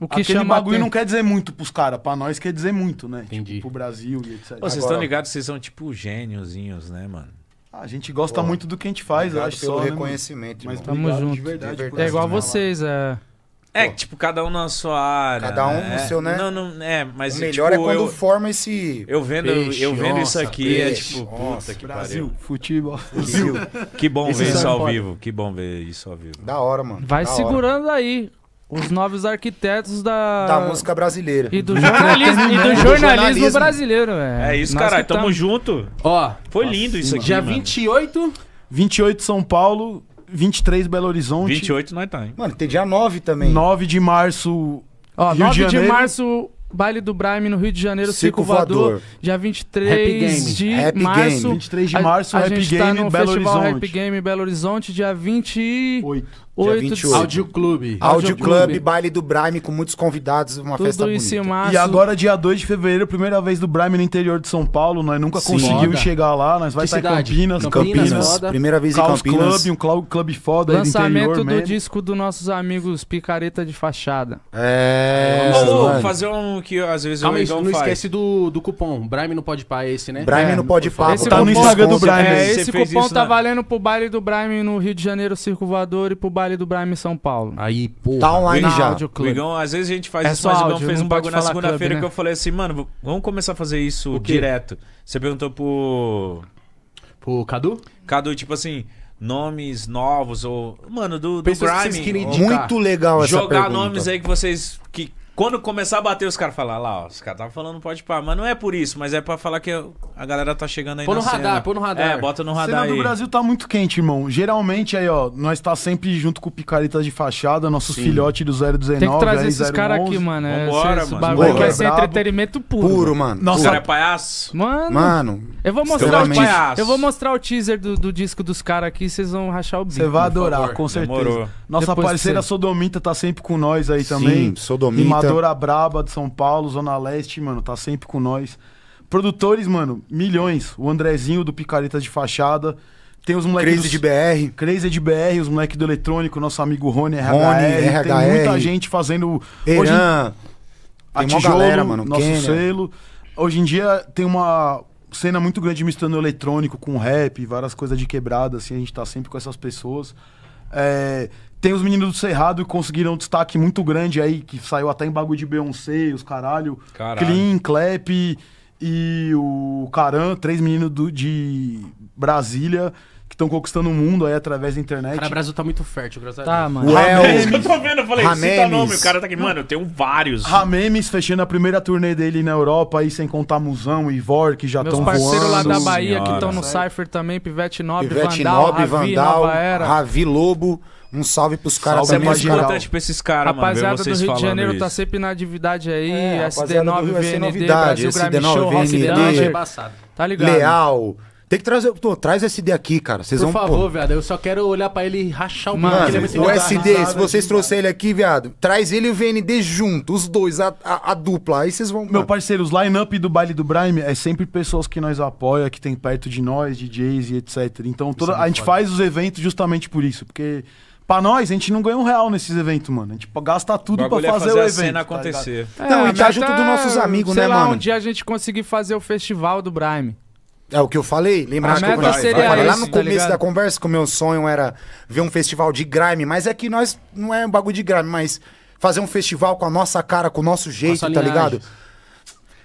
O que Aquele bagulho não quer dizer muito pros caras, pra nós quer dizer muito, né? Entendi. Tipo, pro Brasil e etc. Pô, vocês estão ligados, vocês são tipo gêniozinhos, né, mano? Ah, a gente gosta Pô, muito do que a gente faz, acho pelo né, o reconhecimento, né, mas tamo junto. De verdade, é de verdade, é igual né, vocês, é é, tipo, cada um na sua área. Cada um né? no seu, né? Não, não, é, mas. O melhor é tipo, é quando eu, forma esse. Eu vendo, peixe, eu vendo isso aqui, é peixe, é tipo, onça, puta que Brasil, pariu. futebol. Brasil. Que bom ver é isso ao pode. vivo. Que bom ver isso ao vivo. Da hora, mano. Vai segurando hora. aí. Os novos arquitetos da. Da música brasileira. E do jornalismo, e do jornalismo, brasileiro, velho. É isso, cara. Tamo tá... junto. Ó. Foi lindo isso aqui. Dia mano. 28. 28 São Paulo, 23 Belo Horizonte. 28 nós tá, hein? Mano, tem dia 9 também. 9 de março. Ó, Rio 9 de, de março, baile do Braime no Rio de Janeiro, Circo, Circo Voador. Dia 23 de Happy março. Game. 23 de março, a, Happy gente tá Game tá no Belo Festival Horizonte. Happy Game Belo Horizonte, dia 28. 8... Áudio Clube. Áudio Clube, baile do Brime com muitos convidados, uma Tudo festa bonita. Março... E agora, dia 2 de fevereiro, primeira vez do Brime no interior de São Paulo. Nós nunca conseguimos chegar lá, nós vai estar em Campinas. Campinas, Campinas. primeira vez Caos em Campinas. Club, um Cloud Club foda Lançamento do disco dos nossos amigos Picareta de Fachada. É... Vamos fazer um que às vezes Calma, o Igão não faz. esquece do, do cupom. Brime não Pode Pá é esse, né? Brime é, Pode Pá. Tá, tá no Instagram do Brime. É, esse cupom tá valendo pro baile do Brime no Rio de Janeiro, Circo Voador e pro baile ali do Prime São Paulo. Aí, pô. Tá online já. Ligão, às vezes a gente faz é isso, mas o Igão fez um bagulho na segunda-feira né? que eu falei assim, mano, vamos começar a fazer isso direto. Você perguntou pro. Pro Cadu? Cadu, tipo assim nomes novos ou mano do, do grime. Que Muito legal essa Jogar pergunta. nomes aí que vocês que quando começar a bater, os caras falar ah lá, ó, os caras tá falando pode pá, mas não é por isso, mas é pra falar que a galera tá chegando aí Põe no cena. radar, pô no radar. É, bota no radar. A cena aí. do Brasil tá muito quente, irmão. Geralmente aí, ó, nós tá sempre junto com picaretas de fachada, nossos Sim. filhotes do 019, Tem que trazer aí, esses caras aqui, mano. Vambora, esse, mano. bagulho Bora. É ser entretenimento puro. Puro, mano. Nossa, cara é palhaço. Mano. Mano. Eu vou mostrar o palhaço. Eu vou mostrar o teaser do, do disco dos caras aqui, vocês vão rachar o bico. Você vai adorar, com certeza. Demorou. Nossa Depois parceira você... Sodomita tá sempre com nós aí também. Sim, Sodomita. Gravadora braba de São Paulo, Zona Leste, mano, tá sempre com nós. Produtores, mano, milhões. O Andrezinho do Picareta de Fachada. Tem os moleques. Crazy de BR. Crazy de BR, os moleques do eletrônico, nosso amigo Rony, RHR. Rony, RHR. Tem muita gente fazendo. Eran, Hoje, a tijolo, galera, mano. Nosso selo. Hoje em dia tem uma cena muito grande misturando eletrônico com rap, várias coisas de quebrada, assim, a gente tá sempre com essas pessoas. É, tem os meninos do Cerrado que conseguiram um destaque muito grande aí, que saiu até em bagulho de Beyoncé, os caralho. caralho. Clean, Clap e o Caran, três meninos do, de Brasília que estão conquistando o mundo aí através da internet. Cara, o Brasil tá muito fértil, graças tá, a Deus. mano. isso que Eu tô vendo, eu falei, Ramemes. cita nome, o cara tá aqui, mano, eu tenho vários. Ramemes fechando a primeira turnê dele na Europa, aí sem contar Musão, Ivor, que já estão voando. Meus parceiros lá da Bahia Senhora. que estão no Cypher também, Pivete Nobre, Pivete Vandal, Nobre, Ravi, Vandal, Ravi, Ravi Lobo. Um salve pros caras também. É muito importante pra esses caras, mano. Rapaziada do Rio de Janeiro tá isso. tá sempre na atividade aí. É, SD9 é VND, novidade, SD9 Show, VND. Tá ligado? Leal. Tem que trazer. Pô, traz o SD aqui, cara. Vocês Por vão. Por favor, pô... viado. Eu só quero olhar pra ele rachar o mano. É o SD, arrasado, se vocês trouxerem ele aqui, viado, traz ele e o VND junto, os dois, a, a, a dupla. Aí vocês vão. Meu mano. parceiro, os line-up do baile do Brime é sempre pessoas que nós apoia, que tem perto de nós, DJs e etc. Então toda, é a gente faz os eventos justamente por isso, porque Pra nós, a gente não ganha um real nesses eventos, mano. A gente gasta tudo pra fazer, é fazer o evento. cena tá acontecer. Tá é, não, e tá junto dos nossos amigos, sei né, lá, mano? um dia a gente conseguir fazer o festival do Brime. É o que eu falei, lembra que eu, eu falei lá no tá começo tá da conversa que o meu sonho era ver um festival de grime, mas é que nós não é um bagulho de grime, mas fazer um festival com a nossa cara, com o nosso jeito, nossa tá linhagem. ligado?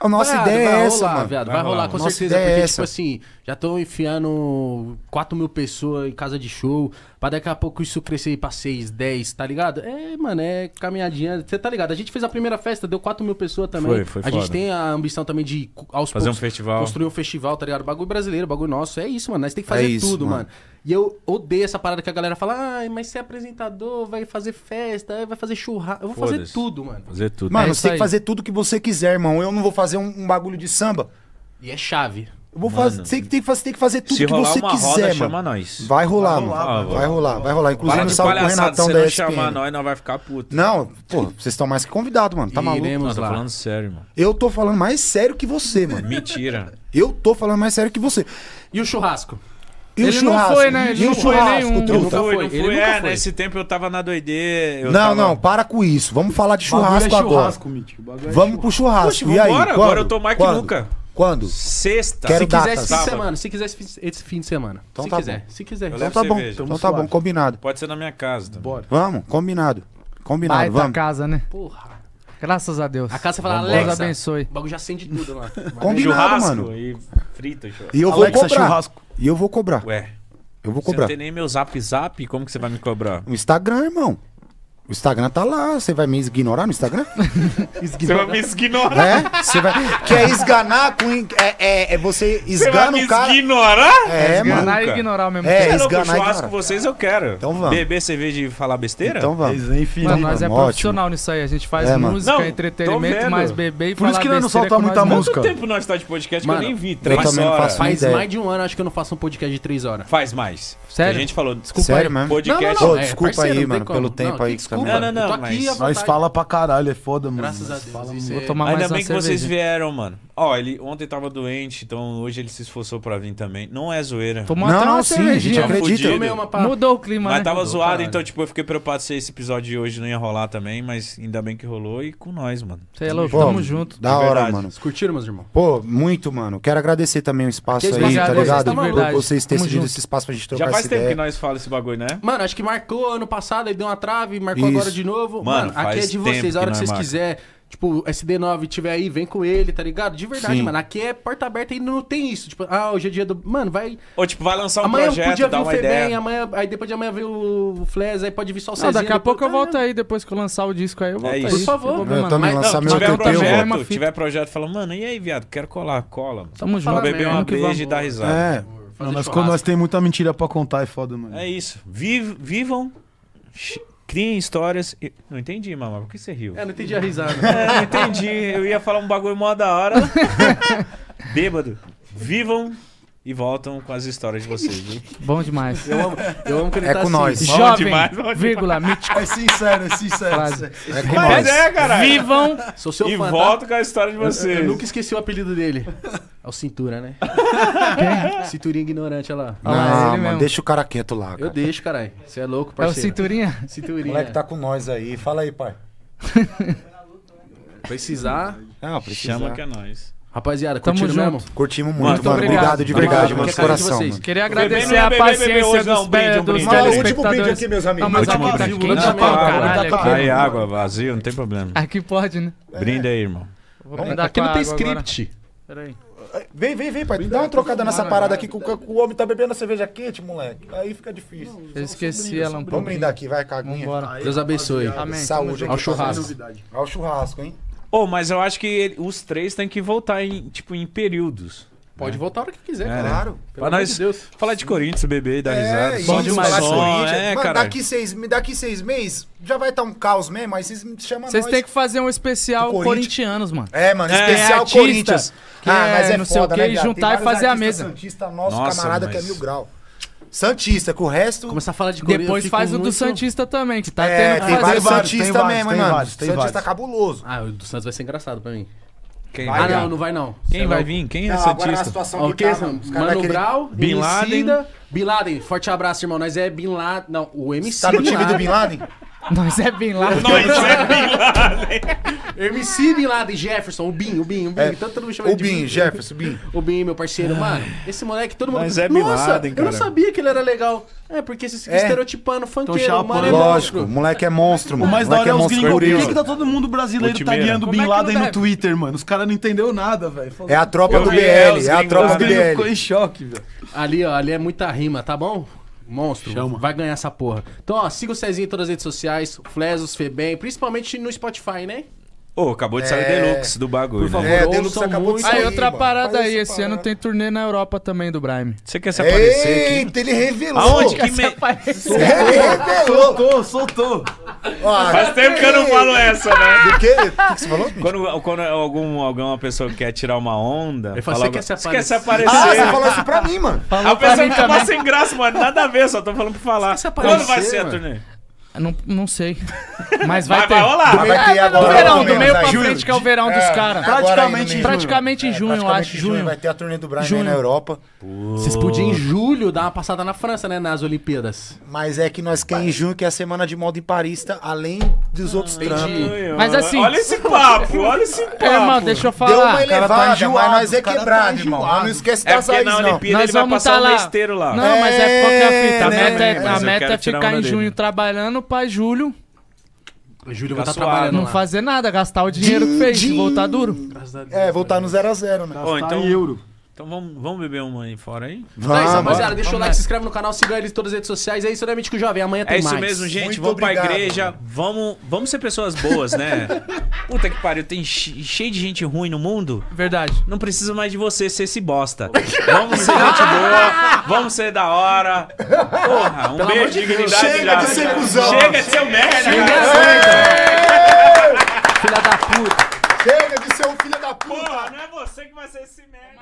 A nossa ideia é essa, rolar, mano. Viado, vai, vai rolar, com nossa certeza. É porque, é tipo assim, já estão enfiando 4 mil pessoas em casa de show. Pra daqui a pouco isso crescer pra 6, 10, tá ligado? É, mano, é caminhadinha. Você tá ligado? A gente fez a primeira festa, deu 4 mil pessoas também. Foi, foi a foda. gente tem a ambição também de, aos Fazer poucos, um festival. construir um festival, tá ligado? Bagulho brasileiro, bagulho nosso. É isso, mano. Nós tem que fazer é isso, tudo, mano. mano. E eu odeio essa parada que a galera fala, ai, mas você é apresentador, vai fazer festa, vai fazer churrasco. Eu vou fazer tudo, mano. Fazer tudo. Mano, é você tem que fazer tudo que você quiser, irmão. Eu não vou fazer um, um bagulho de samba. E é chave. Eu vou mano. fazer. Você tem, que fazer, tem que fazer tudo que você quiser, roda, mano. Chama nós. Vai rolar, vai rolar, mano. Ah, vai, vai rolar, vai rolar. Inclusive, Para de com Renatão se da não ESPN. chamar nós, não vai ficar puto. Não, pô, vocês estão mais que convidados, mano. Tá maluco? Iremos não, tô falando sério, mano. Eu tô falando mais sério que você, mano. Mentira. Eu tô falando mais sério que você. E o churrasco? E ele não foi, né? Ele e não o foi nenhum. Truta? Não foi, foi. Ele nunca é, nesse tempo eu tava na doideira. Não, tava... não, para com isso. Vamos falar de churrasco, é churrasco agora. Mítico, é Vamos churrasco. pro churrasco. e aí? Agora, agora eu tô mais que Quando? nunca. Quando? Sexta. Quero se quiser esse fim de semana. Se quiser esse fim de semana. Então se tá quiser. Bom. Se quiser. Então tá, então tá bom. Então tá bom, combinado. Pode ser na minha casa. Bora. Vamos, combinado. Combinado, Vai vamos. casa, né? Porra. Graças a Deus. A casa fala, Alex, Deus abençoe. O bagulho já acende tudo lá. combinado, churrasco mano. E frita, churrasco. E eu vou comprar. churrasco. E eu vou cobrar. Ué. Eu vou cobrar. Você não tem nem meu zap zap? Como que você vai me cobrar? O Instagram, irmão. O Instagram tá lá, você vai me ignorar no Instagram? Você vai me ignorar? É? Você vai... Que é esganar com... É, é, é você esgana o cara... ignorar? É, é mano. Esganar e ignorar ao mesmo é, tempo. É, é esganar não, e com vocês eu quero. Então vamos. Beber cerveja e falar besteira? Então vamos. Enfim, mano, nós é profissional Ótimo. nisso aí. A gente faz é, música, não, entretenimento, mais beber e falar besteira Por isso que nós não soltamos muita música. Quanto tempo nós tá de podcast mano, que eu nem vi? Três horas. Faz mais de um ano acho que eu não faço um podcast de três horas. Faz mais. Sério? a gente falou, desculpa Sério aí, mano, podcast. Não, não, não. desculpa é, parceiro, aí, mano, pelo tempo não, aí que tá desculpa. Não, não, não, mas... Nós fala pra caralho, é foda, mano. Graças a Deus. Fala, é- Vou tomar Ainda mais bem que cerveja. vocês vieram, mano. Ó, ele ontem tava doente, então hoje ele se esforçou pra vir também. Não é zoeira. Tomou não, até sim, a gente acredita. Mudou o clima, Mas né? tava Mudou, zoado, caralho. então tipo, eu fiquei preocupado se esse episódio de hoje não ia rolar também, mas ainda bem que rolou e com nós, mano. Você é louco, tamo junto. É da é hora, mano. Vocês curtiram, meus irmãos? Pô, muito, mano. Quero agradecer também o espaço aí, tá ligado? Tá vocês, terem cedido esse espaço pra gente trocar Já faz tempo ideia. que nós falamos esse bagulho, né? Mano, acho que marcou ano passado, aí deu uma trave, marcou Isso. agora de novo. Mano, mano aqui é de vocês, a hora que vocês quiserem. Tipo, SD9 tiver aí, vem com ele, tá ligado? De verdade, Sim. mano. Aqui é porta aberta e não tem isso. Tipo, ah, hoje é dia do. Mano, vai. Ou tipo, vai lançar um amanhã projeto, podia dá vir uma o ideia. amanhã, aí depois de amanhã vem o Flash, aí pode vir só o Cezinha. Não, daqui a depois... pouco eu volto aí, depois que eu lançar o disco aí, eu volto é aí. Por favor. Eu, eu também Mas, lançar não, meu tiver TT, projeto, tiver projeto, fala, mano, e aí, viado, quero colar, cola. Mano. Tamo junto. beber uma breja e dar risada. É. mas como nós temos muita mentira pra contar, é foda, mano. É isso. vivam Criem histórias. E... Não entendi, mamá. Por que você riu? É, não entendi a risada. é, não entendi. Eu ia falar um bagulho mó da hora. Bêbado. Vivam e voltam com as histórias de vocês, viu? Bom demais. Eu amo, eu amo que ele é tá com assim, nós. Jovem, demais, vírgula, mítico. É sincero, é sincero. É com é Mas nós. é, caralho. Vivam. Sou seu e fã, tá? volto tá? com a história de vocês. Eu, eu, nunca esqueci o apelido dele. É o Cintura, né? Cinturinha ignorante, olha lá. Não, olha mano, deixa o cara quieto lá, cara. Eu deixo, caralho. Você é louco, parceiro. É o Cinturinha? Cinturinha. é que tá com nós aí. Fala aí, pai. precisar... Não, precisar. Chama que é nós. Rapaziada, curtimos curtiram junto. mesmo? Curtimos muito, muito mano. Obrigado, obrigado de verdade, mano. De coração. Mano. Queria agradecer a paciência dos, um brinde, O último brinde aqui, meus amigos. Não, mas último a tá brinde. Tá quente, não, não, caralho, aqui, Aí, água, vazio, não tem problema. Aqui pode, né? É. Brinde aí, irmão. Aqui não tem script. Peraí. Vem, vem, vem, pai. Dá uma trocada nessa parada aqui, que o homem tá bebendo a cerveja quente, moleque. Aí fica difícil. Não, eu esqueci ela um pouco. Vamos brindar aqui, vai, caguinha. Deus abençoe. Saúde. Ao churrasco. Ao churrasco, hein? Oh, mas eu acho que ele, os três têm que voltar em, tipo, em períodos. Pode né? voltar o que quiser, é, né? claro. Pra nós Deus. falar de Corinthians, bebê e dar é, risada. Bom demais. Falar Corinthians. Assim, é, daqui seis, daqui seis meses já vai estar tá um caos mesmo, aí vocês me chamam Vocês têm que fazer um especial corintianos, mano. É, mano, é, especial é, Corinthians. ah, mas é, é não foda, sei o que, né, juntar e fazer a mesa. Santista, nosso Nossa, camarada mas... que é mil grau. Santista, com o resto. Começar a falar de Depois faz o do Santista também, que tá é, tendo. Tem fazer. vários Santista tem mesmo, tem mano. Vários, tem Santista vários. cabuloso. Ah, o do Santos vai ser engraçado pra mim. Quem ah, não, não vai não. Quem é vai vir? Quem é não, Santista? Agora que tá, mano, Mano Brau, Bin Laden. Bin Laden, forte abraço, irmão. Nós é Bin Laden. Não, o MC. Tá no time do Bin Laden? Nós é Bin Laden. Nós é Bin Laden. MC Bin Laden, Jefferson, o Bin, o Bin, o Bin. É, então todo mundo chama o de Bin, Bin, Jefferson, Bin. O Bin, meu parceiro, ah. mano. Esse moleque, todo mundo. Nós é Bin Nossa, Laden, cara. Eu não sabia que ele era legal. É, porque esse é. estereotipando então funkeiro, mano, é Lógico, monstro. moleque é monstro, mano. Mas na hora é, é os é por que, que tá todo mundo brasileiro tagueando Bin é é Laden no Twitter, mano? Os caras não entenderam nada, velho. É a tropa eu do BL, é, é a tropa do BL. Ficou em choque, velho. Ali, ó, ali é muita rima, tá bom? Monstro. Chama. Vai ganhar essa porra. Então, ó, siga o Cezinho em todas as redes sociais, Flesos, Febem, principalmente no Spotify, né? Ô, oh, acabou de sair é... o Deluxe do bagulho. Por né? favor, é, Deluxe acabou de sair. Aí, outra parada aí. Esse parada. ano tem turnê na Europa também do Brime. Você quer se aparecer Eita, aqui? ele revelou. Aonde que me... apareceu? Ele revelou. Soltou, soltou. Faz tempo que eu não falo essa, né? Do quê? O que, que você falou? Quando, quando algum, alguma pessoa quer tirar uma onda... Eu falo, que quer você quer se aparecer? Ah, você falou isso pra mim, mano. Falou a pessoa fica mais sem graça, mano. Nada a ver, só tô falando pra falar. Quando vai ser a turnê? Não, não sei. Mas vai, vai ter. Vai rolar. Do, meio, vai ter é, agora, do verão, do meio é, pra julho, frente, que é o verão é, dos caras. É praticamente, em é, praticamente em junho, é, praticamente acho. junho. Vai ter a turnê do Brian junho. na Europa. Vocês podiam em julho dar uma passada na França, né? Nas Olimpíadas. Mas é que nós queremos em junho, que é a semana de moda em Paris, tá, além dos ah, outros trampos. Mas assim. Olha esse papo, olha esse papo. É, deixa eu falar. Deu uma tá elevada, tá enjoado, mas nós é tá quebrado, tá irmão. Ah, não esquece das raízes, não. Nós vamos tá estar lá. Não, mas é porque a fita. A né? meta é ficar em junho trabalhando dinheiro pra Júlio. Júlio vai tá estar trabalhando. Não lá. fazer nada, gastar o dinheiro que fez, voltar duro. É, voltar né? no zero a zero, né? Ó, então, euro. Então vamos, vamos beber uma aí fora aí? Vamos. Mas, rapaziada, deixa o like, se inscreve no canal, siga eles em todas as redes sociais. É isso, né, Mítico Jovem? Amanhã é tem É isso mais. mesmo, gente. Muito vamos obrigado, pra igreja. Vamos, vamos ser pessoas boas, né? Puta que pariu, tem cheio de gente ruim no mundo. Verdade. Não precisa mais de você ser esse bosta. vamos ser gente boa, vamos ser da hora. Porra, um beijo, de dignidade. Chega já. de ser cuzão. Chega de ser o merda, Filha da puta. Chega de ser um filho da puta. Porra, não é você que vai ser esse merda.